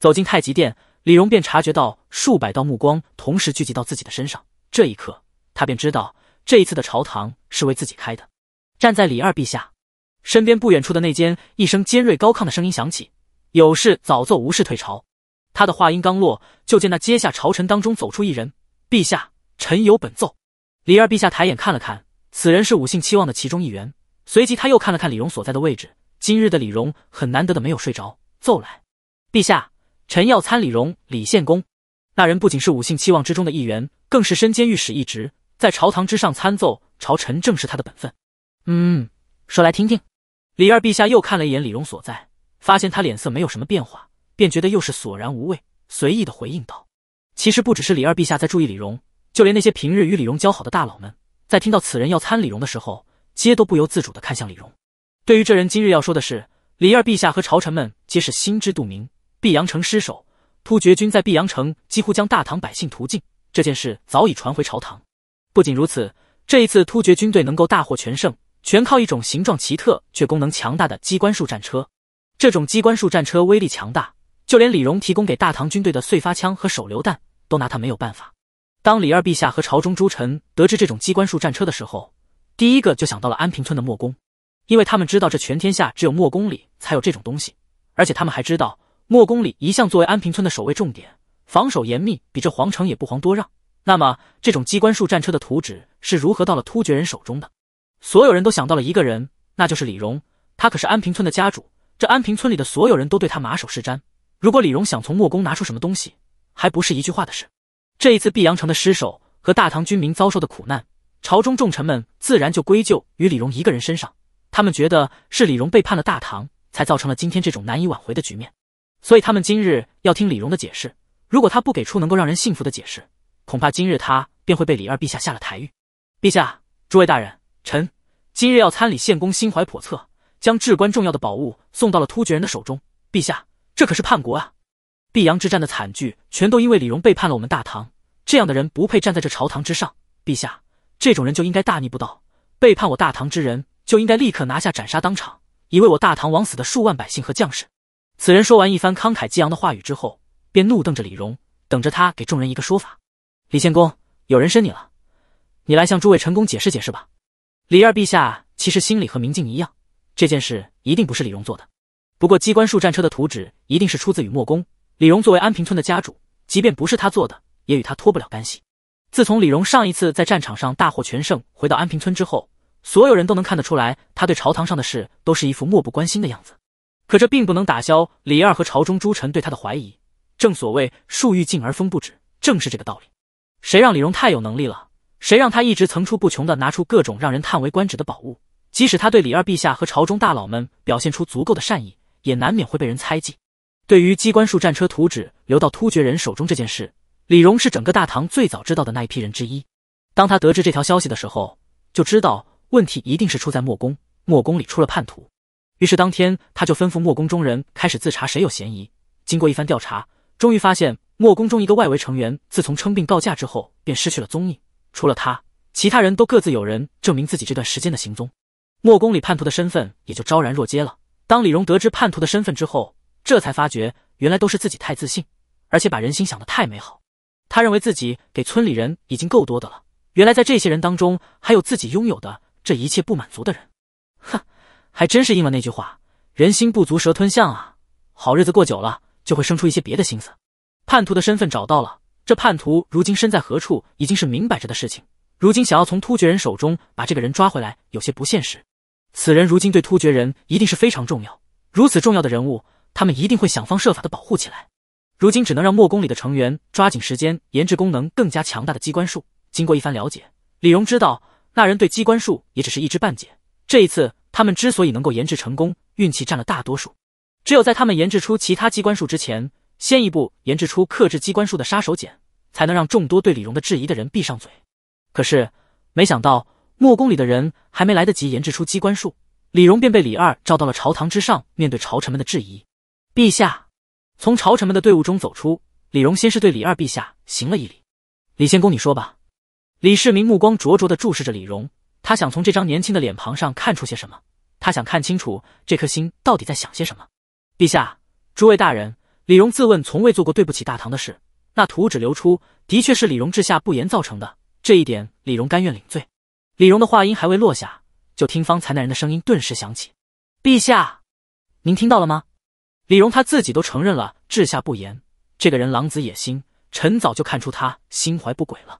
[SPEAKER 1] 走进太极殿。李荣便察觉到数百道目光同时聚集到自己的身上，这一刻，他便知道这一次的朝堂是为自己开的。站在李二陛下身边不远处的内间，一声尖锐高亢的声音响起：“有事早奏，无事退朝。”他的话音刚落，就见那阶下朝臣当中走出一人：“陛下，臣有本奏。”李二陛下抬眼看了看，此人是五姓七望的其中一员。随即他又看了看李荣所在的位置，今日的李荣很难得的没有睡着。奏来，陛下。臣要参李荣，李献公。那人不仅是五姓期望之中的一员，更是身兼御史一职，在朝堂之上参奏朝臣正是他的本分。嗯，说来听听。李二陛下又看了一眼李荣所在，发现他脸色没有什么变化，便觉得又是索然无味，随意的回应道：“其实不只是李二陛下在注意李荣，就连那些平日与李荣交好的大佬们，在听到此人要参李荣的时候，皆都不由自主的看向李荣。对于这人今日要说的事，李二陛下和朝臣们皆是心知肚明。”碧阳城失守，突厥军在碧阳城几乎将大唐百姓屠尽。这件事早已传回朝堂。不仅如此，这一次突厥军队能够大获全胜，全靠一种形状奇特却功能强大的机关术战车。这种机关术战车威力强大，就连李荣提供给大唐军队的碎发枪和手榴弹都拿他没有办法。当李二陛下和朝中诸臣得知这种机关术战车的时候，第一个就想到了安平村的莫公，因为他们知道这全天下只有莫公里才有这种东西，而且他们还知道。莫攻里一向作为安平村的守卫重点，防守严密，比这皇城也不遑多让。那么，这种机关术战车的图纸是如何到了突厥人手中的？所有人都想到了一个人，那就是李荣。他可是安平村的家主，这安平村里的所有人都对他马首是瞻。如果李荣想从莫攻拿出什么东西，还不是一句话的事？这一次碧阳城的失守和大唐军民遭受的苦难，朝中重臣们自然就归咎于李荣一个人身上。他们觉得是李荣背叛了大唐，才造成了今天这种难以挽回的局面。所以他们今日要听李荣的解释，如果他不给出能够让人信服的解释，恐怕今日他便会被李二陛下下了台狱。陛下，诸位大人，臣今日要参李献公心怀叵测，将至关重要的宝物送到了突厥人的手中。陛下，这可是叛国啊！碧阳之战的惨剧，全都因为李荣背叛了我们大唐。这样的人不配站在这朝堂之上。陛下，这种人就应该大逆不道，背叛我大唐之人就应该立刻拿下斩杀当场，以为我大唐枉死的数万百姓和将士。此人说完一番慷慨激昂的话语之后，便怒瞪着李荣，等着他给众人一个说法。李献公，有人申你了，你来向诸位陈工解释解释吧。李二陛下其实心里和明镜一样，这件事一定不是李荣做的。不过机关术战车的图纸一定是出自于墨公。李荣作为安平村的家主，即便不是他做的，也与他脱不了干系。自从李荣上一次在战场上大获全胜，回到安平村之后，所有人都能看得出来，他对朝堂上的事都是一副漠不关心的样子。可这并不能打消李二和朝中诸臣对他的怀疑。正所谓树欲静而风不止，正是这个道理。谁让李荣太有能力了？谁让他一直层出不穷的拿出各种让人叹为观止的宝物？即使他对李二陛下和朝中大佬们表现出足够的善意，也难免会被人猜忌。对于机关术战车图纸流到突厥人手中这件事，李荣是整个大唐最早知道的那一批人之一。当他得知这条消息的时候，就知道问题一定是出在墨宫。墨宫里出了叛徒。于是当天，他就吩咐墨宫中人开始自查谁有嫌疑。经过一番调查，终于发现墨宫中一个外围成员，自从称病告假之后，便失去了踪影。除了他，其他人都各自有人证明自己这段时间的行踪。墨宫里叛徒的身份也就昭然若揭了。当李荣得知叛徒的身份之后，这才发觉原来都是自己太自信，而且把人心想得太美好。他认为自己给村里人已经够多的了，原来在这些人当中，还有自己拥有的这一切不满足的人。哼！还真是应了那句话：“人心不足蛇吞象啊！”好日子过久了，就会生出一些别的心思。叛徒的身份找到了，这叛徒如今身在何处已经是明摆着的事情。如今想要从突厥人手中把这个人抓回来，有些不现实。此人如今对突厥人一定是非常重要，如此重要的人物，他们一定会想方设法的保护起来。如今只能让墨宫里的成员抓紧时间研制功能更加强大的机关术。经过一番了解，李荣知道那人对机关术也只是一知半解。这一次。他们之所以能够研制成功，运气占了大多数。只有在他们研制出其他机关术之前，先一步研制出克制机关术的杀手锏，才能让众多对李荣的质疑的人闭上嘴。可是没想到，墨宫里的人还没来得及研制出机关术，李荣便被李二召到了朝堂之上，面对朝臣们的质疑。陛下，从朝臣们的队伍中走出，李荣先是对李二陛下行了一礼。李仙公，你说吧。李世民目光灼灼地注视着李荣。他想从这张年轻的脸庞上看出些什么，他想看清楚这颗心到底在想些什么。陛下，诸位大人，李荣自问从未做过对不起大唐的事，那图纸流出的确是李荣治下不严造成的，这一点李荣甘愿领罪。李荣的话音还未落下，就听方才那人的声音顿时响起：“陛下，您听到了吗？”李荣他自己都承认了治下不严，这个人狼子野心，臣早就看出他心怀不轨了。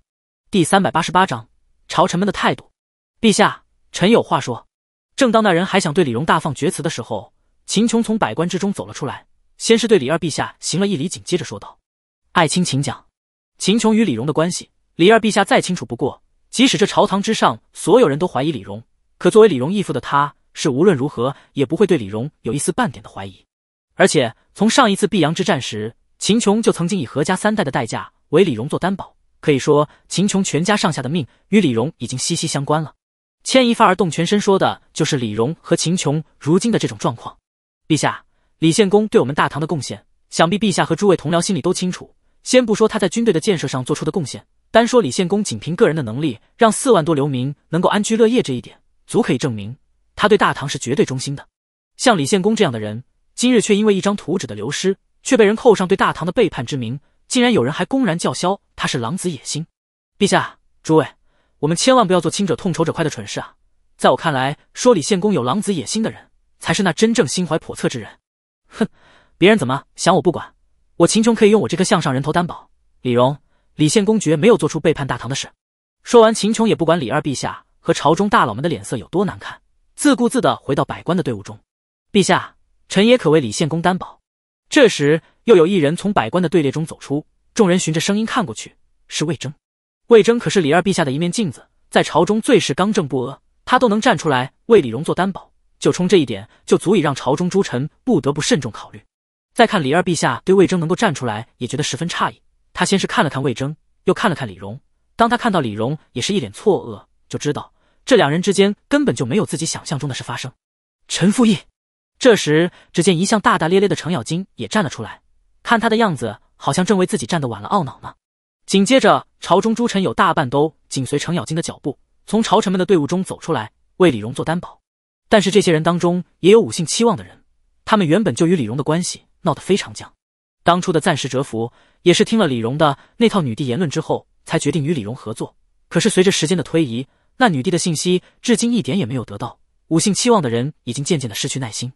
[SPEAKER 1] 第三百八十八章，朝臣们的态度。陛下，臣有话说。正当那人还想对李荣大放厥词的时候，秦琼从百官之中走了出来，先是对李二陛下行了一礼，紧接着说道：“爱卿，请讲。”秦琼与李荣的关系，李二陛下再清楚不过。即使这朝堂之上所有人都怀疑李荣，可作为李荣义父的他，是无论如何也不会对李荣有一丝半点的怀疑。而且从上一次碧阳之战时，秦琼就曾经以何家三代的代价为李荣做担保，可以说秦琼全家上下的命与李荣已经息息相关了。牵一发而动全身，说的就是李荣和秦琼如今的这种状况。陛下，李献公对我们大唐的贡献，想必陛下和诸位同僚心里都清楚。先不说他在军队的建设上做出的贡献，单说李献公仅凭个人的能力，让四万多流民能够安居乐业这一点，足可以证明他对大唐是绝对忠心的。像李献公这样的人，今日却因为一张图纸的流失，却被人扣上对大唐的背叛之名，竟然有人还公然叫嚣他是狼子野心。陛下，诸位。我们千万不要做亲者痛仇者快的蠢事啊！在我看来，说李献公有狼子野心的人，才是那真正心怀叵测之人。哼，别人怎么想我不管，我秦琼可以用我这颗项上人头担保，李荣、李献公绝没有做出背叛大唐的事。说完，秦琼也不管李二陛下和朝中大佬们的脸色有多难看，自顾自的回到百官的队伍中。陛下，臣也可为李献公担保。这时，又有一人从百官的队列中走出，众人循着声音看过去，是魏征。魏征可是李二陛下的一面镜子，在朝中最是刚正不阿，他都能站出来为李荣做担保，就冲这一点，就足以让朝中诸臣不得不慎重考虑。再看李二陛下对魏征能够站出来，也觉得十分诧异。他先是看了看魏征，又看了看李荣，当他看到李荣也是一脸错愕，就知道这两人之间根本就没有自己想象中的事发生。臣附议。这时，只见一向大大咧咧的程咬金也站了出来，看他的样子，好像正为自己站的晚了懊恼呢。紧接着，朝中诸臣有大半都紧随程咬金的脚步，从朝臣们的队伍中走出来，为李荣做担保。但是这些人当中也有武姓期望的人，他们原本就与李荣的关系闹得非常僵。当初的暂时折服，也是听了李荣的那套女帝言论之后，才决定与李荣合作。可是随着时间的推移，那女帝的信息至今一点也没有得到。武姓期望的人已经渐渐的失去耐心，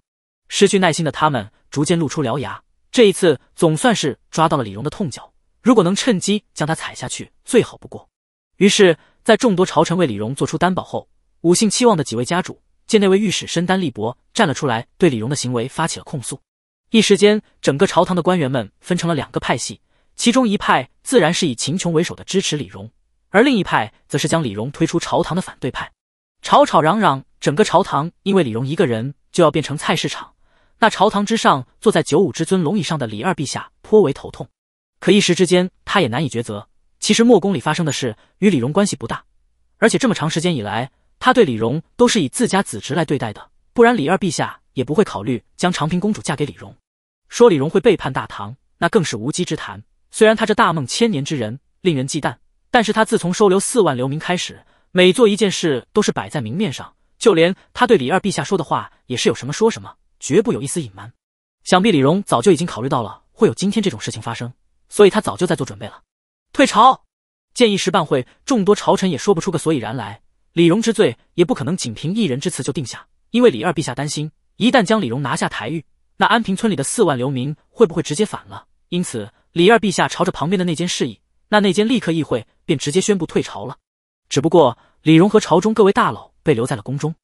[SPEAKER 1] 失去耐心的他们逐渐露出獠牙。这一次总算是抓到了李荣的痛脚。如果能趁机将他踩下去，最好不过。于是，在众多朝臣为李荣做出担保后，武姓七望的几位家主见那位御史身单力薄，站了出来，对李荣的行为发起了控诉。一时间，整个朝堂的官员们分成了两个派系，其中一派自然是以秦琼为首的支持李荣，而另一派则是将李荣推出朝堂的反对派。吵吵嚷嚷，整个朝堂因为李荣一个人就要变成菜市场。那朝堂之上，坐在九五之尊龙椅上的李二陛下颇为头痛。可一时之间，他也难以抉择。其实莫宫里发生的事与李荣关系不大，而且这么长时间以来，他对李荣都是以自家子侄来对待的。不然李二陛下也不会考虑将长平公主嫁给李荣。说李荣会背叛大唐，那更是无稽之谈。虽然他这大梦千年之人令人忌惮，但是他自从收留四万流民开始，每做一件事都是摆在明面上，就连他对李二陛下说的话也是有什么说什么，绝不有一丝隐瞒。想必李荣早就已经考虑到了会有今天这种事情发生。所以他早就在做准备了。退朝，见一时半会，众多朝臣也说不出个所以然来。李荣之罪也不可能仅凭一人之词就定下，因为李二陛下担心，一旦将李荣拿下台狱，那安平村里的四万流民会不会直接反了？因此，李二陛下朝着旁边的内监示意，那内监立刻议会便直接宣布退朝了。只不过，李荣和朝中各位大佬被留在了宫中。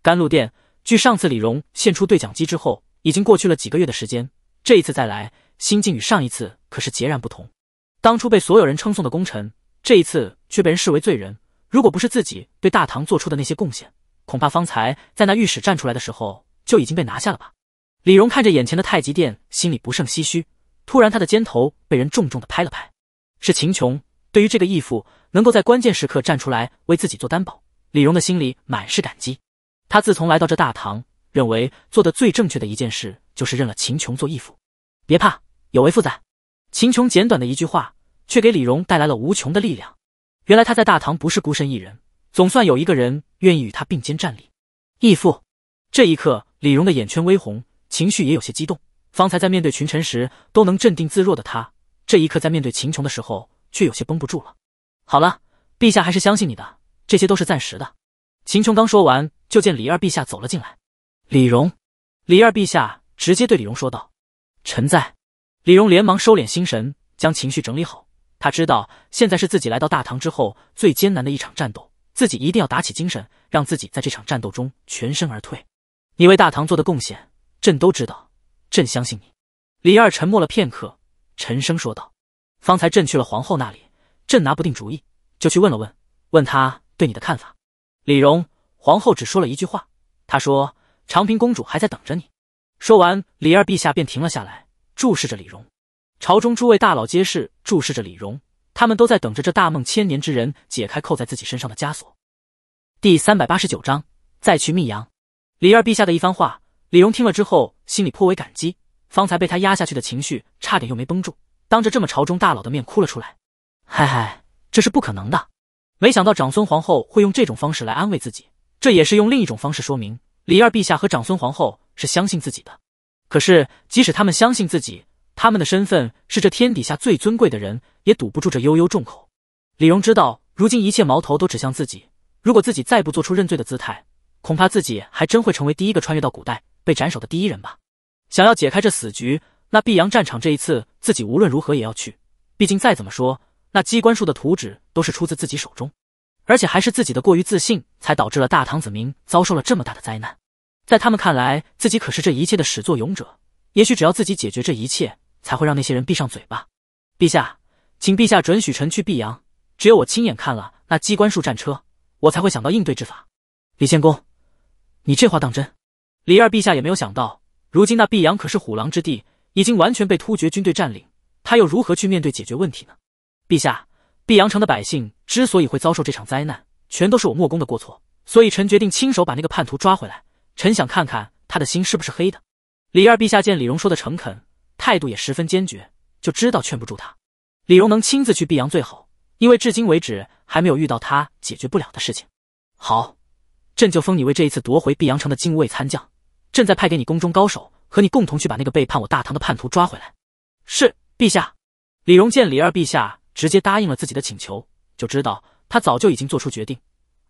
[SPEAKER 1] 甘露殿，距上次李荣献出对讲机之后，已经过去了几个月的时间。这一次再来。心境与上一次可是截然不同。当初被所有人称颂的功臣，这一次却被人视为罪人。如果不是自己对大唐做出的那些贡献，恐怕方才在那御史站出来的时候就已经被拿下了吧。李荣看着眼前的太极殿，心里不胜唏嘘。突然，他的肩头被人重重的拍了拍，是秦琼。对于这个义父能够在关键时刻站出来为自己做担保，李荣的心里满是感激。他自从来到这大唐，认为做的最正确的一件事就是认了秦琼做义父。别怕。有为父在，秦琼简短的一句话，却给李荣带来了无穷的力量。原来他在大唐不是孤身一人，总算有一个人愿意与他并肩站立。义父，这一刻，李荣的眼圈微红，情绪也有些激动。方才在面对群臣时都能镇定自若的他，这一刻在面对秦琼的时候却有些绷不住了。好了，陛下还是相信你的，这些都是暂时的。秦琼刚说完，就见李二陛下走了进来。李荣，李二陛下直接对李荣说道：“臣在。”李荣连忙收敛心神，将情绪整理好。他知道现在是自己来到大唐之后最艰难的一场战斗，自己一定要打起精神，让自己在这场战斗中全身而退。你为大唐做的贡献，朕都知道，朕相信你。李二沉默了片刻，沉声说道：“方才朕去了皇后那里，朕拿不定主意，就去问了问，问她对你的看法。”李荣皇后只说了一句话：“她说长平公主还在等着你。”说完，李二陛下便停了下来。注视着李荣，朝中诸位大佬皆是注视着李荣，他们都在等着这大梦千年之人解开扣在自己身上的枷锁。第三百八十九章再去密阳。李二陛下的一番话，李荣听了之后心里颇为感激，方才被他压下去的情绪差点又没绷住，当着这么朝中大佬的面哭了出来。嗨嗨，这是不可能的。没想到长孙皇后会用这种方式来安慰自己，这也是用另一种方式说明李二陛下和长孙皇后是相信自己的。可是，即使他们相信自己，他们的身份是这天底下最尊贵的人，也堵不住这悠悠众口。李荣知道，如今一切矛头都指向自己，如果自己再不做出认罪的姿态，恐怕自己还真会成为第一个穿越到古代被斩首的第一人吧。想要解开这死局，那碧阳战场这一次自己无论如何也要去，毕竟再怎么说，那机关术的图纸都是出自自己手中，而且还是自己的过于自信才导致了大唐子民遭受了这么大的灾难。在他们看来，自己可是这一切的始作俑者。也许只要自己解决这一切，才会让那些人闭上嘴巴。陛下，请陛下准许臣去碧阳。只有我亲眼看了那机关术战车，我才会想到应对之法。李仙公，你这话当真？李二陛下也没有想到，如今那碧阳可是虎狼之地，已经完全被突厥军队占领。他又如何去面对解决问题呢？陛下，碧阳城的百姓之所以会遭受这场灾难，全都是我莫公的过错。所以臣决定亲手把那个叛徒抓回来。臣想看看他的心是不是黑的。李二陛下见李荣说的诚恳，态度也十分坚决，就知道劝不住他。李荣能亲自去碧阳最好，因为至今为止还没有遇到他解决不了的事情。好，朕就封你为这一次夺回碧阳城的精卫参将。朕再派给你宫中高手，和你共同去把那个背叛我大唐的叛徒抓回来。是，陛下。李荣见李二陛下直接答应了自己的请求，就知道他早就已经做出决定，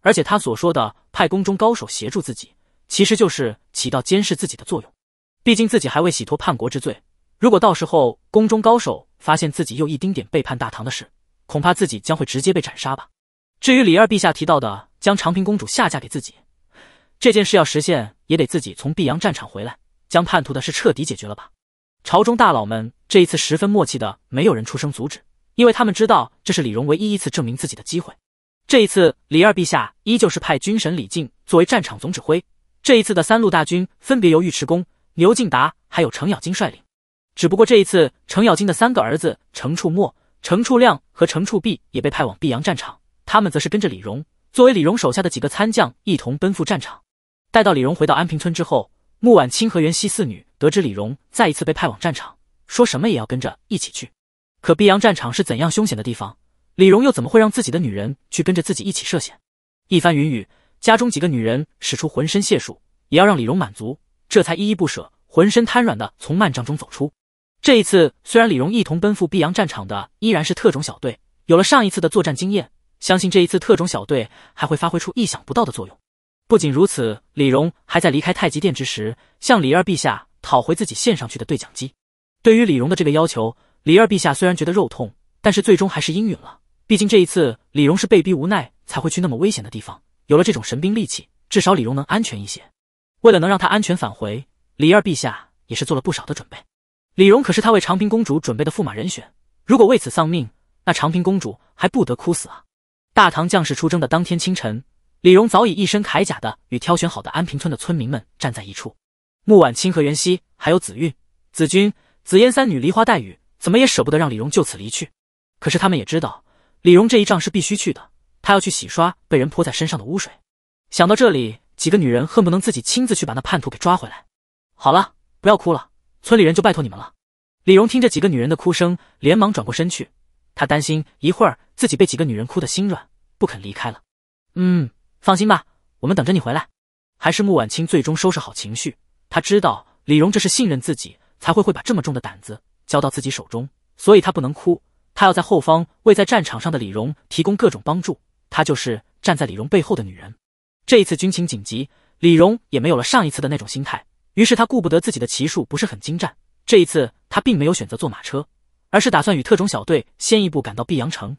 [SPEAKER 1] 而且他所说的派宫中高手协助自己。其实就是起到监视自己的作用，毕竟自己还未洗脱叛国之罪。如果到时候宫中高手发现自己又一丁点背叛大唐的事，恐怕自己将会直接被斩杀吧。至于李二陛下提到的将长平公主下嫁给自己这件事，要实现也得自己从碧阳战场回来，将叛徒的事彻底解决了吧。朝中大佬们这一次十分默契的，没有人出声阻止，因为他们知道这是李荣唯一一次证明自己的机会。这一次，李二陛下依旧是派军神李靖作为战场总指挥。这一次的三路大军分别由尉迟恭、牛敬达还有程咬金率领，只不过这一次程咬金的三个儿子程处默、程处亮和程处弼也被派往碧阳战场，他们则是跟着李荣，作为李荣手下的几个参将，一同奔赴战场。待到李荣回到安平村之后，穆婉清和袁熙四女得知李荣再一次被派往战场，说什么也要跟着一起去。可碧阳战场是怎样凶险的地方？李荣又怎么会让自己的女人去跟着自己一起涉险？一番云雨。家中几个女人使出浑身解数，也要让李荣满足，这才依依不舍，浑身瘫软的从幔帐中走出。这一次，虽然李荣一同奔赴碧阳战场的依然是特种小队，有了上一次的作战经验，相信这一次特种小队还会发挥出意想不到的作用。不仅如此，李荣还在离开太极殿之时，向李二陛下讨回自己献上去的对讲机。对于李荣的这个要求，李二陛下虽然觉得肉痛，但是最终还是应允了。毕竟这一次，李荣是被逼无奈才会去那么危险的地方。有了这种神兵利器，至少李荣能安全一些。为了能让他安全返回，李二陛下也是做了不少的准备。李荣可是他为长平公主准备的驸马人选，如果为此丧命，那长平公主还不得哭死啊！大唐将士出征的当天清晨，李荣早已一身铠甲的与挑选好的安平村的村民们站在一处。穆婉清和袁熙还有紫韵、紫君、紫嫣三女梨花带雨，怎么也舍不得让李荣就此离去。可是他们也知道，李荣这一仗是必须去的。他要去洗刷被人泼在身上的污水。想到这里，几个女人恨不能自己亲自去把那叛徒给抓回来。好了，不要哭了，村里人就拜托你们了。李荣听着几个女人的哭声，连忙转过身去。他担心一会儿自己被几个女人哭得心软，不肯离开了。嗯，放心吧，我们等着你回来。还是穆婉清最终收拾好情绪。他知道李荣这是信任自己，才会会把这么重的担子交到自己手中，所以他不能哭，他要在后方为在战场上的李荣提供各种帮助。她就是站在李荣背后的女人。这一次军情紧急，李荣也没有了上一次的那种心态。于是他顾不得自己的骑术不是很精湛，这一次他并没有选择坐马车，而是打算与特种小队先一步赶到碧阳城。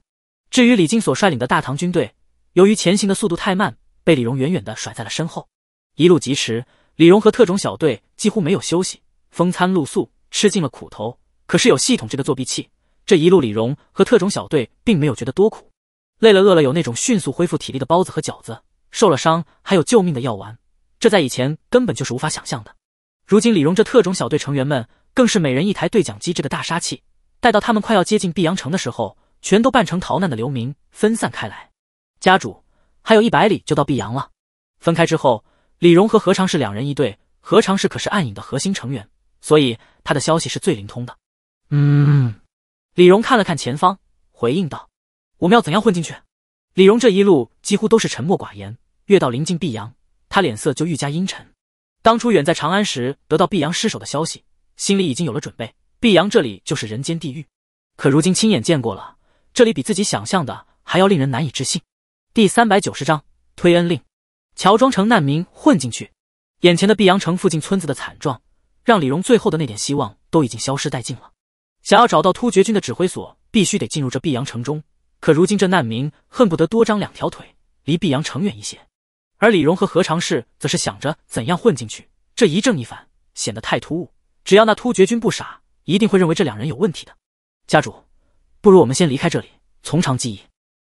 [SPEAKER 1] 至于李靖所率领的大唐军队，由于前行的速度太慢，被李荣远远的甩在了身后。一路疾驰，李荣和特种小队几乎没有休息，风餐露宿，吃尽了苦头。可是有系统这个作弊器，这一路李荣和特种小队并没有觉得多苦。累了饿了，有那种迅速恢复体力的包子和饺子；受了伤，还有救命的药丸。这在以前根本就是无法想象的。如今，李荣这特种小队成员们更是每人一台对讲机，这个大杀器。待到他们快要接近碧阳城的时候，全都扮成逃难的流民，分散开来。家主，还有一百里就到碧阳了。分开之后，李荣和何尝是两人一队。何尝是可是暗影的核心成员，所以他的消息是最灵通的。
[SPEAKER 2] 嗯，
[SPEAKER 1] 李荣看了看前方，回应道。我们要怎样混进去？李荣这一路几乎都是沉默寡言，越到临近碧阳，他脸色就愈加阴沉。当初远在长安时得到碧阳失守的消息，心里已经有了准备。碧阳这里就是人间地狱，可如今亲眼见过了，这里比自己想象的还要令人难以置信。第三百九十章推恩令，乔装成难民混进去。眼前的碧阳城附近村子的惨状，让李荣最后的那点希望都已经消失殆尽了。想要找到突厥军的指挥所，必须得进入这碧阳城中。可如今这难民恨不得多张两条腿，离碧阳城远一些。而李荣和何长士则是想着怎样混进去。这一正一反显得太突兀，只要那突厥军不傻，一定会认为这两人有问题的。家主，不如我们先离开这里，从长计议。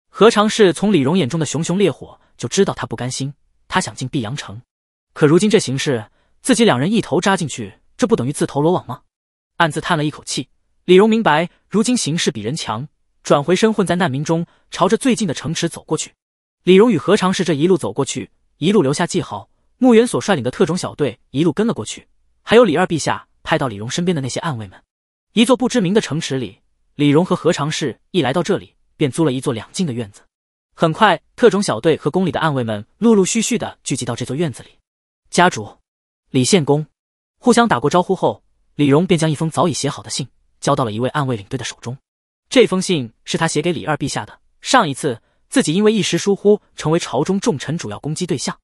[SPEAKER 1] 何长士从李荣眼中的熊熊烈火就知道他不甘心，他想进碧阳城。可如今这形势，自己两人一头扎进去，这不等于自投罗网吗？暗自叹了一口气，李荣明白，如今形势比人强。转回身，混在难民中，朝着最近的城池走过去。李荣与何长士这一路走过去，一路留下记号。穆远所率领的特种小队一路跟了过去，还有李二陛下派到李荣身边的那些暗卫们。一座不知名的城池里，李荣和何长士一来到这里，便租了一座两进的院子。很快，特种小队和宫里的暗卫们陆陆续续的聚集到这座院子里。家主李献公互相打过招呼后，李荣便将一封早已写好的信交到了一位暗卫领队的手中。这封信是他写给李二陛下的。上一次自己因为一时疏忽，成为朝中重臣主要攻击对象。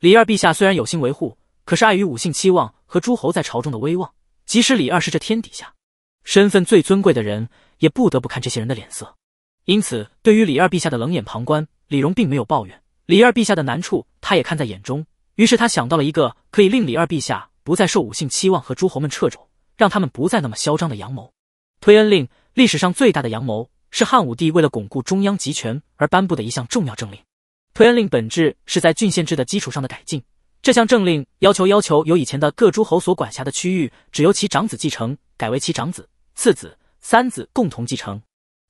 [SPEAKER 1] 李二陛下虽然有心维护，可是碍于武姓期望和诸侯在朝中的威望，即使李二是这天底下身份最尊贵的人，也不得不看这些人的脸色。因此，对于李二陛下的冷眼旁观，李荣并没有抱怨。李二陛下的难处，他也看在眼中。于是，他想到了一个可以令李二陛下不再受武姓期望和诸侯们掣肘，让他们不再那么嚣张的阳谋——推恩令。历史上最大的阳谋是汉武帝为了巩固中央集权而颁布的一项重要政令——推恩令。本质是在郡县制的基础上的改进。这项政令要求，要求由以前的各诸侯所管辖的区域，只由其长子继承，改为其长子、次子、三子共同继承。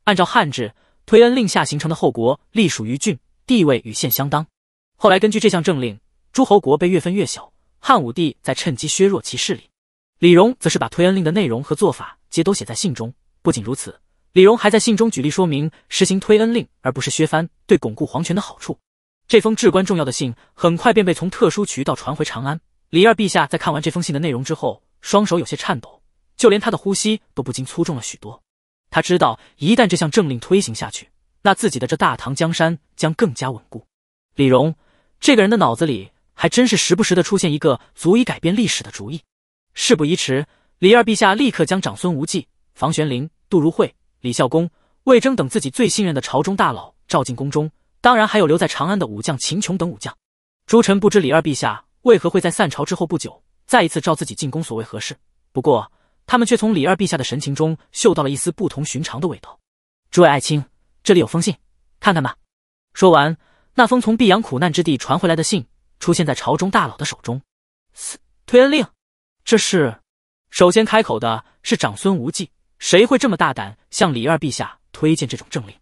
[SPEAKER 1] 按照汉制，推恩令下形成的后国隶属于郡，地位与县相当。后来根据这项政令，诸侯国被越分越小，汉武帝在趁机削弱其势力。李荣则是把推恩令的内容和做法，皆都写在信中。不仅如此，李荣还在信中举例说明实行推恩令而不是削藩对巩固皇权的好处。这封至关重要的信很快便被从特殊渠道传回长安。李二陛下在看完这封信的内容之后，双手有些颤抖，就连他的呼吸都不禁粗重了许多。他知道，一旦这项政令推行下去，那自己的这大唐江山将更加稳固。李荣这个人的脑子里还真是时不时的出现一个足以改变历史的主意。事不宜迟，李二陛下立刻将长孙无忌。房玄龄、杜如晦、李孝恭、魏征等自己最信任的朝中大佬召进宫中，当然还有留在长安的武将秦琼等武将。诸臣不知李二陛下为何会在散朝之后不久再一次召自己进宫，所谓何事？不过他们却从李二陛下的神情中嗅到了一丝不同寻常的味道。诸位爱卿，这里有封信，看看吧。说完，那封从毕阳苦难之地传回来的信出现在朝中大佬的手中。推恩令，这是。首先开口的是长孙无忌。谁会这么大胆向李二陛下推荐这种政令？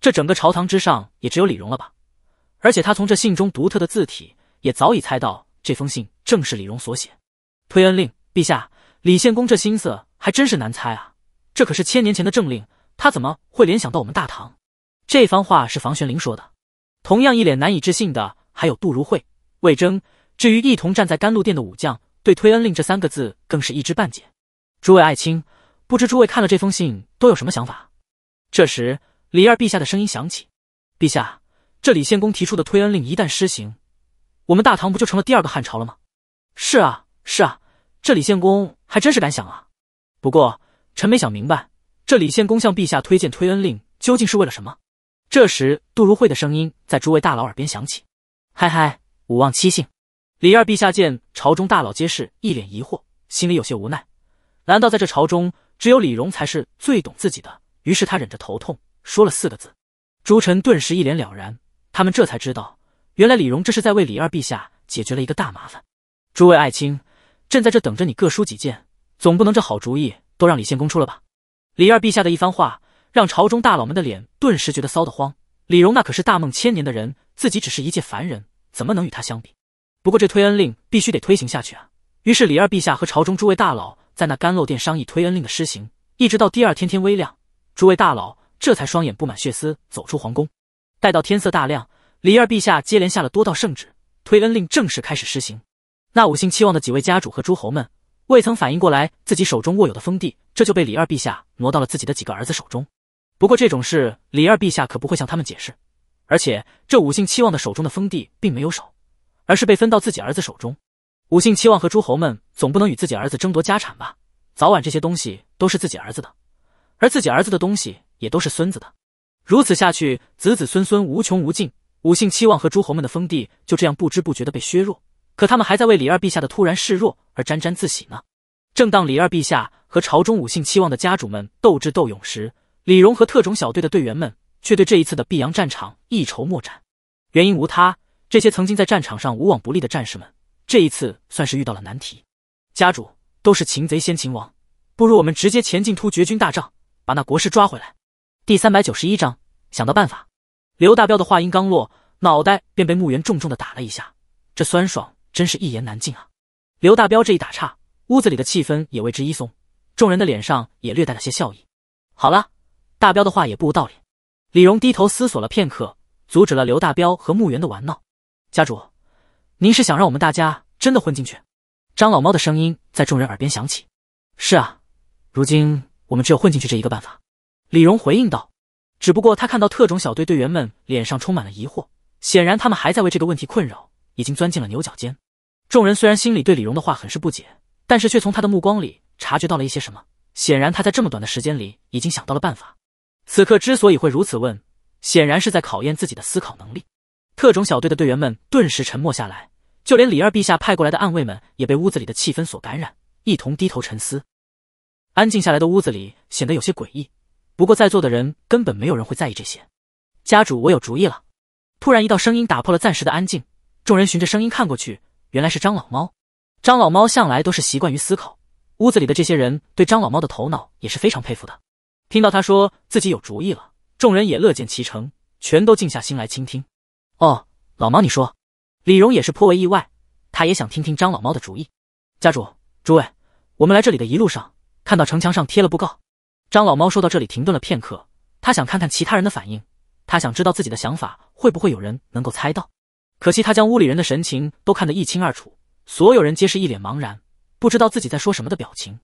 [SPEAKER 1] 这整个朝堂之上也只有李荣了吧？而且他从这信中独特的字体，也早已猜到这封信正是李荣所写。推恩令，陛下，李献公这心思还真是难猜啊！这可是千年前的政令，他怎么会联想到我们大唐？这番话是房玄龄说的。同样一脸难以置信的还有杜如晦、魏征。至于一同站在甘露殿的武将，对推恩令这三个字更是一知半解。诸位爱卿。不知诸位看了这封信都有什么想法？这时，李二陛下的声音响起：“陛下，这李献公提出的推恩令一旦施行，我们大唐不就成了第二个汉朝了吗？”“是啊，是啊，这李献公还真是敢想啊！”不过，臣没想明白，这李献公向陛下推荐推恩令究竟是为了什么？这时，杜如晦的声音在诸位大佬耳边响起：“嗨嗨，五望七姓。”李二陛下见朝中大佬皆是一脸疑惑，心里有些无奈：“难道在这朝中？”只有李荣才是最懂自己的，于是他忍着头痛说了四个字。朱晨顿时一脸了然，他们这才知道，原来李荣这是在为李二陛下解决了一个大麻烦。诸位爱卿，朕在这等着你各抒己见，总不能这好主意都让李献公出了吧？李二陛下的一番话，让朝中大佬们的脸顿时觉得臊得慌。李荣那可是大梦千年的人，自己只是一介凡人，怎么能与他相比？不过这推恩令必须得推行下去啊！于是李二陛下和朝中诸位大佬。在那甘露殿商议推恩令的施行，一直到第二天天微亮，诸位大佬这才双眼布满血丝走出皇宫。待到天色大亮，李二陛下接连下了多道圣旨，推恩令正式开始施行。那五姓期望的几位家主和诸侯们，未曾反应过来自己手中握有的封地，这就被李二陛下挪到了自己的几个儿子手中。不过这种事，李二陛下可不会向他们解释，而且这五姓七望的手中的封地并没有少，而是被分到自己儿子手中。武姓期望和诸侯们总不能与自己儿子争夺家产吧？早晚这些东西都是自己儿子的，而自己儿子的东西也都是孙子的。如此下去，子子孙孙无穷无尽。武姓期望和诸侯们的封地就这样不知不觉的被削弱，可他们还在为李二陛下的突然示弱而沾沾自喜呢。正当李二陛下和朝中武姓期望的家主们斗智斗勇时，李荣和特种小队的队员们却对这一次的碧阳战场一筹莫展。原因无他，这些曾经在战场上无往不利的战士们。这一次算是遇到了难题，家主都是擒贼先擒王，不如我们直接前进突厥军大帐，把那国师抓回来。第三百九十一章，想到办法。刘大彪的话音刚落，脑袋便被穆元重重的打了一下，这酸爽真是一言难尽啊！刘大彪这一打岔，屋子里的气氛也为之一松，众人的脸上也略带了些笑意。好了，大彪的话也不无道理。李荣低头思索了片刻，阻止了刘大彪和穆元的玩闹。家主。您是想让我们大家真的混进去？张老猫的声音在众人耳边响起。是啊，如今我们只有混进去这一个办法。李荣回应道。只不过他看到特种小队队员们脸上充满了疑惑，显然他们还在为这个问题困扰，已经钻进了牛角尖。众人虽然心里对李荣的话很是不解，但是却从他的目光里察觉到了一些什么。显然他在这么短的时间里已经想到了办法。此刻之所以会如此问，显然是在考验自己的思考能力。特种小队的队员们顿时沉默下来。就连李二陛下派过来的暗卫们也被屋子里的气氛所感染，一同低头沉思。安静下来的屋子里显得有些诡异，不过在座的人根本没有人会在意这些。家主，我有主意了！突然，一道声音打破了暂时的安静。众人循着声音看过去，原来是张老猫。张老猫向来都是习惯于思考，屋子里的这些人对张老猫的头脑也是非常佩服的。听到他说自己有主意了，众人也乐见其成，全都静下心来倾听。哦，老猫，你说。李荣也是颇为意外，他也想听听张老猫的主意。家主，诸位，我们来这里的一路上，看到城墙上贴了布告。张老猫说到这里，停顿了片刻，他想看看其他人的反应，他想知道自己的想法会不会有人能够猜到。可惜他将屋里人的神情都看得一清二楚，所有人皆是一脸茫然，不知道自己在说什么的表情。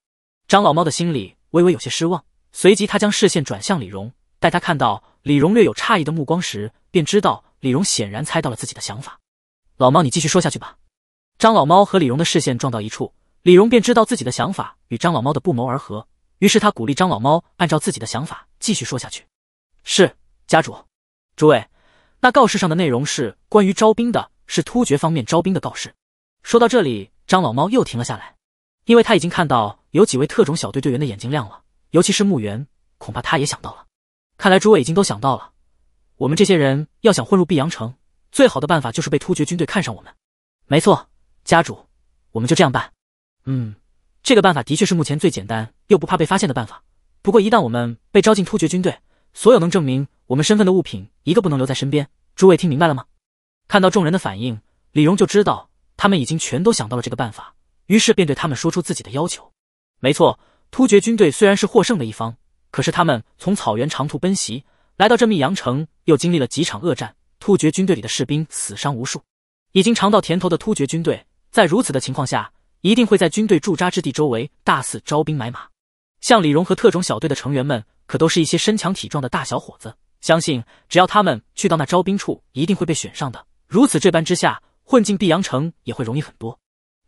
[SPEAKER 1] 张老猫的心里微微有些失望，随即他将视线转向李荣，待他看到李荣略有诧异的目光时，便知道李荣显然猜到了自己的想法。老猫，你继续说下去吧。张老猫和李荣的视线撞到一处，李荣便知道自己的想法与张老猫的不谋而合，于是他鼓励张老猫按照自己的想法继续说下去。是家主，诸位，那告示上的内容是关于招兵的，是突厥方面招兵的告示。说到这里，张老猫又停了下来，因为他已经看到有几位特种小队队员的眼睛亮了，尤其是墓园，恐怕他也想到了。看来诸位已经都想到了，我们这些人要想混入碧阳城。最好的办法就是被突厥军队看上我们。没错，家主，我们就这样办。嗯，这个办法的确是目前最简单又不怕被发现的办法。不过一旦我们被招进突厥军队，所有能证明我们身份的物品一个不能留在身边。诸位听明白了吗？看到众人的反应，李荣就知道他们已经全都想到了这个办法，于是便对他们说出自己的要求。没错，突厥军队虽然是获胜的一方，可是他们从草原长途奔袭来到这密阳城，又经历了几场恶战。突厥军队里的士兵死伤无数，已经尝到甜头的突厥军队，在如此的情况下，一定会在军队驻扎之地周围大肆招兵买马。像李荣和特种小队的成员们，可都是一些身强体壮的大小伙子，相信只要他们去到那招兵处，一定会被选上的。如此这般之下，混进碧阳城也会容易很多。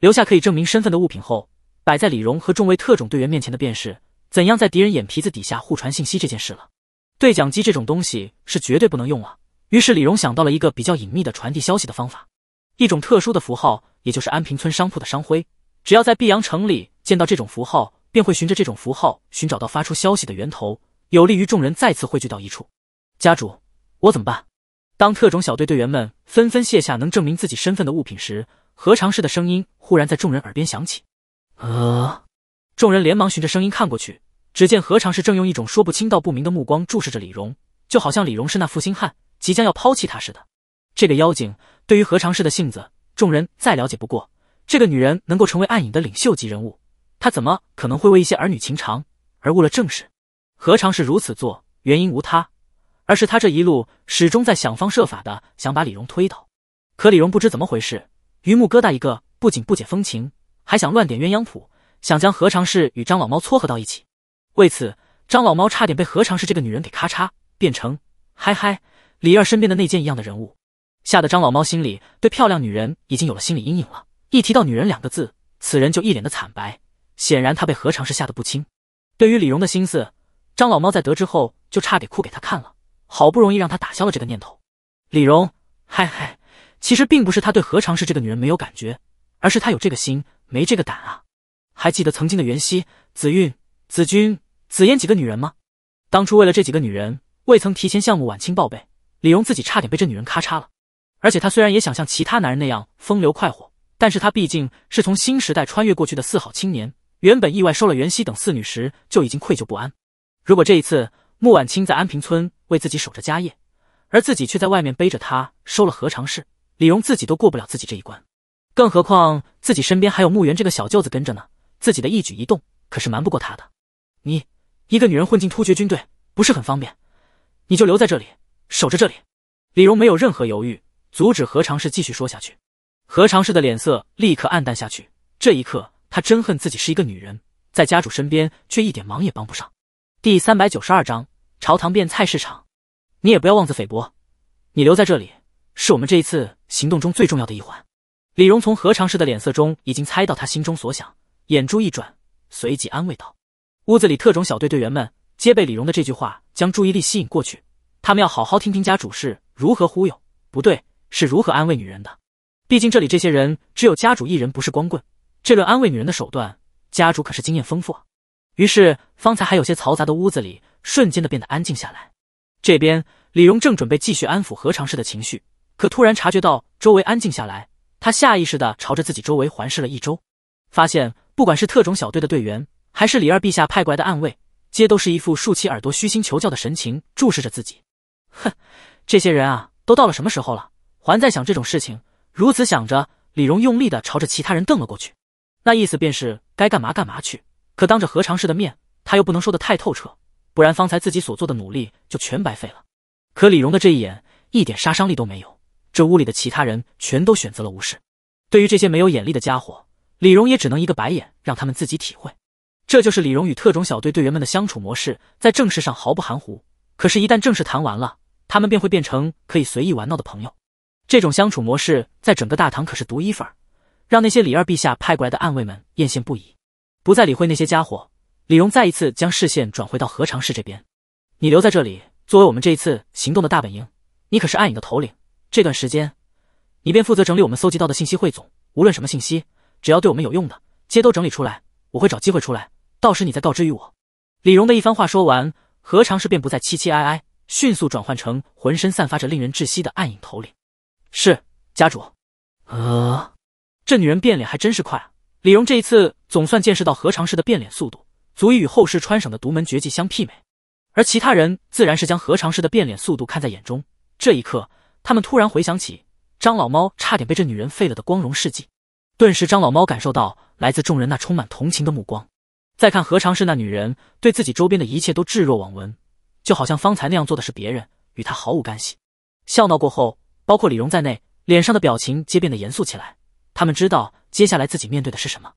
[SPEAKER 1] 留下可以证明身份的物品后，摆在李荣和众位特种队员面前的，便是怎样在敌人眼皮子底下互传信息这件事了。对讲机这种东西是绝对不能用了。于是李荣想到了一个比较隐秘的传递消息的方法，一种特殊的符号，也就是安平村商铺的商徽。只要在碧阳城里见到这种符号，便会循着这种符号寻找到发出消息的源头，有利于众人再次汇聚到一处。家主，我怎么办？当特种小队队员们纷纷卸下能证明自己身份的物品时，何尝试的声音忽然在众人耳边响起。呃，众人连忙循着声音看过去，只见何尝试正用一种说不清道不明的目光注视着李荣，就好像李荣是那负心汉。即将要抛弃他似的，这个妖精对于何尝氏的性子，众人再了解不过。这个女人能够成为暗影的领袖级人物，她怎么可能会为一些儿女情长而误了正事？何尝是如此做？原因无他，而是他这一路始终在想方设法的想把李荣推倒。可李荣不知怎么回事，榆木疙瘩一个，不仅不解风情，还想乱点鸳鸯谱，想将何尝是与张老猫撮合到一起。为此，张老猫差点被何尝是这个女人给咔嚓变成嗨嗨。李二身边的内奸一样的人物，吓得张老猫心里对漂亮女人已经有了心理阴影了。一提到女人两个字，此人就一脸的惨白，显然他被何长氏吓得不轻。对于李荣的心思，张老猫在得知后就差点哭给他看了。好不容易让他打消了这个念头。李荣，嗨嗨，其实并不是他对何长氏这个女人没有感觉，而是他有这个心没这个胆啊。还记得曾经的袁熙、紫韵、紫君、紫嫣几个女人吗？当初为了这几个女人，未曾提前向穆婉清报备。李荣自己差点被这女人咔嚓了，而且他虽然也想像其他男人那样风流快活，但是他毕竟是从新时代穿越过去的四好青年。原本意外收了袁熙等四女时就已经愧疚不安，如果这一次穆婉清在安平村为自己守着家业，而自己却在外面背着她收了何尝事？李荣自己都过不了自己这一关，更何况自己身边还有穆元这个小舅子跟着呢？自己的一举一动可是瞒不过他的。你一个女人混进突厥军队不是很方便？你就留在这里。守着这里，李荣没有任何犹豫，阻止何长士继续说下去。何长士的脸色立刻暗淡下去。这一刻，他真恨自己是一个女人，在家主身边却一点忙也帮不上。第三百九十二章朝堂变菜市场。你也不要妄自菲薄，你留在这里，是我们这一次行动中最重要的一环。李荣从何长士的脸色中已经猜到他心中所想，眼珠一转，随即安慰道：“屋子里特种小队队员们皆被李荣的这句话将注意力吸引过去。”他们要好好听听家主是如何忽悠，不对，是如何安慰女人的。毕竟这里这些人只有家主一人不是光棍，这论安慰女人的手段，家主可是经验丰富。于是方才还有些嘈杂的屋子里，瞬间的变得安静下来。这边李荣正准备继续安抚何长氏的情绪，可突然察觉到周围安静下来，他下意识的朝着自己周围环视了一周，发现不管是特种小队的队员，还是李二陛下派过来的暗卫，皆都是一副竖起耳朵、虚心求教的神情注视着自己。哼，这些人啊，都到了什么时候了，还在想这种事情？如此想着，李荣用力的朝着其他人瞪了过去，那意思便是该干嘛干嘛去。可当着何尝试的面，他又不能说的太透彻，不然方才自己所做的努力就全白费了。可李荣的这一眼，一点杀伤力都没有，这屋里的其他人全都选择了无视。对于这些没有眼力的家伙，李荣也只能一个白眼，让他们自己体会。这就是李荣与特种小队队员们的相处模式，在正事上毫不含糊。可是，一旦正式谈完了，他们便会变成可以随意玩闹的朋友。这种相处模式在整个大唐可是独一份儿，让那些李二陛下派过来的暗卫们艳羡不已。不再理会那些家伙，李荣再一次将视线转回到何长氏这边。你留在这里，作为我们这一次行动的大本营。你可是暗影的头领，这段时间，你便负责整理我们搜集到的信息汇总。无论什么信息，只要对我们有用的，皆都整理出来。我会找机会出来，到时你再告知于我。李荣的一番话说完。何尝是便不再凄凄哀哀，迅速转换成浑身散发着令人窒息的暗影头领。是家主，呃，这女人变脸还真是快。李荣这一次总算见识到何尝侍的变脸速度，足以与后世川省的独门绝技相媲美。而其他人自然是将何尝侍的变脸速度看在眼中。这一刻，他们突然回想起张老猫差点被这女人废了的光荣事迹，顿时张老猫感受到来自众人那充满同情的目光。再看何尝是那女人，对自己周边的一切都置若罔闻，就好像方才那样做的是别人，与她毫无干系。笑闹过后，包括李荣在内，脸上的表情皆变得严肃起来。他们知道接下来自己面对的是什么。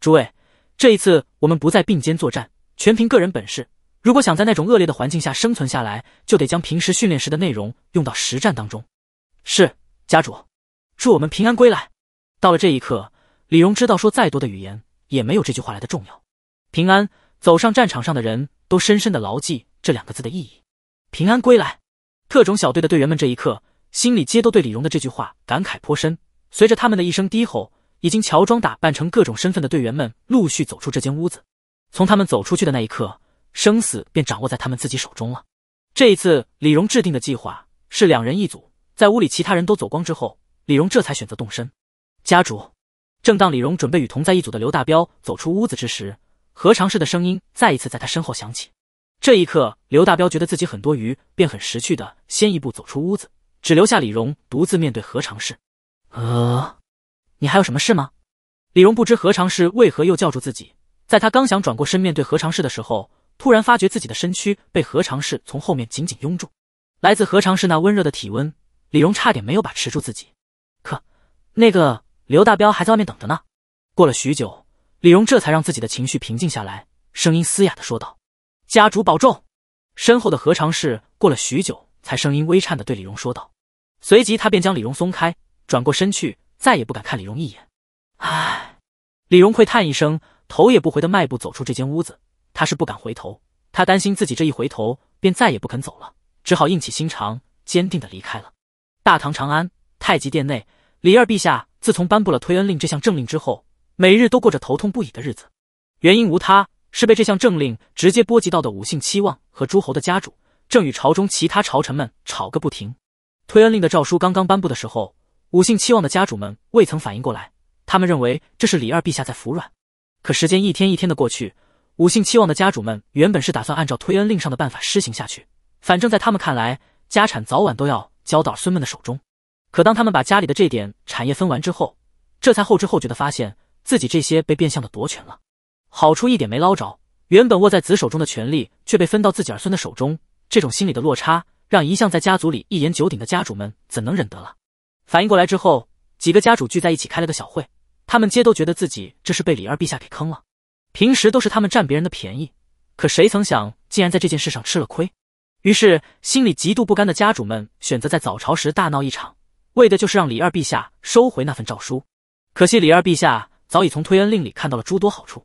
[SPEAKER 1] 诸位，这一次我们不再并肩作战，全凭个人本事。如果想在那种恶劣的环境下生存下来，就得将平时训练时的内容用到实战当中。是家主，祝我们平安归来。到了这一刻，李荣知道说再多的语言也没有这句话来的重要。平安走上战场上的人都深深的牢记这两个字的意义。平安归来，特种小队的队员们这一刻心里皆都对李荣的这句话感慨颇深。随着他们的一声低吼，已经乔装打扮成各种身份的队员们陆续走出这间屋子。从他们走出去的那一刻，生死便掌握在他们自己手中了。这一次，李荣制定的计划是两人一组，在屋里其他人都走光之后，李荣这才选择动身。家主，正当李荣准备与同在一组的刘大彪走出屋子之时。何尝试的声音再一次在他身后响起。这一刻，刘大彪觉得自己很多余，便很识趣的先一步走出屋子，只留下李荣独自面对何尝试。呃，你还有什么事吗？李荣不知何尝事为何又叫住自己，在他刚想转过身面对何尝试的时候，突然发觉自己的身躯被何尝试从后面紧紧拥住，来自何尝试那温热的体温，李荣差点没有把持住自己。可那个刘大彪还在外面等着呢。过了许久。李荣这才让自己的情绪平静下来，声音嘶哑的说道：“家主保重。”身后的何长是过了许久，才声音微颤的对李荣说道，随即他便将李荣松开，转过身去，再也不敢看李荣一眼。唉，李荣喟叹一声，头也不回的迈步走出这间屋子。他是不敢回头，他担心自己这一回头，便再也不肯走了，只好硬起心肠，坚定的离开了。大唐长安太极殿内，李二陛下自从颁布了推恩令这项政令之后。每日都过着头痛不已的日子，原因无他，是被这项政令直接波及到的五姓期望和诸侯的家主，正与朝中其他朝臣们吵个不停。推恩令的诏书刚刚颁布的时候，五姓期望的家主们未曾反应过来，他们认为这是李二陛下在服软。可时间一天一天的过去，五姓期望的家主们原本是打算按照推恩令上的办法施行下去，反正在他们看来，家产早晚都要交到孙们的手中。可当他们把家里的这点产业分完之后，这才后知后觉的发现。自己这些被变相的夺权了，好处一点没捞着，原本握在子手中的权力却被分到自己儿孙的手中，这种心理的落差，让一向在家族里一言九鼎的家主们怎能忍得了？反应过来之后，几个家主聚在一起开了个小会，他们皆都觉得自己这是被李二陛下给坑了。平时都是他们占别人的便宜，可谁曾想竟然在这件事上吃了亏？于是心里极度不甘的家主们选择在早朝时大闹一场，为的就是让李二陛下收回那份诏书。可惜李二陛下。早已从推恩令里看到了诸多好处，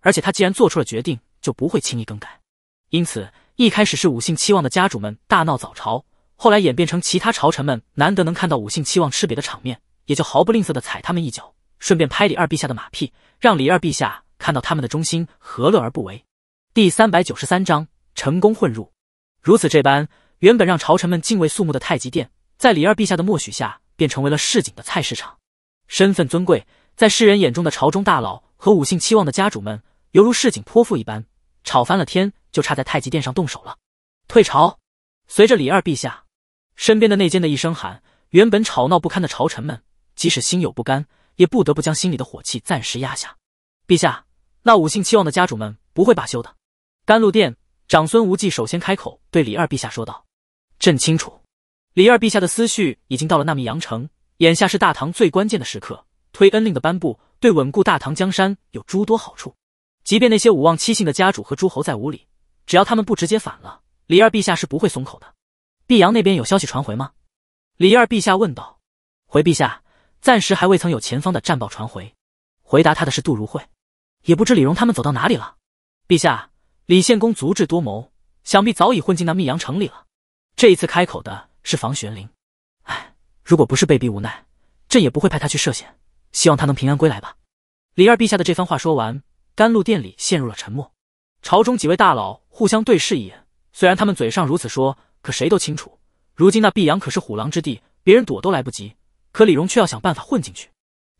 [SPEAKER 1] 而且他既然做出了决定，就不会轻易更改。因此，一开始是武姓期望的家主们大闹早朝，后来演变成其他朝臣们难得能看到武姓期望吃瘪的场面，也就毫不吝啬的踩他们一脚，顺便拍李二陛下的马屁，让李二陛下看到他们的忠心，何乐而不为？第三百九十三章成功混入。如此这般，原本让朝臣们敬畏肃穆的太极殿，在李二陛下的默许下，便成为了市井的菜市场，身份尊贵。在世人眼中的朝中大佬和五姓期望的家主们，犹如市井泼妇一般，吵翻了天，就差在太极殿上动手了。退朝！随着李二陛下身边的内奸的一声喊，原本吵闹不堪的朝臣们，即使心有不甘，也不得不将心里的火气暂时压下。陛下，那五姓期望的家主们不会罢休的。甘露殿，长孙无忌首先开口对李二陛下说道：“朕清楚。”李二陛下的思绪已经到了那密阳城，眼下是大唐最关键的时刻。推恩令的颁布对稳固大唐江山有诸多好处，即便那些五望七姓的家主和诸侯再无礼，只要他们不直接反了，李二陛下是不会松口的。碧阳那边有消息传回吗？李二陛下问道。回陛下，暂时还未曾有前方的战报传回。回答他的是杜如晦。也不知李荣他们走到哪里了。陛下，李献公足智多谋，想必早已混进那密阳城里了。这一次开口的是房玄龄。哎，如果不是被逼无奈，朕也不会派他去涉险。希望他能平安归来吧。李二陛下的这番话说完，甘露殿里陷入了沉默。朝中几位大佬互相对视一眼，虽然他们嘴上如此说，可谁都清楚，如今那碧阳可是虎狼之地，别人躲都来不及，可李荣却要想办法混进去。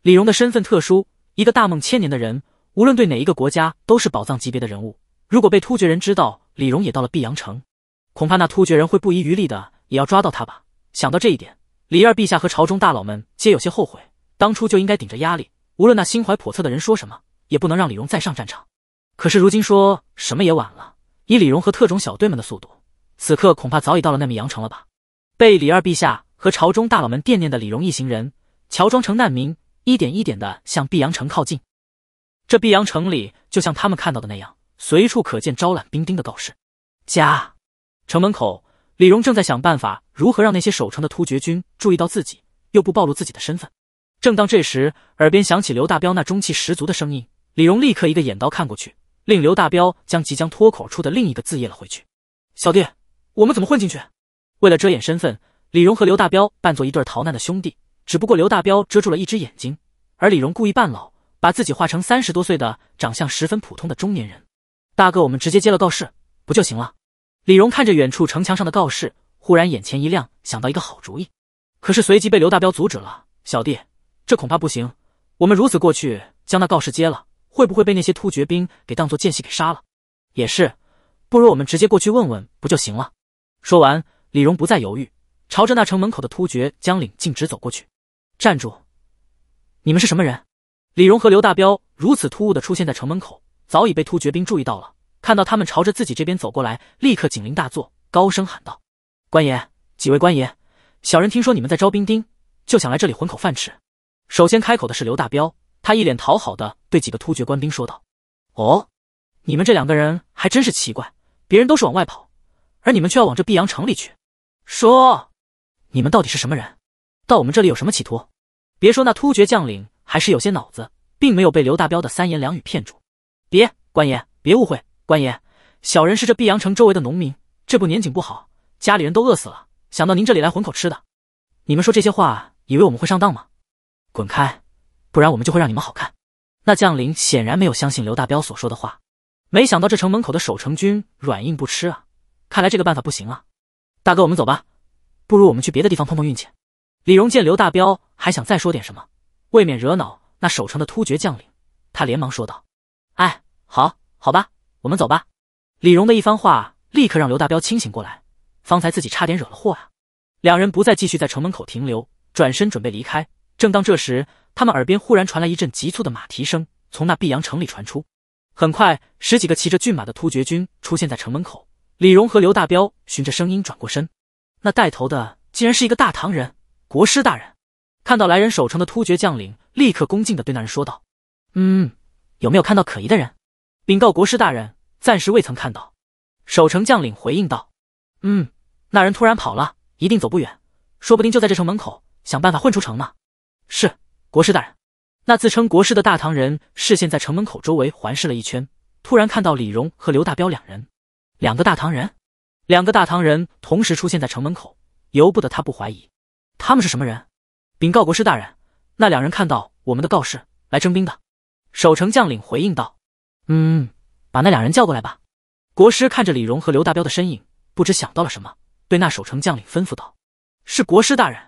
[SPEAKER 1] 李荣的身份特殊，一个大梦千年的人，无论对哪一个国家都是宝藏级别的人物。如果被突厥人知道李荣也到了碧阳城，恐怕那突厥人会不遗余力的也要抓到他吧。想到这一点，李二陛下和朝中大佬们皆有些后悔。当初就应该顶着压力，无论那心怀叵测的人说什么，也不能让李荣再上战场。可是如今说什么也晚了，以李荣和特种小队们的速度，此刻恐怕早已到了那米阳城了吧？被李二陛下和朝中大佬们惦念的李荣一行人，乔装成难民，一点一点的向碧阳城靠近。这碧阳城里，就像他们看到的那样，随处可见招揽兵丁的告示。家，城门口，李荣正在想办法如何让那些守城的突厥军注意到自己，又不暴露自己的身份。正当这时，耳边响起刘大彪那中气十足的声音，李荣立刻一个眼刀看过去，令刘大彪将即将脱口出的另一个字咽了回去。小弟，我们怎么混进去？为了遮掩身份，李荣和刘大彪扮作一对逃难的兄弟，只不过刘大彪遮住了一只眼睛，而李荣故意扮老，把自己化成三十多岁的、长相十分普通的中年人。大哥，我们直接接了告示不就行了？李荣看着远处城墙上的告示，忽然眼前一亮，想到一个好主意，可是随即被刘大彪阻止了。小弟。这恐怕不行，我们如此过去将那告示接了，会不会被那些突厥兵给当作间隙给杀了？也是，不如我们直接过去问问不就行了？说完，李荣不再犹豫，朝着那城门口的突厥将领径直走过去。站住！你们是什么人？李荣和刘大彪如此突兀的出现在城门口，早已被突厥兵注意到了。看到他们朝着自己这边走过来，立刻警铃大作，高声喊道：“官爷，几位官爷，小人听说你们在招兵丁，就想来这里混口饭吃。”首先开口的是刘大彪，他一脸讨好的对几个突厥官兵说道：“哦，你们这两个人还真是奇怪，别人都是往外跑，而你们却要往这碧阳城里去。说，你们到底是什么人？到我们这里有什么企图？别说那突厥将领还是有些脑子，并没有被刘大彪的三言两语骗住。别官爷，别误会，官爷，小人是这碧阳城周围的农民，这不年景不好，家里人都饿死了，想到您这里来混口吃的。你们说这些话，以为我们会上当吗？”滚开，不然我们就会让你们好看！那将领显然没有相信刘大彪所说的话。没想到这城门口的守城军软硬不吃啊！看来这个办法不行啊！大哥，我们走吧，不如我们去别的地方碰碰运气。李荣见刘大彪还想再说点什么，未免惹恼那守城的突厥将领，他连忙说道：“哎，好，好吧，我们走吧。”李荣的一番话立刻让刘大彪清醒过来，方才自己差点惹了祸啊！两人不再继续在城门口停留，转身准备离开。正当这时，他们耳边忽然传来一阵急促的马蹄声，从那碧阳城里传出。很快，十几个骑着骏马的突厥军出现在城门口。李荣和刘大彪循着声音转过身，那带头的竟然是一个大唐人，国师大人。看到来人，守城的突厥将领立刻恭敬的对那人说道：“嗯，有没有看到可疑的人？”禀告国师大人，暂时未曾看到。守城将领回应道：“嗯，那人突然跑了，一定走不远，说不定就在这城门口，想办法混出城呢。”是国师大人。那自称国师的大唐人视线在城门口周围环视了一圈，突然看到李荣和刘大彪两人，两个大唐人，两个大唐人同时出现在城门口，由不得他不怀疑，他们是什么人？禀告国师大人，那两人看到我们的告示来征兵的。守城将领回应道：“
[SPEAKER 2] 嗯，
[SPEAKER 1] 把那两人叫过来吧。”国师看着李荣和刘大彪的身影，不知想到了什么，对那守城将领吩咐道：“是国师大人。”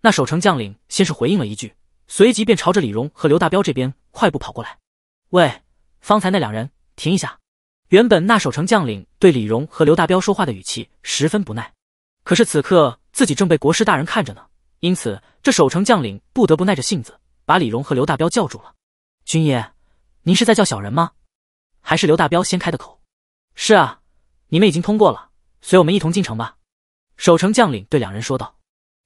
[SPEAKER 1] 那守城将领先是回应了一句，随即便朝着李荣和刘大彪这边快步跑过来。喂，方才那两人，停一下！原本那守城将领对李荣和刘大彪说话的语气十分不耐，可是此刻自己正被国师大人看着呢，因此这守城将领不得不耐着性子把李荣和刘大彪叫住了。军爷，您是在叫小人吗？还是刘大彪先开的口？是啊，你们已经通过了，随我们一同进城吧。守城将领对两人说道。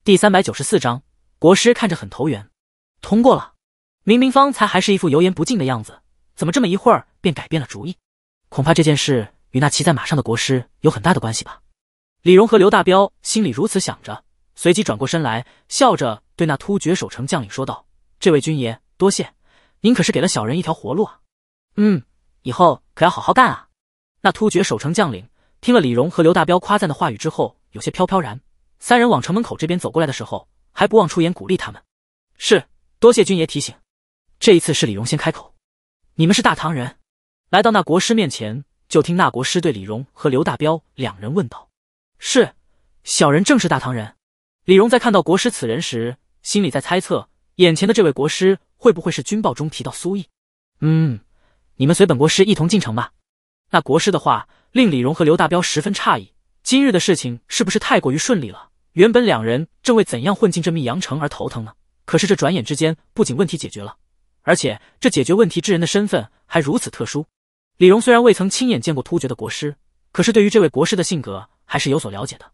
[SPEAKER 1] 第三百九十四章，国师看着很投缘，通过了。明明方才还是一副油盐不进的样子，怎么这么一会儿便改变了主意？恐怕这件事与那骑在马上的国师有很大的关系吧。李荣和刘大彪心里如此想着，随即转过身来，笑着对那突厥守城将领说道：“这位军爷，多谢您，可是给了小人一条活路啊！嗯，以后可要好好干啊！”那突厥守城将领听了李荣和刘大彪夸赞的话语之后，有些飘飘然。三人往城门口这边走过来的时候，还不忘出言鼓励他们：“是多谢军爷提醒。”这一次是李荣先开口：“你们是大唐人？”来到那国师面前，就听那国师对李荣和刘大彪两人问道：“是小人正是大唐人。”李荣在看到国师此人时，心里在猜测：眼前的这位国师会不会是军报中提到苏毅？“嗯，你们随本国师一同进城吧。”那国师的话令李荣和刘大彪十分诧异：今日的事情是不是太过于顺利了？原本两人正为怎样混进这密阳城而头疼呢？可是这转眼之间，不仅问题解决了，而且这解决问题之人的身份还如此特殊。李荣虽然未曾亲眼见过突厥的国师，可是对于这位国师的性格还是有所了解的：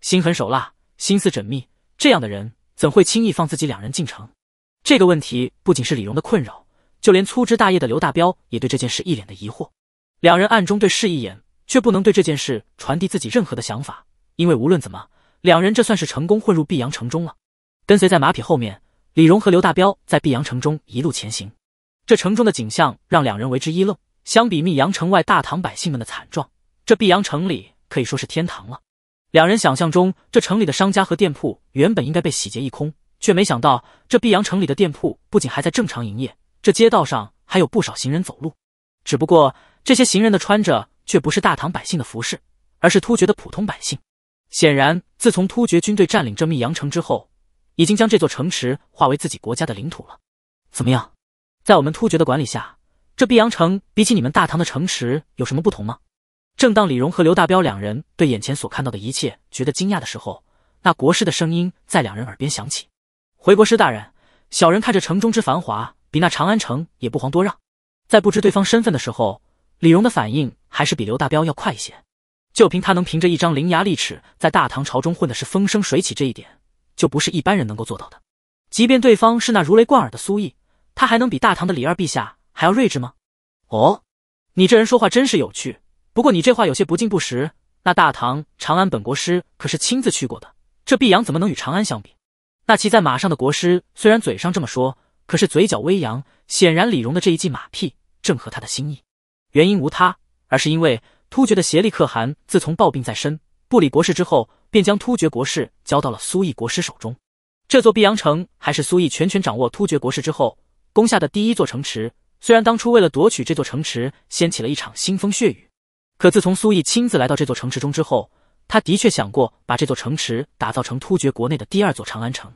[SPEAKER 1] 心狠手辣，心思缜密。这样的人怎会轻易放自己两人进城？这个问题不仅是李荣的困扰，就连粗枝大叶的刘大彪也对这件事一脸的疑惑。两人暗中对视一眼，却不能对这件事传递自己任何的想法，因为无论怎么。两人这算是成功混入碧阳城中了。跟随在马匹后面，李荣和刘大彪在碧阳城中一路前行。这城中的景象让两人为之一愣。相比密阳城外大唐百姓们的惨状，这碧阳城里可以说是天堂了。两人想象中，这城里的商家和店铺原本应该被洗劫一空，却没想到这碧阳城里的店铺不仅还在正常营业，这街道上还有不少行人走路。只不过这些行人的穿着却不是大唐百姓的服饰，而是突厥的普通百姓。显然，自从突厥军队占领这密阳城之后，已经将这座城池化为自己国家的领土了。怎么样，在我们突厥的管理下，这碧阳城比起你们大唐的城池有什么不同吗？正当李荣和刘大彪两人对眼前所看到的一切觉得惊讶的时候，那国师的声音在两人耳边响起：“回国师大人，小人看着城中之繁华，比那长安城也不遑多让。”在不知对方身份的时候，李荣的反应还是比刘大彪要快一些。就凭他能凭着一张伶牙俐齿在大唐朝中混的是风生水起，这一点就不是一般人能够做到的。即便对方是那如雷贯耳的苏毅，他还能比大唐的李二陛下还要睿智吗？哦，你这人说话真是有趣。不过你这话有些不近不实。那大唐长安本国师可是亲自去过的，这碧阳怎么能与长安相比？那骑在马上的国师虽然嘴上这么说，可是嘴角微扬，显然李荣的这一记马屁正合他的心意。原因无他，而是因为。突厥的协力可汗自从暴病在身、不理国事之后，便将突厥国事交到了苏毅国师手中。这座碧阳城还是苏毅全权掌握突厥国事之后攻下的第一座城池。虽然当初为了夺取这座城池，掀起了一场腥风血雨，可自从苏毅亲自来到这座城池中之后，他的确想过把这座城池打造成突厥国内的第二座长安城。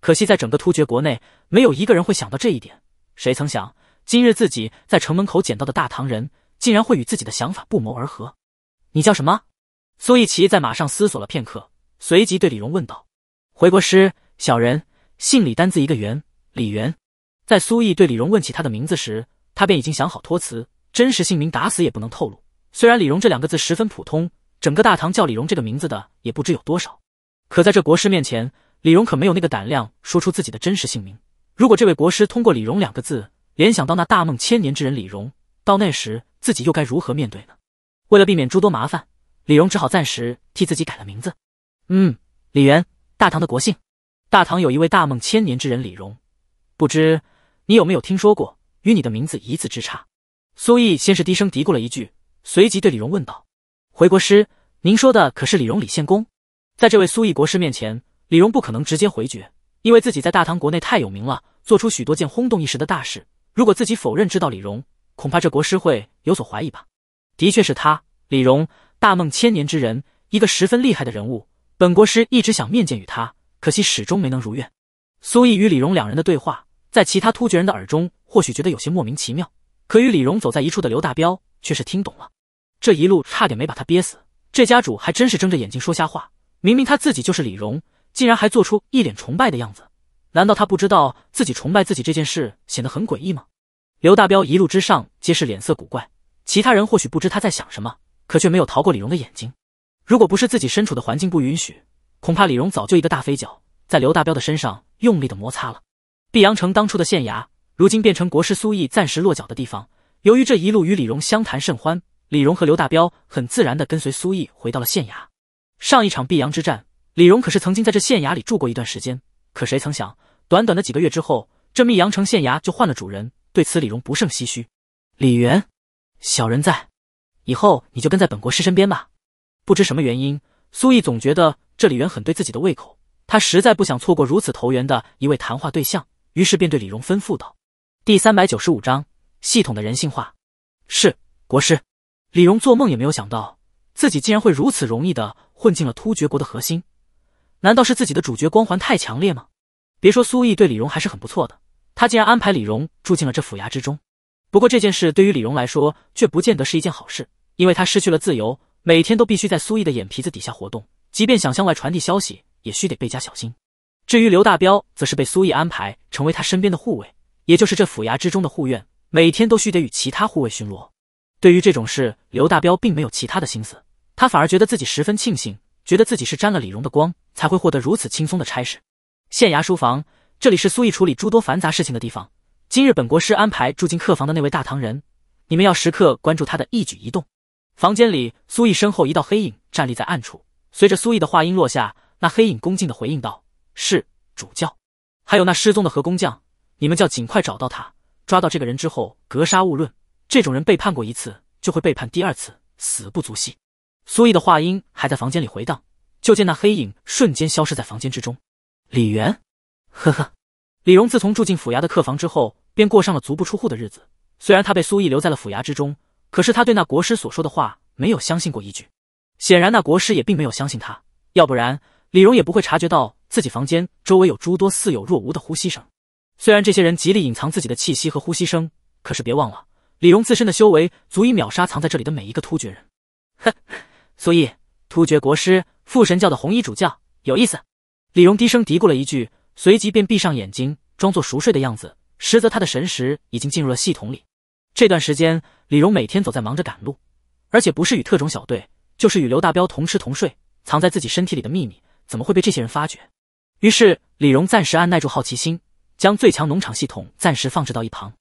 [SPEAKER 1] 可惜在整个突厥国内，没有一个人会想到这一点。谁曾想，今日自己在城门口捡到的大唐人。竟然会与自己的想法不谋而合。你叫什么？苏义奇在马上思索了片刻，随即对李荣问道：“回国师，小人姓李，单字一个元，李元。”在苏毅对李荣问起他的名字时，他便已经想好托词，真实姓名打死也不能透露。虽然李荣这两个字十分普通，整个大唐叫李荣这个名字的也不知有多少，可在这国师面前，李荣可没有那个胆量说出自己的真实姓名。如果这位国师通过李荣两个字联想到那大梦千年之人李荣，到那时。自己又该如何面对呢？为了避免诸多麻烦，李荣只好暂时替自己改了名字。嗯，李元，大唐的国姓。大唐有一位大梦千年之人李荣，不知你有没有听说过？与你的名字一字之差。苏毅先是低声嘀咕了一句，随即对李荣问道：“回国师，您说的可是李荣李献公？”在这位苏毅国师面前，李荣不可能直接回绝，因为自己在大唐国内太有名了，做出许多件轰动一时的大事。如果自己否认知道李荣，恐怕这国师会。有所怀疑吧？的确是他，李荣，大梦千年之人，一个十分厉害的人物。本国师一直想面见与他，可惜始终没能如愿。苏毅与李荣两人的对话，在其他突厥人的耳中或许觉得有些莫名其妙，可与李荣走在一处的刘大彪却是听懂了。这一路差点没把他憋死，这家主还真是睁着眼睛说瞎话，明明他自己就是李荣，竟然还做出一脸崇拜的样子，难道他不知道自己崇拜自己这件事显得很诡异吗？刘大彪一路之上皆是脸色古怪。其他人或许不知他在想什么，可却没有逃过李荣的眼睛。如果不是自己身处的环境不允许，恐怕李荣早就一个大飞脚在刘大彪的身上用力的摩擦了。碧阳城当初的县衙，如今变成国师苏毅暂时落脚的地方。由于这一路与李荣相谈甚欢，李荣和刘大彪很自然的跟随苏毅回到了县衙。上一场碧阳之战，李荣可是曾经在这县衙里住过一段时间。可谁曾想，短短的几个月之后，这密阳城县衙就换了主人。对此，李荣不胜唏嘘。李元。小人在，以后你就跟在本国师身边吧。不知什么原因，苏毅总觉得这李元很对自己的胃口，他实在不想错过如此投缘的一位谈话对象，于是便对李荣吩咐道：“第三百九十五章系统的人性化。”是国师李荣做梦也没有想到，自己竟然会如此容易的混进了突厥国的核心。难道是自己的主角光环太强烈吗？别说苏毅对李荣还是很不错的，他竟然安排李荣住进了这府衙之中。不过这件事对于李荣来说却不见得是一件好事，因为他失去了自由，每天都必须在苏毅的眼皮子底下活动，即便想向外传递消息也需得倍加小心。至于刘大彪，则是被苏毅安排成为他身边的护卫，也就是这府衙之中的护院，每天都需得与其他护卫巡逻。对于这种事，刘大彪并没有其他的心思，他反而觉得自己十分庆幸，觉得自己是沾了李荣的光才会获得如此轻松的差事。县衙书房，这里是苏毅处理诸多繁杂事情的地方。今日本国师安排住进客房的那位大唐人，你们要时刻关注他的一举一动。房间里，苏毅身后一道黑影站立在暗处。随着苏毅的话音落下，那黑影恭敬的回应道：“是主教。”还有那失踪的何工匠，你们要尽快找到他。抓到这个人之后，格杀勿论。这种人背叛过一次，就会背叛第二次，死不足惜。苏毅的话音还在房间里回荡，就见那黑影瞬间消失在房间之中。李元，呵呵。李荣自从住进府衙的客房之后，便过上了足不出户的日子。虽然他被苏毅留在了府衙之中，可是他对那国师所说的话没有相信过一句。显然，那国师也并没有相信他，要不然李荣也不会察觉到自己房间周围有诸多似有若无的呼吸声。虽然这些人极力隐藏自己的气息和呼吸声，可是别忘了，李荣自身的修为足以秒杀藏在这里的每一个突厥人。哼，苏毅，突厥国师，傅神教的红衣主教，有意思。李荣低声嘀咕了一句。随即便闭上眼睛，装作熟睡的样子，实则他的神识已经进入了系统里。这段时间，李荣每天走在忙着赶路，而且不是与特种小队，就是与刘大彪同吃同睡。藏在自己身体里的秘密，怎么会被这些人发觉？于是李荣暂时按耐住好奇心，将最强农场系统暂时放置到一旁。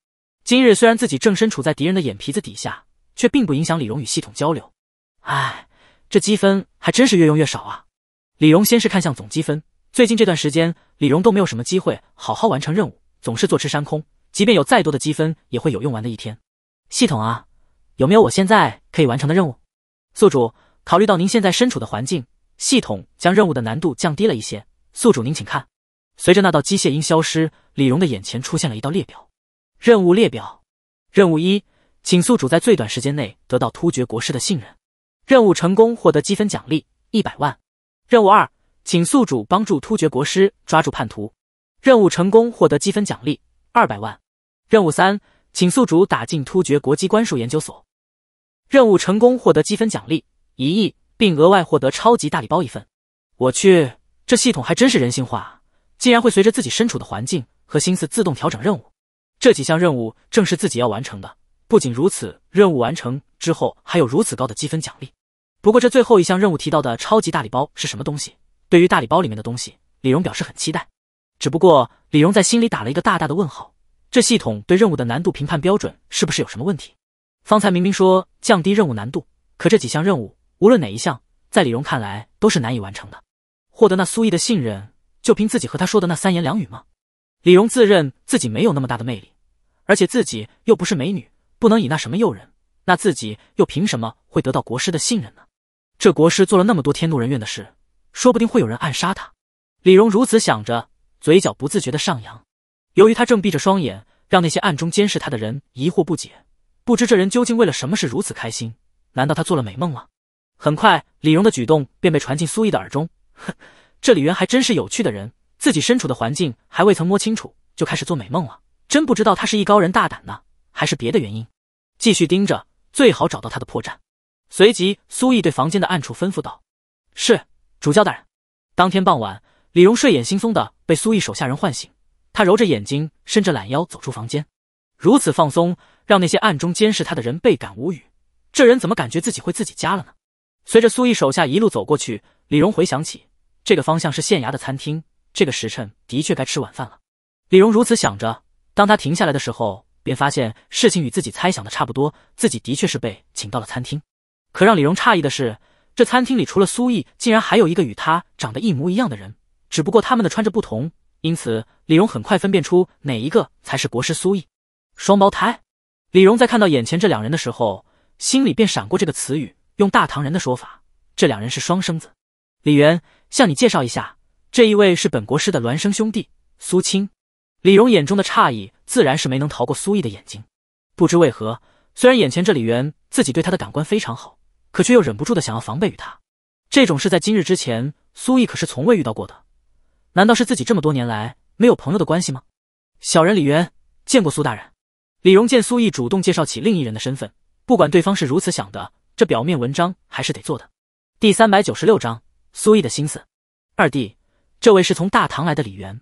[SPEAKER 1] 今日虽然自己正身处在敌人的眼皮子底下，却并不影响李荣与系统交流。唉，这积分还真是越用越少啊！李荣先是看向总积分。最近这段时间，李荣都没有什么机会好好完成任务，总是坐吃山空。即便有再多的积分，也会有用完的一天。系统啊，有没有我现在可以完成的任务？宿主，考虑到您现在身处的环境，系统将任务的难度降低了一些。宿主，您请看。随着那道机械音消失，李荣的眼前出现了一道列表。任务列表：任务一，请宿主在最短时间内得到突厥国师的信任。任务成功，获得积分奖励一百万。任务二。请宿主帮助突厥国师抓住叛徒，任务成功获得积分奖励二百万。任务三，请宿主打进突厥国际关术研究所，任务成功获得积分奖励一亿，并额外获得超级大礼包一份。我去，这系统还真是人性化，竟然会随着自己身处的环境和心思自动调整任务。这几项任务正是自己要完成的。不仅如此，任务完成之后还有如此高的积分奖励。不过这最后一项任务提到的超级大礼包是什么东西？对于大礼包里面的东西，李荣表示很期待，只不过李荣在心里打了一个大大的问号：这系统对任务的难度评判标准是不是有什么问题？方才明明说降低任务难度，可这几项任务无论哪一项，在李荣看来都是难以完成的。获得那苏毅的信任，就凭自己和他说的那三言两语吗？李荣自认自己没有那么大的魅力，而且自己又不是美女，不能以那什么诱人，那自己又凭什么会得到国师的信任呢？这国师做了那么多天怒人怨的事。说不定会有人暗杀他，李荣如此想着，嘴角不自觉的上扬。由于他正闭着双眼，让那些暗中监视他的人疑惑不解，不知这人究竟为了什么事如此开心？难道他做了美梦吗？很快，李荣的举动便被传进苏毅的耳中。哼，这李渊还真是有趣的人，自己身处的环境还未曾摸清楚，就开始做美梦了，真不知道他是艺高人大胆呢，还是别的原因。继续盯着，最好找到他的破绽。随即，苏毅对房间的暗处吩咐道：“是。”主教大人，当天傍晚，李荣睡眼惺忪的被苏毅手下人唤醒，他揉着眼睛，伸着懒腰走出房间。如此放松，让那些暗中监视他的人倍感无语。这人怎么感觉自己回自己家了呢？随着苏毅手下一路走过去，李荣回想起这个方向是县衙的餐厅，这个时辰的确该吃晚饭了。李荣如此想着，当他停下来的时候，便发现事情与自己猜想的差不多，自己的确是被请到了餐厅。可让李荣诧异的是。这餐厅里除了苏毅，竟然还有一个与他长得一模一样的人，只不过他们的穿着不同，因此李荣很快分辨出哪一个才是国师苏毅。双胞胎，李荣在看到眼前这两人的时候，心里便闪过这个词语。用大唐人的说法，这两人是双生子。李元向你介绍一下，这一位是本国师的孪生兄弟苏青。李荣眼中的诧异自然是没能逃过苏毅的眼睛。不知为何，虽然眼前这李元自己对他的感官非常好。可却又忍不住的想要防备于他，这种事在今日之前，苏毅可是从未遇到过的。难道是自己这么多年来没有朋友的关系吗？小人李渊见过苏大人。李荣见苏毅主动介绍起另一人的身份，不管对方是如此想的，这表面文章还是得做的。第三百九十六章苏毅的心思。二弟，这位是从大唐来的李元。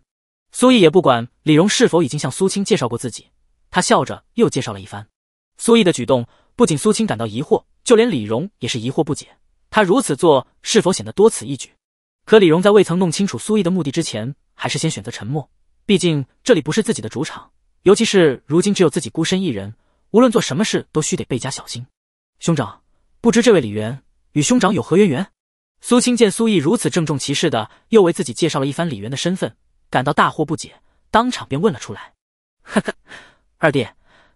[SPEAKER 1] 苏毅也不管李荣是否已经向苏青介绍过自己，他笑着又介绍了一番。苏毅的举动不仅苏青感到疑惑。就连李荣也是疑惑不解，他如此做是否显得多此一举？可李荣在未曾弄清楚苏毅的目的之前，还是先选择沉默。毕竟这里不是自己的主场，尤其是如今只有自己孤身一人，无论做什么事都需得倍加小心。兄长，不知这位李元与兄长有何渊源？苏青见苏毅如此郑重其事的又为自己介绍了一番李元的身份，感到大惑不解，当场便问了出来。呵呵，二弟，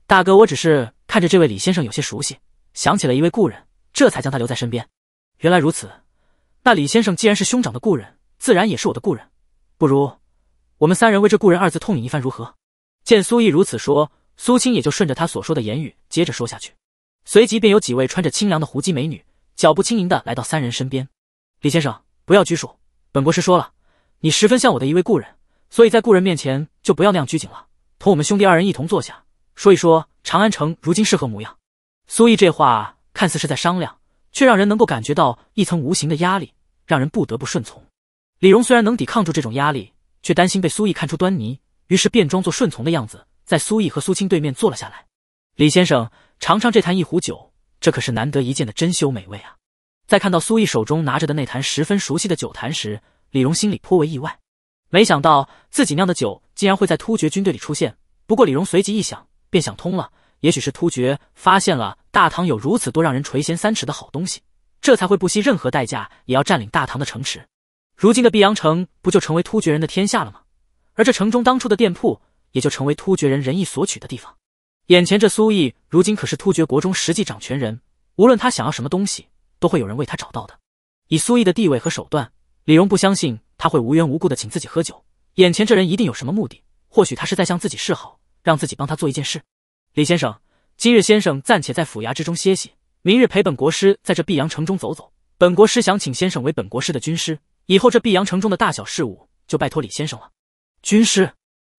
[SPEAKER 1] 大哥，我只是看着这位李先生有些熟悉。想起了一位故人，这才将他留在身边。原来如此，那李先生既然是兄长的故人，自然也是我的故人。不如，我们三人为这故人二字痛饮一番，如何？见苏毅如此说，苏青也就顺着他所说的言语接着说下去。随即便有几位穿着清凉的狐姬美女，脚步轻盈的来到三人身边。李先生，不要拘束。本博士说了，你十分像我的一位故人，所以在故人面前就不要那样拘谨了，同我们兄弟二人一同坐下，说一说长安城如今是何模样。苏毅这话看似是在商量，却让人能够感觉到一层无形的压力，让人不得不顺从。李荣虽然能抵抗住这种压力，却担心被苏毅看出端倪，于是便装作顺从的样子，在苏毅和苏青对面坐了下来。李先生，尝尝这坛一壶酒，这可是难得一见的珍馐美味啊！在看到苏毅手中拿着的那坛十分熟悉的酒坛时，李荣心里颇为意外，没想到自己酿的酒竟然会在突厥军队里出现。不过李荣随即一想，便想通了。也许是突厥发现了大唐有如此多让人垂涎三尺的好东西，这才会不惜任何代价也要占领大唐的城池。如今的碧阳城不就成为突厥人的天下了吗？而这城中当初的店铺也就成为突厥人任意索取的地方。眼前这苏毅如今可是突厥国中实际掌权人，无论他想要什么东西，都会有人为他找到的。以苏毅的地位和手段，李荣不相信他会无缘无故的请自己喝酒。眼前这人一定有什么目的，或许他是在向自己示好，让自己帮他做一件事。李先生，今日先生暂且在府衙之中歇息，明日陪本国师在这碧阳城中走走。本国师想请先生为本国师的军师，以后这碧阳城中的大小事务就拜托李先生了。军师，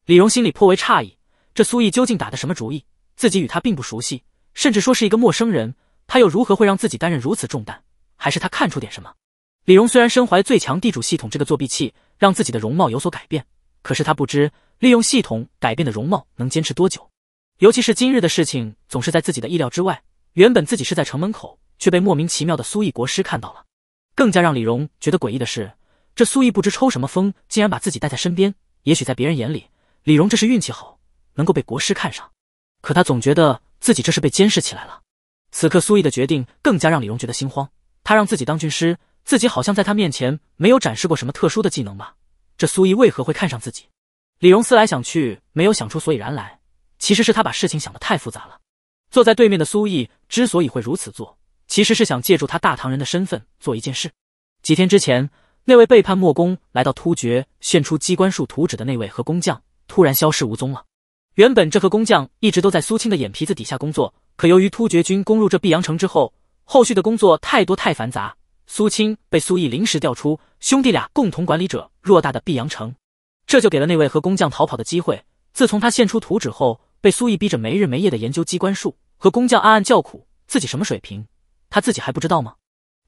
[SPEAKER 1] 李荣心里颇为诧异，这苏毅究竟打的什么主意？自己与他并不熟悉，甚至说是一个陌生人，他又如何会让自己担任如此重担？还是他看出点什么？李荣虽然身怀最强地主系统这个作弊器，让自己的容貌有所改变，可是他不知利用系统改变的容貌能坚持多久。尤其是今日的事情，总是在自己的意料之外。原本自己是在城门口，却被莫名其妙的苏毅国师看到了。更加让李荣觉得诡异的是，这苏毅不知抽什么风，竟然把自己带在身边。也许在别人眼里，李荣这是运气好，能够被国师看上。可他总觉得自己这是被监视起来了。此刻苏毅的决定更加让李荣觉得心慌。他让自己当军师，自己好像在他面前没有展示过什么特殊的技能吧？这苏毅为何会看上自己？李荣思来想去，没有想出所以然来。其实是他把事情想得太复杂了。坐在对面的苏毅之所以会如此做，其实是想借助他大唐人的身份做一件事。几天之前，那位背叛莫公来到突厥献出机关术图纸的那位和工匠突然消失无踪了。原本这和工匠一直都在苏青的眼皮子底下工作，可由于突厥军攻入这碧阳城之后，后续的工作太多太繁杂，苏青被苏毅临时调出，兄弟俩共同管理者偌大的碧阳城，这就给了那位和工匠逃跑的机会。自从他献出图纸后，被苏毅逼着没日没夜的研究机关术，和工匠暗暗叫苦。自己什么水平，他自己还不知道吗？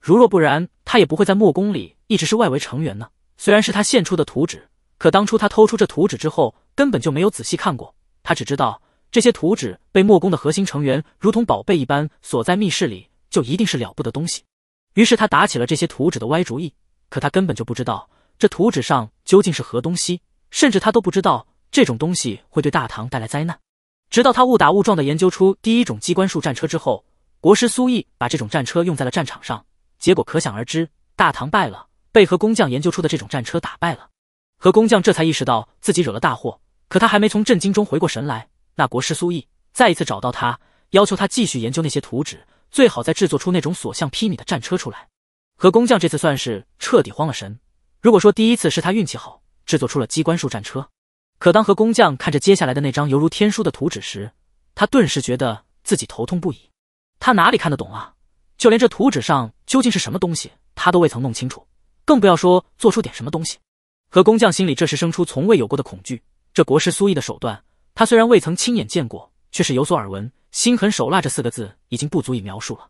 [SPEAKER 1] 如若不然，他也不会在墨宫里一直是外围成员呢。虽然是他献出的图纸，可当初他偷出这图纸之后，根本就没有仔细看过。他只知道这些图纸被墨宫的核心成员如同宝贝一般锁在密室里，就一定是了不得东西。于是他打起了这些图纸的歪主意。可他根本就不知道这图纸上究竟是何东西，甚至他都不知道这种东西会对大唐带来灾难。直到他误打误撞的研究出第一种机关术战车之后，国师苏毅把这种战车用在了战场上，结果可想而知，大唐败了，被何工匠研究出的这种战车打败了。何工匠这才意识到自己惹了大祸，可他还没从震惊中回过神来，那国师苏毅再一次找到他，要求他继续研究那些图纸，最好再制作出那种所向披靡的战车出来。何工匠这次算是彻底慌了神。如果说第一次是他运气好，制作出了机关术战车。可当和工匠看着接下来的那张犹如天书的图纸时，他顿时觉得自己头痛不已。他哪里看得懂啊？就连这图纸上究竟是什么东西，他都未曾弄清楚，更不要说做出点什么东西。和工匠心里这时生出从未有过的恐惧。这国师苏毅的手段，他虽然未曾亲眼见过，却是有所耳闻。心狠手辣这四个字已经不足以描述了。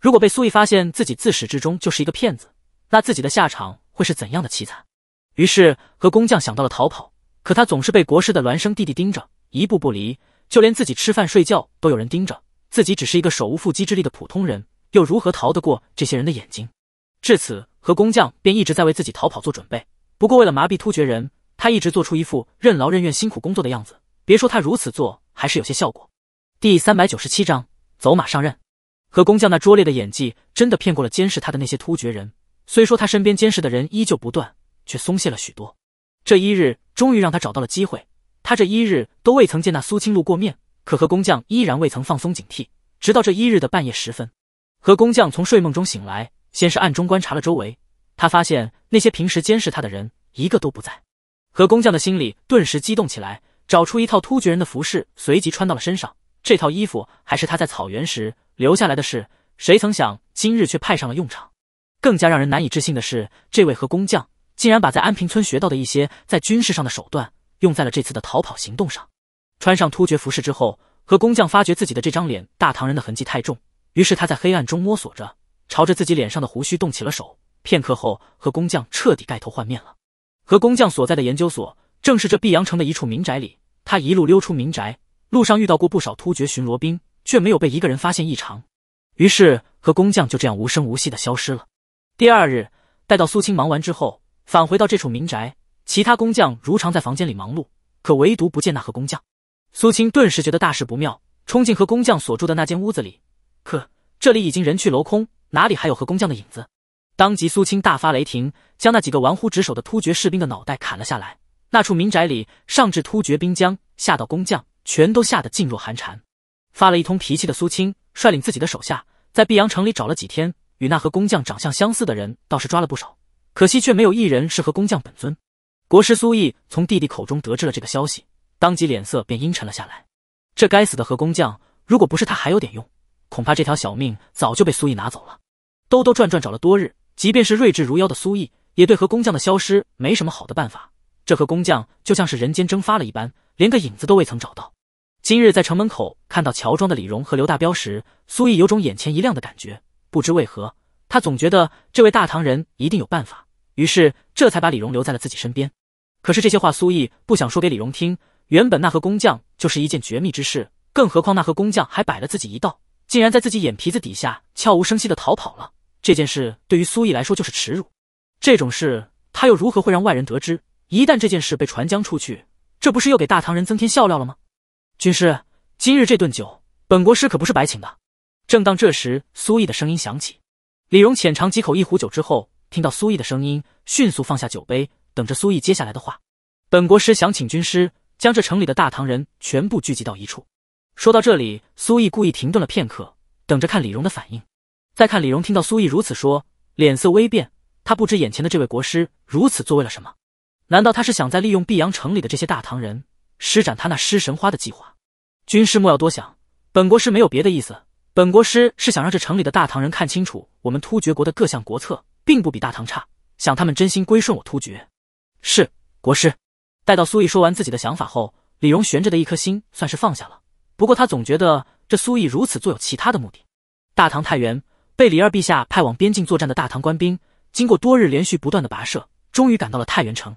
[SPEAKER 1] 如果被苏毅发现自己自始至终就是一个骗子，那自己的下场会是怎样的凄惨？于是和工匠想到了逃跑。可他总是被国师的孪生弟弟盯着，一步不离，就连自己吃饭睡觉都有人盯着。自己只是一个手无缚鸡之力的普通人，又如何逃得过这些人的眼睛？至此，何工匠便一直在为自己逃跑做准备。不过，为了麻痹突厥人，他一直做出一副任劳任怨、辛苦工作的样子。别说他如此做还是有些效果。第三百九十七章走马上任。何工匠那拙劣的演技真的骗过了监视他的那些突厥人。虽说他身边监视的人依旧不断，却松懈了许多。这一日。终于让他找到了机会。他这一日都未曾见那苏青露过面，可何工匠依然未曾放松警惕。直到这一日的半夜时分，何工匠从睡梦中醒来，先是暗中观察了周围。他发现那些平时监视他的人一个都不在，何工匠的心里顿时激动起来，找出一套突厥人的服饰，随即穿到了身上。这套衣服还是他在草原时留下来的事，谁曾想今日却派上了用场。更加让人难以置信的是，这位何工匠。竟然把在安平村学到的一些在军事上的手段用在了这次的逃跑行动上。穿上突厥服饰之后，和工匠发觉自己的这张脸大唐人的痕迹太重，于是他在黑暗中摸索着，朝着自己脸上的胡须动起了手。片刻后，和工匠彻底盖头换面了。和工匠所在的研究所正是这碧阳城的一处民宅里，他一路溜出民宅，路上遇到过不少突厥巡逻兵，却没有被一个人发现异常。于是和工匠就这样无声无息的消失了。第二日，待到苏青忙完之后。返回到这处民宅，其他工匠如常在房间里忙碌，可唯独不见那何工匠。苏青顿时觉得大事不妙，冲进何工匠所住的那间屋子里，可这里已经人去楼空，哪里还有何工匠的影子？当即苏青大发雷霆，将那几个玩忽职守的突厥士兵的脑袋砍了下来。那处民宅里，上至突厥兵将，下到工匠，全都吓得噤若寒蝉。发了一通脾气的苏青，率领自己的手下在碧阳城里找了几天，与那和工匠长相相似的人倒是抓了不少。可惜却没有一人是何工匠本尊。国师苏毅从弟弟口中得知了这个消息，当即脸色便阴沉了下来。这该死的何工匠，如果不是他还有点用，恐怕这条小命早就被苏毅拿走了。兜兜转转找了多日，即便是睿智如妖的苏毅，也对何工匠的消失没什么好的办法。这何工匠就像是人间蒸发了一般，连个影子都未曾找到。今日在城门口看到乔装的李荣和刘大彪时，苏毅有种眼前一亮的感觉。不知为何，他总觉得这位大唐人一定有办法。于是，这才把李荣留在了自己身边。可是这些话，苏毅不想说给李荣听。原本那和工匠就是一件绝密之事，更何况那和工匠还摆了自己一道，竟然在自己眼皮子底下悄无声息的逃跑了。这件事对于苏毅来说就是耻辱。这种事他又如何会让外人得知？一旦这件事被传将出去，这不是又给大唐人增添笑料了吗？军师，今日这顿酒，本国师可不是白请的。正当这时，苏毅的声音响起。李荣浅尝几口一壶酒之后。听到苏毅的声音，迅速放下酒杯，等着苏毅接下来的话。本国师想请军师将这城里的大唐人全部聚集到一处。说到这里，苏毅故意停顿了片刻，等着看李荣的反应。再看李荣，听到苏毅如此说，脸色微变。他不知眼前的这位国师如此作为了什么？难道他是想在利用碧阳城里的这些大唐人施展他那失神花的计划？军师莫要多想，本国师没有别的意思。本国师是想让这城里的大唐人看清楚我们突厥国的各项国策。并不比大唐差，想他们真心归顺我突厥，是国师。待到苏毅说完自己的想法后，李荣悬着的一颗心算是放下了。不过他总觉得这苏毅如此做有其他的目的。大唐太原，被李二陛下派往边境作战的大唐官兵，经过多日连续不断的跋涉，终于赶到了太原城。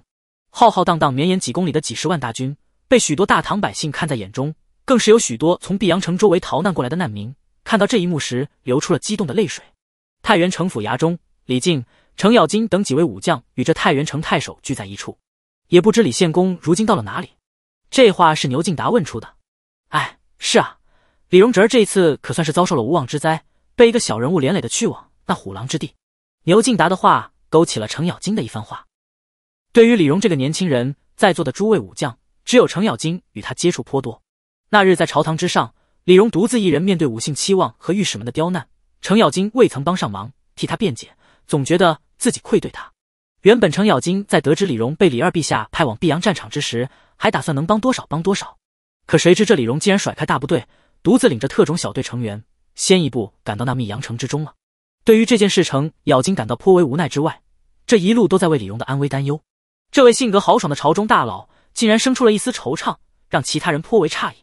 [SPEAKER 1] 浩浩荡荡、绵延几公里的几十万大军，被许多大唐百姓看在眼中，更是有许多从碧阳城周围逃难过来的难民，看到这一幕时流出了激动的泪水。太原城府衙中。李靖、程咬金等几位武将与这太原城太守聚在一处，也不知李献公如今到了哪里。这话是牛敬达问出的。哎，是啊，李荣侄儿这一次可算是遭受了无妄之灾，被一个小人物连累的去往那虎狼之地。牛敬达的话勾起了程咬金的一番话。对于李荣这个年轻人，在座的诸位武将只有程咬金与他接触颇多。那日在朝堂之上，李荣独自一人面对武姓期望和御史们的刁难，程咬金未曾帮上忙，替他辩解。总觉得自己愧对他。原本程咬金在得知李荣被李二陛下派往碧阳战场之时，还打算能帮多少帮多少。可谁知这李荣竟然甩开大部队，独自领着特种小队成员，先一步赶到那密阳城之中了。对于这件事，程咬金感到颇为无奈之外，这一路都在为李荣的安危担忧。这位性格豪爽的朝中大佬，竟然生出了一丝惆怅，让其他人颇为诧异。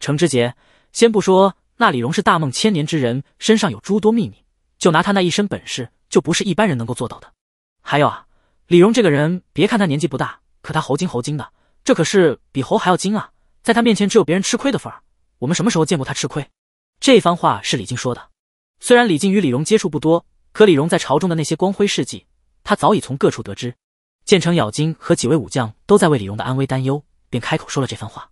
[SPEAKER 1] 程之杰，先不说那李荣是大梦千年之人，身上有诸多秘密，就拿他那一身本事。就不是一般人能够做到的。还有啊，李荣这个人，别看他年纪不大，可他猴精猴精的，这可是比猴还要精啊！在他面前，只有别人吃亏的份儿。我们什么时候见过他吃亏？这番话是李靖说的。虽然李靖与李荣接触不多，可李荣在朝中的那些光辉事迹，他早已从各处得知。见程咬金和几位武将都在为李荣的安危担忧，便开口说了这番话。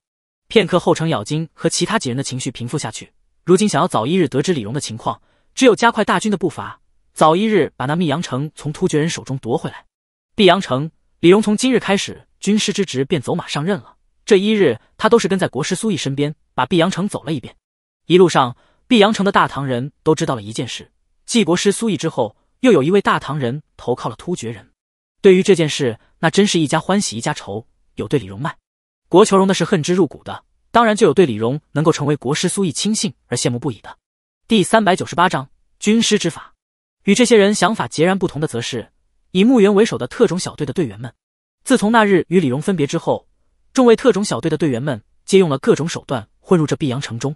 [SPEAKER 1] 片刻后，程咬金和其他几人的情绪平复下去。如今想要早一日得知李荣的情况，只有加快大军的步伐。早一日把那泌阳城从突厥人手中夺回来。泌阳城，李荣从今日开始，军师之职便走马上任了。这一日，他都是跟在国师苏毅身边，把泌阳城走了一遍。一路上，碧阳城的大唐人都知道了一件事：继国师苏毅之后，又有一位大唐人投靠了突厥人。对于这件事，那真是一家欢喜一家愁。有对李荣卖国求荣的是恨之入骨的，当然就有对李荣能够成为国师苏毅亲信而羡慕不已的。第三百九十八章：军师之法。与这些人想法截然不同的，则是以木原为首的特种小队的队员们。自从那日与李荣分别之后，众位特种小队的队员们皆用了各种手段混入这碧阳城中。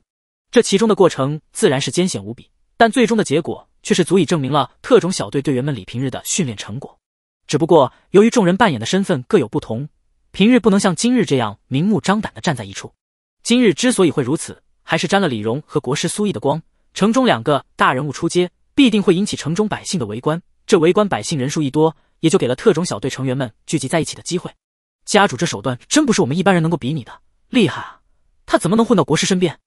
[SPEAKER 1] 这其中的过程自然是艰险无比，但最终的结果却是足以证明了特种小队队员们李平日的训练成果。只不过由于众人扮演的身份各有不同，平日不能像今日这样明目张胆的站在一处。今日之所以会如此，还是沾了李荣和国师苏毅的光。城中两个大人物出街。必定会引起城中百姓的围观。这围观百姓人数一多，也就给了特种小队成员们聚集在一起的机会。家主这手段真不是我们一般人能够比拟的，厉害啊！他怎么能混到国师身边？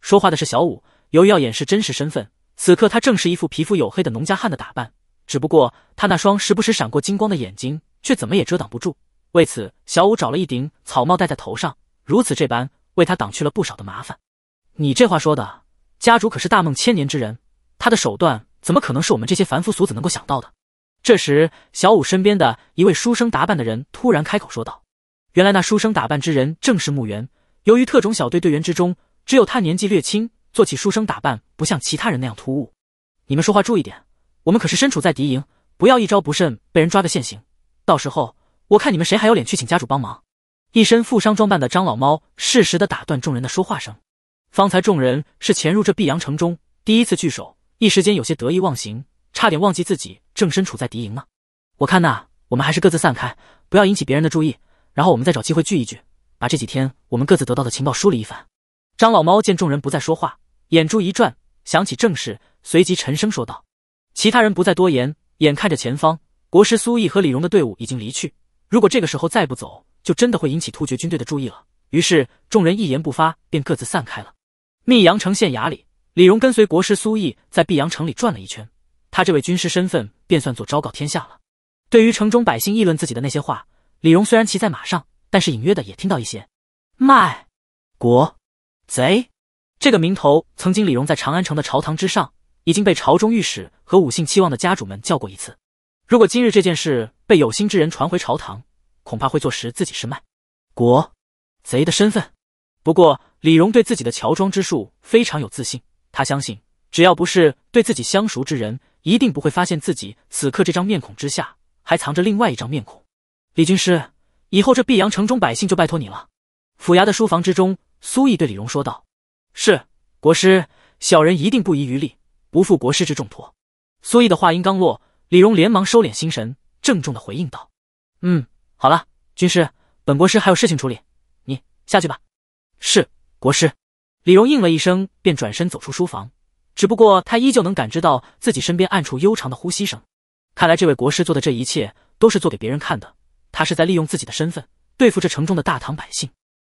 [SPEAKER 1] 说话的是小五。由于要掩饰真实身份，此刻他正是一副皮肤黝黑的农家汉的打扮。只不过他那双时不时闪过金光的眼睛，却怎么也遮挡不住。为此，小五找了一顶草帽戴在头上，如此这般为他挡去了不少的麻烦。你这话说的，家主可是大梦千年之人，他的手段。怎么可能是我们这些凡夫俗子能够想到的？这时，小五身边的一位书生打扮的人突然开口说道：“原来那书生打扮之人正是穆园。由于特种小队队员之中只有他年纪略轻，做起书生打扮不像其他人那样突兀。”你们说话注意点，我们可是身处在敌营，不要一招不慎被人抓个现行，到时候我看你们谁还有脸去请家主帮忙。一身富商装扮的张老猫适时的打断众人的说话声：“方才众人是潜入这碧阳城中第一次聚首。”一时间有些得意忘形，差点忘记自己正身处在敌营呢。我看呐，我们还是各自散开，不要引起别人的注意，然后我们再找机会聚一聚，把这几天我们各自得到的情报梳理一番。张老猫见众人不再说话，眼珠一转，想起正事，随即沉声说道：“其他人不再多言，眼看着前方，国师苏毅和李荣的队伍已经离去。如果这个时候再不走，就真的会引起突厥军队的注意了。”于是众人一言不发，便各自散开了。密阳城县衙里。李荣跟随国师苏毅在碧阳城里转了一圈，他这位军师身份便算作昭告天下了。对于城中百姓议论自己的那些话，李荣虽然骑在马上，但是隐约的也听到一些“卖国贼”这个名头。曾经李荣在长安城的朝堂之上已经被朝中御史和五姓七望的家主们叫过一次。如果今日这件事被有心之人传回朝堂，恐怕会坐实自己是卖国贼的身份。不过李荣对自己的乔装之术非常有自信。他相信，只要不是对自己相熟之人，一定不会发现自己此刻这张面孔之下还藏着另外一张面孔。李军师，以后这碧阳城中百姓就拜托你了。府衙的书房之中，苏毅对李荣说道：“是国师，小人一定不遗余力，不负国师之重托。”苏毅的话音刚落，李荣连忙收敛心神，郑重的回应道：“嗯，好了，军师，本国师还有事情处理，你下去吧。”“是国师。”李荣应了一声，便转身走出书房。只不过他依旧能感知到自己身边暗处悠长的呼吸声。看来这位国师做的这一切都是做给别人看的。他是在利用自己的身份对付这城中的大唐百姓。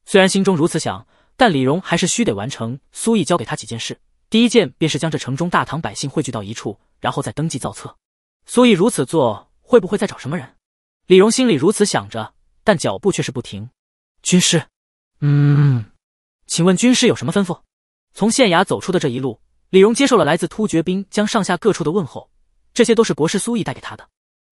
[SPEAKER 1] 虽然心中如此想，但李荣还是需得完成苏毅交给他几件事。第一件便是将这城中大唐百姓汇聚到一处，然后再登记造册。苏毅如此做，会不会再找什么人？李荣心里如此想着，但脚步却是不停。军师，嗯。请问军师有什么吩咐？从县衙走出的这一路，李荣接受了来自突厥兵将上下各处的问候，这些都是国师苏毅带给他的。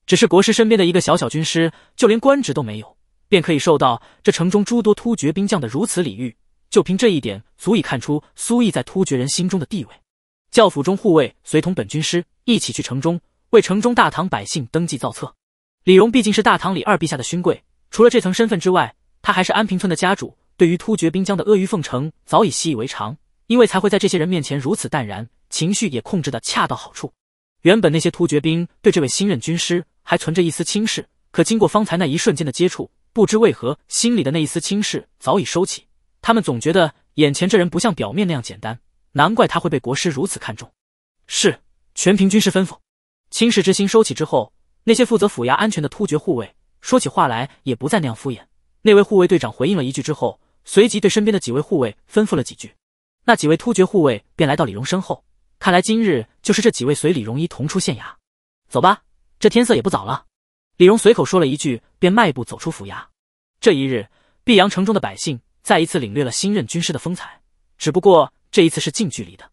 [SPEAKER 1] 只是国师身边的一个小小军师，就连官职都没有，便可以受到这城中诸多突厥兵将的如此礼遇，就凭这一点，足以看出苏毅在突厥人心中的地位。教府中护卫随同本军师一起去城中，为城中大唐百姓登记造册。李荣毕竟是大唐里二陛下的勋贵，除了这层身份之外，他还是安平村的家主。对于突厥兵将的阿谀奉承早已习以为常，因为才会在这些人面前如此淡然，情绪也控制的恰到好处。原本那些突厥兵对这位新任军师还存着一丝轻视，可经过方才那一瞬间的接触，不知为何心里的那一丝轻视早已收起。他们总觉得眼前这人不像表面那样简单，难怪他会被国师如此看重。是全凭军师吩咐，轻视之心收起之后，那些负责府衙安全的突厥护卫说起话来也不再那样敷衍。那位护卫队长回应了一句之后。随即对身边的几位护卫吩咐了几句，那几位突厥护卫便来到李荣身后。看来今日就是这几位随李荣一同出县衙。走吧，这天色也不早了。李荣随口说了一句，便迈步走出府衙。这一日，碧阳城中的百姓再一次领略了新任军师的风采。只不过这一次是近距离的。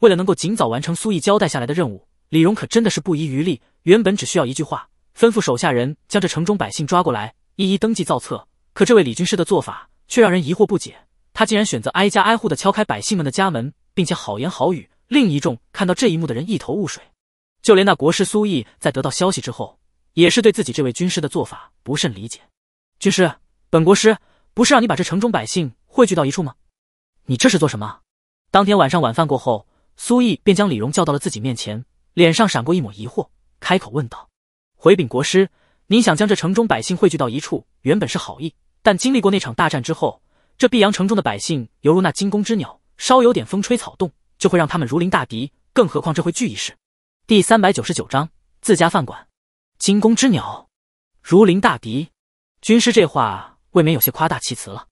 [SPEAKER 1] 为了能够尽早完成苏毅交代下来的任务，李荣可真的是不遗余力。原本只需要一句话，吩咐手下人将这城中百姓抓过来，一一登记造册。可这位李军师的做法。却让人疑惑不解，他竟然选择挨家挨户的敲开百姓们的家门，并且好言好语。另一众看到这一幕的人一头雾水，就连那国师苏毅在得到消息之后，也是对自己这位军师的做法不甚理解。军师，本国师不是让你把这城中百姓汇聚到一处吗？你这是做什么？当天晚上晚饭过后，苏毅便将李荣叫到了自己面前，脸上闪过一抹疑惑，开口问道：“回禀国师，您想将这城中百姓汇聚到一处，原本是好意。”但经历过那场大战之后，这碧阳城中的百姓犹如那惊弓之鸟，稍有点风吹草动，就会让他们如临大敌。更何况这会聚一事。第三百九十九章自家饭馆。惊弓之鸟，如临大敌。军师这话未免有些夸大其词了。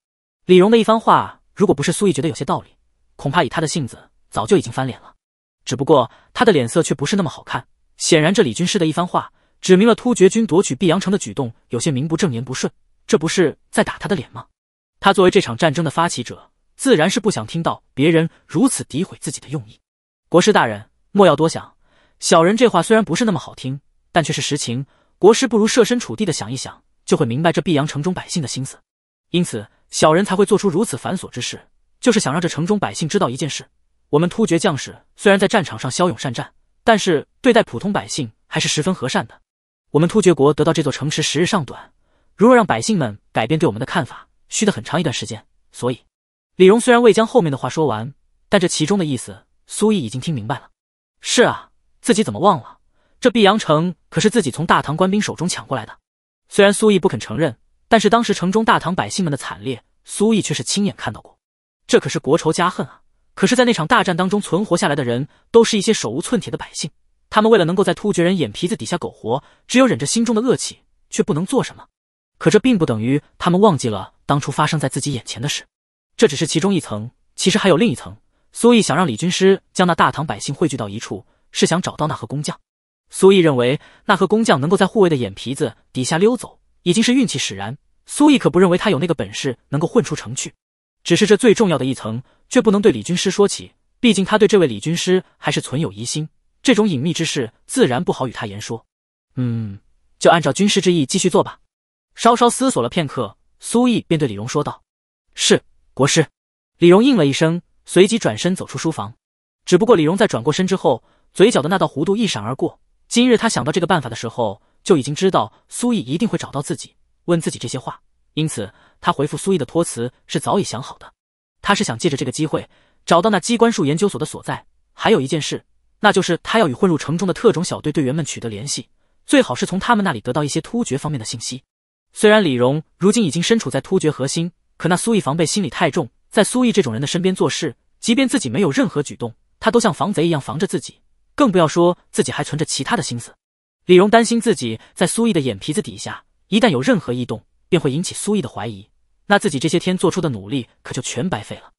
[SPEAKER 1] 李荣的一番话，如果不是苏毅觉得有些道理，恐怕以他的性子，早就已经翻脸了。只不过他的脸色却不是那么好看，显然这李军师的一番话，指明了突厥军夺取碧阳城的举动有些名不正言不顺。这不是在打他的脸吗？他作为这场战争的发起者，自然是不想听到别人如此诋毁自己的用意。国师大人莫要多想，小人这话虽然不是那么好听，但却是实情。国师不如设身处地的想一想，就会明白这碧阳城中百姓的心思。因此，小人才会做出如此繁琐之事，就是想让这城中百姓知道一件事：我们突厥将士虽然在战场上骁勇善战，但是对待普通百姓还是十分和善的。我们突厥国得到这座城池时日尚短。如若让百姓们改变对我们的看法，需得很长一段时间。所以，李荣虽然未将后面的话说完，但这其中的意思，苏毅已经听明白了。是啊，自己怎么忘了？这碧阳城可是自己从大唐官兵手中抢过来的。虽然苏毅不肯承认，但是当时城中大唐百姓们的惨烈，苏毅却是亲眼看到过。这可是国仇家恨啊！可是，在那场大战当中存活下来的人，都是一些手无寸铁的百姓。他们为了能够在突厥人眼皮子底下苟活，只有忍着心中的恶气，却不能做什么。可这并不等于他们忘记了当初发生在自己眼前的事，这只是其中一层。其实还有另一层。苏毅想让李军师将那大唐百姓汇聚到一处，是想找到那和工匠。苏毅认为那和工匠能够在护卫的眼皮子底下溜走，已经是运气使然。苏毅可不认为他有那个本事能够混出城去。只是这最重要的一层，却不能对李军师说起。毕竟他对这位李军师还是存有疑心，这种隐秘之事自然不好与他言说。嗯，就按照军师之意继续做吧。稍稍思索了片刻，苏毅便对李荣说道：“是国师。”李荣应了一声，随即转身走出书房。只不过李荣在转过身之后，嘴角的那道弧度一闪而过。今日他想到这个办法的时候，就已经知道苏毅一定会找到自己，问自己这些话。因此，他回复苏毅的托词是早已想好的。他是想借着这个机会找到那机关术研究所的所在。还有一件事，那就是他要与混入城中的特种小队队员们取得联系，最好是从他们那里得到一些突厥方面的信息。虽然李荣如今已经身处在突厥核心，可那苏毅防备心理太重，在苏毅这种人的身边做事，即便自己没有任何举动，他都像防贼一样防着自己，更不要说自己还存着其他的心思。李荣担心自己在苏毅的眼皮子底下，一旦有任何异动，便会引起苏毅的怀疑，那自己这些天做出的努力可就全白费了。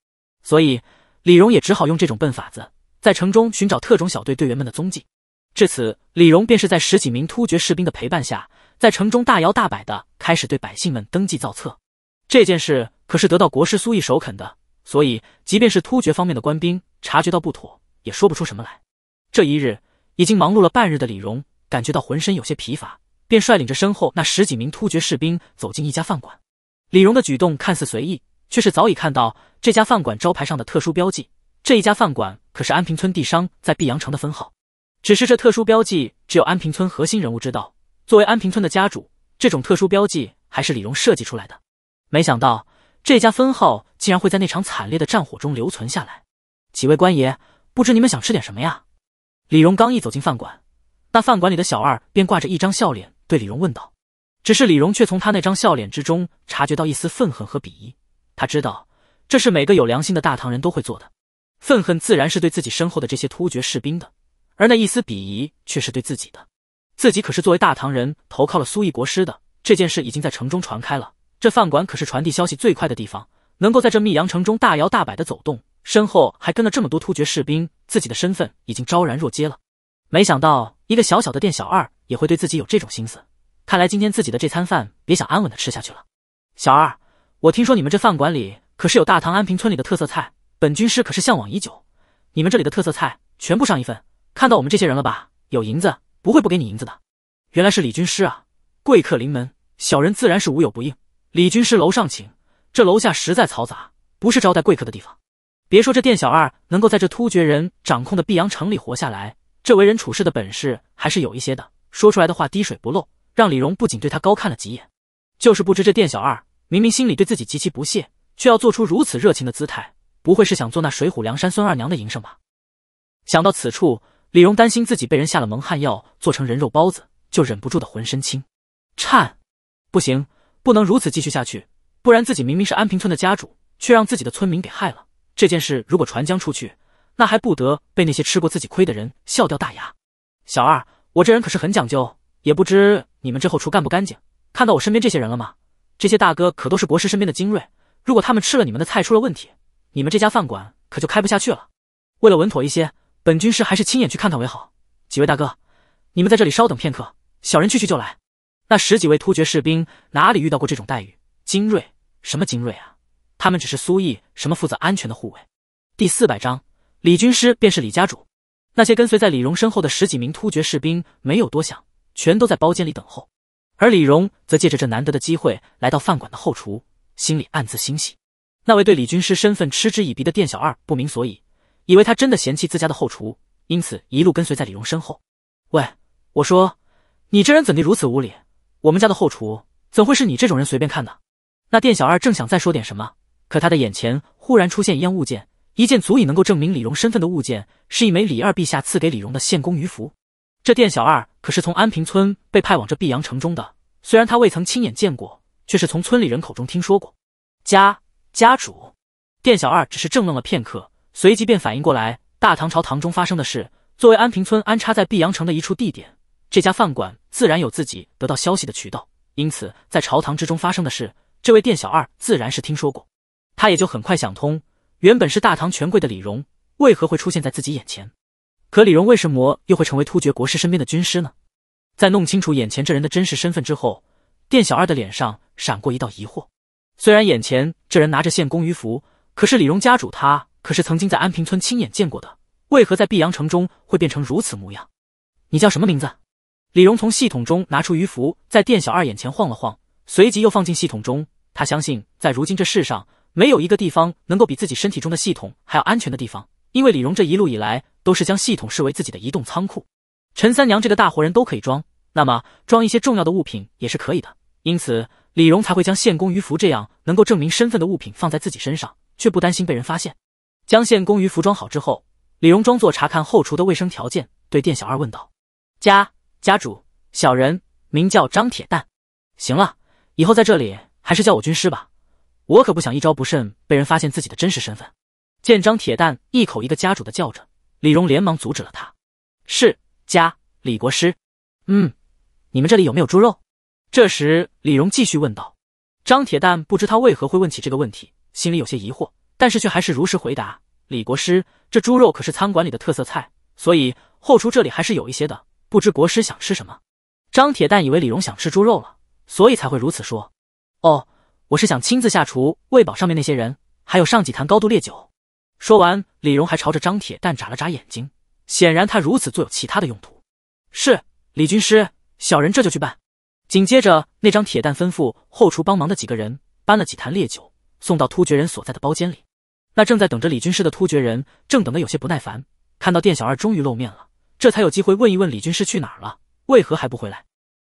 [SPEAKER 1] 所以李荣也只好用这种笨法子，在城中寻找特种小队队员们的踪迹。至此，李荣便是在十几名突厥士兵的陪伴下。在城中大摇大摆的开始对百姓们登记造册，这件事可是得到国师苏毅首肯的，所以即便是突厥方面的官兵察觉到不妥，也说不出什么来。这一日已经忙碌了半日的李荣，感觉到浑身有些疲乏，便率领着身后那十几名突厥士兵走进一家饭馆。李荣的举动看似随意，却是早已看到这家饭馆招牌上的特殊标记。这一家饭馆可是安平村地商在碧阳城的分号，只是这特殊标记只有安平村核心人物知道。作为安平村的家主，这种特殊标记还是李荣设计出来的。没想到这家分号竟然会在那场惨烈的战火中留存下来。几位官爷，不知你们想吃点什么呀？李荣刚一走进饭馆，那饭馆里的小二便挂着一张笑脸对李荣问道。只是李荣却从他那张笑脸之中察觉到一丝愤恨和鄙夷。他知道这是每个有良心的大唐人都会做的。愤恨自然是对自己身后的这些突厥士兵的，而那一丝鄙夷却是对自己的。自己可是作为大唐人投靠了苏毅国师的这件事已经在城中传开了。这饭馆可是传递消息最快的地方，能够在这密阳城中大摇大摆的走动，身后还跟了这么多突厥士兵，自己的身份已经昭然若揭了。没想到一个小小的店小二也会对自己有这种心思，看来今天自己的这餐饭别想安稳的吃下去了。小二，我听说你们这饭馆里可是有大唐安平村里的特色菜，本军师可是向往已久。你们这里的特色菜全部上一份。看到我们这些人了吧？有银子。不会不给你银子的。原来是李军师啊，贵客临门，小人自然是无有不应。李军师楼上请，这楼下实在嘈杂，不是招待贵客的地方。别说这店小二能够在这突厥人掌控的碧阳城里活下来，这为人处事的本事还是有一些的。说出来的话滴水不漏，让李荣不仅对他高看了几眼。就是不知这店小二明明心里对自己极其不屑，却要做出如此热情的姿态，不会是想做那水浒梁山孙二娘的营生吧？想到此处。李荣担心自己被人下了蒙汗药，做成人肉包子，就忍不住的浑身轻颤。不行，不能如此继续下去，不然自己明明是安平村的家主，却让自己的村民给害了。这件事如果传将出去，那还不得被那些吃过自己亏的人笑掉大牙？小二，我这人可是很讲究，也不知你们这后厨干不干净。看到我身边这些人了吗？这些大哥可都是国师身边的精锐，如果他们吃了你们的菜出了问题，你们这家饭馆可就开不下去了。为了稳妥一些。本军师还是亲眼去看看为好。几位大哥，你们在这里稍等片刻，小人去去就来。那十几位突厥士兵哪里遇到过这种待遇？精锐？什么精锐啊？他们只是苏毅什么负责安全的护卫。第四百章，李军师便是李家主。那些跟随在李荣身后的十几名突厥士兵没有多想，全都在包间里等候。而李荣则借着这难得的机会来到饭馆的后厨，心里暗自欣喜。那位对李军师身份嗤之以鼻的店小二不明所以。以为他真的嫌弃自家的后厨，因此一路跟随在李荣身后。喂，我说，你这人怎地如此无礼？我们家的后厨怎会是你这种人随便看的？那店小二正想再说点什么，可他的眼前忽然出现一样物件，一件足以能够证明李荣身份的物件，是一枚李二陛下赐给李荣的献功鱼符。这店小二可是从安平村被派往这碧阳城中的，虽然他未曾亲眼见过，却是从村里人口中听说过。家家主，店小二只是怔愣了片刻。随即便反应过来，大唐朝堂中发生的事，作为安平村安插在碧阳城的一处地点，这家饭馆自然有自己得到消息的渠道，因此在朝堂之中发生的事，这位店小二自然是听说过。他也就很快想通，原本是大唐权贵的李荣，为何会出现在自己眼前？可李荣为什么又会成为突厥国师身边的军师呢？在弄清楚眼前这人的真实身份之后，店小二的脸上闪过一道疑惑。虽然眼前这人拿着献公鱼符，可是李荣家主他。可是曾经在安平村亲眼见过的，为何在碧阳城中会变成如此模样？你叫什么名字？李荣从系统中拿出鱼符，在店小二眼前晃了晃，随即又放进系统中。他相信，在如今这世上，没有一个地方能够比自己身体中的系统还要安全的地方。因为李荣这一路以来，都是将系统视为自己的移动仓库。陈三娘这个大活人都可以装，那么装一些重要的物品也是可以的。因此，李荣才会将献公鱼符这样能够证明身份的物品放在自己身上，却不担心被人发现。将县公鱼服装好之后，李荣装作查看后厨的卫生条件，对店小二问道：“家家主，小人名叫张铁蛋。行了，以后在这里还是叫我军师吧，我可不想一招不慎被人发现自己的真实身份。”见张铁蛋一口一个家主的叫着，李荣连忙阻止了他：“是家李国师，嗯，你们这里有没有猪肉？”这时，李荣继续问道。张铁蛋不知他为何会问起这个问题，心里有些疑惑。但是却还是如实回答李国师，这猪肉可是餐馆里的特色菜，所以后厨这里还是有一些的。不知国师想吃什么？张铁蛋以为李荣想吃猪肉了，所以才会如此说。哦，我是想亲自下厨喂饱上面那些人，还有上几坛高度烈酒。说完，李荣还朝着张铁蛋眨了眨眼睛，显然他如此做有其他的用途。是李军师，小人这就去办。紧接着，那张铁蛋吩咐后厨帮忙的几个人搬了几坛烈酒送到突厥人所在的包间里。那正在等着李军师的突厥人，正等得有些不耐烦，看到店小二终于露面了，这才有机会问一问李军师去哪儿了，为何还不回来。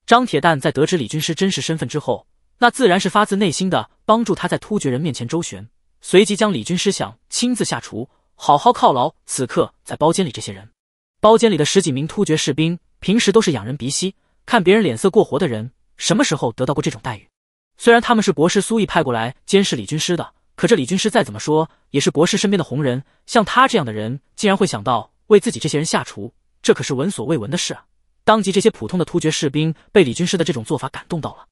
[SPEAKER 1] 张铁蛋在得知李军师真实身份之后，那自然是发自内心的帮助他在突厥人面前周旋，随即将李军师想亲自下厨，好好犒劳此刻在包间里这些人。包间里的十几名突厥士兵，平时都是仰人鼻息，看别人脸色过活的人，什么时候得到过这种待遇？虽然他们是国师苏毅派过来监视李军师的。可这李军师再怎么说也是国师身边的红人，像他这样的人竟然会想到为自己这些人下厨，这可是闻所未闻的事啊！当即，这些普通的突厥士兵被李军师的这种做法感动到了。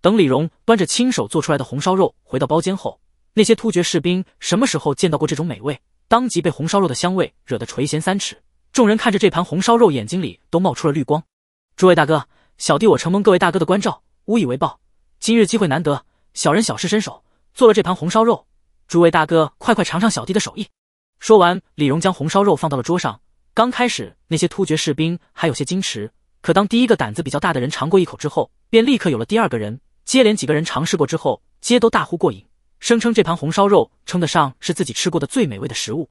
[SPEAKER 1] 等李荣端着亲手做出来的红烧肉回到包间后，那些突厥士兵什么时候见到过这种美味？当即被红烧肉的香味惹得垂涎三尺。众人看着这盘红烧肉，眼睛里都冒出了绿光。诸位大哥，小弟我承蒙各位大哥的关照，无以为报。今日机会难得，小人小试身手。做了这盘红烧肉，诸位大哥快快尝尝小弟的手艺。说完，李荣将红烧肉放到了桌上。刚开始，那些突厥士兵还有些矜持，可当第一个胆子比较大的人尝过一口之后，便立刻有了第二个人，接连几个人尝试过之后，皆都大呼过瘾，声称这盘红烧肉称得上是自己吃过的最美味的食物。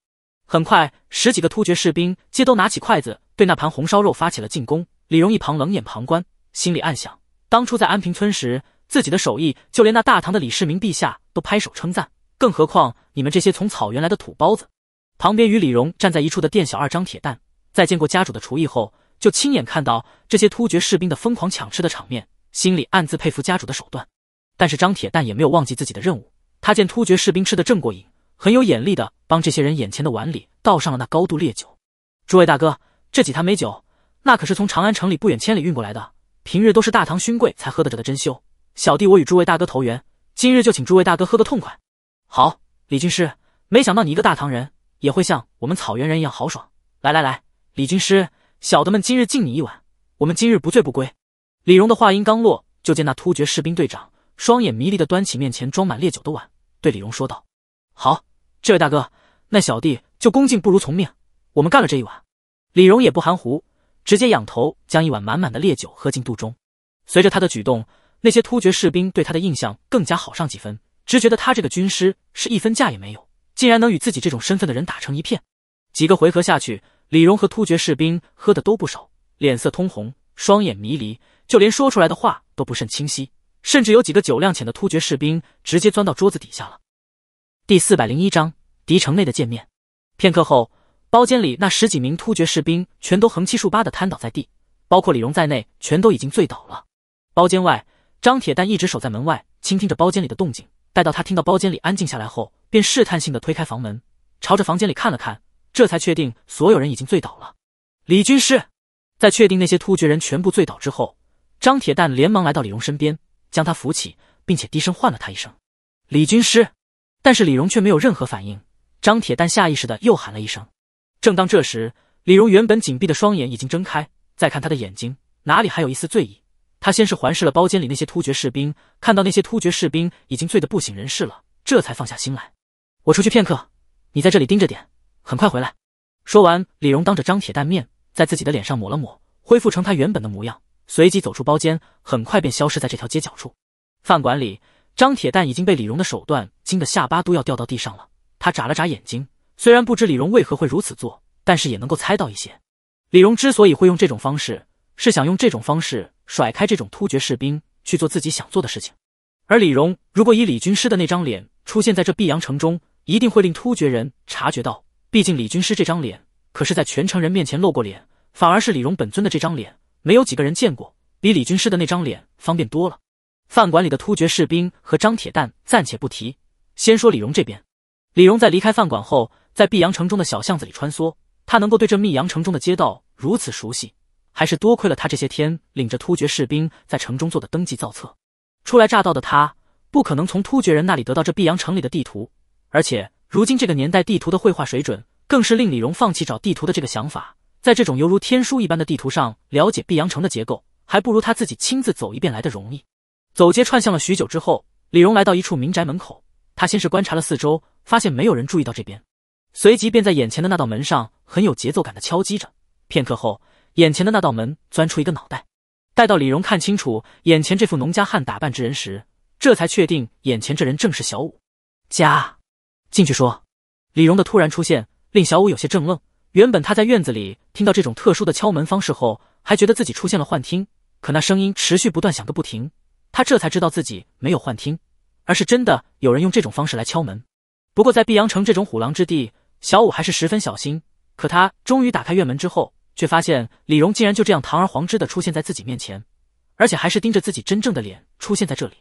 [SPEAKER 1] 很快，十几个突厥士兵皆都拿起筷子，对那盘红烧肉发起了进攻。李荣一旁冷眼旁观，心里暗想，当初在安平村时。自己的手艺，就连那大唐的李世民陛下都拍手称赞，更何况你们这些从草原来的土包子。旁边与李荣站在一处的店小二张铁蛋，在见过家主的厨艺后，就亲眼看到这些突厥士兵的疯狂抢吃的场面，心里暗自佩服家主的手段。但是张铁蛋也没有忘记自己的任务，他见突厥士兵吃的正过瘾，很有眼力的帮这些人眼前的碗里倒上了那高度烈酒。诸位大哥，这几坛美酒，那可是从长安城里不远千里运过来的，平日都是大唐勋贵才喝得着的珍馐。小弟，我与诸位大哥投缘，今日就请诸位大哥喝个痛快。好，李军师，没想到你一个大唐人也会像我们草原人一样豪爽。来来来，李军师，小的们今日敬你一碗，我们今日不醉不归。李荣的话音刚落，就见那突厥士兵队长双眼迷离的端起面前装满烈酒的碗，对李荣说道：“好，这位大哥，那小弟就恭敬不如从命，我们干了这一碗。”李荣也不含糊，直接仰头将一碗满满的烈酒喝进肚中。随着他的举动。那些突厥士兵对他的印象更加好上几分，只觉得他这个军师是一分价也没有，竟然能与自己这种身份的人打成一片。几个回合下去，李荣和突厥士兵喝的都不少，脸色通红，双眼迷离，就连说出来的话都不甚清晰，甚至有几个酒量浅的突厥士兵直接钻到桌子底下了。第四百零一章敌城内的见面。片刻后，包间里那十几名突厥士兵全都横七竖八的瘫倒在地，包括李荣在内，全都已经醉倒了。包间外。张铁蛋一直守在门外，倾听着包间里的动静。待到他听到包间里安静下来后，便试探性的推开房门，朝着房间里看了看，这才确定所有人已经醉倒了。李军师，在确定那些突厥人全部醉倒之后，张铁蛋连忙来到李荣身边，将他扶起，并且低声唤了他一声“李军师”。但是李荣却没有任何反应。张铁蛋下意识的又喊了一声。正当这时，李荣原本紧闭的双眼已经睁开，再看他的眼睛，哪里还有一丝醉意？他先是环视了包间里那些突厥士兵，看到那些突厥士兵已经醉得不省人事了，这才放下心来。我出去片刻，你在这里盯着点，很快回来。说完，李荣当着张铁蛋面，在自己的脸上抹了抹，恢复成他原本的模样，随即走出包间，很快便消失在这条街角处。饭馆里，张铁蛋已经被李荣的手段惊得下巴都要掉到地上了。他眨了眨眼睛，虽然不知李荣为何会如此做，但是也能够猜到一些。李荣之所以会用这种方式，是想用这种方式。甩开这种突厥士兵去做自己想做的事情，而李荣如果以李军师的那张脸出现在这碧阳城中，一定会令突厥人察觉到。毕竟李军师这张脸可是在全城人面前露过脸，反而是李荣本尊的这张脸没有几个人见过，比李军师的那张脸方便多了。饭馆里的突厥士兵和张铁蛋暂且不提，先说李荣这边。李荣在离开饭馆后，在碧阳城中的小巷子里穿梭，他能够对这密阳城中的街道如此熟悉。还是多亏了他这些天领着突厥士兵在城中做的登记造册。初来乍到的他，不可能从突厥人那里得到这碧阳城里的地图。而且如今这个年代，地图的绘画水准，更是令李荣放弃找地图的这个想法。在这种犹如天书一般的地图上了解碧阳城的结构，还不如他自己亲自走一遍来的容易。走街串巷了许久之后，李荣来到一处民宅门口。他先是观察了四周，发现没有人注意到这边，随即便在眼前的那道门上很有节奏感的敲击着。片刻后。眼前的那道门钻出一个脑袋，待到李荣看清楚眼前这副农家汉打扮之人时，这才确定眼前这人正是小五。家，进去说。李荣的突然出现令小五有些怔愣。原本他在院子里听到这种特殊的敲门方式后，还觉得自己出现了幻听，可那声音持续不断响个不停，他这才知道自己没有幻听，而是真的有人用这种方式来敲门。不过在碧阳城这种虎狼之地，小五还是十分小心。可他终于打开院门之后。却发现李荣竟然就这样堂而皇之的出现在自己面前，而且还是盯着自己真正的脸出现在这里。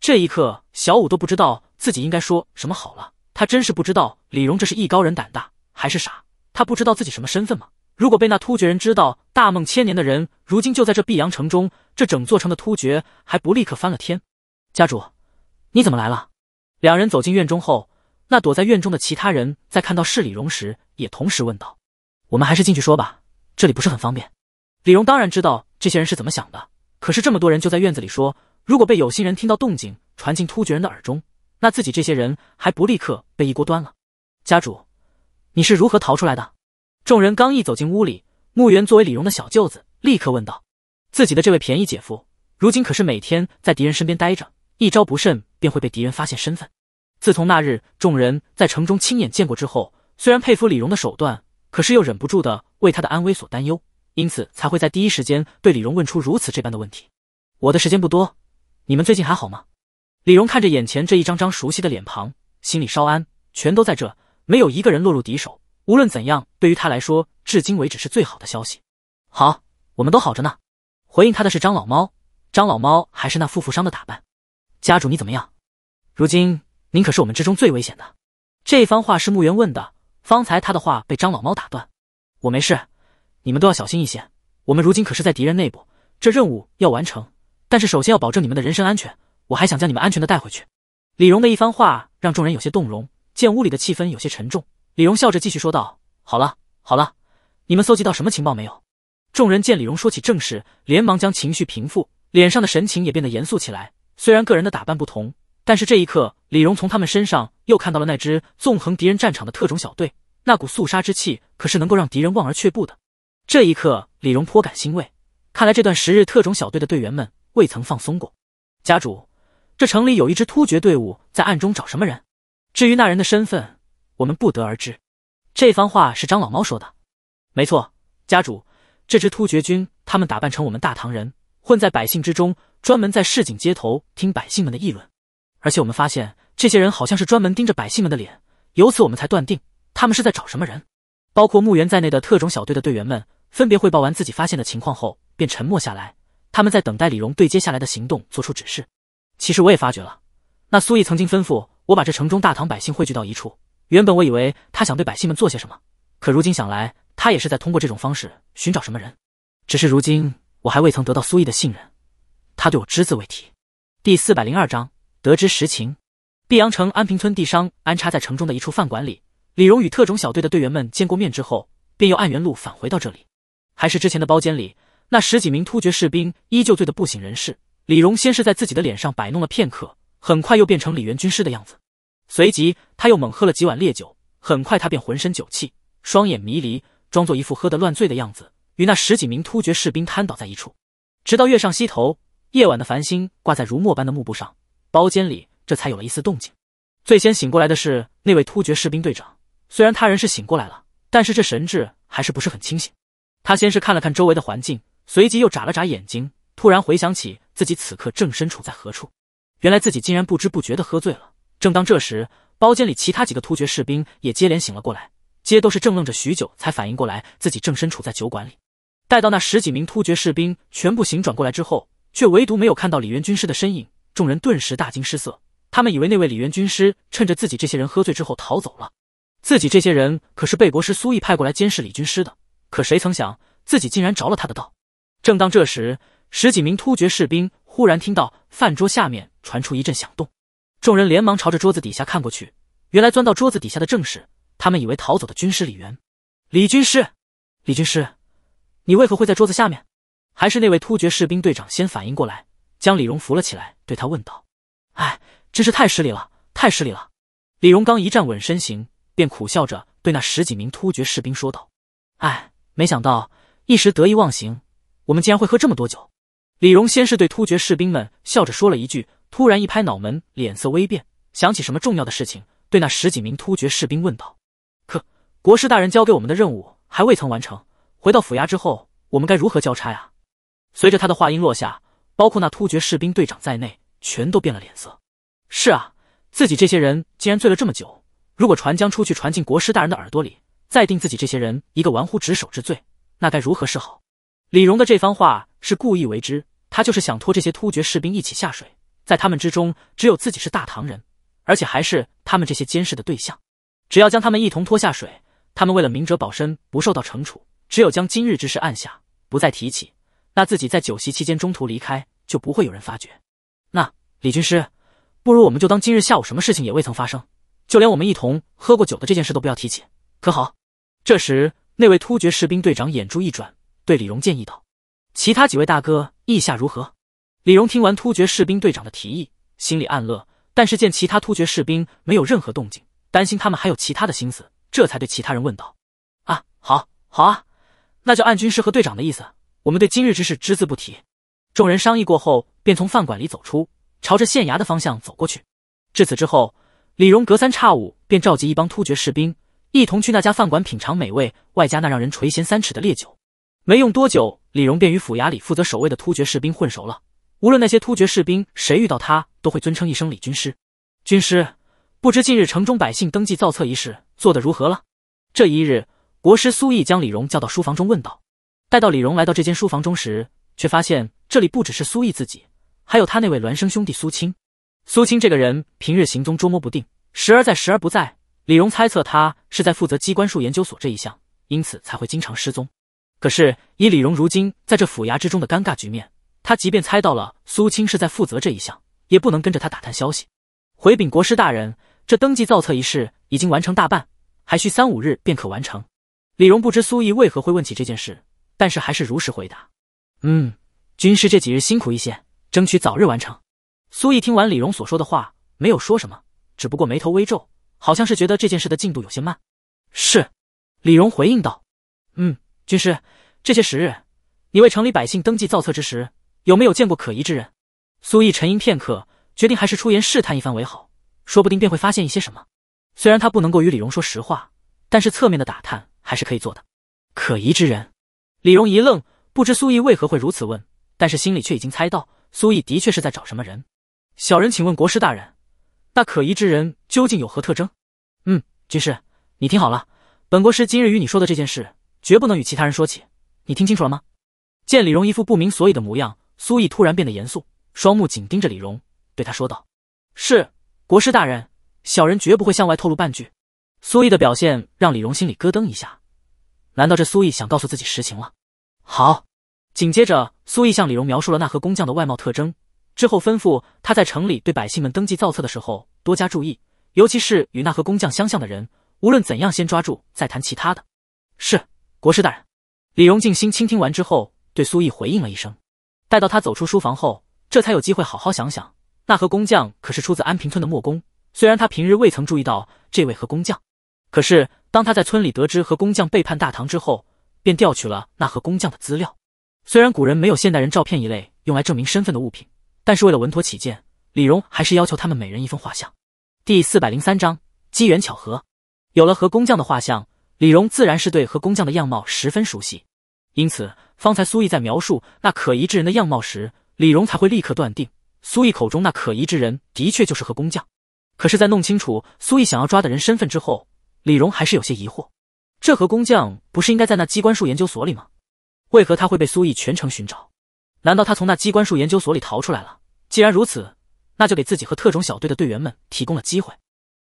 [SPEAKER 1] 这一刻，小五都不知道自己应该说什么好了。他真是不知道李荣这是艺高人胆大还是傻。他不知道自己什么身份吗？如果被那突厥人知道大梦千年的人如今就在这碧阳城中，这整座城的突厥还不立刻翻了天？家主，你怎么来了？两人走进院中后，那躲在院中的其他人在看到是李荣时，也同时问道：“我们还是进去说吧。”这里不是很方便。李荣当然知道这些人是怎么想的，可是这么多人就在院子里说，如果被有心人听到动静传进突厥人的耳中，那自己这些人还不立刻被一锅端了？家主，你是如何逃出来的？众人刚一走进屋里，穆元作为李荣的小舅子，立刻问道：“自己的这位便宜姐夫，如今可是每天在敌人身边待着，一招不慎便会被敌人发现身份。自从那日众人在城中亲眼见过之后，虽然佩服李荣的手段，可是又忍不住的。”为他的安危所担忧，因此才会在第一时间对李荣问出如此这般的问题。我的时间不多，你们最近还好吗？李荣看着眼前这一张张熟悉的脸庞，心里稍安，全都在这，没有一个人落入敌手。无论怎样，对于他来说，至今为止是最好的消息。好，我们都好着呢。回应他的是张老猫，张老猫还是那富富商的打扮。家主，你怎么样？如今您可是我们之中最危险的。这番话是穆元问的，方才他的话被张老猫打断。我没事，你们都要小心一些。我们如今可是在敌人内部，这任务要完成，但是首先要保证你们的人身安全。我还想将你们安全的带回去。李荣的一番话让众人有些动容，见屋里的气氛有些沉重，李荣笑着继续说道：“好了，好了，你们搜集到什么情报没有？”众人见李荣说起正事，连忙将情绪平复，脸上的神情也变得严肃起来。虽然个人的打扮不同，但是这一刻，李荣从他们身上又看到了那支纵横敌人战场的特种小队。那股肃杀之气可是能够让敌人望而却步的。这一刻，李荣颇感欣慰。看来这段时日，特种小队的队员们未曾放松过。家主，这城里有一支突厥队伍在暗中找什么人？至于那人的身份，我们不得而知。这番话是张老猫说的。没错，家主，这支突厥军他们打扮成我们大唐人，混在百姓之中，专门在市井街头听百姓们的议论。而且我们发现，这些人好像是专门盯着百姓们的脸，由此我们才断定。他们是在找什么人？包括墓园在内的特种小队的队员们分别汇报完自己发现的情况后，便沉默下来。他们在等待李荣对接下来的行动做出指示。其实我也发觉了，那苏毅曾经吩咐我把这城中大唐百姓汇聚到一处。原本我以为他想对百姓们做些什么，可如今想来，他也是在通过这种方式寻找什么人。只是如今我还未曾得到苏毅的信任，他对我只字未提。第四百零二章得知实情。碧阳城安平村地商安插在城中的一处饭馆里。李荣与特种小队的队员们见过面之后，便又按原路返回到这里，还是之前的包间里，那十几名突厥士兵依旧醉得不省人事。李荣先是在自己的脸上摆弄了片刻，很快又变成李元军师的样子，随即他又猛喝了几碗烈酒，很快他便浑身酒气，双眼迷离，装作一副喝得乱醉的样子，与那十几名突厥士兵瘫倒在一处，直到月上西头，夜晚的繁星挂在如墨般的幕布上，包间里这才有了一丝动静。最先醒过来的是那位突厥士兵队长。虽然他人是醒过来了，但是这神智还是不是很清醒。他先是看了看周围的环境，随即又眨了眨眼睛，突然回想起自己此刻正身处在何处。原来自己竟然不知不觉的喝醉了。正当这时，包间里其他几个突厥士兵也接连醒了过来，皆都是怔愣着许久才反应过来自己正身处在酒馆里。待到那十几名突厥士兵全部醒转过来之后，却唯独没有看到李元军师的身影，众人顿时大惊失色，他们以为那位李元军师趁着自己这些人喝醉之后逃走了。自己这些人可是被国师苏毅派过来监视李军师的，可谁曾想自己竟然着了他的道。正当这时，十几名突厥士兵忽然听到饭桌下面传出一阵响动，众人连忙朝着桌子底下看过去。原来钻到桌子底下的正是他们以为逃走的军师李元。李军师，李军师，你为何会在桌子下面？还是那位突厥士兵队长先反应过来，将李荣扶了起来，对他问道：“哎，真是太失礼了，太失礼了。”李荣刚一站稳身形。便苦笑着对那十几名突厥士兵说道：“哎，没想到一时得意忘形，我们竟然会喝这么多酒。”李荣先是对突厥士兵们笑着说了一句，突然一拍脑门，脸色微变，想起什么重要的事情，对那十几名突厥士兵问道：“可国师大人交给我们的任务还未曾完成，回到府衙之后，我们该如何交差啊？”随着他的话音落下，包括那突厥士兵队长在内，全都变了脸色。是啊，自己这些人竟然醉了这么久。如果传将出去传进国师大人的耳朵里，再定自己这些人一个玩忽职守之罪，那该如何是好？李荣的这番话是故意为之，他就是想拖这些突厥士兵一起下水。在他们之中，只有自己是大唐人，而且还是他们这些监视的对象。只要将他们一同拖下水，他们为了明哲保身，不受到惩处，只有将今日之事按下，不再提起。那自己在酒席期间中途离开，就不会有人发觉。那李军师，不如我们就当今日下午什么事情也未曾发生。就连我们一同喝过酒的这件事都不要提起，可好？这时，那位突厥士兵队长眼珠一转，对李荣建议道：“其他几位大哥意下如何？”李荣听完突厥士兵队长的提议，心里暗乐，但是见其他突厥士兵没有任何动静，担心他们还有其他的心思，这才对其他人问道：“啊，好，好啊，那就按军师和队长的意思，我们对今日之事只字不提。”众人商议过后，便从饭馆里走出，朝着县衙的方向走过去。至此之后。李荣隔三差五便召集一帮突厥士兵，一同去那家饭馆品尝美味，外加那让人垂涎三尺的烈酒。没用多久，李荣便与府衙里负责守卫的突厥士兵混熟了。无论那些突厥士兵谁遇到他，都会尊称一声李军师。军师，不知近日城中百姓登记造册一事做得如何了？这一日，国师苏毅将李荣叫到书房中问道。待到李荣来到这间书房中时，却发现这里不只是苏毅自己，还有他那位孪生兄弟苏青。苏青这个人平日行踪捉摸不定，时而在，时而不在。李荣猜测他是在负责机关术研究所这一项，因此才会经常失踪。可是以李荣如今在这府衙之中的尴尬局面，他即便猜到了苏青是在负责这一项，也不能跟着他打探消息。回禀国师大人，这登记造册一事已经完成大半，还需三五日便可完成。李荣不知苏毅为何会问起这件事，但是还是如实回答。嗯，军师这几日辛苦一些，争取早日完成。苏毅听完李荣所说的话，没有说什么，只不过眉头微皱，好像是觉得这件事的进度有些慢。是，李荣回应道：“嗯，军师，这些时日你为城里百姓登记造册之时，有没有见过可疑之人？”苏毅沉吟片刻，决定还是出言试探一番为好，说不定便会发现一些什么。虽然他不能够与李荣说实话，但是侧面的打探还是可以做的。可疑之人，李荣一愣，不知苏毅为何会如此问，但是心里却已经猜到苏毅的确是在找什么人。小人请问国师大人，那可疑之人究竟有何特征？嗯，军师，你听好了，本国师今日与你说的这件事，绝不能与其他人说起，你听清楚了吗？见李荣一副不明所以的模样，苏毅突然变得严肃，双目紧盯着李荣，对他说道：“是国师大人，小人绝不会向外透露半句。”苏毅的表现让李荣心里咯噔一下，难道这苏毅想告诉自己实情了？好，紧接着苏毅向李荣描述了那和工匠的外貌特征。之后吩咐他在城里对百姓们登记造册的时候多加注意，尤其是与那和工匠相像的人，无论怎样先抓住再谈其他的。是国师大人，李荣敬心倾听完之后，对苏毅回应了一声。待到他走出书房后，这才有机会好好想想。那和工匠可是出自安平村的墨工，虽然他平日未曾注意到这位和工匠，可是当他在村里得知和工匠背叛大唐之后，便调取了那和工匠的资料。虽然古人没有现代人照片一类用来证明身份的物品。但是为了稳妥起见，李荣还是要求他们每人一份画像。第四百零三章机缘巧合，有了和工匠的画像，李荣自然是对和工匠的样貌十分熟悉。因此，方才苏毅在描述那可疑之人的样貌时，李荣才会立刻断定苏毅口中那可疑之人的确就是和工匠。可是，在弄清楚苏毅想要抓的人身份之后，李荣还是有些疑惑：这和工匠不是应该在那机关术研究所里吗？为何他会被苏毅全程寻找？难道他从那机关术研究所里逃出来了？既然如此，那就给自己和特种小队的队员们提供了机会。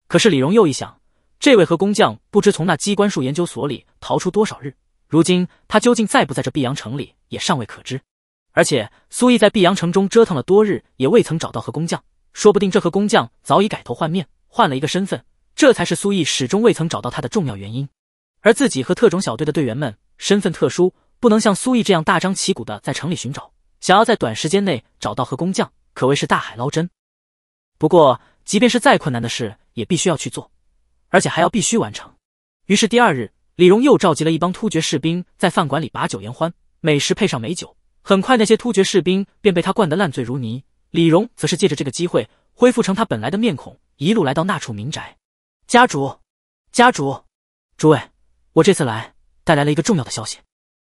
[SPEAKER 1] 可是李荣又一想，这位和工匠不知从那机关术研究所里逃出多少日，如今他究竟在不在这碧阳城里也尚未可知。而且苏毅在碧阳城中折腾了多日，也未曾找到和工匠。说不定这和工匠早已改头换面，换了一个身份，这才是苏毅始终未曾找到他的重要原因。而自己和特种小队的队员们身份特殊，不能像苏毅这样大张旗鼓的在城里寻找。想要在短时间内找到和工匠，可谓是大海捞针。不过，即便是再困难的事，也必须要去做，而且还要必须完成。于是，第二日，李荣又召集了一帮突厥士兵，在饭馆里把酒言欢，美食配上美酒，很快那些突厥士兵便被他灌得烂醉如泥。李荣则是借着这个机会，恢复成他本来的面孔，一路来到那处民宅。家主，家主，诸位，我这次来，带来了一个重要的消息。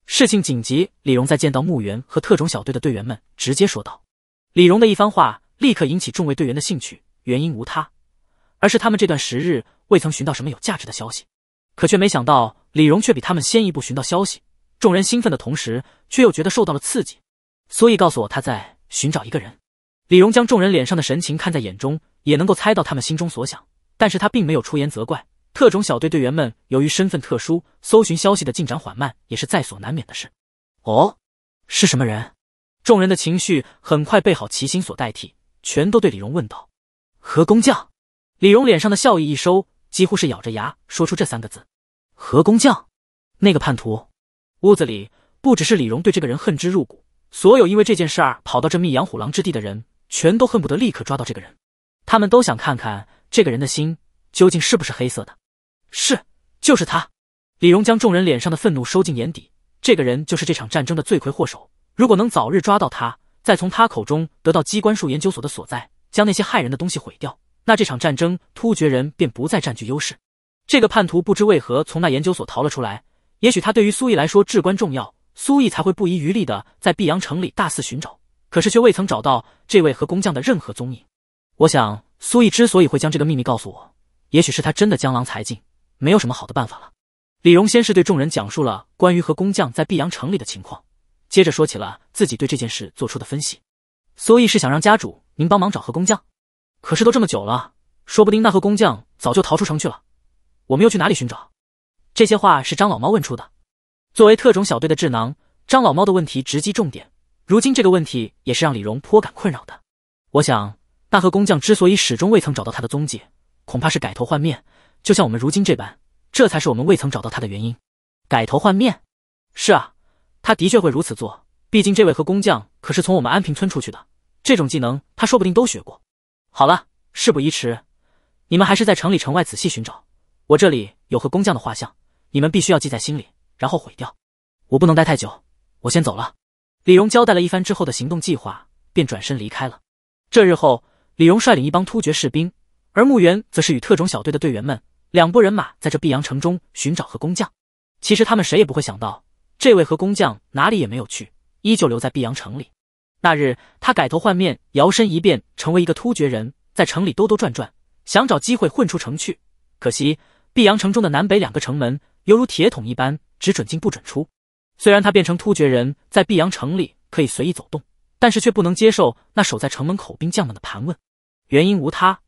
[SPEAKER 1] 事情紧急，李荣在见到墓园和特种小队的队员们，直接说道。李荣的一番话立刻引起众位队员的兴趣，原因无他，而是他们这段时日未曾寻到什么有价值的消息，可却没想到李荣却比他们先一步寻到消息。众人兴奋的同时，却又觉得受到了刺激。所以告诉我他在寻找一个人。李荣将众人脸上的神情看在眼中，也能够猜到他们心中所想，但是他并没有出言责怪。特种小队队员们由于身份特殊，搜寻消息的进展缓慢也是在所难免的事。哦，是什么人？众人的情绪很快被好奇心所代替，全都对李荣问道：“何工匠？”李荣脸上的笑意一收，几乎是咬着牙说出这三个字：“何工匠，那个叛徒。”屋子里不只是李荣对这个人恨之入骨，所有因为这件事儿跑到这密阳虎狼之地的人，全都恨不得立刻抓到这个人，他们都想看看这个人的心究竟是不是黑色的。是，就是他。李荣将众人脸上的愤怒收进眼底。这个人就是这场战争的罪魁祸首。如果能早日抓到他，再从他口中得到机关术研究所的所在，将那些害人的东西毁掉，那这场战争突厥人便不再占据优势。这个叛徒不知为何从那研究所逃了出来。也许他对于苏毅来说至关重要，苏毅才会不遗余力的在碧阳城里大肆寻找。可是却未曾找到这位和工匠的任何踪影。我想苏毅之所以会将这个秘密告诉我，也许是他真的江郎才尽。没有什么好的办法了。李荣先是对众人讲述了关于和工匠在碧阳城里的情况，接着说起了自己对这件事做出的分析。苏毅是想让家主您帮忙找和工匠，可是都这么久了，说不定那和工匠早就逃出城去了，我们又去哪里寻找？这些话是张老猫问出的。作为特种小队的智囊，张老猫的问题直击重点。如今这个问题也是让李荣颇感困扰的。我想，那和工匠之所以始终未曾找到他的踪迹，恐怕是改头换面。就像我们如今这般，这才是我们未曾找到他的原因。改头换面，是啊，他的确会如此做。毕竟这位和工匠可是从我们安平村出去的，这种技能他说不定都学过。好了，事不宜迟，你们还是在城里城外仔细寻找。我这里有和工匠的画像，你们必须要记在心里，然后毁掉。我不能待太久，我先走了。李荣交代了一番之后的行动计划，便转身离开了。这日后，李荣率领一帮突厥士兵，而穆元则是与特种小队的队员们。两拨人马在这碧阳城中寻找和工匠，其实他们谁也不会想到，这位和工匠哪里也没有去，依旧留在碧阳城里。那日，他改头换面，摇身一变成为一个突厥人，在城里兜兜转转，想找机会混出城去。可惜，碧阳城中的南北两个城门犹如铁桶一般，只准进不准出。虽然他变成突厥人，在碧阳城里可以随意走动，但是却不能接受那守在城门口兵将们的盘问，原因无他。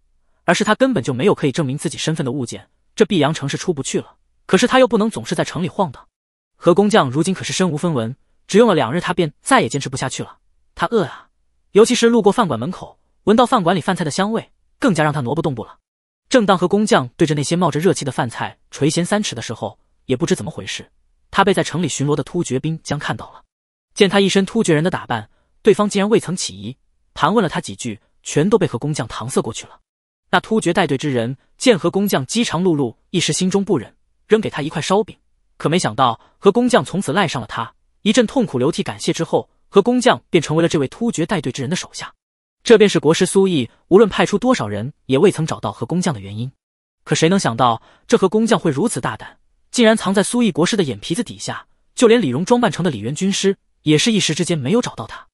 [SPEAKER 1] 而是他根本就没有可以证明自己身份的物件，这碧阳城是出不去了。可是他又不能总是在城里晃荡。何工匠如今可是身无分文，只用了两日，他便再也坚持不下去了。他饿啊！尤其是路过饭馆门口，闻到饭馆里饭菜的香味，更加让他挪不动步了。正当何工匠对着那些冒着热气的饭菜垂涎三尺的时候，也不知怎么回事，他被在城里巡逻的突厥兵将看到了。见他一身突厥人的打扮，对方竟然未曾起疑，盘问了他几句，全都被何工匠搪塞过去了。那突厥带队之人见和工匠饥肠辘辘，一时心中不忍，扔给他一块烧饼。可没想到，和工匠从此赖上了他。一阵痛苦流涕感谢之后，和工匠便成为了这位突厥带队之人的手下。这便是国师苏毅无论派出多少人，也未曾找到和工匠的原因。可谁能想到，这和工匠会如此大胆，竟然藏在苏毅国师的眼皮子底下？就连李荣装扮成的李元军师，也是一时之间没有找到他。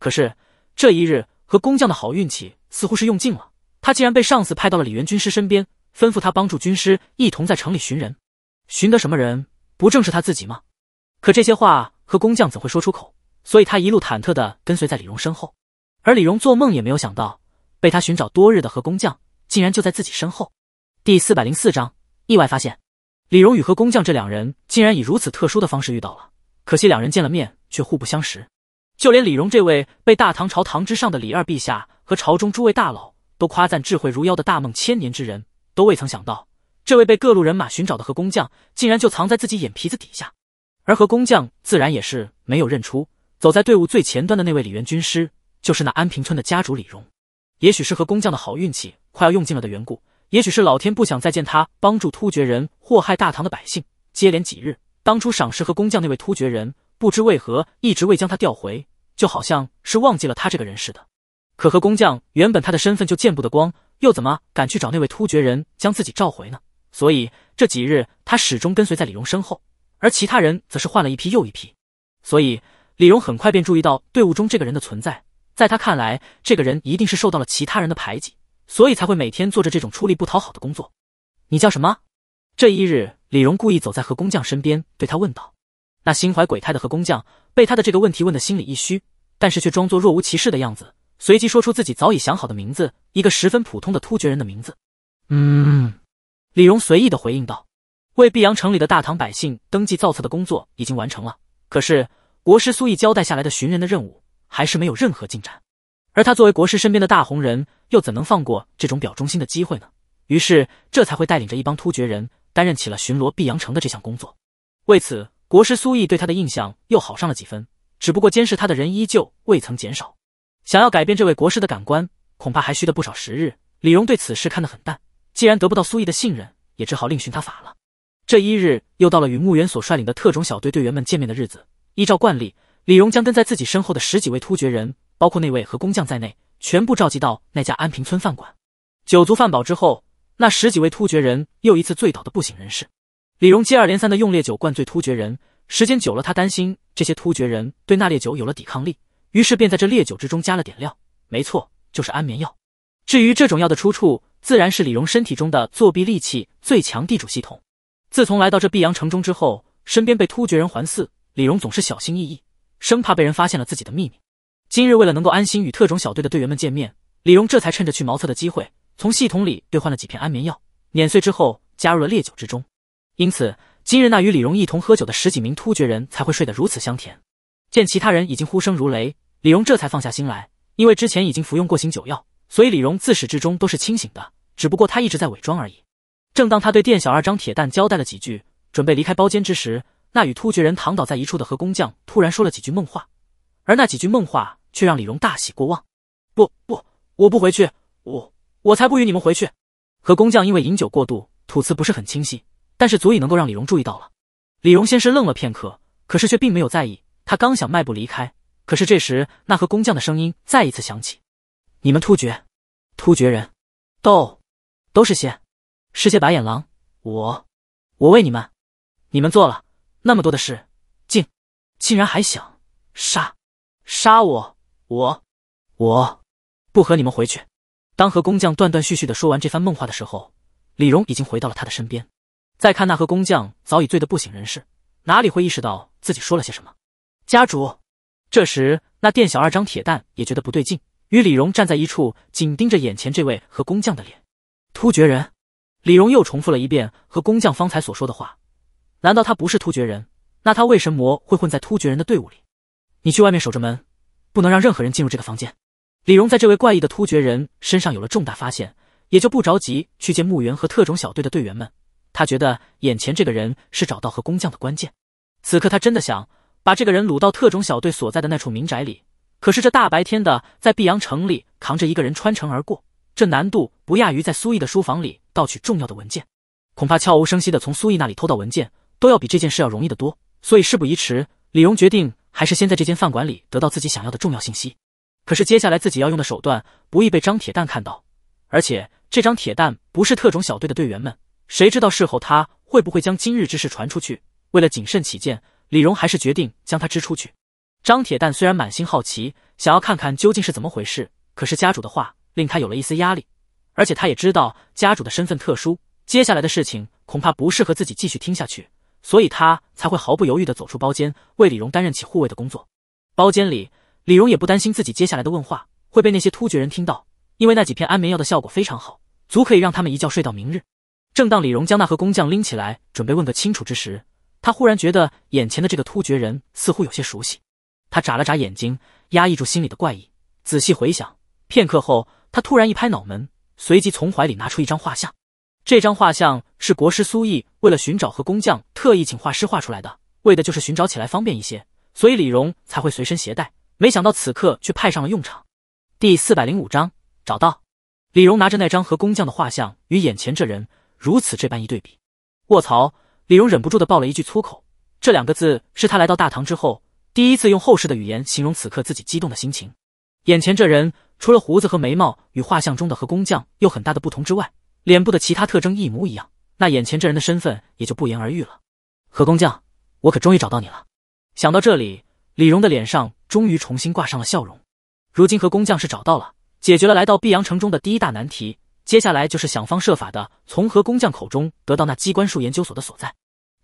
[SPEAKER 1] 可是这一日，和工匠的好运气似乎是用尽了。他竟然被上司派到了李元军师身边，吩咐他帮助军师一同在城里寻人，寻得什么人？不正是他自己吗？可这些话和工匠怎会说出口？所以他一路忐忑的跟随在李荣身后，而李荣做梦也没有想到，被他寻找多日的和工匠竟然就在自己身后。第四百零四章意外发现，李荣与和工匠这两人竟然以如此特殊的方式遇到了，可惜两人见了面却互不相识，就连李荣这位被大唐朝堂之上的李二陛下和朝中诸位大佬。都夸赞智慧如妖的大梦千年之人都未曾想到，这位被各路人马寻找的何工匠，竟然就藏在自己眼皮子底下。而何工匠自然也是没有认出，走在队伍最前端的那位李元军师，就是那安平村的家主李荣。也许是和工匠的好运气快要用尽了的缘故，也许是老天不想再见他帮助突厥人祸害大唐的百姓。接连几日，当初赏识和工匠那位突厥人，不知为何一直未将他调回，就好像是忘记了他这个人似的。可和工匠原本他的身份就见不得光，又怎么敢去找那位突厥人将自己召回呢？所以这几日他始终跟随在李荣身后，而其他人则是换了一批又一批。所以李荣很快便注意到队伍中这个人的存在。在他看来，这个人一定是受到了其他人的排挤，所以才会每天做着这种出力不讨好的工作。你叫什么？这一日，李荣故意走在何工匠身边，对他问道。那心怀鬼胎的何工匠被他的这个问题问得心里一虚，但是却装作若无其事的样子。随即说出自己早已想好的名字，一个十分普通的突厥人的名字。
[SPEAKER 2] 嗯，
[SPEAKER 1] 李荣随意的回应道：“为碧阳城里的大唐百姓登记造册的工作已经完成了，可是国师苏毅交代下来的寻人的任务还是没有任何进展。而他作为国师身边的大红人，又怎能放过这种表忠心的机会呢？于是这才会带领着一帮突厥人担任起了巡逻碧阳城的这项工作。为此，国师苏毅对他的印象又好上了几分。只不过监视他的人依旧未曾减少。”想要改变这位国师的感官，恐怕还需得不少时日。李荣对此事看得很淡，既然得不到苏毅的信任，也只好另寻他法了。这一日又到了与穆远所率领的特种小队队员们见面的日子。依照惯例，李荣将跟在自己身后的十几位突厥人，包括那位和工匠在内，全部召集到那家安平村饭馆。酒足饭饱之后，那十几位突厥人又一次醉倒的不省人事。李荣接二连三的用烈酒灌醉突厥人，时间久了，他担心这些突厥人对那烈酒有了抵抗力。于是便在这烈酒之中加了点料，没错，就是安眠药。至于这种药的出处，自然是李荣身体中的作弊利器——最强地主系统。自从来到这碧阳城中之后，身边被突厥人环伺，李荣总是小心翼翼，生怕被人发现了自己的秘密。今日为了能够安心与特种小队的队员们见面，李荣这才趁着去茅厕的机会，从系统里兑换了几片安眠药，碾碎之后加入了烈酒之中。因此，今日那与李荣一同喝酒的十几名突厥人才会睡得如此香甜。见其他人已经呼声如雷，李荣这才放下心来。因为之前已经服用过醒酒药，所以李荣自始至终都是清醒的，只不过他一直在伪装而已。正当他对店小二张铁蛋交代了几句，准备离开包间之时，那与突厥人躺倒在一处的何工匠突然说了几句梦话，而那几句梦话却让李荣大喜过望。不不，我不回去，我我才不与你们回去。何工匠因为饮酒过度，吐词不是很清晰，但是足以能够让李荣注意到了。李荣先是愣了片刻，可是却并没有在意。他刚想迈步离开，可是这时那和工匠的声音再一次响起：“你们突厥，突厥人，都都是些，是些白眼狼！我，我为你们，你们做了那么多的事，竟竟然还想杀杀我！我，我不和你们回去。”当和工匠断断续续的说完这番梦话的时候，李荣已经回到了他的身边。再看那和工匠早已醉得不省人事，哪里会意识到自己说了些什么？家主，这时那店小二张铁蛋也觉得不对劲，与李荣站在一处，紧盯着眼前这位和工匠的脸。突厥人，李荣又重复了一遍和工匠方才所说的话。难道他不是突厥人？那他为什么会混在突厥人的队伍里？你去外面守着门，不能让任何人进入这个房间。李荣在这位怪异的突厥人身上有了重大发现，也就不着急去见墓园和特种小队的队员们。他觉得眼前这个人是找到和工匠的关键。此刻他真的想。把这个人掳到特种小队所在的那处民宅里。可是这大白天的，在碧阳城里扛着一个人穿城而过，这难度不亚于在苏毅的书房里盗取重要的文件。恐怕悄无声息的从苏毅那里偷到文件，都要比这件事要容易得多。所以事不宜迟，李荣决定还是先在这间饭馆里得到自己想要的重要信息。可是接下来自己要用的手段，不易被张铁蛋看到，而且这张铁蛋不是特种小队的队员们，谁知道事后他会不会将今日之事传出去？为了谨慎起见。李荣还是决定将他支出去。张铁蛋虽然满心好奇，想要看看究竟是怎么回事，可是家主的话令他有了一丝压力，而且他也知道家主的身份特殊，接下来的事情恐怕不适合自己继续听下去，所以他才会毫不犹豫地走出包间，为李荣担任起护卫的工作。包间里，李荣也不担心自己接下来的问话会被那些突厥人听到，因为那几片安眠药的效果非常好，足可以让他们一觉睡到明日。正当李荣将那盒工匠拎起来准备问个清楚之时，他忽然觉得眼前的这个突厥人似乎有些熟悉，他眨了眨眼睛，压抑住心里的怪异，仔细回想片刻后，他突然一拍脑门，随即从怀里拿出一张画像。这张画像是国师苏毅为了寻找和工匠特意请画师画出来的，为的就是寻找起来方便一些，所以李荣才会随身携带。没想到此刻却派上了用场。第四百零五章，找到。李荣拿着那张和工匠的画像与眼前这人如此这般一对比，卧槽！李荣忍不住的爆了一句粗口，这两个字是他来到大唐之后第一次用后世的语言形容此刻自己激动的心情。眼前这人除了胡子和眉毛与画像中的和工匠有很大的不同之外，脸部的其他特征一模一样，那眼前这人的身份也就不言而喻了。和工匠，我可终于找到你了！想到这里，李荣的脸上终于重新挂上了笑容。如今和工匠是找到了，解决了来到碧阳城中的第一大难题，接下来就是想方设法的从和工匠口中得到那机关术研究所的所在。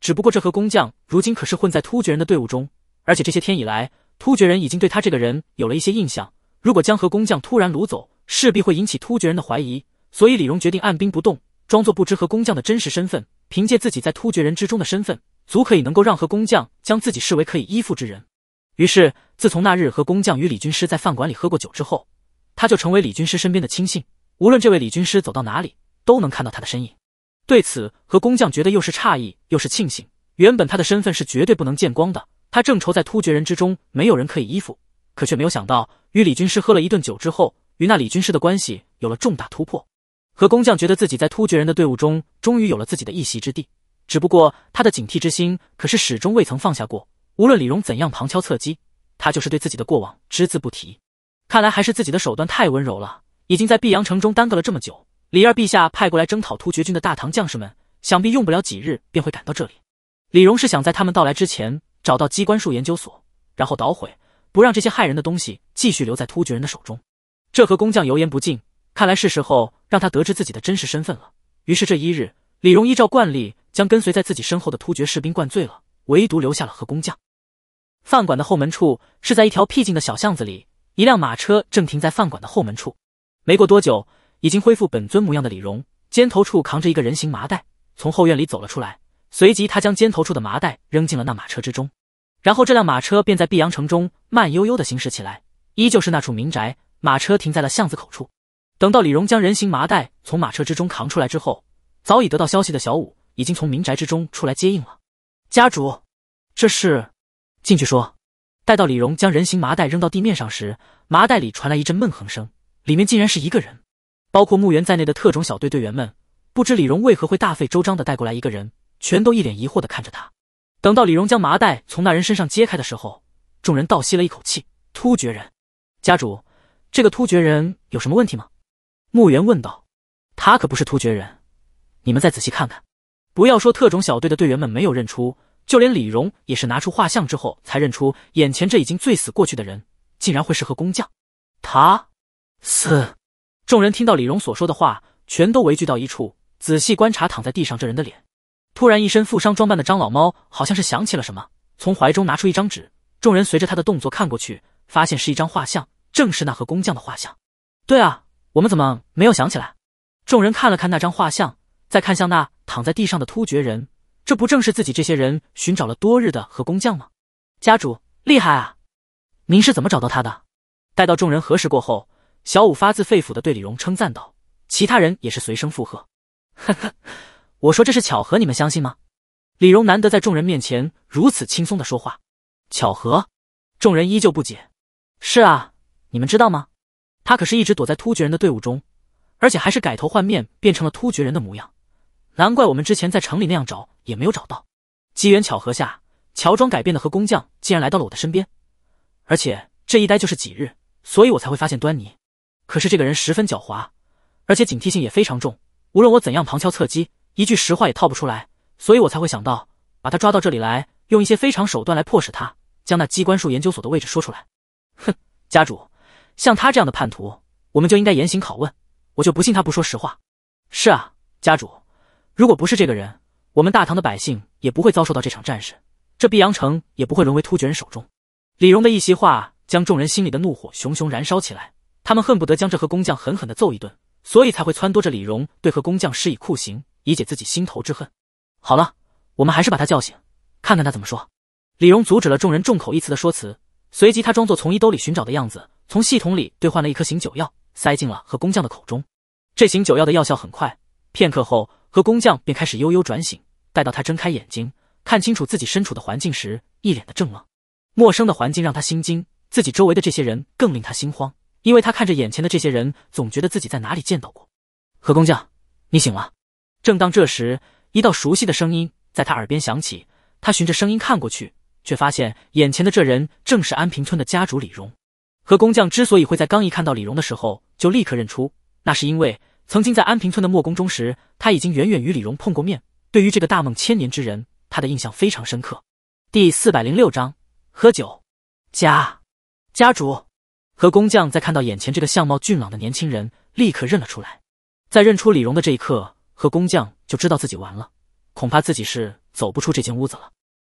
[SPEAKER 1] 只不过这和工匠如今可是混在突厥人的队伍中，而且这些天以来，突厥人已经对他这个人有了一些印象。如果将和工匠突然掳走，势必会引起突厥人的怀疑。所以李荣决定按兵不动，装作不知和工匠的真实身份。凭借自己在突厥人之中的身份，足可以能够让和工匠将自己视为可以依附之人。于是，自从那日和工匠与李军师在饭馆里喝过酒之后，他就成为李军师身边的亲信。无论这位李军师走到哪里，都能看到他的身影。对此，和工匠觉得又是诧异又是庆幸。原本他的身份是绝对不能见光的，他正愁在突厥人之中没有人可以依附，可却没有想到，与李军师喝了一顿酒之后，与那李军师的关系有了重大突破。和工匠觉得自己在突厥人的队伍中终于有了自己的一席之地，只不过他的警惕之心可是始终未曾放下过。无论李荣怎样旁敲侧击，他就是对自己的过往只字不提。看来还是自己的手段太温柔了，已经在碧阳城中耽搁了这么久。李二陛下派过来征讨突厥军的大唐将士们，想必用不了几日便会赶到这里。李荣是想在他们到来之前找到机关术研究所，然后捣毁，不让这些害人的东西继续留在突厥人的手中。这和工匠油盐不进，看来是时候让他得知自己的真实身份了。于是这一日，李荣依照惯例将跟随在自己身后的突厥士兵灌醉了，唯独留下了和工匠。饭馆的后门处是在一条僻静的小巷子里，一辆马车正停在饭馆的后门处。没过多久。已经恢复本尊模样的李荣，肩头处扛着一个人形麻袋，从后院里走了出来。随即，他将肩头处的麻袋扔进了那马车之中。然后，这辆马车便在碧阳城中慢悠悠的行驶起来。依旧是那处民宅，马车停在了巷子口处。等到李荣将人形麻袋从马车之中扛出来之后，早已得到消息的小五已经从民宅之中出来接应了。家主，这是进去说。待到李荣将人形麻袋扔到地面上时，麻袋里传来一阵闷哼声，里面竟然是一个人。包括墓园在内的特种小队队员们，不知李荣为何会大费周章的带过来一个人，全都一脸疑惑的看着他。等到李荣将麻袋从那人身上揭开的时候，众人倒吸了一口气。突厥人，家主，这个突厥人有什么问题吗？墓园问道。他可不是突厥人，你们再仔细看看。不要说特种小队的队员们没有认出，就连李荣也是拿出画像之后才认出，眼前这已经醉死过去的人，竟然会是和工匠。他，是。众人听到李荣所说的话，全都围聚到一处，仔细观察躺在地上这人的脸。突然，一身负伤装扮的张老猫好像是想起了什么，从怀中拿出一张纸。众人随着他的动作看过去，发现是一张画像，正是那和工匠的画像。对啊，我们怎么没有想起来？众人看了看那张画像，再看向那躺在地上的突厥人，这不正是自己这些人寻找了多日的和工匠吗？家主厉害啊！您是怎么找到他的？待到众人核实过后。小五发自肺腑的对李荣称赞道，其他人也是随声附和。呵呵，我说这是巧合，你们相信吗？李荣难得在众人面前如此轻松的说话。巧合？众人依旧不解。是啊，你们知道吗？他可是一直躲在突厥人的队伍中，而且还是改头换面变成了突厥人的模样。难怪我们之前在城里那样找也没有找到。机缘巧合下，乔装改变的和工匠竟然来到了我的身边，而且这一待就是几日，所以我才会发现端倪。可是这个人十分狡猾，而且警惕性也非常重。无论我怎样旁敲侧击，一句实话也套不出来。所以我才会想到把他抓到这里来，用一些非常手段来迫使他将那机关术研究所的位置说出来。哼，家主，像他这样的叛徒，我们就应该严刑拷问。我就不信他不说实话。是啊，家主，如果不是这个人，我们大唐的百姓也不会遭受到这场战事，这碧阳城也不会沦为突厥人手中。李荣的一席话，将众人心里的怒火熊熊燃烧起来。他们恨不得将这和工匠狠狠的揍一顿，所以才会撺掇着李荣对和工匠施以酷刑，以解自己心头之恨。好了，我们还是把他叫醒，看看他怎么说。李荣阻止了众人众口一词的说辞，随即他装作从衣兜里寻找的样子，从系统里兑换了一颗醒酒药，塞进了和工匠的口中。这醒酒药的药效很快，片刻后和工匠便开始悠悠转醒。待到他睁开眼睛，看清楚自己身处的环境时，一脸的怔愣。陌生的环境让他心惊，自己周围的这些人更令他心慌。因为他看着眼前的这些人，总觉得自己在哪里见到过。何工匠，你醒了。正当这时，一道熟悉的声音在他耳边响起。他循着声音看过去，却发现眼前的这人正是安平村的家主李荣。何工匠之所以会在刚一看到李荣的时候就立刻认出，那是因为曾经在安平村的墨宫中时，他已经远远与李荣碰过面。对于这个大梦千年之人，他的印象非常深刻。第四百零六章喝酒。家家主。和工匠在看到眼前这个相貌俊朗的年轻人，立刻认了出来。在认出李荣的这一刻，和工匠就知道自己完了，恐怕自己是走不出这间屋子了。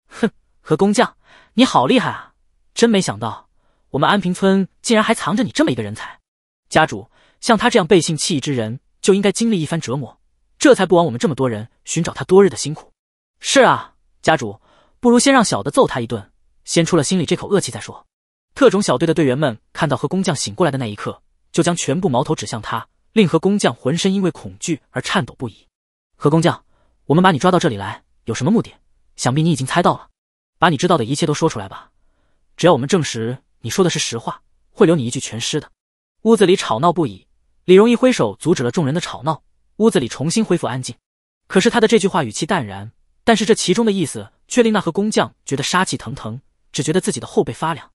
[SPEAKER 1] 哼，何工匠，你好厉害啊！真没想到，我们安平村竟然还藏着你这么一个人才。家主，像他这样背信弃义之人，就应该经历一番折磨，这才不枉我们这么多人寻找他多日的辛苦。是啊，家主，不如先让小的揍他一顿，先出了心里这口恶气再说。特种小队的队员们看到何工匠醒过来的那一刻，就将全部矛头指向他，令何工匠浑身因为恐惧而颤抖不已。何工匠，我们把你抓到这里来有什么目的？想必你已经猜到了，把你知道的一切都说出来吧。只要我们证实你说的是实话，会留你一具全尸的。屋子里吵闹不已，李荣一挥手阻止了众人的吵闹，屋子里重新恢复安静。可是他的这句话语气淡然，但是这其中的意思却令那何工匠觉得杀气腾腾，只觉得自己的后背发凉。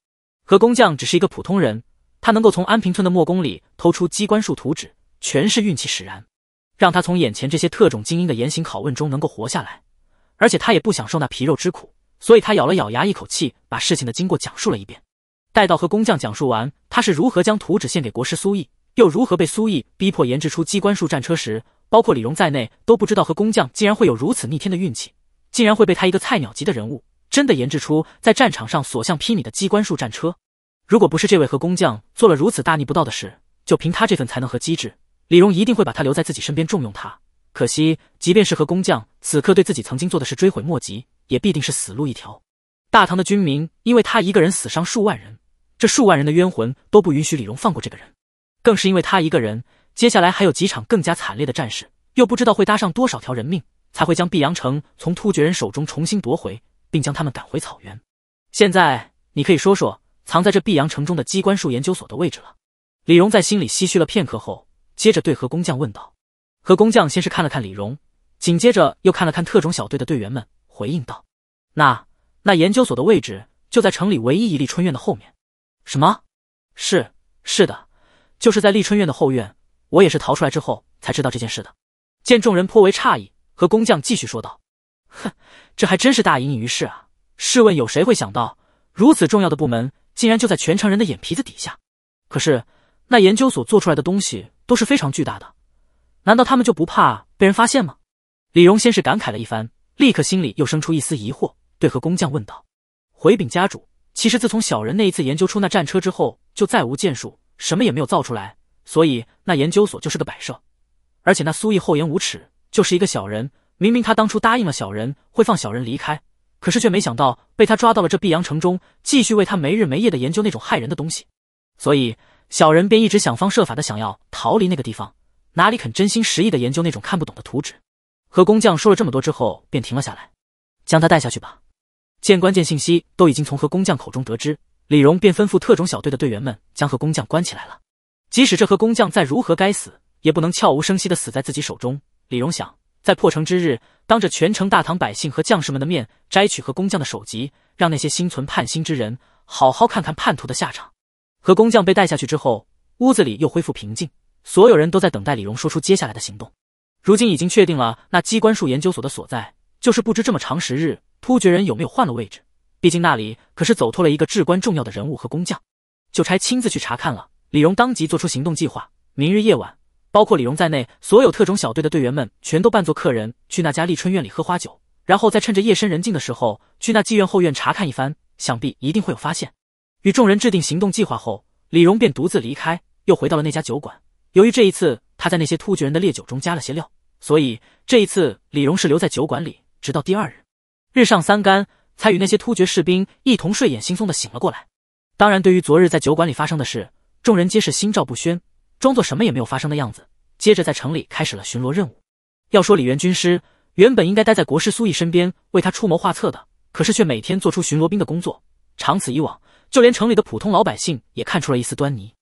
[SPEAKER 1] 何工匠只是一个普通人，他能够从安平村的墨工里偷出机关术图纸，全是运气使然，让他从眼前这些特种精英的严刑拷问中能够活下来，而且他也不想受那皮肉之苦，所以他咬了咬牙，一口气把事情的经过讲述了一遍。待到和工匠讲述完他是如何将图纸献给国师苏毅，又如何被苏毅逼迫研制出机关术战车时，包括李荣在内都不知道和工匠竟然会有如此逆天的运气，竟然会被他一个菜鸟级的人物。真的研制出在战场上所向披靡的机关术战车？如果不是这位和工匠做了如此大逆不道的事，就凭他这份才能和机智，李荣一定会把他留在自己身边重用他。可惜，即便是和工匠此刻对自己曾经做的事追悔莫及，也必定是死路一条。大唐的军民因为他一个人死伤数万人，这数万人的冤魂都不允许李荣放过这个人。更是因为他一个人，接下来还有几场更加惨烈的战事，又不知道会搭上多少条人命，才会将碧阳城从突厥人手中重新夺回。并将他们赶回草原。现在你可以说说藏在这碧阳城中的机关术研究所的位置了。李荣在心里唏嘘了片刻后，接着对何工匠问道：“何工匠先是看了看李荣，紧接着又看了看特种小队的队员们，回应道：‘那那研究所的位置就在城里唯一一立春院的后面。’什么？是是的，就是在立春院的后院。我也是逃出来之后才知道这件事的。见众人颇为诧异，何工匠继续说道。”哼，这还真是大隐隐于市啊！试问有谁会想到，如此重要的部门竟然就在全城人的眼皮子底下？可是那研究所做出来的东西都是非常巨大的，难道他们就不怕被人发现吗？李荣先是感慨了一番，立刻心里又生出一丝疑惑，对何工匠问道：“回禀家主，其实自从小人那一次研究出那战车之后，就再无建树，什么也没有造出来，所以那研究所就是个摆设。而且那苏毅厚颜无耻，就是一个小人。”明明他当初答应了小人会放小人离开，可是却没想到被他抓到了这碧阳城中，继续为他没日没夜的研究那种害人的东西。所以小人便一直想方设法的想要逃离那个地方，哪里肯真心实意的研究那种看不懂的图纸？和工匠说了这么多之后，便停了下来，将他带下去吧。见关键信息都已经从和工匠口中得知，李荣便吩咐特种小队的队员们将和工匠关起来了。即使这和工匠再如何该死，也不能悄无声息的死在自己手中。李荣想。在破城之日，当着全城大唐百姓和将士们的面，摘取和工匠的首级，让那些心存叛心之人好好看看叛徒的下场。和工匠被带下去之后，屋子里又恢复平静，所有人都在等待李荣说出接下来的行动。如今已经确定了那机关术研究所的所在，就是不知这么长时日，突厥人有没有换了位置。毕竟那里可是走脱了一个至关重要的人物和工匠，就差亲自去查看了。李荣当即做出行动计划，明日夜晚。包括李荣在内，所有特种小队的队员们全都扮作客人去那家立春院里喝花酒，然后再趁着夜深人静的时候去那妓院后院查看一番，想必一定会有发现。与众人制定行动计划后，李荣便独自离开，又回到了那家酒馆。由于这一次他在那些突厥人的烈酒中加了些料，所以这一次李荣是留在酒馆里，直到第二日日上三竿才与那些突厥士兵一同睡眼惺忪的醒了过来。当然，对于昨日在酒馆里发生的事，众人皆是心照不宣。装作什么也没有发生的样子，接着在城里开始了巡逻任务。要说李元军师原本应该待在国师苏毅身边为他出谋划策的，可是却每天做出巡逻兵的工作。长此以往，就连城里的普通老百姓也看出了一丝端倪。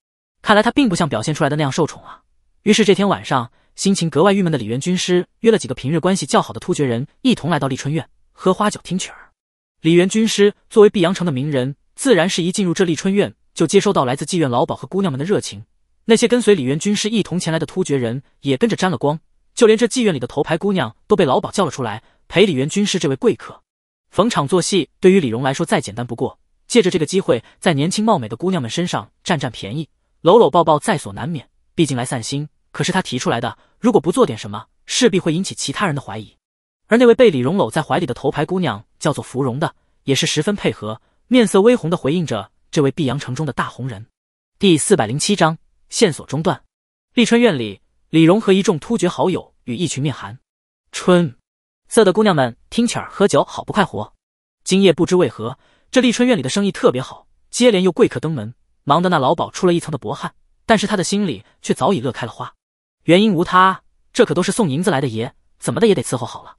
[SPEAKER 1] 看来他并不像表现出来的那样受宠啊。于是这天晚上，心情格外郁闷的李元军师约了几个平日关系较好的突厥人一同来到丽春院喝花酒听曲儿。李元军师作为碧阳城的名人，自然是一进入这丽春院就接收到来自妓院老鸨和姑娘们的热情。那些跟随李渊军师一同前来的突厥人也跟着沾了光，就连这妓院里的头牌姑娘都被老鸨叫了出来陪李渊军师这位贵客。逢场作戏对于李荣来说再简单不过，借着这个机会在年轻貌美的姑娘们身上占占便宜，搂搂抱抱在所难免。毕竟来散心可是他提出来的，如果不做点什么，势必会引起其他人的怀疑。而那位被李荣搂在怀里的头牌姑娘叫做芙蓉的，也是十分配合，面色微红的回应着这位碧阳城中的大红人。第四百零七章。线索中断。丽春院里，李荣和一众突厥好友与一群面寒春色的姑娘们听曲儿喝酒，好不快活。今夜不知为何，这丽春院里的生意特别好，接连又贵客登门，忙得那老鸨出了一层的薄汗。但是他的心里却早已乐开了花。原因无他，这可都是送银子来的爷，怎么的也得伺候好了。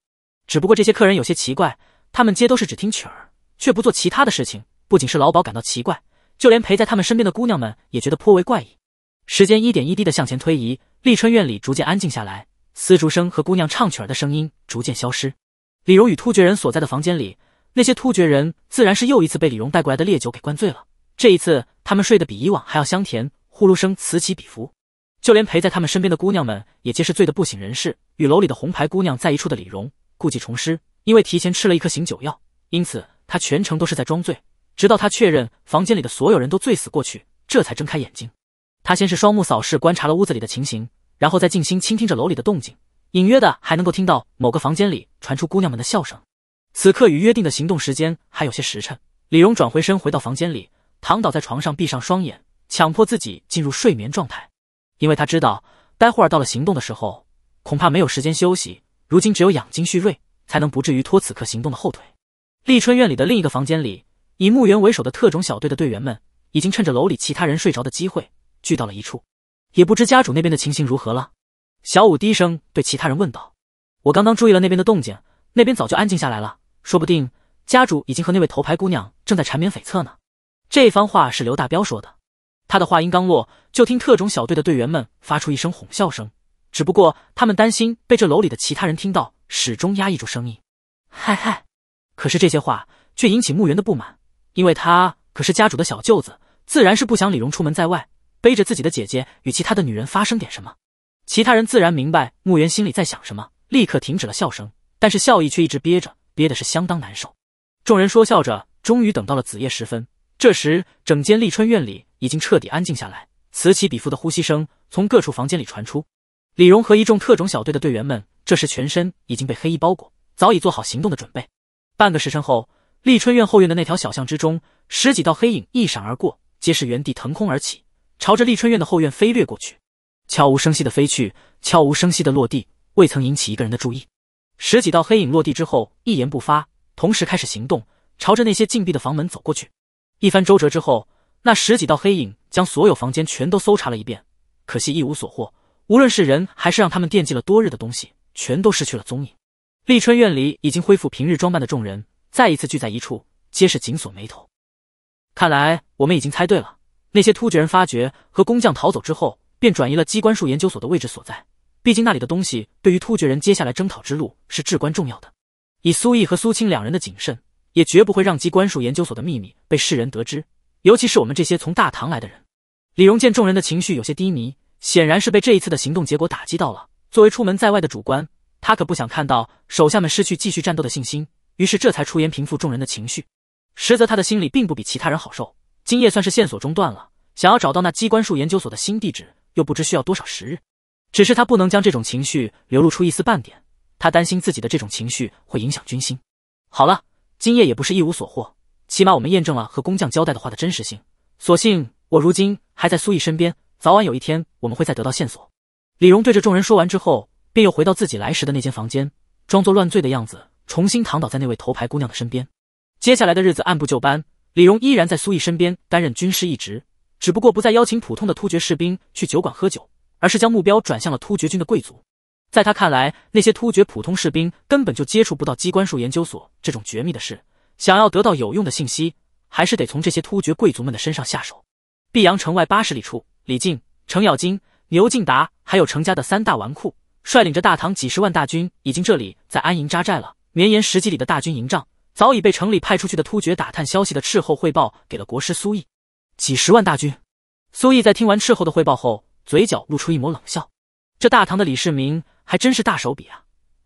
[SPEAKER 1] 只不过这些客人有些奇怪，他们皆都是只听曲儿，却不做其他的事情。不仅是老鸨感到奇怪，就连陪在他们身边的姑娘们也觉得颇为怪异。时间一点一滴的向前推移，丽春院里逐渐安静下来，丝竹声和姑娘唱曲儿的声音逐渐消失。李荣与突厥人所在的房间里，那些突厥人自然是又一次被李荣带过来的烈酒给灌醉了。这一次，他们睡得比以往还要香甜，呼噜声此起彼伏。就连陪在他们身边的姑娘们也皆是醉得不省人事。与楼里的红牌姑娘在一处的李荣，故技重施，因为提前吃了一颗醒酒药，因此他全程都是在装醉，直到他确认房间里的所有人都醉死过去，这才睁开眼睛。他先是双目扫视，观察了屋子里的情形，然后再静心倾听着楼里的动静，隐约的还能够听到某个房间里传出姑娘们的笑声。此刻与约定的行动时间还有些时辰，李荣转回身回到房间里，躺倒在床上，闭上双眼，强迫自己进入睡眠状态，因为他知道待会儿到了行动的时候，恐怕没有时间休息。如今只有养精蓄锐，才能不至于拖此刻行动的后腿。丽春院里的另一个房间里，以墓园为首的特种小队的队员们已经趁着楼里其他人睡着的机会。聚到了一处，也不知家主那边的情形如何了。小五低声对其他人问道：“我刚刚注意了那边的动静，那边早就安静下来了，说不定家主已经和那位头牌姑娘正在缠绵悱恻呢。”这番话是刘大彪说的。他的话音刚落，就听特种小队的队员们发出一声哄笑声，只不过他们担心被这楼里的其他人听到，始终压抑住声音。嗨嗨！可是这些话却引起穆云的不满，因为他可是家主的小舅子，自然是不想李荣出门在外。背着自己的姐姐与其他的女人发生点什么，其他人自然明白穆园心里在想什么，立刻停止了笑声，但是笑意却一直憋着，憋的是相当难受。众人说笑着，终于等到了子夜时分。这时，整间立春院里已经彻底安静下来，此起彼伏的呼吸声从各处房间里传出。李荣和一众特种小队的队员们，这时全身已经被黑衣包裹，早已做好行动的准备。半个时辰后，立春院后院的那条小巷之中，十几道黑影一闪而过，皆是原地腾空而起。朝着丽春院的后院飞掠过去，悄无声息的飞去，悄无声息的落地，未曾引起一个人的注意。十几道黑影落地之后，一言不发，同时开始行动，朝着那些禁闭的房门走过去。一番周折之后，那十几道黑影将所有房间全都搜查了一遍，可惜一无所获。无论是人还是让他们惦记了多日的东西，全都失去了踪影。丽春院里已经恢复平日装扮的众人再一次聚在一处，皆是紧锁眉头。看来我们已经猜对了。那些突厥人发觉和工匠逃走之后，便转移了机关术研究所的位置所在。毕竟那里的东西对于突厥人接下来征讨之路是至关重要的。以苏毅和苏青两人的谨慎，也绝不会让机关术研究所的秘密被世人得知，尤其是我们这些从大唐来的人。李荣见众人的情绪有些低迷，显然是被这一次的行动结果打击到了。作为出门在外的主官，他可不想看到手下们失去继续战斗的信心，于是这才出言平复众人的情绪。实则他的心里并不比其他人好受。今夜算是线索中断了，想要找到那机关术研究所的新地址，又不知需要多少时日。只是他不能将这种情绪流露出一丝半点，他担心自己的这种情绪会影响军心。好了，今夜也不是一无所获，起码我们验证了和工匠交代的话的真实性。所幸我如今还在苏毅身边，早晚有一天我们会再得到线索。李荣对着众人说完之后，便又回到自己来时的那间房间，装作乱醉的样子，重新躺倒在那位头牌姑娘的身边。接下来的日子按部就班。李荣依然在苏毅身边担任军师一职，只不过不再邀请普通的突厥士兵去酒馆喝酒，而是将目标转向了突厥军的贵族。在他看来，那些突厥普通士兵根本就接触不到机关术研究所这种绝密的事，想要得到有用的信息，还是得从这些突厥贵族们的身上下手。碧阳城外八十里处，李靖、程咬金、牛敬达还有程家的三大纨绔率领着大唐几十万大军，已经这里在安营扎寨了，绵延十几里的大军营帐。早已被城里派出去的突厥打探消息的斥候汇报给了国师苏毅，几十万大军。苏毅在听完斥候的汇报后，嘴角露出一抹冷笑。这大唐的李世民还真是大手笔啊，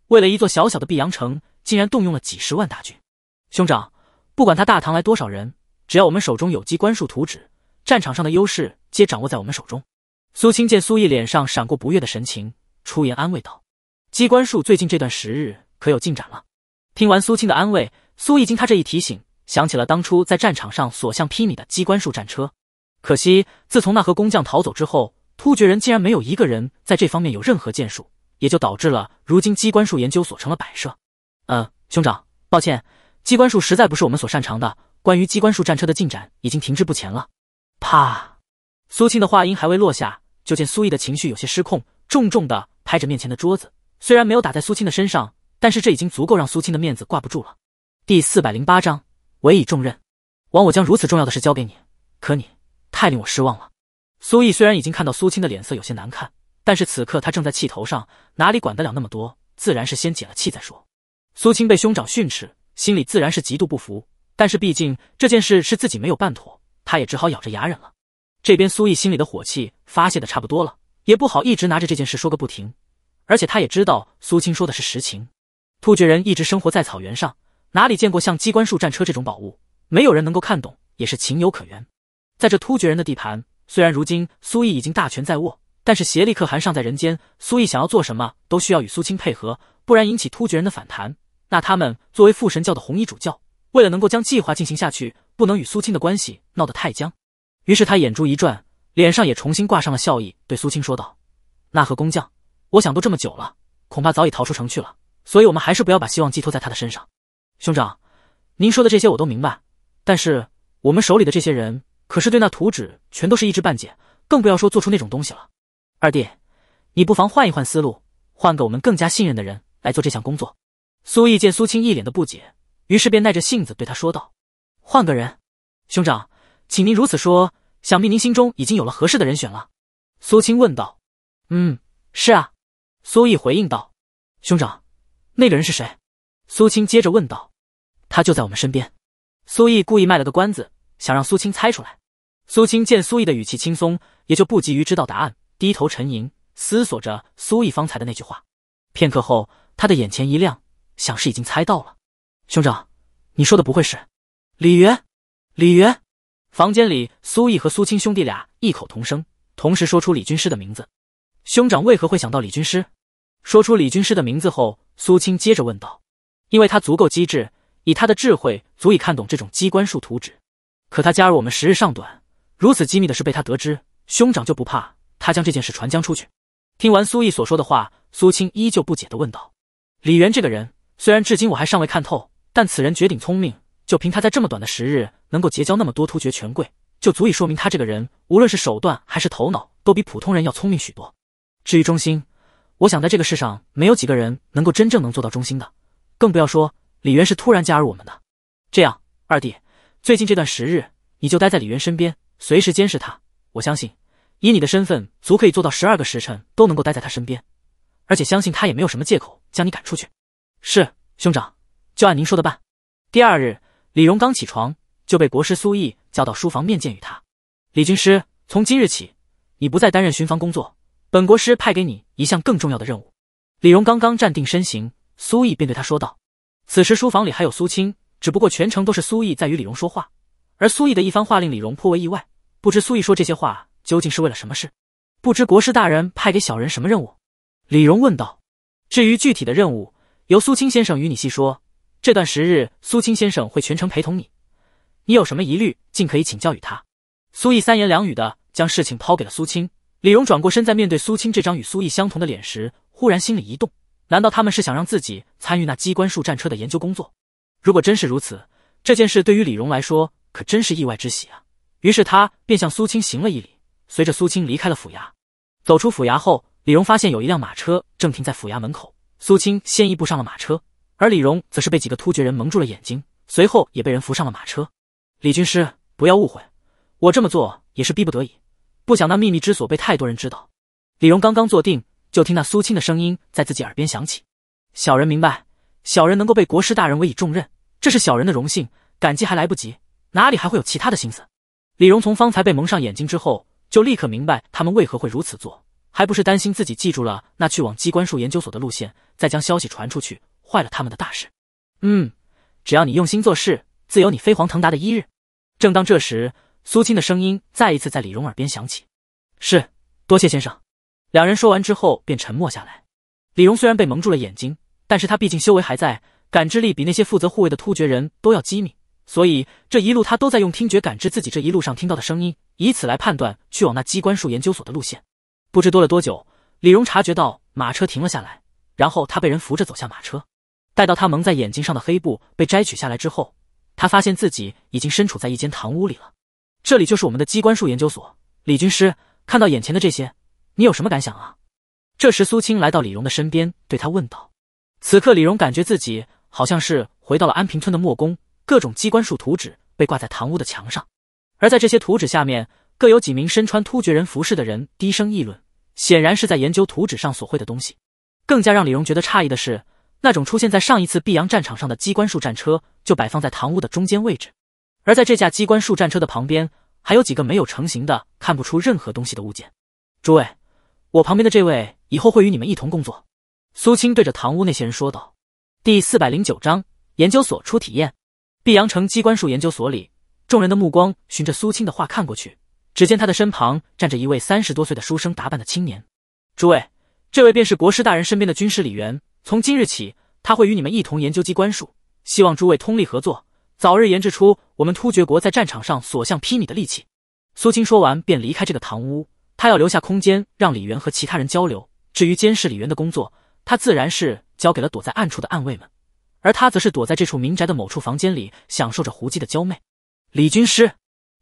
[SPEAKER 1] 为了一座小小的碧阳城，竟然动用了几十万大军。兄长，不管他大唐来多少人，只要我们手中有机关术图纸，战场上的优势皆掌握在我们手中。苏青见苏毅脸上闪过不悦的神情，出言安慰道：“机关术最近这段时日可有进展了？”听完苏青的安慰。苏毅经他这一提醒，想起了当初在战场上所向披靡的机关术战车。可惜，自从那和工匠逃走之后，突厥人竟然没有一个人在这方面有任何建树，也就导致了如今机关术研究所成了摆设。嗯，兄长，抱歉，机关术实在不是我们所擅长的。关于机关术战车的进展已经停滞不前了。啪！苏青的话音还未落下，就见苏毅的情绪有些失控，重重的拍着面前的桌子。虽然没有打在苏青的身上，但是这已经足够让苏青的面子挂不住了。第四百零八章委以重任。王，我将如此重要的事交给你，可你太令我失望了。苏毅虽然已经看到苏青的脸色有些难看，但是此刻他正在气头上，哪里管得了那么多？自然是先解了气再说。苏青被兄长训斥，心里自然是极度不服，但是毕竟这件事是自己没有办妥，他也只好咬着牙忍了。这边苏毅心里的火气发泄的差不多了，也不好一直拿着这件事说个不停，而且他也知道苏青说的是实情。突厥人一直生活在草原上。哪里见过像机关术战车这种宝物？没有人能够看懂，也是情有可原。在这突厥人的地盘，虽然如今苏毅已经大权在握，但是协力可汗尚在人间，苏毅想要做什么都需要与苏青配合，不然引起突厥人的反弹。那他们作为父神教的红衣主教，为了能够将计划进行下去，不能与苏青的关系闹得太僵。于是他眼珠一转，脸上也重新挂上了笑意，对苏青说道：“那和工匠，我想都这么久了，恐怕早已逃出城去了。所以我们还是不要把希望寄托在他的身上。”兄长，您说的这些我都明白，但是我们手里的这些人可是对那图纸全都是一知半解，更不要说做出那种东西了。二弟，你不妨换一换思路，换个我们更加信任的人来做这项工作。苏毅见苏青一脸的不解，于是便耐着性子对他说道：“换个人，兄长，请您如此说，想必您心中已经有了合适的人选了。”苏青问道：“嗯，是啊。”苏毅回应道：“兄长，那个人是谁？”苏青接着问道。他就在我们身边。苏毅故意卖了个关子，想让苏青猜出来。苏青见苏毅的语气轻松，也就不急于知道答案，低头沉吟，思索着苏毅方才的那句话。片刻后，他的眼前一亮，想是已经猜到了。兄长，你说的不会是李元？李元？房间里，苏毅和苏青兄弟俩异口同声，同时说出李军师的名字。兄长为何会想到李军师？说出李军师的名字后，苏青接着问道：“因为他足够机智。”以他的智慧，足以看懂这种机关术图纸。可他加入我们时日尚短，如此机密的事被他得知，兄长就不怕他将这件事传将出去？听完苏毅所说的话，苏青依旧不解地问道：“李元这个人，虽然至今我还尚未看透，但此人绝顶聪明。就凭他在这么短的时日能够结交那么多突厥权贵，就足以说明他这个人无论是手段还是头脑，都比普通人要聪明许多。至于忠心，我想在这个世上，没有几个人能够真正能做到忠心的，更不要说……”李渊是突然加入我们的，这样，二弟，最近这段时日，你就待在李渊身边，随时监视他。我相信，以你的身份，足可以做到十二个时辰都能够待在他身边，而且相信他也没有什么借口将你赶出去。是，兄长，就按您说的办。第二日，李荣刚起床就被国师苏毅叫到书房面见与他。李军师，从今日起，你不再担任巡防工作，本国师派给你一项更重要的任务。李荣刚刚站定身形，苏毅便对他说道。此时书房里还有苏青，只不过全程都是苏毅在与李荣说话。而苏毅的一番话令李荣颇为意外，不知苏毅说这些话究竟是为了什么事？不知国师大人派给小人什么任务？李荣问道。至于具体的任务，由苏青先生与你细说。这段时日，苏青先生会全程陪同你，你有什么疑虑，尽可以请教于他。苏毅三言两语的将事情抛给了苏青。李荣转过身，在面对苏青这张与苏毅相同的脸时，忽然心里一动。难道他们是想让自己参与那机关术战车的研究工作？如果真是如此，这件事对于李荣来说可真是意外之喜啊！于是他便向苏青行了一礼，随着苏青离开了府衙。走出府衙后，李荣发现有一辆马车正停在府衙门口。苏青先一步上了马车，而李荣则是被几个突厥人蒙住了眼睛，随后也被人扶上了马车。李军师，不要误会，我这么做也是逼不得已，不想那秘密之所被太多人知道。李荣刚刚坐定。就听那苏青的声音在自己耳边响起：“小人明白，小人能够被国师大人委以重任，这是小人的荣幸，感激还来不及，哪里还会有其他的心思？”李荣从方才被蒙上眼睛之后，就立刻明白他们为何会如此做，还不是担心自己记住了那去往机关术研究所的路线，再将消息传出去，坏了他们的大事？嗯，只要你用心做事，自有你飞黄腾达的一日。正当这时，苏青的声音再一次在李荣耳边响起：“是，多谢先生。”两人说完之后便沉默下来。李荣虽然被蒙住了眼睛，但是他毕竟修为还在，感知力比那些负责护卫的突厥人都要机敏，所以这一路他都在用听觉感知自己这一路上听到的声音，以此来判断去往那机关术研究所的路线。不知多了多久，李荣察觉到马车停了下来，然后他被人扶着走下马车。待到他蒙在眼睛上的黑布被摘取下来之后，他发现自己已经身处在一间堂屋里了。这里就是我们的机关术研究所。李军师，看到眼前的这些。你有什么感想啊？这时，苏青来到李荣的身边，对他问道。此刻，李荣感觉自己好像是回到了安平村的墨宫，各种机关术图纸被挂在堂屋的墙上，而在这些图纸下面，各有几名身穿突厥人服饰的人低声议论，显然是在研究图纸上所绘的东西。更加让李荣觉得诧异的是，那种出现在上一次碧阳战场上的机关术战车，就摆放在堂屋的中间位置，而在这架机关术战车的旁边，还有几个没有成型的、看不出任何东西的物件。诸位。我旁边的这位以后会与你们一同工作。”苏青对着堂屋那些人说道。第四百零九章研究所初体验。碧阳城机关术研究所里，众人的目光循着苏青的话看过去，只见他的身旁站着一位三十多岁的书生打扮的青年。诸位，这位便是国师大人身边的军师李元。从今日起，他会与你们一同研究机关术，希望诸位通力合作，早日研制出我们突厥国在战场上所向披靡的利器。苏青说完，便离开这个堂屋。他要留下空间让李渊和其他人交流。至于监视李渊的工作，他自然是交给了躲在暗处的暗卫们，而他则是躲在这处民宅的某处房间里，享受着胡姬的娇媚。李军师，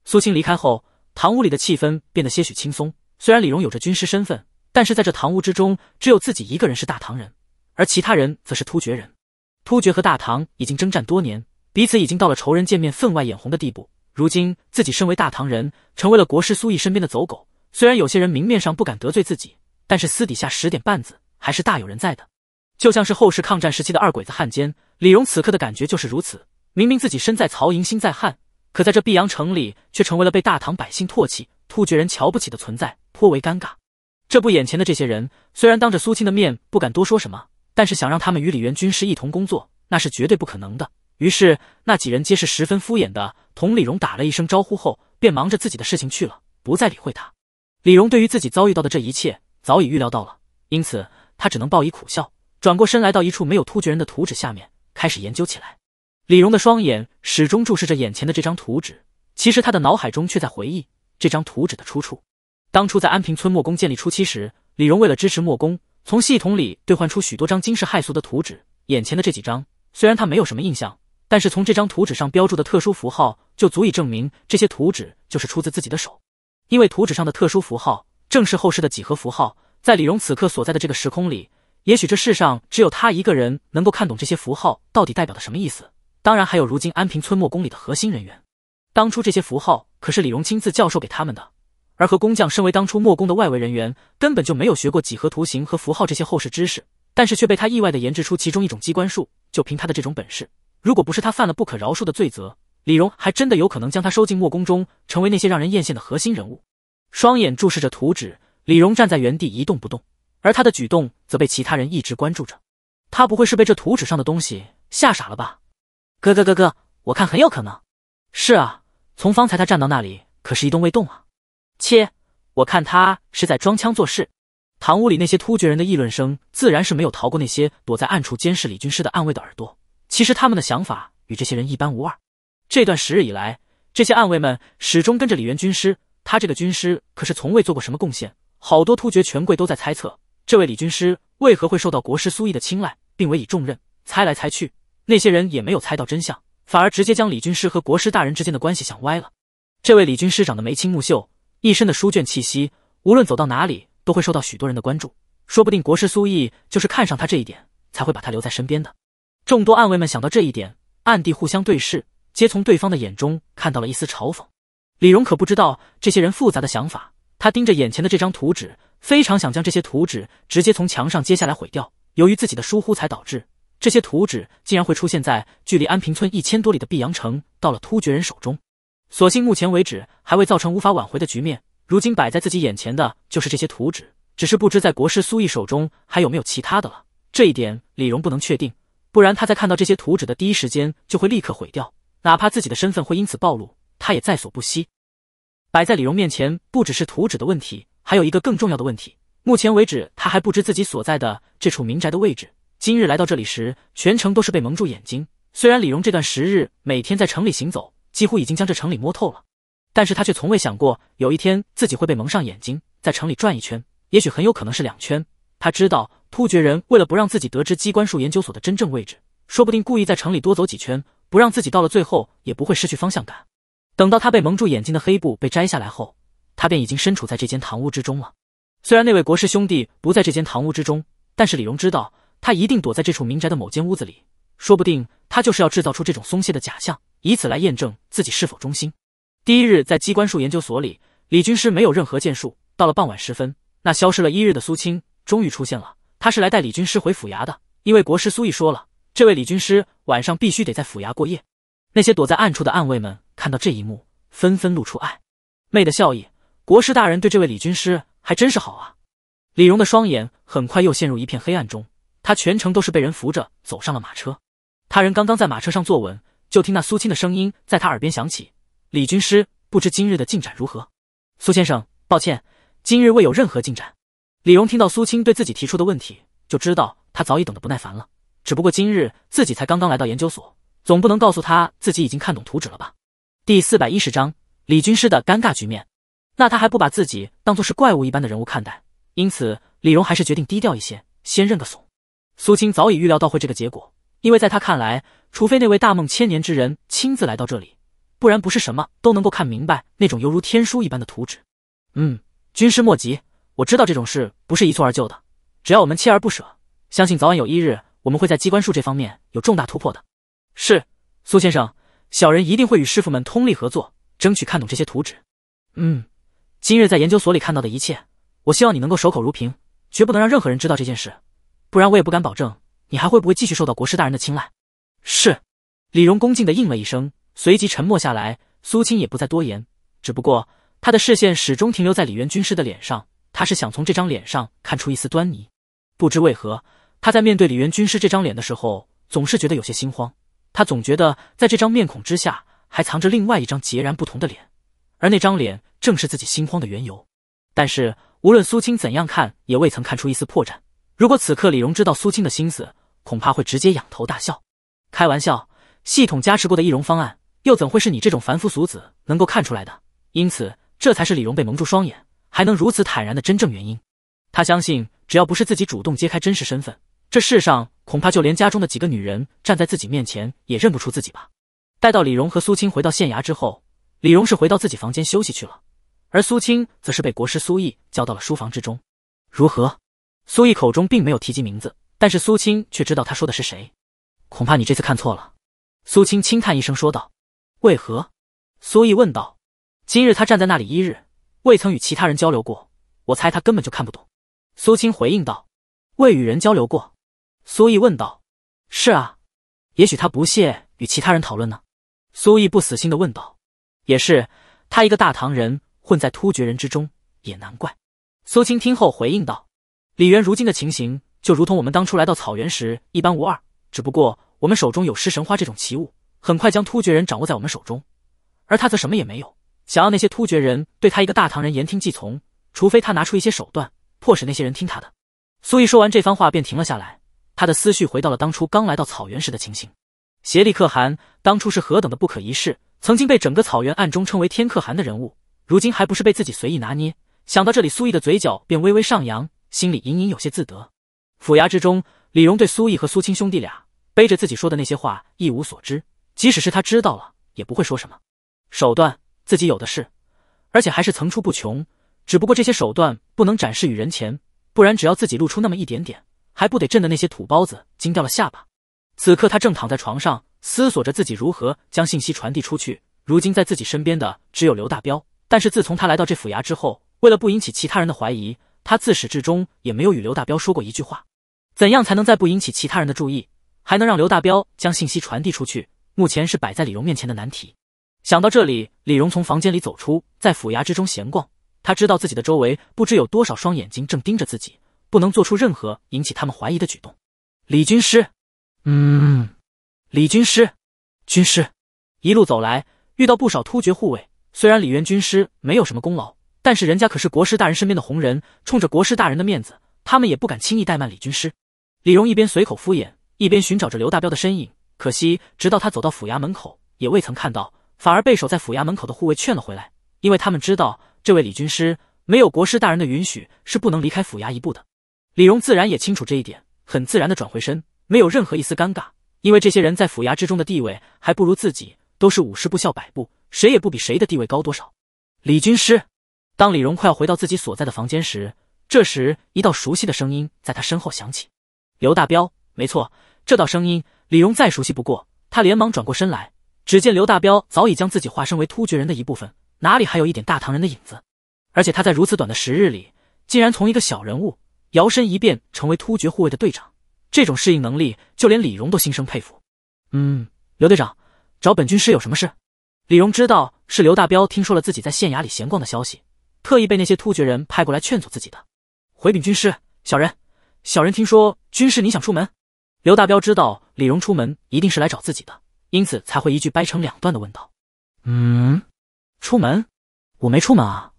[SPEAKER 1] 苏青离开后，堂屋里的气氛变得些许轻松。虽然李荣有着军师身份，但是在这堂屋之中，只有自己一个人是大唐人，而其他人则是突厥人。突厥和大唐已经征战多年，彼此已经到了仇人见面，分外眼红的地步。如今自己身为大唐人，成为了国师苏毅身边的走狗。虽然有些人明面上不敢得罪自己，但是私底下使点绊子还是大有人在的。就像是后世抗战时期的二鬼子汉奸，李荣此刻的感觉就是如此。明明自己身在曹营心在汉，可在这碧阳城里却成为了被大唐百姓唾弃、突厥人瞧不起的存在，颇为尴尬。这不，眼前的这些人虽然当着苏青的面不敢多说什么，但是想让他们与李元军师一同工作，那是绝对不可能的。于是，那几人皆是十分敷衍的同李荣打了一声招呼后，便忙着自己的事情去了，不再理会他。李荣对于自己遭遇到的这一切早已预料到了，因此他只能报以苦笑，转过身来到一处没有突厥人的图纸下面，开始研究起来。李荣的双眼始终注视着眼前的这张图纸，其实他的脑海中却在回忆这张图纸的出处。当初在安平村墨工建立初期时，李荣为了支持墨工，从系统里兑换出许多张惊世骇俗的图纸。眼前的这几张虽然他没有什么印象，但是从这张图纸上标注的特殊符号，就足以证明这些图纸就是出自自己的手。因为图纸上的特殊符号，正是后世的几何符号。在李荣此刻所在的这个时空里，也许这世上只有他一个人能够看懂这些符号到底代表的什么意思。当然，还有如今安平村墨宫里的核心人员。当初这些符号可是李荣亲自教授给他们的，而和工匠身为当初墨宫的外围人员，根本就没有学过几何图形和符号这些后世知识。但是却被他意外的研制出其中一种机关术。就凭他的这种本事，如果不是他犯了不可饶恕的罪责。李荣还真的有可能将他收进墨宫中，成为那些让人艳羡的核心人物。双眼注视着图纸，李荣站在原地一动不动，而他的举动则被其他人一直关注着。他不会是被这图纸上的东西吓傻了吧？哥哥哥哥，我看很有可能。是啊，从方才他站到那里，可是一动未动啊。切，我看他是在装腔作势。堂屋里那些突厥人的议论声，自然是没有逃过那些躲在暗处监视李军师的暗卫的耳朵。其实他们的想法与这些人一般无二。这段时日以来，这些暗卫们始终跟着李元军师。他这个军师可是从未做过什么贡献。好多突厥权贵都在猜测，这位李军师为何会受到国师苏毅的青睐，并委以重任。猜来猜去，那些人也没有猜到真相，反而直接将李军师和国师大人之间的关系想歪了。这位李军师长得眉清目秀，一身的书卷气息，无论走到哪里都会受到许多人的关注。说不定国师苏毅就是看上他这一点，才会把他留在身边的。众多暗卫们想到这一点，暗地互相对视。皆从对方的眼中看到了一丝嘲讽。李荣可不知道这些人复杂的想法，他盯着眼前的这张图纸，非常想将这些图纸直接从墙上揭下来毁掉。由于自己的疏忽，才导致这些图纸竟然会出现在距离安平村一千多里的碧阳城，到了突厥人手中。所幸目前为止还未造成无法挽回的局面。如今摆在自己眼前的，就是这些图纸。只是不知在国师苏毅手中还有没有其他的了。这一点李荣不能确定，不然他在看到这些图纸的第一时间就会立刻毁掉。哪怕自己的身份会因此暴露，他也在所不惜。摆在李荣面前不只是图纸的问题，还有一个更重要的问题。目前为止，他还不知自己所在的这处民宅的位置。今日来到这里时，全程都是被蒙住眼睛。虽然李荣这段时日每天在城里行走，几乎已经将这城里摸透了，但是他却从未想过有一天自己会被蒙上眼睛，在城里转一圈，也许很有可能是两圈。他知道突厥人为了不让自己得知机关术研究所的真正位置，说不定故意在城里多走几圈。不让自己到了最后也不会失去方向感。等到他被蒙住眼睛的黑布被摘下来后，他便已经身处在这间堂屋之中了。虽然那位国师兄弟不在这间堂屋之中，但是李荣知道他一定躲在这处民宅的某间屋子里。说不定他就是要制造出这种松懈的假象，以此来验证自己是否忠心。第一日在机关术研究所里，李军师没有任何建树。到了傍晚时分，那消失了一日的苏青终于出现了。他是来带李军师回府衙的，因为国师苏毅说了。这位李军师晚上必须得在府衙过夜。那些躲在暗处的暗卫们看到这一幕，纷纷露出暧昧的笑意。国师大人对这位李军师还真是好啊！李荣的双眼很快又陷入一片黑暗中，他全程都是被人扶着走上了马车。他人刚刚在马车上坐稳，就听那苏青的声音在他耳边响起：“李军师，不知今日的进展如何？”苏先生，抱歉，今日未有任何进展。李荣听到苏青对自己提出的问题，就知道他早已等得不耐烦了。只不过今日自己才刚刚来到研究所，总不能告诉他自己已经看懂图纸了吧？第四百一十章李军师的尴尬局面，那他还不把自己当做是怪物一般的人物看待，因此李荣还是决定低调一些，先认个怂。苏青早已预料到会这个结果，因为在他看来，除非那位大梦千年之人亲自来到这里，不然不是什么都能够看明白那种犹如天书一般的图纸。嗯，军师莫急，我知道这种事不是一蹴而就的，只要我们锲而不舍，相信早晚有一日。我们会在机关术这方面有重大突破的。是苏先生，小人一定会与师傅们通力合作，争取看懂这些图纸。嗯，今日在研究所里看到的一切，我希望你能够守口如瓶，绝不能让任何人知道这件事，不然我也不敢保证你还会不会继续受到国师大人的青睐。是。李荣恭敬的应了一声，随即沉默下来。苏青也不再多言，只不过他的视线始终停留在李元军师的脸上，他是想从这张脸上看出一丝端倪。不知为何。他在面对李元军师这张脸的时候，总是觉得有些心慌。他总觉得在这张面孔之下，还藏着另外一张截然不同的脸，而那张脸正是自己心慌的缘由。但是无论苏青怎样看，也未曾看出一丝破绽。如果此刻李荣知道苏青的心思，恐怕会直接仰头大笑。开玩笑，系统加持过的易容方案，又怎会是你这种凡夫俗子能够看出来的？因此，这才是李荣被蒙住双眼还能如此坦然的真正原因。他相信，只要不是自己主动揭开真实身份，这世上恐怕就连家中的几个女人站在自己面前也认不出自己吧。待到李荣和苏青回到县衙之后，李荣是回到自己房间休息去了，而苏青则是被国师苏毅叫到了书房之中。如何？苏毅口中并没有提及名字，但是苏青却知道他说的是谁。恐怕你这次看错了。苏青轻叹一声说道：“为何？”苏毅问道：“今日他站在那里一日，未曾与其他人交流过，我猜他根本就看不懂。”苏青回应道：“未与人交流过。”苏毅问道：“是啊，也许他不屑与其他人讨论呢。”苏毅不死心的问道：“也是，他一个大唐人混在突厥人之中，也难怪。”苏青听后回应道：“李渊如今的情形就如同我们当初来到草原时一般无二，只不过我们手中有尸神花这种奇物，很快将突厥人掌握在我们手中，而他则什么也没有。想要那些突厥人对他一个大唐人言听计从，除非他拿出一些手段，迫使那些人听他的。”苏毅说完这番话便停了下来。他的思绪回到了当初刚来到草原时的情形，邪力可汗当初是何等的不可一世，曾经被整个草原暗中称为天可汗的人物，如今还不是被自己随意拿捏？想到这里，苏毅的嘴角便微微上扬，心里隐隐有些自得。府衙之中，李荣对苏毅和苏青兄弟俩背着自己说的那些话一无所知，即使是他知道了，也不会说什么手段，自己有的是，而且还是层出不穷。只不过这些手段不能展示于人前，不然只要自己露出那么一点点。还不得震的那些土包子惊掉了下巴？此刻他正躺在床上思索着自己如何将信息传递出去。如今在自己身边的只有刘大彪，但是自从他来到这府衙之后，为了不引起其他人的怀疑，他自始至终也没有与刘大彪说过一句话。怎样才能再不引起其他人的注意，还能让刘大彪将信息传递出去？目前是摆在李荣面前的难题。想到这里，李荣从房间里走出，在府衙之中闲逛。他知道自己的周围不知有多少双眼睛正盯着自己。不能做出任何引起他们怀疑的举动。李军师，嗯，李军师，军师。一路走来，遇到不少突厥护卫。虽然李渊军师没有什么功劳，但是人家可是国师大人身边的红人，冲着国师大人的面子，他们也不敢轻易怠慢李军师。李荣一边随口敷衍，一边寻找着刘大彪的身影。可惜，直到他走到府衙门口，也未曾看到，反而被守在府衙门口的护卫劝了回来，因为他们知道，这位李军师没有国师大人的允许，是不能离开府衙一步的。李荣自然也清楚这一点，很自然的转回身，没有任何一丝尴尬，因为这些人在府衙之中的地位还不如自己，都是五十步笑百步，谁也不比谁的地位高多少。李军师，当李荣快要回到自己所在的房间时，这时一道熟悉的声音在他身后响起。刘大彪，没错，这道声音李荣再熟悉不过。他连忙转过身来，只见刘大彪早已将自己化身为突厥人的一部分，哪里还有一点大唐人的影子？而且他在如此短的时日里，竟然从一个小人物。摇身一变成为突厥护卫的队长，这种适应能力，就连李荣都心生佩服。嗯，刘队长，找本军师有什么事？李荣知道是刘大彪听说了自己在县衙里闲逛的消息，特意被那些突厥人派过来劝阻自己的。回禀军师，小人，小人听说军师你想出门。刘大彪知道李荣出门一定是来找自己的，因此才会一句掰成两段的问道。嗯，出门？我没出门啊！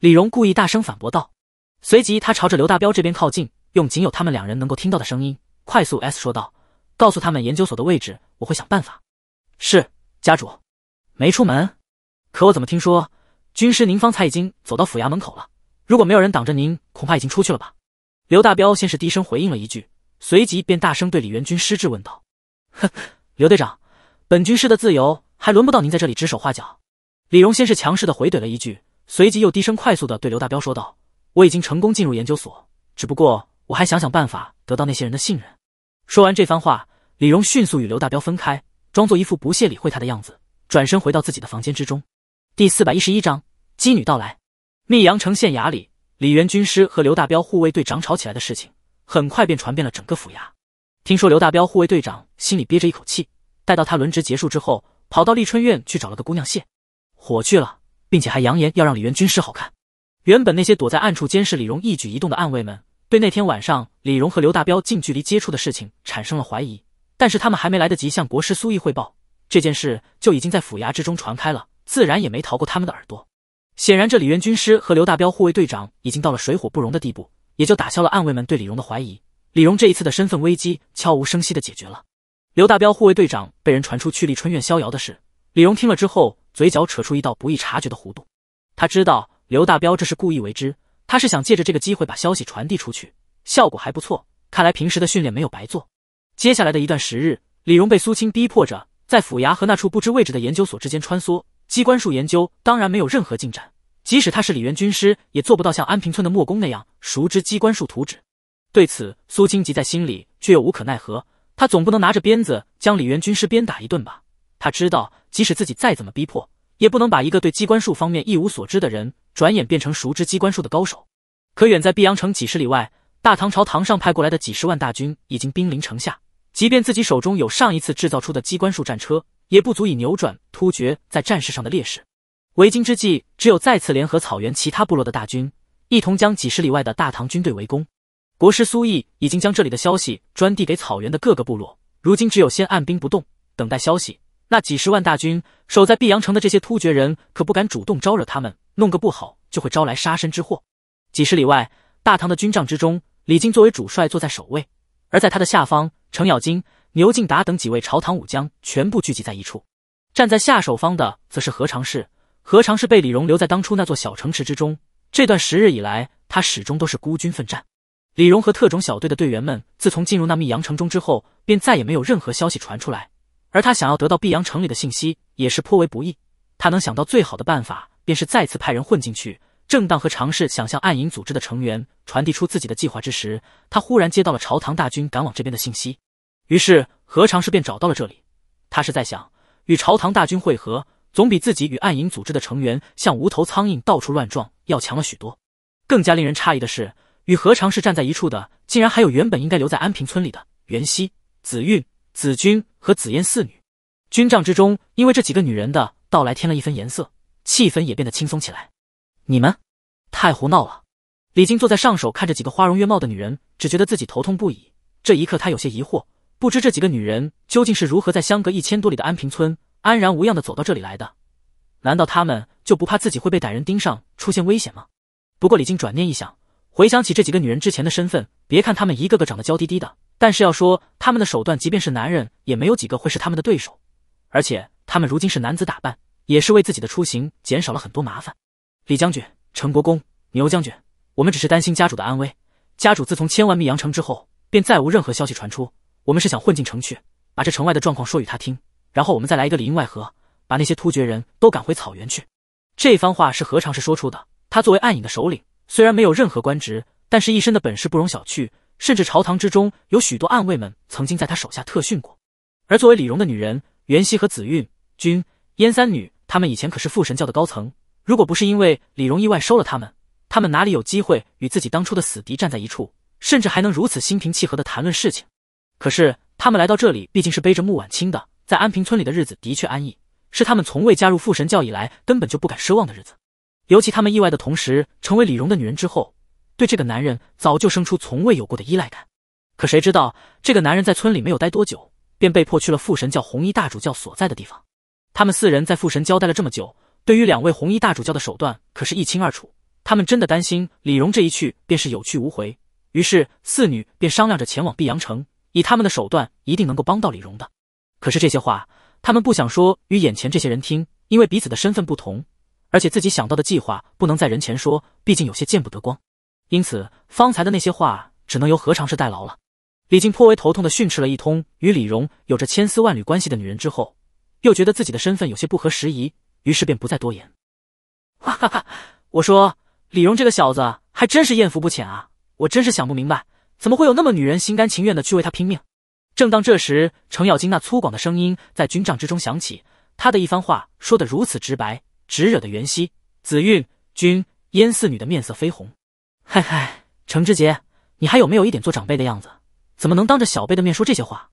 [SPEAKER 1] 李荣故意大声反驳道。随即，他朝着刘大彪这边靠近，用仅有他们两人能够听到的声音，快速 s 说道：“告诉他们研究所的位置，我会想办法。”是家主没出门，可我怎么听说军师您方才已经走到府衙门口了？如果没有人挡着您，恐怕已经出去了吧？刘大彪先是低声回应了一句，随即便大声对李元军失质问道：“哼，刘队长，本军师的自由还轮不到您在这里指手画脚。”李荣先是强势的回怼了一句，随即又低声快速的对刘大彪说道。我已经成功进入研究所，只不过我还想想办法得到那些人的信任。说完这番话，李荣迅速与刘大彪分开，装作一副不屑理会他的样子，转身回到自己的房间之中。第四百一十一章，姬女到来。密阳城县衙里，李元军师和刘大彪护卫队长吵起来的事情，很快便传遍了整个府衙。听说刘大彪护卫队长心里憋着一口气，待到他轮值结束之后，跑到丽春院去找了个姑娘谢，火去了，并且还扬言要让李元军师好看。原本那些躲在暗处监视李荣一举一动的暗卫们，对那天晚上李荣和刘大彪近距离接触的事情产生了怀疑，但是他们还没来得及向国师苏毅汇报这件事，就已经在府衙之中传开了，自然也没逃过他们的耳朵。显然，这李渊军师和刘大彪护卫队长已经到了水火不容的地步，也就打消了暗卫们对李荣的怀疑。李荣这一次的身份危机悄无声息的解决了。刘大彪护卫队长被人传出去丽春院逍遥的事，李荣听了之后，嘴角扯出一道不易察觉的弧度，他知道。刘大彪这是故意为之，他是想借着这个机会把消息传递出去，效果还不错。看来平时的训练没有白做。接下来的一段时日，李荣被苏青逼迫着在府衙和那处不知位置的研究所之间穿梭，机关术研究当然没有任何进展。即使他是李元军师，也做不到像安平村的墨工那样熟知机关术图纸。对此，苏青急在心里，却又无可奈何。他总不能拿着鞭子将李元军师鞭打一顿吧？他知道，即使自己再怎么逼迫，也不能把一个对机关术方面一无所知的人。转眼变成熟知机关术的高手，可远在碧阳城几十里外，大唐朝堂上派过来的几十万大军已经兵临城下。即便自己手中有上一次制造出的机关术战车，也不足以扭转突厥在战事上的劣势。为今之计，只有再次联合草原其他部落的大军，一同将几十里外的大唐军队围攻。国师苏毅已经将这里的消息专递给草原的各个部落，如今只有先按兵不动，等待消息。那几十万大军守在碧阳城的这些突厥人，可不敢主动招惹他们。弄个不好，就会招来杀身之祸。几十里外，大唐的军帐之中，李靖作为主帅坐在首位，而在他的下方，程咬金、牛敬达等几位朝堂武将全部聚集在一处。站在下手方的，则是何常侍。何常侍被李荣留在当初那座小城池之中，这段时日以来，他始终都是孤军奋战。李荣和特种小队的队员们，自从进入那密阳城中之后，便再也没有任何消息传出来。而他想要得到碧阳城里的信息，也是颇为不易。他能想到最好的办法。便是再次派人混进去。正当何尝试想向暗影组织的成员传递出自己的计划之时，他忽然接到了朝堂大军赶往这边的信息。于是何尝侍便找到了这里。他是在想，与朝堂大军会合，总比自己与暗影组织的成员像无头苍蝇到处乱撞要强了许多。更加令人诧异的是，与何尝侍站在一处的，竟然还有原本应该留在安平村里的袁熙、紫韵、紫君和紫烟四女。军帐之中，因为这几个女人的到来，添了一分颜色。气氛也变得轻松起来，你们太胡闹了！李靖坐在上首，看着几个花容月貌的女人，只觉得自己头痛不已。这一刻，他有些疑惑，不知这几个女人究竟是如何在相隔一千多里的安平村安然无恙的走到这里来的？难道他们就不怕自己会被歹人盯上，出现危险吗？不过李靖转念一想，回想起这几个女人之前的身份，别看她们一个个长得娇滴滴的，但是要说他们的手段，即便是男人也没有几个会是他们的对手。而且他们如今是男子打扮。也是为自己的出行减少了很多麻烦。李将军、陈国公、牛将军，我们只是担心家主的安危。家主自从迁完密阳城之后，便再无任何消息传出。我们是想混进城去，把这城外的状况说与他听，然后我们再来一个里应外合，把那些突厥人都赶回草原去。这番话是何尝是说出的？他作为暗影的首领，虽然没有任何官职，但是一身的本事不容小觑，甚至朝堂之中有许多暗卫们曾经在他手下特训过。而作为李荣的女人，袁熙和紫韵、君燕三女。他们以前可是父神教的高层，如果不是因为李荣意外收了他们，他们哪里有机会与自己当初的死敌站在一处，甚至还能如此心平气和的谈论事情？可是他们来到这里，毕竟是背着穆婉清的，在安平村里的日子的确安逸，是他们从未加入父神教以来根本就不敢奢望的日子。尤其他们意外的同时成为李荣的女人之后，对这个男人早就生出从未有过的依赖感。可谁知道这个男人在村里没有待多久，便被迫去了父神教红衣大主教所在的地方。他们四人在父神交代了这么久，对于两位红衣大主教的手段，可是一清二楚。他们真的担心李荣这一去便是有去无回，于是四女便商量着前往碧阳城，以他们的手段，一定能够帮到李荣的。可是这些话，他们不想说与眼前这些人听，因为彼此的身份不同，而且自己想到的计划不能在人前说，毕竟有些见不得光。因此，方才的那些话，只能由何长侍代劳了。李靖颇为头痛的训斥了一通与李荣有着千丝万缕关系的女人之后。又觉得自己的身份有些不合时宜，于是便不再多言。哈哈哈！我说，李荣这个小子还真是艳福不浅啊！我真是想不明白，怎么会有那么女人心甘情愿的去为他拼命。正当这时，程咬金那粗犷的声音在军帐之中响起，他的一番话说得如此直白，直惹得袁熙、紫韵、君烟四女的面色绯红。嘿嘿，程之杰，你还有没有一点做长辈的样子？怎么能当着小辈的面说这些话？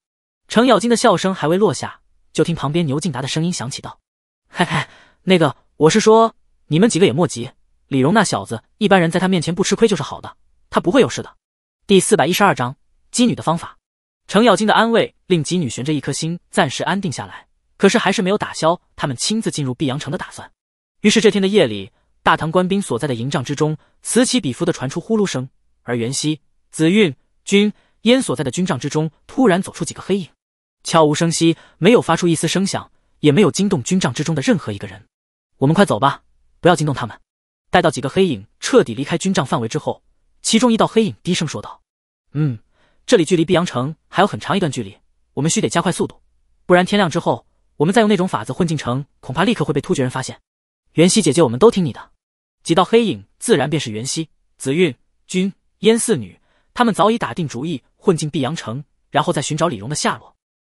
[SPEAKER 1] 程咬金的笑声还未落下。就听旁边牛敬达的声音响起道：“嘿嘿，那个，我是说你们几个也莫急，李荣那小子一般人在他面前不吃亏就是好的，他不会有事的。”第四百一十二章机女的方法。程咬金的安慰令机女悬着一颗心暂时安定下来，可是还是没有打消他们亲自进入碧阳城的打算。于是这天的夜里，大唐官兵所在的营帐之中此起彼伏的传出呼噜声，而袁熙、紫韵、君烟所在的军帐之中突然走出几个黑影。悄无声息，没有发出一丝声响，也没有惊动军帐之中的任何一个人。我们快走吧，不要惊动他们。待到几个黑影彻底离开军帐范围之后，其中一道黑影低声说道：“嗯，这里距离碧阳城还有很长一段距离，我们需得加快速度，不然天亮之后，我们再用那种法子混进城，恐怕立刻会被突厥人发现。”袁熙姐姐，我们都听你的。几道黑影自然便是袁熙、紫韵、君烟四女，他们早已打定主意混进碧阳城，然后再寻找李荣的下落。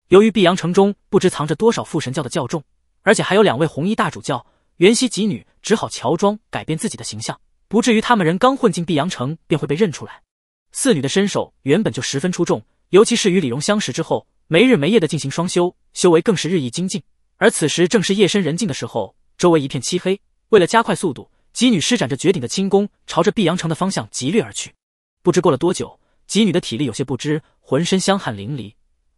[SPEAKER 1] 由于碧阳城中不知藏着多少副神教的教众，而且还有两位红衣大主教，袁熙几女只好乔装，改变自己的形象，不至于他们人刚混进碧阳城便会被认出来。四女的身手原本就十分出众，尤其是与李荣相识之后，没日没夜的进行双修，修为更是日益精进。而此时正是夜深人静的时候，周围一片漆黑。为了加快速度，几女施展着绝顶的轻功，朝着碧阳城的方向疾掠而去。不知过了多久，几女的体力有些不支，浑身香汗淋漓。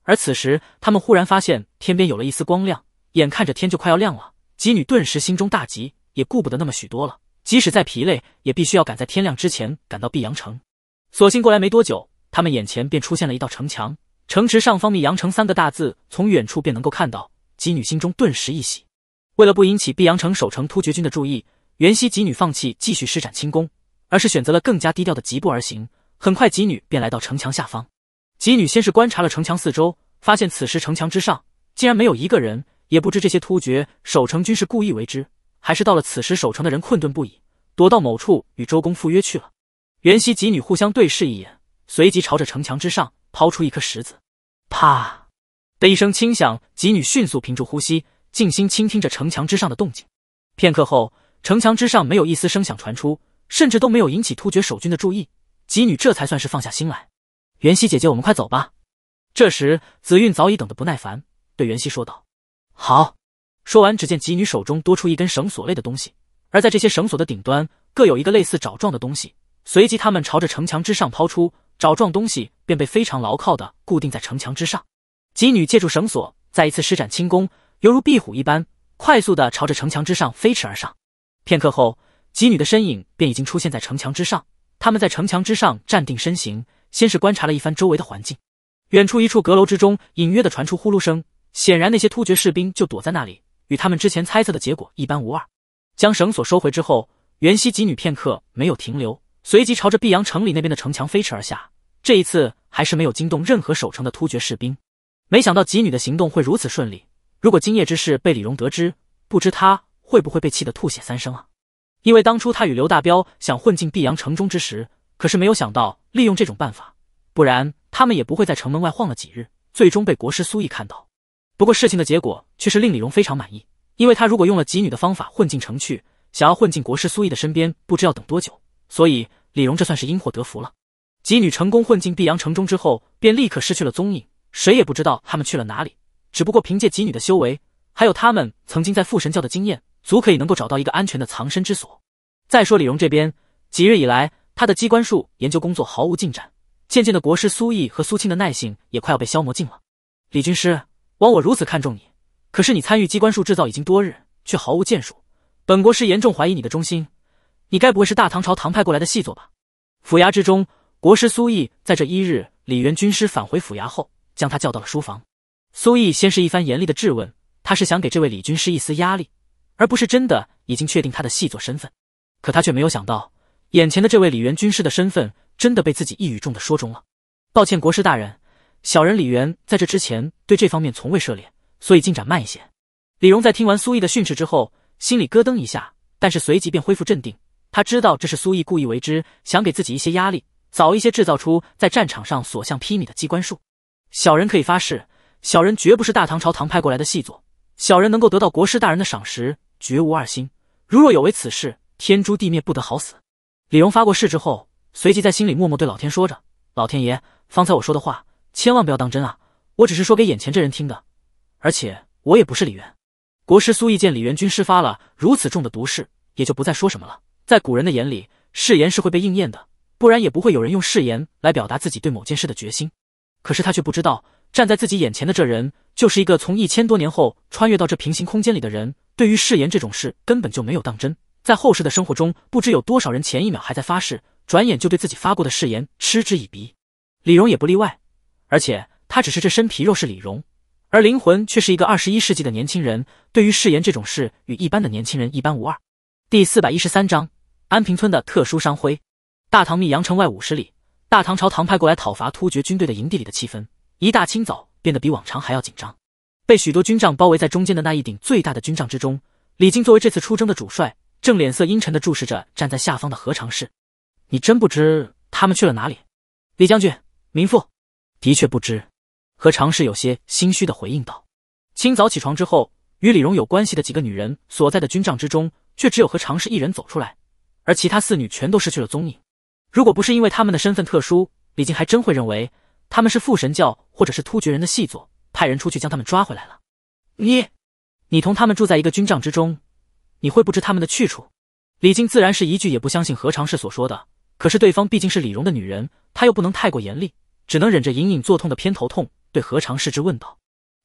[SPEAKER 1] 而此时，他们忽然发现天边有了一丝光亮，眼看着天就快要亮了，吉女顿时心中大急，也顾不得那么许多了。即使再疲累，也必须要赶在天亮之前赶到碧阳城。索性过来没多久，他们眼前便出现了一道城墙，城池上方“碧阳城”三个大字，从远处便能够看到。吉女心中顿时一喜。为了不引起碧阳城守城突厥军的注意，袁熙吉女放弃继续施展轻功，而是选择了更加低调的疾步而行。很快，吉女便来到城墙下方。吉女先是观察了城墙四周，发现此时城墙之上竟然没有一个人，也不知这些突厥守城军是故意为之，还是到了此时守城的人困顿不已，躲到某处与周公赴约去了。袁熙吉女互相对视一眼，随即朝着城墙之上抛出一颗石子，啪的一声轻响，吉女迅速屏住呼吸，静心倾听着城墙之上的动静。片刻后，城墙之上没有一丝声响传出，甚至都没有引起突厥守军的注意，吉女这才算是放下心来。袁熙姐姐，我们快走吧！这时，紫韵早已等得不耐烦，对袁熙说道：“好。”说完，只见吉女手中多出一根绳索类的东西，而在这些绳索的顶端各有一个类似爪状的东西。随即，他们朝着城墙之上抛出爪状东西，便被非常牢靠的固定在城墙之上。吉女借助绳索，再一次施展轻功，犹如壁虎一般，快速的朝着城墙之上飞驰而上。片刻后，吉女的身影便已经出现在城墙之上。他们在城墙之上站定身形。先是观察了一番周围的环境，远处一处阁楼之中隐约的传出呼噜声，显然那些突厥士兵就躲在那里，与他们之前猜测的结果一般无二。将绳索收回之后，袁熙几女片刻没有停留，随即朝着碧阳城里那边的城墙飞驰而下。这一次还是没有惊动任何守城的突厥士兵。没想到几女的行动会如此顺利。如果今夜之事被李荣得知，不知他会不会被气得吐血三升啊！因为当初他与刘大彪想混进碧阳城中之时，可是没有想到。利用这种办法，不然他们也不会在城门外晃了几日，最终被国师苏毅看到。不过事情的结果却是令李荣非常满意，因为他如果用了吉女的方法混进城去，想要混进国师苏毅的身边，不知要等多久。所以李荣这算是因祸得福了。吉女成功混进碧阳城中之后，便立刻失去了踪影，谁也不知道他们去了哪里。只不过凭借吉女的修为，还有他们曾经在父神教的经验，足可以能够找到一个安全的藏身之所。再说李荣这边，几日以来。他的机关术研究工作毫无进展，渐渐的，国师苏毅和苏青的耐性也快要被消磨尽了。李军师，枉我如此看重你，可是你参与机关术制造已经多日，却毫无建树，本国师严重怀疑你的忠心，你该不会是大唐朝唐派过来的细作吧？府衙之中，国师苏毅在这一日，李元军师返回府衙后，将他叫到了书房。苏毅先是一番严厉的质问，他是想给这位李军师一丝压力，而不是真的已经确定他的细作身份。可他却没有想到。眼前的这位李元军师的身份，真的被自己一语中的说中了。抱歉，国师大人，小人李元在这之前对这方面从未涉猎，所以进展慢一些。李荣在听完苏毅的训斥之后，心里咯噔一下，但是随即便恢复镇定。他知道这是苏毅故意为之，想给自己一些压力，早一些制造出在战场上所向披靡的机关术。小人可以发誓，小人绝不是大唐朝堂派过来的细作。小人能够得到国师大人的赏识，绝无二心。如若有违此事，天诛地灭，不得好死。李荣发过誓之后，随即在心里默默对老天说着：“老天爷，方才我说的话千万不要当真啊！我只是说给眼前这人听的，而且我也不是李元。”国师苏毅见李元军施发了如此重的毒誓，也就不再说什么了。在古人的眼里，誓言是会被应验的，不然也不会有人用誓言来表达自己对某件事的决心。可是他却不知道，站在自己眼前的这人就是一个从一千多年后穿越到这平行空间里的人，对于誓言这种事根本就没有当真。在后世的生活中，不知有多少人前一秒还在发誓，转眼就对自己发过的誓言嗤之以鼻。李荣也不例外，而且他只是这身皮肉是李荣，而灵魂却是一个二十一世纪的年轻人。对于誓言这种事，与一般的年轻人一般无二。第四百一十三章安平村的特殊商徽。大唐密阳城外五十里，大唐朝唐派过来讨伐突厥军队的营地里的气氛，一大清早变得比往常还要紧张。被许多军帐包围在中间的那一顶最大的军帐之中，李靖作为这次出征的主帅。正脸色阴沉的注视着站在下方的何长氏，你真不知他们去了哪里？李将军，民妇的确不知。何长氏有些心虚的回应道：“清早起床之后，与李荣有关系的几个女人所在的军帐之中，却只有何长氏一人走出来，而其他四女全都失去了踪影。如果不是因为他们的身份特殊，李靖还真会认为他们是副神教或者是突厥人的细作，派人出去将他们抓回来了。”你，你同他们住在一个军帐之中。你会不知他们的去处？李靖自然是一句也不相信何长士所说的。可是对方毕竟是李荣的女人，他又不能太过严厉，只能忍着隐隐作痛的偏头痛，对何长士之问道：“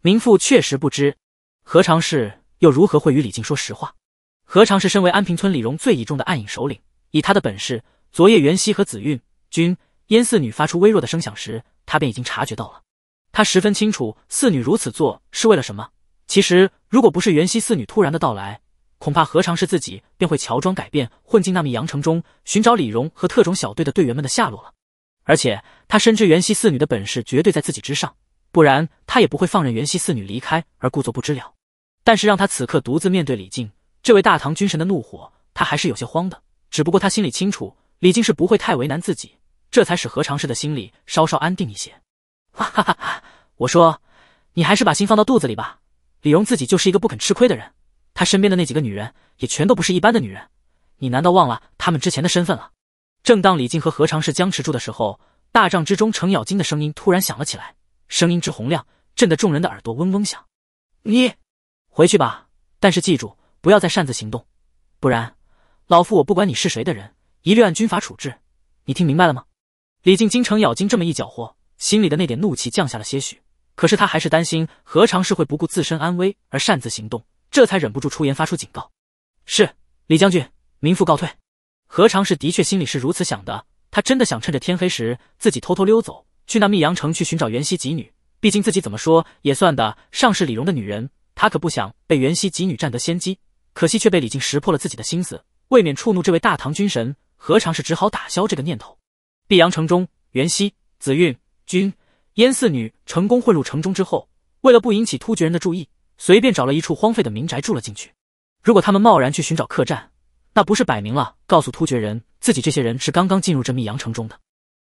[SPEAKER 1] 民妇确实不知。”何长士又如何会与李靖说实话？何长士身为安平村李荣最倚重的暗影首领，以他的本事，昨夜袁熙和紫韵君燕四女发出微弱的声响时，他便已经察觉到了。他十分清楚四女如此做是为了什么。其实如果不是袁熙四女突然的到来，恐怕何尝是自己便会乔装改变，混进那米羊城中，寻找李荣和特种小队的队员们的下落了。而且他深知袁熙四女的本事绝对在自己之上，不然他也不会放任袁熙四女离开而故作不知了。但是让他此刻独自面对李靖这位大唐军神的怒火，他还是有些慌的。只不过他心里清楚，李靖是不会太为难自己，这才使何尝侍的心里稍稍安定一些。哈哈哈！我说，你还是把心放到肚子里吧。李荣自己就是一个不肯吃亏的人。他身边的那几个女人也全都不是一般的女人，你难道忘了他们之前的身份了？正当李靖和何尝是僵持住的时候，大帐之中程咬金的声音突然响了起来，声音之洪亮，震得众人的耳朵嗡嗡响。你回去吧，但是记住，不要再擅自行动，不然老夫我不管你是谁的人，一律按军法处置。你听明白了吗？李靖经程咬金这么一搅和，心里的那点怒气降下了些许，可是他还是担心何尝是会不顾自身安危而擅自行动。这才忍不住出言发出警告：“是李将军，民妇告退。”何尝是的确心里是如此想的，他真的想趁着天黑时自己偷偷溜走，去那密阳城去寻找袁熙吉女。毕竟自己怎么说也算得上是李荣的女人，他可不想被袁熙吉女占得先机。可惜却被李靖识破了自己的心思，未免触怒这位大唐军神，何尝是只好打消这个念头。碧阳城中，袁熙、紫韵、君、燕四女成功混入城中之后，为了不引起突厥人的注意。随便找了一处荒废的民宅住了进去。如果他们贸然去寻找客栈，那不是摆明了告诉突厥人自己这些人是刚刚进入这密阳城中的？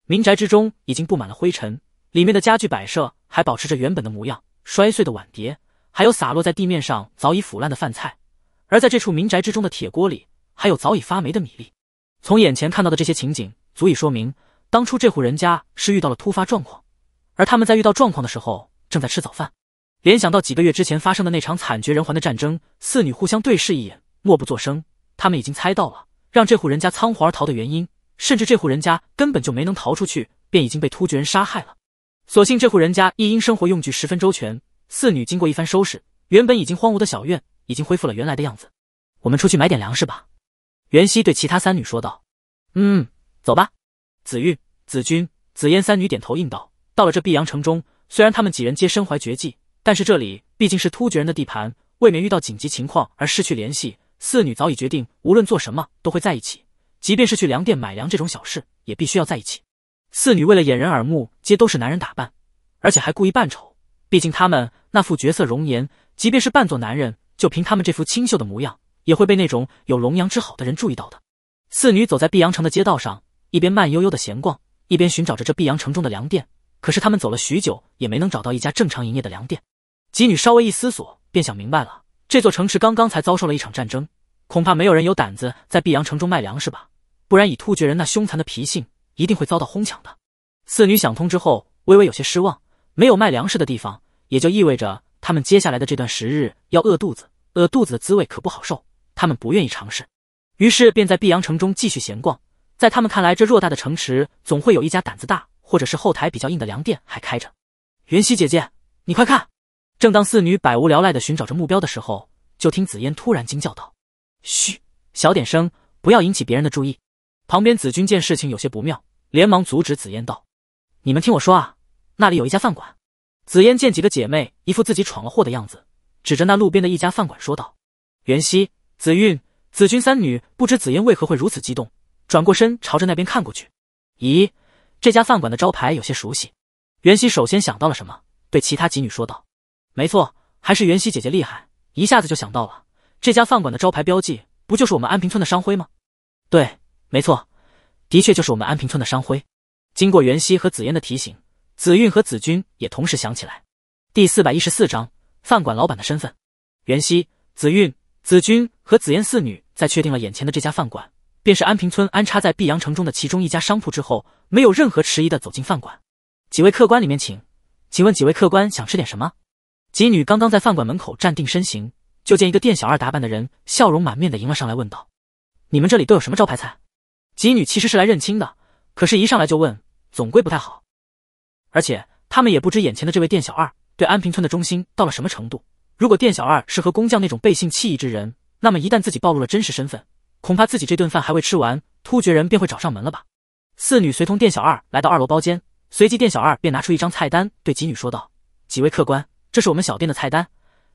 [SPEAKER 1] 民宅之中已经布满了灰尘，里面的家具摆设还保持着原本的模样，摔碎的碗碟，还有洒落在地面上早已腐烂的饭菜。而在这处民宅之中的铁锅里，还有早已发霉的米粒。从眼前看到的这些情景，足以说明当初这户人家是遇到了突发状况，而他们在遇到状况的时候正在吃早饭。联想到几个月之前发生的那场惨绝人寰的战争，四女互相对视一眼，默不作声。他们已经猜到了让这户人家仓皇而逃的原因，甚至这户人家根本就没能逃出去，便已经被突厥人杀害了。所幸这户人家一因生活用具十分周全，四女经过一番收拾，原本已经荒芜的小院已经恢复了原来的样子。我们出去买点粮食吧。”袁熙对其他三女说道。“嗯，走吧。”紫玉、紫君、紫烟三女点头应道。到了这碧阳城中，虽然她们几人皆身怀绝技。但是这里毕竟是突厥人的地盘，未免遇到紧急情况而失去联系。四女早已决定，无论做什么都会在一起，即便是去粮店买粮这种小事，也必须要在一起。四女为了掩人耳目，皆都是男人打扮，而且还故意扮丑。毕竟他们那副绝色容颜，即便是扮作男人，就凭他们这副清秀的模样，也会被那种有龙阳之好的人注意到的。四女走在碧阳城的街道上，一边慢悠悠的闲逛，一边寻找着这碧阳城中的粮店。可是他们走了许久，也没能找到一家正常营业的粮店。吉女稍微一思索，便想明白了：这座城池刚刚才遭受了一场战争，恐怕没有人有胆子在碧阳城中卖粮食吧？不然以突厥人那凶残的脾性，一定会遭到哄抢的。四女想通之后，微微有些失望：没有卖粮食的地方，也就意味着他们接下来的这段时日要饿肚子。饿肚子的滋味可不好受，他们不愿意尝试。于是便在碧阳城中继续闲逛。在他们看来，这偌大的城池总会有一家胆子大，或者是后台比较硬的粮店还开着。云溪姐姐，你快看！正当四女百无聊赖的寻找着目标的时候，就听紫嫣突然惊叫道：“嘘，小点声，不要引起别人的注意。”旁边紫君见事情有些不妙，连忙阻止紫嫣道：“你们听我说啊，那里有一家饭馆。”紫嫣见几个姐妹一副自己闯了祸的样子，指着那路边的一家饭馆说道：“袁熙、紫韵、紫君三女不知紫嫣为何会如此激动，转过身朝着那边看过去。咦，这家饭馆的招牌有些熟悉。”袁熙首先想到了什么，对其他几女说道。没错，还是袁熙姐姐厉害，一下子就想到了这家饭馆的招牌标记，不就是我们安平村的商徽吗？对，没错，的确就是我们安平村的商徽。经过袁熙和紫嫣的提醒，紫韵和紫君也同时想起来。第四百一十四章饭馆老板的身份。袁熙、紫韵、紫君和紫嫣四女在确定了眼前的这家饭馆便是安平村安插在碧阳城中的其中一家商铺之后，没有任何迟疑的走进饭馆。几位客官，里面请。请问几位客官想吃点什么？吉女刚刚在饭馆门口站定身形，就见一个店小二打扮的人笑容满面的迎了上来，问道：“你们这里都有什么招牌菜？”吉女其实是来认亲的，可是一上来就问，总归不太好。而且他们也不知眼前的这位店小二对安平村的忠心到了什么程度。如果店小二是和工匠那种背信弃义之人，那么一旦自己暴露了真实身份，恐怕自己这顿饭还未吃完，突厥人便会找上门了吧？四女随同店小二来到二楼包间，随即店小二便拿出一张菜单，对吉女说道：“几位客官。”这是我们小店的菜单，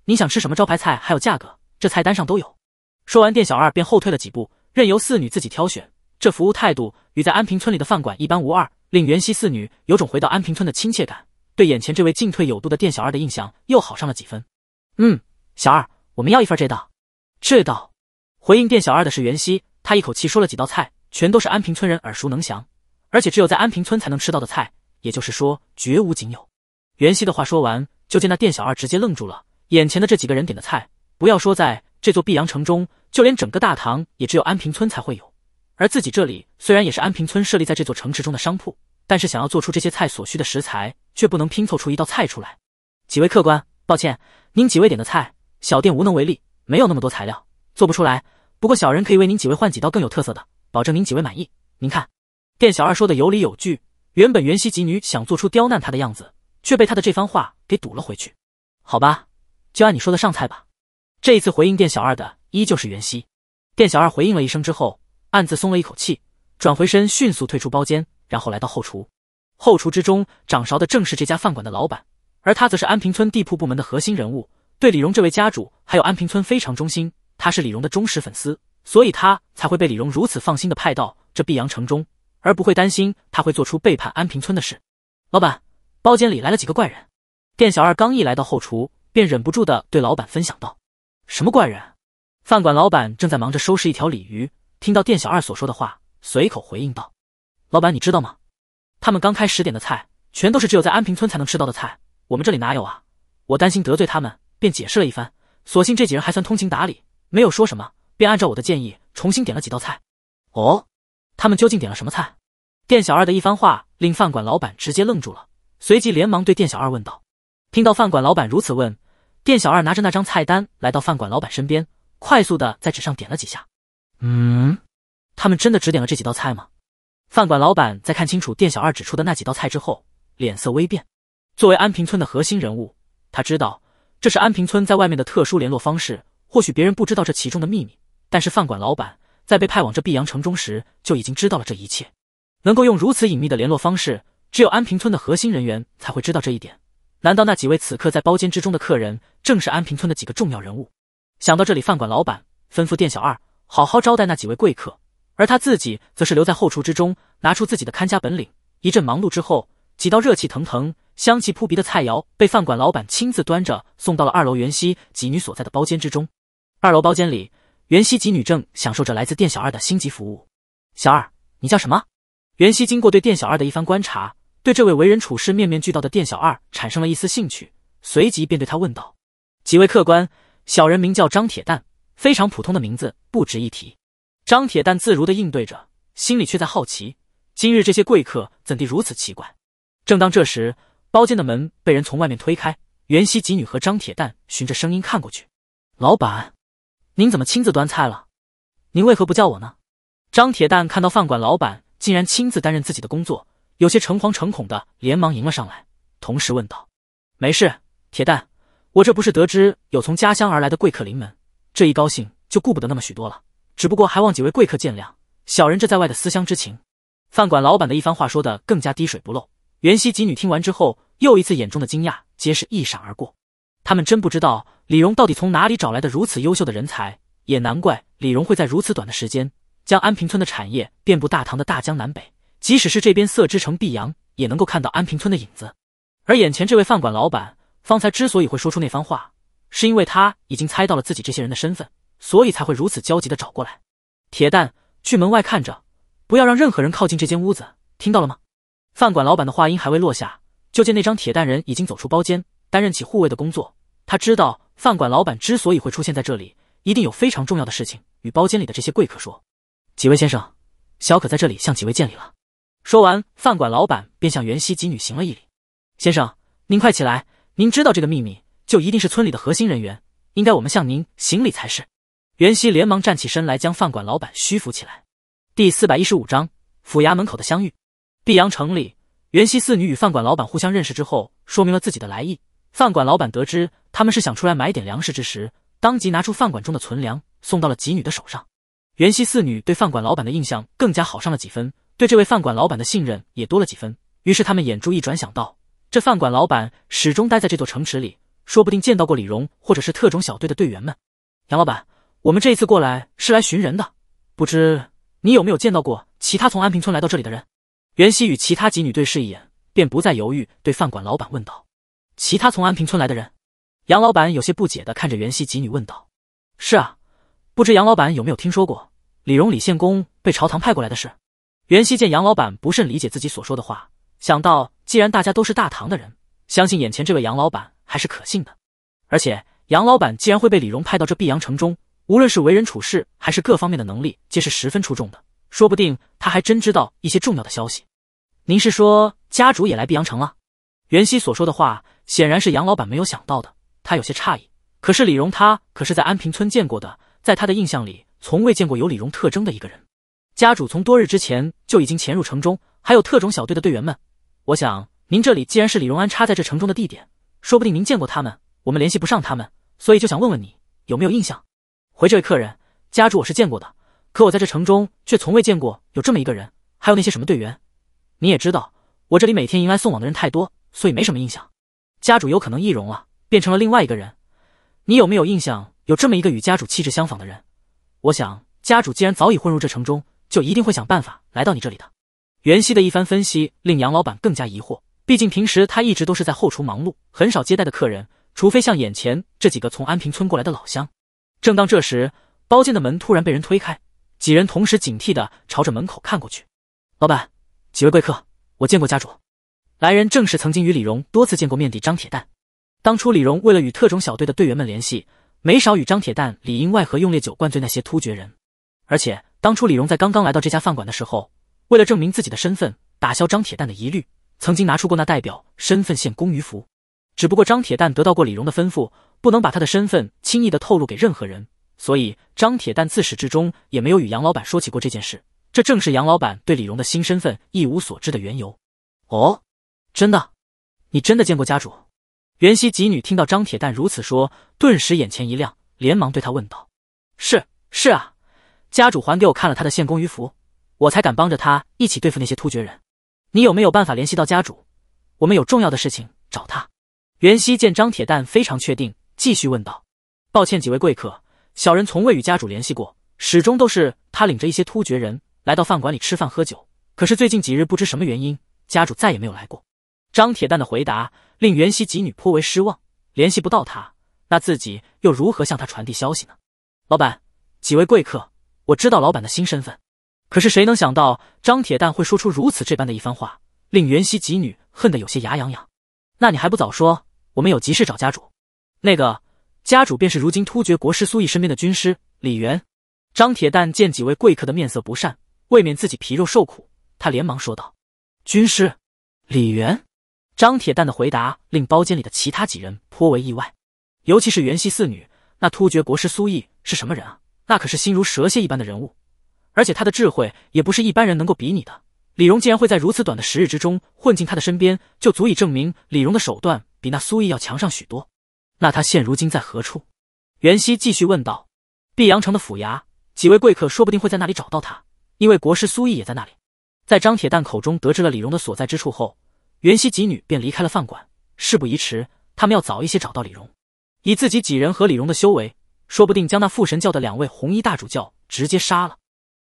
[SPEAKER 1] 你想吃什么招牌菜？还有价格，这菜单上都有。说完，店小二便后退了几步，任由四女自己挑选。这服务态度与在安平村里的饭馆一般无二，令袁熙四女有种回到安平村的亲切感，对眼前这位进退有度的店小二的印象又好上了几分。嗯，小二，我们要一份这道，这道。回应店小二的是袁熙，他一口气说了几道菜，全都是安平村人耳熟能详，而且只有在安平村才能吃到的菜，也就是说绝无仅有。袁熙的话说完。就见那店小二直接愣住了，眼前的这几个人点的菜，不要说在这座碧阳城中，就连整个大唐也只有安平村才会有。而自己这里虽然也是安平村设立在这座城池中的商铺，但是想要做出这些菜所需的食材，却不能拼凑出一道菜出来。几位客官，抱歉，您几位点的菜，小店无能为力，没有那么多材料做不出来。不过小人可以为您几位换几道更有特色的，保证您几位满意。您看，店小二说的有理有据。原本袁熙吉女想做出刁难他的样子。却被他的这番话给堵了回去。好吧，就按你说的上菜吧。这一次回应店小二的依旧是袁熙。店小二回应了一声之后，暗自松了一口气，转回身迅速退出包间，然后来到后厨。后厨之中掌勺的正是这家饭馆的老板，而他则是安平村地铺部门的核心人物，对李荣这位家主还有安平村非常忠心。他是李荣的忠实粉丝，所以他才会被李荣如此放心的派到这碧阳城中，而不会担心他会做出背叛安平村的事。老板。包间里来了几个怪人，店小二刚一来到后厨，便忍不住的对老板分享道：“什么怪人？”饭馆老板正在忙着收拾一条鲤鱼，听到店小二所说的话，随口回应道：“老板，你知道吗？他们刚开始点的菜，全都是只有在安平村才能吃到的菜，我们这里哪有啊？我担心得罪他们，便解释了一番。所幸这几人还算通情达理，没有说什么，便按照我的建议重新点了几道菜。哦，他们究竟点了什么菜？”店小二的一番话令饭馆老板直接愣住了。随即连忙对店小二问道：“听到饭馆老板如此问，店小二拿着那张菜单来到饭馆老板身边，快速的在纸上点了几下。嗯，他们真的只点了这几道菜吗？”饭馆老板在看清楚店小二指出的那几道菜之后，脸色微变。作为安平村的核心人物，他知道这是安平村在外面的特殊联络方式。或许别人不知道这其中的秘密，但是饭馆老板在被派往这碧阳城中时就已经知道了这一切。能够用如此隐秘的联络方式。只有安平村的核心人员才会知道这一点。难道那几位此刻在包间之中的客人，正是安平村的几个重要人物？想到这里，饭馆老板吩咐店小二好好招待那几位贵客，而他自己则是留在后厨之中，拿出自己的看家本领。一阵忙碌之后，几道热气腾腾、香气扑鼻的菜肴被饭馆老板亲自端着送到了二楼袁熙几女所在的包间之中。二楼包间里，袁熙几女正享受着来自店小二的星级服务。小二，你叫什么？袁熙经过对店小二的一番观察。对这位为人处事面面俱到的店小二产生了一丝兴趣，随即便对他问道：“几位客官，小人名叫张铁蛋，非常普通的名字，不值一提。”张铁蛋自如地应对着，心里却在好奇，今日这些贵客怎地如此奇怪？正当这时，包间的门被人从外面推开，袁熙几女和张铁蛋循着声音看过去：“老板，您怎么亲自端菜了？您为何不叫我呢？”张铁蛋看到饭馆老板竟然亲自担任自己的工作。有些诚惶诚恐的，连忙迎了上来，同时问道：“没事，铁蛋，我这不是得知有从家乡而来的贵客临门，这一高兴就顾不得那么许多了。只不过还望几位贵客见谅，小人这在外的思乡之情。”饭馆老板的一番话说的更加滴水不漏。袁熙几女听完之后，又一次眼中的惊讶皆是一闪而过。他们真不知道李荣到底从哪里找来的如此优秀的人才，也难怪李荣会在如此短的时间将安平村的产业遍布大唐的大江南北。即使是这边色之城碧阳，也能够看到安平村的影子。而眼前这位饭馆老板方才之所以会说出那番话，是因为他已经猜到了自己这些人的身份，所以才会如此焦急的找过来。铁蛋，去门外看着，不要让任何人靠近这间屋子，听到了吗？饭馆老板的话音还未落下，就见那张铁蛋人已经走出包间，担任起护卫的工作。他知道饭馆老板之所以会出现在这里，一定有非常重要的事情与包间里的这些贵客说。几位先生，小可在这里向几位见礼了。说完，饭馆老板便向袁熙几女行了一礼：“先生，您快起来！您知道这个秘密，就一定是村里的核心人员，应该我们向您行礼才是。”袁熙连忙站起身来，将饭馆老板虚扶起来。第四百一十五章府衙门口的相遇。碧阳城里，袁熙四女与饭馆老板互相认识之后，说明了自己的来意。饭馆老板得知他们是想出来买点粮食之时，当即拿出饭馆中的存粮，送到了几女的手上。袁熙四女对饭馆老板的印象更加好上了几分。对这位饭馆老板的信任也多了几分。于是他们眼珠一转，想到这饭馆老板始终待在这座城池里，说不定见到过李荣或者是特种小队的队员们。杨老板，我们这一次过来是来寻人的，不知你有没有见到过其他从安平村来到这里的人？袁熙与其他几女对视一眼，便不再犹豫，对饭馆老板问道：“其他从安平村来的人？”杨老板有些不解的看着袁熙几女问道：“是啊，不知杨老板有没有听说过李荣李献公被朝堂派过来的事？”袁熙见杨老板不甚理解自己所说的话，想到既然大家都是大唐的人，相信眼前这位杨老板还是可信的。而且杨老板既然会被李荣派到这碧阳城中，无论是为人处事还是各方面的能力，皆是十分出众的。说不定他还真知道一些重要的消息。您是说家主也来碧阳城了？袁熙所说的话显然是杨老板没有想到的，他有些诧异。可是李荣，他可是在安平村见过的，在他的印象里，从未见过有李荣特征的一个人。家主从多日之前就已经潜入城中，还有特种小队的队员们。我想，您这里既然是李荣安插在这城中的地点，说不定您见过他们。我们联系不上他们，所以就想问问你有没有印象。回这位客人，家主我是见过的，可我在这城中却从未见过有这么一个人，还有那些什么队员。你也知道，我这里每天迎来送往的人太多，所以没什么印象。家主有可能易容了，变成了另外一个人。你有没有印象有这么一个与家主气质相仿的人？我想，家主既然早已混入这城中。就一定会想办法来到你这里的。袁熙的一番分析令杨老板更加疑惑，毕竟平时他一直都是在后厨忙碌，很少接待的客人，除非像眼前这几个从安平村过来的老乡。正当这时，包间的门突然被人推开，几人同时警惕的朝着门口看过去。老板，几位贵客，我见过家主。来人正是曾经与李荣多次见过面的张铁蛋。当初李荣为了与特种小队的队员们联系，没少与张铁蛋里应外合，用烈酒灌醉那些突厥人，而且。当初李荣在刚刚来到这家饭馆的时候，为了证明自己的身份，打消张铁蛋的疑虑，曾经拿出过那代表身份献公于服。只不过张铁蛋得到过李荣的吩咐，不能把他的身份轻易的透露给任何人，所以张铁蛋自始至终也没有与杨老板说起过这件事。这正是杨老板对李荣的新身份一无所知的缘由。哦，真的？你真的见过家主？袁熙几女听到张铁蛋如此说，顿时眼前一亮，连忙对他问道：“是，是啊。”家主还给我看了他的献功鱼符，我才敢帮着他一起对付那些突厥人。你有没有办法联系到家主？我们有重要的事情找他。袁熙见张铁蛋非常确定，继续问道：“抱歉，几位贵客，小人从未与家主联系过，始终都是他领着一些突厥人来到饭馆里吃饭喝酒。可是最近几日，不知什么原因，家主再也没有来过。”张铁蛋的回答令袁熙几女颇为失望。联系不到他，那自己又如何向他传递消息呢？老板，几位贵客。我知道老板的新身份，可是谁能想到张铁蛋会说出如此这般的一番话，令袁熙几女恨得有些牙痒痒。那你还不早说，我们有急事找家主。那个家主便是如今突厥国师苏毅身边的军师李元。张铁蛋见几位贵客的面色不善，未免自己皮肉受苦，他连忙说道：“军师李元。”张铁蛋的回答令包间里的其他几人颇为意外，尤其是袁熙四女，那突厥国师苏毅是什么人啊？那可是心如蛇蝎一般的人物，而且他的智慧也不是一般人能够比拟的。李荣竟然会在如此短的时日之中混进他的身边，就足以证明李荣的手段比那苏毅要强上许多。那他现如今在何处？袁熙继续问道。碧阳城的府衙，几位贵客说不定会在那里找到他，因为国师苏毅也在那里。在张铁蛋口中得知了李荣的所在之处后，袁熙几女便离开了饭馆。事不宜迟，他们要早一些找到李荣，以自己几人和李荣的修为。说不定将那副神教的两位红衣大主教直接杀了。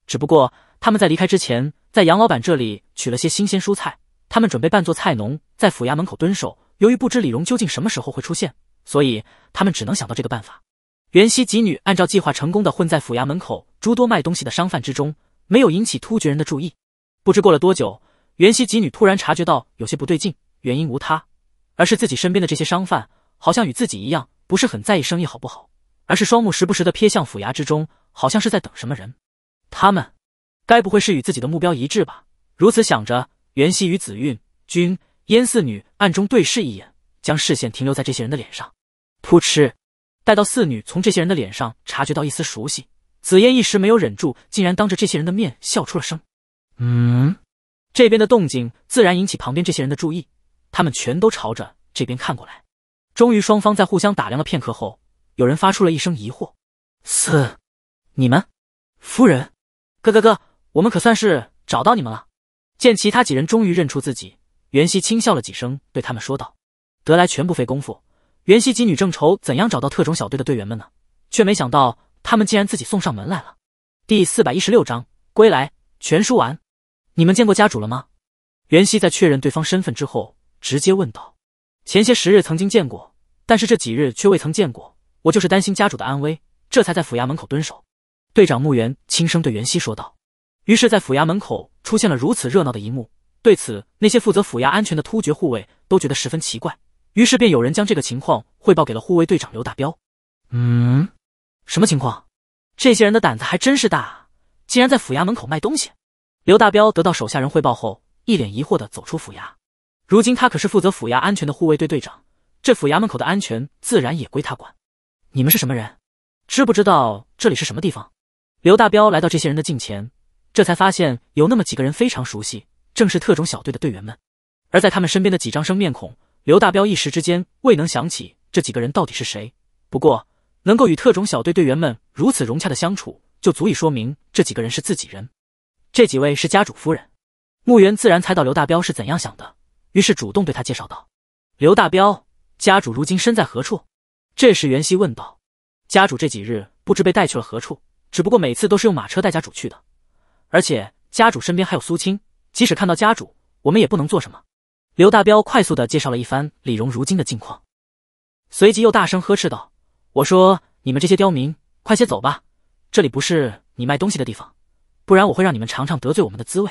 [SPEAKER 1] 只不过他们在离开之前，在杨老板这里取了些新鲜蔬菜，他们准备扮作菜农，在府衙门口蹲守。由于不知李荣究竟什么时候会出现，所以他们只能想到这个办法。袁熙几女按照计划，成功的混在府衙门口诸多卖东西的商贩之中，没有引起突厥人的注意。不知过了多久，袁熙几女突然察觉到有些不对劲，原因无他，而是自己身边的这些商贩好像与自己一样，不是很在意生意好不好。而是双目时不时的瞥向府衙之中，好像是在等什么人。他们，该不会是与自己的目标一致吧？如此想着，袁熙与紫韵、君烟四女暗中对视一眼，将视线停留在这些人的脸上。扑哧！待到四女从这些人的脸上察觉到一丝熟悉，紫嫣一时没有忍住，竟然当着这些人的面笑出了声。
[SPEAKER 2] 嗯，
[SPEAKER 1] 这边的动静自然引起旁边这些人的注意，他们全都朝着这边看过来。终于，双方在互相打量了片刻后。有人发出了一声疑惑：“四，你们，夫人，哥哥哥，我们可算是找到你们了！”见其他几人终于认出自己，袁熙轻笑了几声，对他们说道：“得来全不费功夫。”袁熙几女正愁怎样找到特种小队的队员们呢，却没想到他们竟然自己送上门来了。第四百一十六章归来全书完。你们见过家主了吗？袁熙在确认对方身份之后，直接问道：“前些时日曾经见过，但是这几日却未曾见过。”我就是担心家主的安危，这才在府衙门口蹲守。队长穆元轻声对袁熙说道。于是，在府衙门口出现了如此热闹的一幕，对此，那些负责府衙安全的突厥护卫都觉得十分奇怪。于是，便有人将这个情况汇报给了护卫队长刘大彪。嗯，什么情况？这些人的胆子还真是大，竟然在府衙门口卖东西！刘大彪得到手下人汇报后，一脸疑惑的走出府衙。如今，他可是负责府衙安全的护卫队队长，这府衙门口的安全自然也归他管。你们是什么人？知不知道这里是什么地方？刘大彪来到这些人的近前，这才发现有那么几个人非常熟悉，正是特种小队的队员们。而在他们身边的几张生面孔，刘大彪一时之间未能想起这几个人到底是谁。不过，能够与特种小队队员们如此融洽的相处，就足以说明这几个人是自己人。这几位是家主夫人。穆原自然猜到刘大彪是怎样想的，于是主动对他介绍道：“刘大彪，家主如今身在何处？”这时，袁熙问道：“家主这几日不知被带去了何处？只不过每次都是用马车带家主去的，而且家主身边还有苏青。即使看到家主，我们也不能做什么。”刘大彪快速的介绍了一番李荣如今的近况，随即又大声呵斥道：“我说你们这些刁民，快些走吧！这里不是你卖东西的地方，不然我会让你们尝尝得罪我们的滋味。”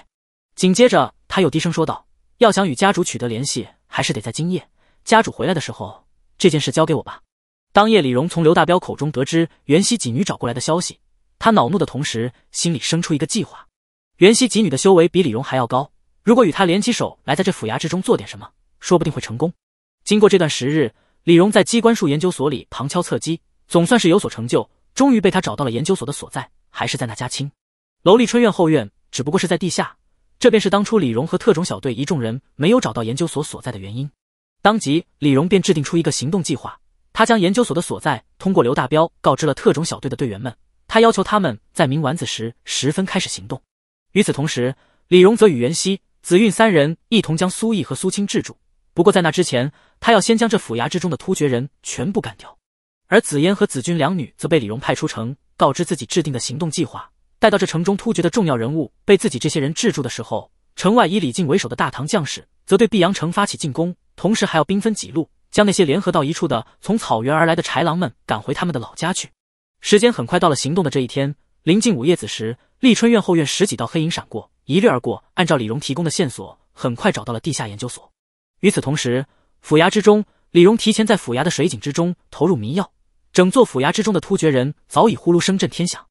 [SPEAKER 1] 紧接着，他又低声说道：“要想与家主取得联系，还是得在今夜。家主回来的时候，这件事交给我吧。”当夜，李荣从刘大彪口中得知袁熙几女找过来的消息，他恼怒的同时，心里生出一个计划。袁熙几女的修为比李荣还要高，如果与他联起手来，在这府衙之中做点什么，说不定会成功。经过这段时日，李荣在机关术研究所里旁敲侧击，总算是有所成就。终于被他找到了研究所的所在，还是在那家亲楼立春院后院，只不过是在地下。这便是当初李荣和特种小队一众人没有找到研究所所在的原因。当即，李荣便制定出一个行动计划。他将研究所的所在通过刘大彪告知了特种小队的队员们，他要求他们在明晚子时十分开始行动。与此同时，李荣则与袁熙、紫韵三人一同将苏毅和苏青制住。不过在那之前，他要先将这府衙之中的突厥人全部干掉。而紫嫣和紫君两女则被李荣派出城，告知自己制定的行动计划。待到这城中突厥的重要人物被自己这些人制住的时候，城外以李靖为首的大唐将士则对碧阳城发起进攻，同时还要兵分几路。将那些联合到一处的从草原而来的豺狼们赶回他们的老家去。时间很快到了行动的这一天，临近午夜子时，丽春院后院十几道黑影闪过，一掠而过。按照李荣提供的线索，很快找到了地下研究所。与此同时，府衙之中，李荣提前在府衙的水井之中投入迷药，整座府衙之中的突厥人早已呼噜声震天响。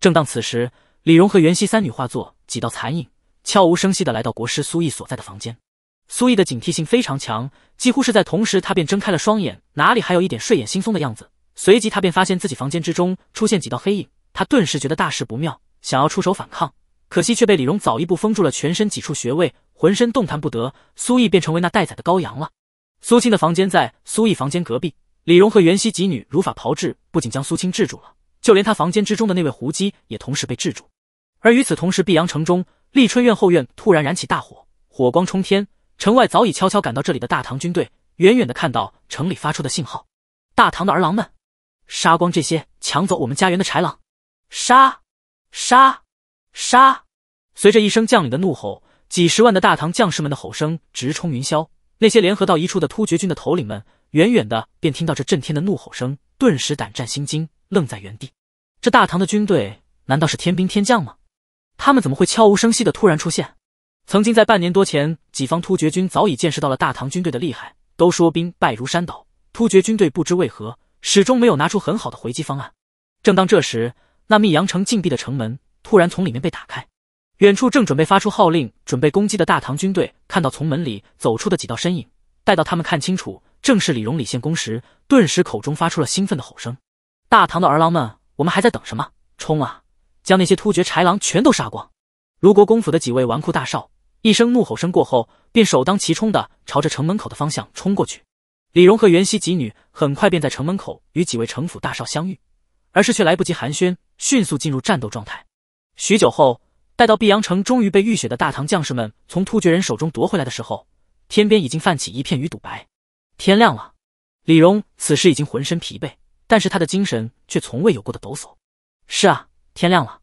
[SPEAKER 1] 正当此时，李荣和袁熙三女化作几道残影，悄无声息地来到国师苏毅所在的房间。苏毅的警惕性非常强，几乎是在同时，他便睁开了双眼，哪里还有一点睡眼惺忪的样子？随即他便发现自己房间之中出现几道黑影，他顿时觉得大事不妙，想要出手反抗，可惜却被李荣早一步封住了全身几处穴位，浑身动弹不得。苏毅便成为那待宰的羔羊了。苏青的房间在苏毅房间隔壁，李荣和袁熙几女如法炮制，不仅将苏青制住了，就连他房间之中的那位胡姬也同时被制住。而与此同时，碧阳城中丽春院后院突然燃起大火，火光冲天。城外早已悄悄赶到这里的大唐军队，远远的看到城里发出的信号。大唐的儿郎们，杀光这些抢走我们家园的豺狼！杀！杀！杀！随着一声将领的怒吼，几十万的大唐将士们的吼声直冲云霄。那些联合到一处的突厥军的头领们，远远的便听到这震天的怒吼声，顿时胆战心惊，愣在原地。这大唐的军队难道是天兵天将吗？他们怎么会悄无声息的突然出现？曾经在半年多前，己方突厥军早已见识到了大唐军队的厉害，都说兵败如山倒。突厥军队不知为何，始终没有拿出很好的回击方案。正当这时，那密阳城禁闭的城门突然从里面被打开。远处正准备发出号令、准备攻击的大唐军队，看到从门里走出的几道身影，待到他们看清楚，正是李荣、李献公时，顿时口中发出了兴奋的吼声：“大唐的儿郎们，我们还在等什么？冲啊！将那些突厥豺狼全都杀光！”卢国公府的几位纨绔大少。一声怒吼声过后，便首当其冲的朝着城门口的方向冲过去。李荣和袁熙几女很快便在城门口与几位城府大少相遇，而是却来不及寒暄，迅速进入战斗状态。许久后，待到碧阳城终于被浴血的大唐将士们从突厥人手中夺回来的时候，天边已经泛起一片鱼肚白，天亮了。李荣此时已经浑身疲惫，但是他的精神却从未有过的抖擞。是啊，天亮了。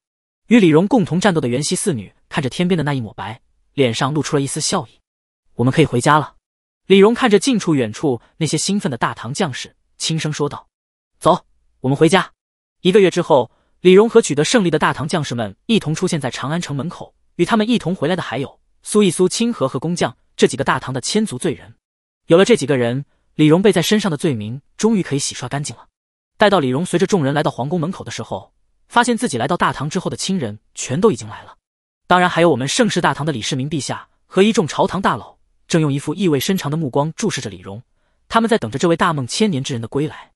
[SPEAKER 1] 与李荣共同战斗的袁熙四女看着天边的那一抹白。脸上露出了一丝笑意，我们可以回家了。李荣看着近处、远处那些兴奋的大唐将士，轻声说道：“走，我们回家。”一个月之后，李荣和取得胜利的大唐将士们一同出现在长安城门口。与他们一同回来的还有苏易苏、清河和工匠这几个大唐的千足罪人。有了这几个人，李荣背在身上的罪名终于可以洗刷干净了。待到李荣随着众人来到皇宫门口的时候，发现自己来到大唐之后的亲人全都已经来了。当然，还有我们盛世大唐的李世民陛下和一众朝堂大佬，正用一副意味深长的目光注视着李荣，他们在等着这位大梦千年之人的归来。